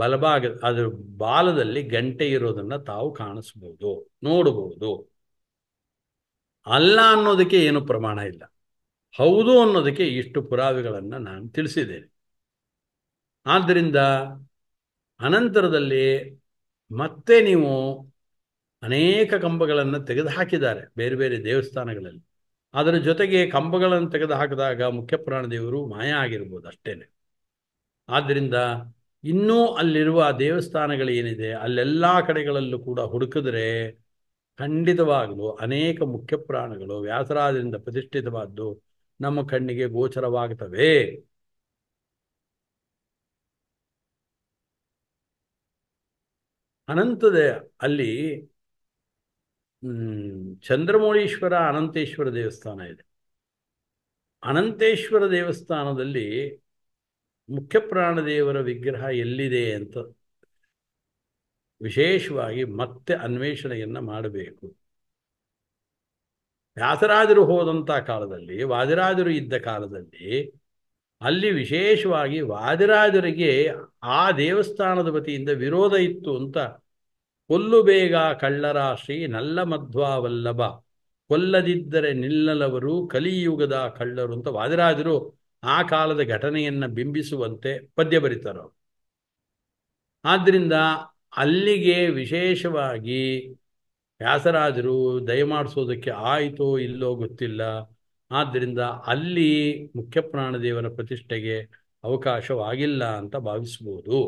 ಬಲಭಾಗ ಅದರ ಬಾಲದಲ್ಲಿ ಗಂಟೆ ಇರೋದನ್ನ ತಾವು ಕಾಣಿಸ್ಬೋದು ನೋಡಬಹುದು ಅಲ್ಲ ಅನ್ನೋದಕ್ಕೆ ಏನು ಪ್ರಮಾಣ ಇಲ್ಲ ಹೌದು ಅನ್ನೋದಕ್ಕೆ ಇಷ್ಟು ಪುರಾವೆಗಳನ್ನು ನಾನು ತಿಳಿಸಿದ್ದೇನೆ ಆದ್ರಿಂದ ಅನಂತರದಲ್ಲಿ ಮತ್ತೆ ನೀವು ಅನೇಕ ಕಂಬಗಳನ್ನು ತೆಗೆದು ಹಾಕಿದ್ದಾರೆ ಬೇರೆ ಬೇರೆ ದೇವಸ್ಥಾನಗಳಲ್ಲಿ ಅದರ ಜೊತೆಗೆ ಕಂಬಗಳನ್ನು ತೆಗೆದು ಹಾಕಿದಾಗ ಮುಖ್ಯ ದೇವರು ಮಾಯ ಆಗಿರ್ಬೋದು ಅಷ್ಟೇನೆ ಆದ್ದರಿಂದ ಇನ್ನೂ ಅಲ್ಲಿರುವ ದೇವಸ್ಥಾನಗಳೇನಿದೆ ಅಲ್ಲೆಲ್ಲ ಕಡೆಗಳಲ್ಲೂ ಕೂಡ ಹುಡುಕಿದ್ರೆ ಖಂಡಿತವಾಗಲೂ ಅನೇಕ ಮುಖ್ಯ ಪ್ರಾಣಗಳು ವ್ಯಾಸರಾಜರಿಂದ ಪ್ರತಿಷ್ಠಿತವಾದ್ದು ನಮ್ಮ ಕಣ್ಣಿಗೆ ಗೋಚರವಾಗುತ್ತವೆ ಅನಂತದ ಅಲ್ಲಿ ಚಂದ್ರಮೌಳೀಶ್ವರ ಅನಂತೇಶ್ವರ ದೇವಸ್ಥಾನ ಇದೆ ಅನಂತೇಶ್ವರ ದೇವಸ್ಥಾನದಲ್ಲಿ ಮುಖ್ಯ ದೇವರ ವಿಗ್ರಹ ಎಲ್ಲಿದೆ ಅಂತ ವಿಶೇಷವಾಗಿ ಮತ್ತೆ ಅನ್ವೇಷಣೆಯನ್ನು ಮಾಡಬೇಕು ವ್ಯಾಸರಾಜರು ಹೋದಂಥ ಕಾಲದಲ್ಲಿ ವಾದಿರಾಜರು ಇದ್ದ ಕಾಲದಲ್ಲಿ ಅಲ್ಲಿ ವಿಶೇಷವಾಗಿ ವಾದಿರಾಜರಿಗೆ ಆ ದೇವಸ್ಥಾನದ ವತಿಯಿಂದ ವಿರೋಧ ಇತ್ತು ಅಂತ ಕೊಲ್ಲು ಬೇಗ ಕಳ್ಳರಾಶಿ ನಲ್ಲ ಮಧ್ವಾವಲ್ಲಭ ಕೊಲ್ಲದಿದ್ದರೆ ನಿಲ್ಲಲವರು ಕಲಿಯುಗದ ಕಳ್ಳರು ಅಂತ ವಾದಿರಾಜರು ಆ ಕಾಲದ ಘಟನೆಯನ್ನು ಬಿಂಬಿಸುವಂತೆ ಪದ್ಯ ಬರೀತಾರ ಆದ್ದರಿಂದ ಅಲ್ಲಿಗೆ ವಿಶೇಷವಾಗಿ ವ್ಯಾಸರಾಜರು ದಯಮಾಡಿಸೋದಕ್ಕೆ ಆಯಿತೋ ಇಲ್ಲೋ ಗೊತ್ತಿಲ್ಲ ಆದ್ದರಿಂದ ಅಲ್ಲಿ ಮುಖ್ಯ ಪ್ರಾಣದೇವರ ಪ್ರತಿಷ್ಠೆಗೆ ಅವಕಾಶವಾಗಿಲ್ಲ ಅಂತ ಭಾವಿಸ್ಬೋದು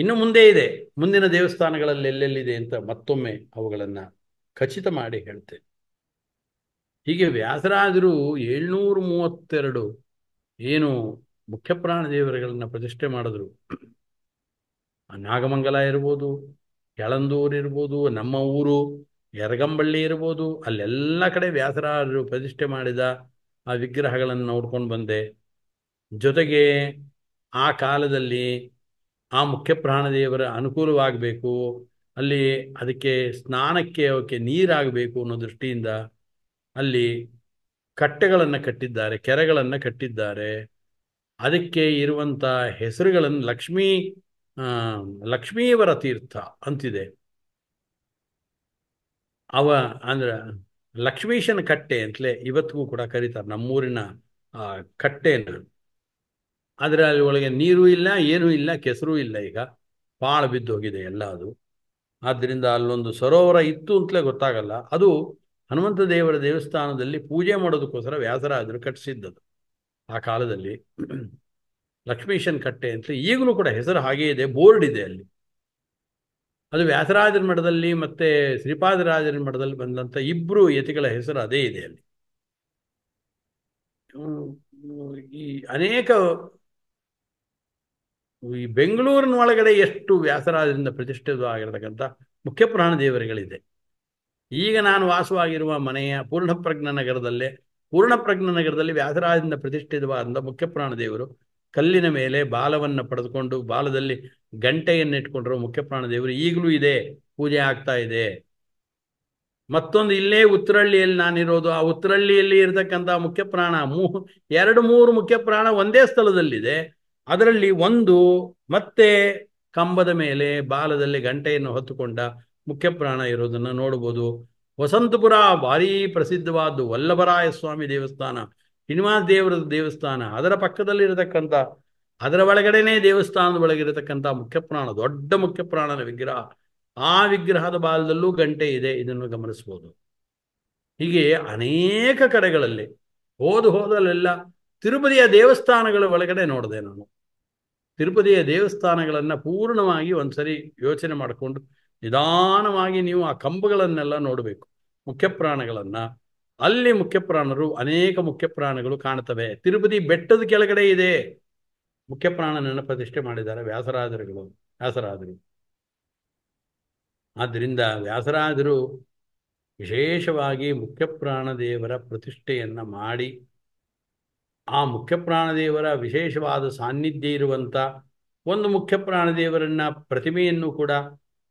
ಇನ್ನು ಮುಂದೆ ಇದೆ ಮುಂದಿನ ದೇವಸ್ಥಾನಗಳಲ್ಲಿ ಎಲ್ಲೆಲ್ಲಿದೆ ಅಂತ ಮತ್ತೊಮ್ಮೆ ಅವುಗಳನ್ನ ಖಚಿತ ಮಾಡಿ ಹೇಳ್ತೇನೆ ಹೀಗೆ ವ್ಯಾಸರಾಜರು ಏಳ್ನೂರ ಮೂವತ್ತೆರಡು ಏನು ಮುಖ್ಯಪ್ರಾಣ ದೇವರುಗಳನ್ನು ಪ್ರತಿಷ್ಠೆ ಮಾಡಿದ್ರು ನಾಗಮಂಗಲ ಇರ್ಬೋದು ಕೆಳಂದೂರು ಇರ್ಬೋದು ನಮ್ಮ ಊರು ಎರಗಂಬಳ್ಳಿ ಇರ್ಬೋದು ಅಲ್ಲೆಲ್ಲ ಕಡೆ ವ್ಯಾಸರಾಜರು ಪ್ರತಿಷ್ಠೆ ಮಾಡಿದ ಆ ವಿಗ್ರಹಗಳನ್ನು ನೋಡ್ಕೊಂಡು ಬಂದೆ ಜೊತೆಗೆ ಆ ಕಾಲದಲ್ಲಿ ಆ ಮುಖ್ಯ ಪ್ರಾಣದೇವರ ಅನುಕೂಲವಾಗಬೇಕು ಅಲ್ಲಿ ಅದಕ್ಕೆ ಸ್ನಾನಕ್ಕೆ ಅವಕ್ಕೆ ನೀರಾಗಬೇಕು ಅನ್ನೋ ದೃಷ್ಟಿಯಿಂದ ಅಲ್ಲಿ ಕಟ್ಟೆಗಳನ್ನು ಕಟ್ಟಿದ್ದಾರೆ ಕೆರೆಗಳನ್ನು ಕಟ್ಟಿದ್ದಾರೆ ಅದಕ್ಕೆ ಇರುವಂಥ ಹೆಸರುಗಳನ್ನು ಲಕ್ಷ್ಮೀ ಲಕ್ಷ್ಮೀವರ ತೀರ್ಥ ಅಂತಿದೆ ಅವ ಅಂದ್ರೆ ಲಕ್ಷ್ಮೀಶನ ಕಟ್ಟೆ ಅಂತಲೇ ಇವತ್ತಿಗೂ ಕೂಡ ಕರೀತಾರೆ ನಮ್ಮೂರಿನ ಕಟ್ಟೆನ ಆದರೆ ಅಲ್ಲಿ ಒಳಗೆ ನೀರು ಇಲ್ಲ ಏನೂ ಇಲ್ಲ ಕೆಸರು ಇಲ್ಲ ಈಗ ಬಾಳ ಬಿದ್ದೋಗಿದೆ ಎಲ್ಲ ಅದು ಆದ್ದರಿಂದ ಅಲ್ಲೊಂದು ಸರೋವರ ಇತ್ತು ಅಂತಲೇ ಗೊತ್ತಾಗಲ್ಲ ಅದು ಹನುಮಂತ ದೇವರ ದೇವಸ್ಥಾನದಲ್ಲಿ ಪೂಜೆ ಮಾಡೋದಕ್ಕೋಸ್ಕರ ವ್ಯಾಸರಾಜರು ಕಟ್ಟಿಸಿದ್ದದು ಆ ಕಾಲದಲ್ಲಿ ಲಕ್ಷ್ಮೀಶನ್ ಕಟ್ಟೆ ಅಂತ ಈಗಲೂ ಕೂಡ ಹೆಸರು ಹಾಗೇ ಇದೆ ಬೋರ್ಡ್ ಇದೆ ಅಲ್ಲಿ ಅದು ವ್ಯಾಸರಾಜರ ಮಠದಲ್ಲಿ ಮತ್ತೆ ಶ್ರೀಪಾದರಾಜರ ಮಠದಲ್ಲಿ ಬಂದಂತ ಇಬ್ರು ಯತಿಗಳ ಹೆಸರು ಅದೇ ಇದೆ ಅಲ್ಲಿ ಈ ಅನೇಕ ಈ ಬೆಂಗಳೂರಿನ ಒಳಗಡೆ ಎಷ್ಟು ವ್ಯಾಸರಾಜರಿಂದ ಪ್ರತಿಷ್ಠಿತವಾಗಿರ್ತಕ್ಕಂಥ ಮುಖ್ಯ ಪ್ರಾಣ ದೇವರುಗಳಿದೆ ಈಗ ನಾನು ವಾಸವಾಗಿರುವ ಮನೆಯ ಪೂರ್ಣಪ್ರಜ್ಞ ನಗರದಲ್ಲೇ ಪೂರ್ಣಪ್ರಜ್ಞ ನಗರದಲ್ಲಿ ವ್ಯಾಸರಾಜದಿಂದ ಪ್ರತಿಷ್ಠಿತವಾದಂಥ ಮುಖ್ಯ ಪ್ರಾಣ ದೇವರು ಕಲ್ಲಿನ ಮೇಲೆ ಬಾಲವನ್ನು ಪಡೆದುಕೊಂಡು ಬಾಲದಲ್ಲಿ ಗಂಟೆಯನ್ನಿಟ್ಕೊಂಡಿರೋ ಮುಖ್ಯ ಪ್ರಾಣ ದೇವರು ಈಗಲೂ ಇದೆ ಪೂಜೆ ಆಗ್ತಾ ಇದೆ ಮತ್ತೊಂದು ಇಲ್ಲೇ ಉತ್ತರಹಳ್ಳಿಯಲ್ಲಿ ನಾನಿರೋದು ಆ ಉತ್ತರಹಳ್ಳಿಯಲ್ಲಿ ಇರತಕ್ಕಂಥ ಮುಖ್ಯ ಪ್ರಾಣ ಮೂ ಎರಡು ಮೂರು ಮುಖ್ಯ ಪ್ರಾಣ ಒಂದೇ ಸ್ಥಳದಲ್ಲಿದೆ ಅದರಲ್ಲಿ ಒಂದು ಮತ್ತೆ ಕಂಬದ ಮೇಲೆ ಬಾಲದಲ್ಲಿ ಗಂಟೆಯನ್ನು ಹೊತ್ತುಕೊಂಡ ಮುಖ್ಯ ಪ್ರಾಣ ನೋಡ್ಬೋದು ನೋಡಬಹುದು ವಸಂತಪುರ ಭಾರೀ ಪ್ರಸಿದ್ಧವಾದ್ದು ವಲ್ಲಭರಾಯ ಸ್ವಾಮಿ ದೇವಸ್ಥಾನ ಶ್ರೀನಿವಾಸ ದೇವರ ದೇವಸ್ಥಾನ ಅದರ ಪಕ್ಕದಲ್ಲಿರತಕ್ಕಂಥ ಅದರ ಒಳಗಡೆನೇ ದೇವಸ್ಥಾನದ ಒಳಗಿರತಕ್ಕಂಥ ಮುಖ್ಯ ಪ್ರಾಣ ದೊಡ್ಡ ಮುಖ್ಯ ಪ್ರಾಣನ ವಿಗ್ರಹ ಆ ವಿಗ್ರಹದ ಬಾಲದಲ್ಲೂ ಗಂಟೆ ಇದೆ ಇದನ್ನು ಗಮನಿಸಬಹುದು ಹೀಗೆ ಅನೇಕ ಕಡೆಗಳಲ್ಲಿ ಹೋದು ಹೋದಲೆಲ್ಲ ತಿರುಪತಿಯ ದೇವಸ್ಥಾನಗಳ ಒಳಗಡೆ ನೋಡಿದೆ ನಾನು ತಿರುಪತಿಯ ದೇವಸ್ಥಾನಗಳನ್ನು ಪೂರ್ಣವಾಗಿ ಒಂದ್ಸರಿ ಯೋಚನೆ ಮಾಡಿಕೊಂಡು ನಿಧಾನವಾಗಿ ನೀವು ಆ ಕಂಬಗಳನ್ನೆಲ್ಲ ನೋಡಬೇಕು ಮುಖ್ಯಪ್ರಾಣಗಳನ್ನು ಅಲ್ಲಿ ಮುಖ್ಯಪ್ರಾಣರು ಅನೇಕ ಮುಖ್ಯಪ್ರಾಣಗಳು ಪ್ರಾಣಗಳು ಕಾಣ್ತವೆ ತಿರುಪತಿ ಬೆಟ್ಟದ ಕೆಳಗಡೆ ಇದೆ ಮುಖ್ಯ ಪ್ರತಿಷ್ಠೆ ಮಾಡಿದ್ದಾರೆ ವ್ಯಾಸರಾದರುಗಳು ವ್ಯಾಸರಾದರು ಆದ್ದರಿಂದ ವ್ಯಾಸರಾಜರು ವಿಶೇಷವಾಗಿ ಮುಖ್ಯಪ್ರಾಣ ದೇವರ ಪ್ರತಿಷ್ಠೆಯನ್ನು ಮಾಡಿ ಆ ಮುಖ್ಯ ಪ್ರಾಣದೇವರ ವಿಶೇಷವಾದ ಸಾನ್ನಿಧ್ಯ ಇರುವಂಥ ಒಂದು ಮುಖ್ಯ ಪ್ರಾಣದೇವರನ್ನ ಪ್ರತಿಮೆಯನ್ನು ಕೂಡ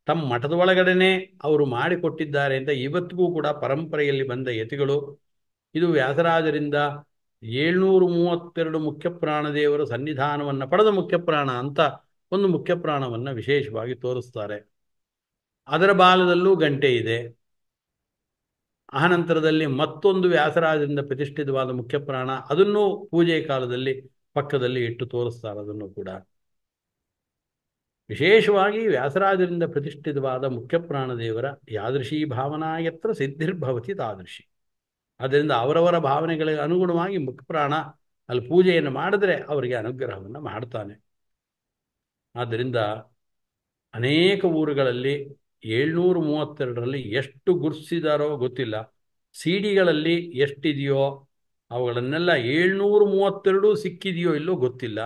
ತಮ್ಮ ಮಠದ ಒಳಗಡೆನೆ ಅವರು ಮಾಡಿಕೊಟ್ಟಿದ್ದಾರೆ ಅಂತ ಇವತ್ತಿಗೂ ಕೂಡ ಪರಂಪರೆಯಲ್ಲಿ ಬಂದ ಯತಿಗಳು ಇದು ವ್ಯಾಸರಾಜರಿಂದ ಏಳ್ನೂರು ಮೂವತ್ತೆರಡು ಮುಖ್ಯ ಪ್ರಾಣದೇವರ ಸನ್ನಿಧಾನವನ್ನು ಪಡೆದ ಮುಖ್ಯಪ್ರಾಣ ಅಂತ ಒಂದು ಮುಖ್ಯ ಪ್ರಾಣವನ್ನು ವಿಶೇಷವಾಗಿ ತೋರಿಸ್ತಾರೆ ಅದರ ಬಾಲದಲ್ಲೂ ಗಂಟೆ ಇದೆ ಆನಂತರದಲ್ಲಿ ಮತ್ತೊಂದು ವ್ಯಾಸರಾಜರಿಂದ ಪ್ರತಿಷ್ಠಿತವಾದ ಮುಖ್ಯ ಪ್ರಾಣ ಅದನ್ನು ಪೂಜೆ ಕಾಲದಲ್ಲಿ ಪಕ್ಕದಲ್ಲಿ ಇಟ್ಟು ತೋರಿಸ್ತಾರೆ ಅದನ್ನು ಕೂಡ ವಿಶೇಷವಾಗಿ ವ್ಯಾಸರಾಜರಿಂದ ಪ್ರತಿಷ್ಠಿತವಾದ ಮುಖ್ಯ ದೇವರ ಯಾದೃಶಿ ಭಾವನಾ ಎತ್ತರ ಸಿದ್ಧಿರ್ಭವತಿ ತಾದೃಶಿ ಅದರಿಂದ ಅವರವರ ಭಾವನೆಗಳಿಗೆ ಅನುಗುಣವಾಗಿ ಮುಖ್ಯಪ್ರಾಣ ಅಲ್ಲಿ ಪೂಜೆಯನ್ನು ಮಾಡಿದ್ರೆ ಅವರಿಗೆ ಅನುಗ್ರಹವನ್ನು ಮಾಡ್ತಾನೆ ಆದ್ದರಿಂದ ಅನೇಕ ಊರುಗಳಲ್ಲಿ ಏಳ್ನೂರ ಮೂವತ್ತೆರಡರಲ್ಲಿ ಎಷ್ಟು ಗುರುತಿಸಿದಾರೋ ಗೊತ್ತಿಲ್ಲ ಸಿ ಡಿಗಳಲ್ಲಿ ಎಷ್ಟಿದೆಯೋ ಅವುಗಳನ್ನೆಲ್ಲ ಏಳ್ನೂರ ಮೂವತ್ತೆರಡು ಸಿಕ್ಕಿದೆಯೋ ಇಲ್ಲೋ ಗೊತ್ತಿಲ್ಲ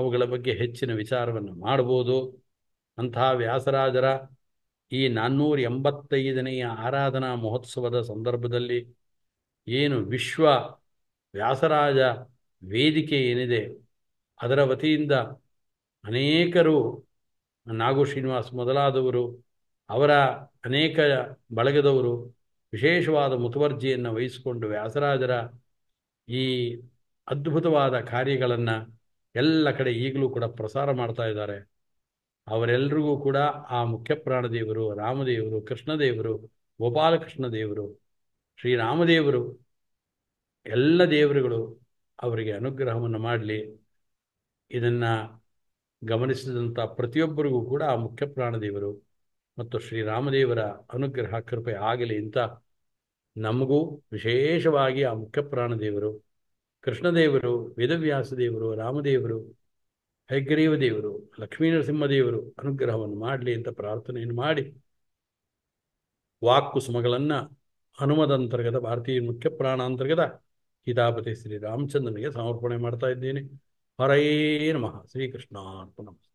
ಅವುಗಳ ಬಗ್ಗೆ ಹೆಚ್ಚಿನ ವಿಚಾರವನ್ನು ಮಾಡ್ಬೋದು ಅಂತಹ ವ್ಯಾಸರಾಜರ ಈ ನಾನ್ನೂರ ಎಂಬತ್ತೈದನೆಯ ಆರಾಧನಾ ಮಹೋತ್ಸವದ ಸಂದರ್ಭದಲ್ಲಿ ಏನು ವಿಶ್ವ ವ್ಯಾಸರಾಜ ವೇದಿಕೆ ಏನಿದೆ ಅದರ ವತಿಯಿಂದ ಅನೇಕರು ನಾಗು ಶ್ರೀನಿವಾಸ್ ಮೊದಲಾದವರು ಅವರ ಅನೇಕ ಬಳಗದವರು ವಿಶೇಷವಾದ ಮುತುವರ್ಜಿಯನ್ನು ವಹಿಸಿಕೊಂಡು ವ್ಯಾಸರಾಜರ ಈ ಅದ್ಭುತವಾದ ಕಾರ್ಯಗಳನ್ನು ಎಲ್ಲ ಕಡೆ ಈಗಲೂ ಕೂಡ ಪ್ರಸಾರ ಮಾಡ್ತಾ ಇದ್ದಾರೆ ಅವರೆಲ್ಲರಿಗೂ ಕೂಡ ಆ ಮುಖ್ಯ ಪ್ರಾಣದೇವರು ರಾಮದೇವರು ಕೃಷ್ಣದೇವರು ಗೋಪಾಲಕೃಷ್ಣ ದೇವರು ಶ್ರೀರಾಮದೇವರು ಎಲ್ಲ ದೇವರುಗಳು ಅವರಿಗೆ ಅನುಗ್ರಹವನ್ನು ಮಾಡಲಿ ಇದನ್ನು ಗಮನಿಸಿದಂಥ ಪ್ರತಿಯೊಬ್ಬರಿಗೂ ಕೂಡ ಆ ಮುಖ್ಯ ಪ್ರಾಣದೇವರು ಮತ್ತು ಶ್ರೀರಾಮದೇವರ ಅನುಗ್ರಹ ಕೃಪೆ ಆಗಲಿ ಅಂತ ನಮಗೂ ವಿಶೇಷವಾಗಿ ಆ ಮುಖ್ಯ ದೇವರು ಕೃಷ್ಣದೇವರು ವೇದವ್ಯಾಸ ದೇವರು ರಾಮದೇವರು ಹೈಗ್ರೀವ ದೇವರು ಲಕ್ಷ್ಮೀ ನರಸಿಂಹದೇವರು ಅನುಗ್ರಹವನ್ನು ಮಾಡಲಿ ಅಂತ ಪ್ರಾರ್ಥನೆಯನ್ನು ಮಾಡಿ ಹನುಮದ ಹನುಮದಂತರ್ಗತ ಭಾರತೀಯ ಮುಖ್ಯ ಅಂತರ್ಗತ ಹಿತಾಪತಿ ಶ್ರೀರಾಮಚಂದ್ರನಿಗೆ ಸಮರ್ಪಣೆ ಮಾಡ್ತಾ ಇದ್ದೇನೆ ಹರೈ ನಮಃ ಶ್ರೀಕೃಷ್ಣಾರ್ಪಣ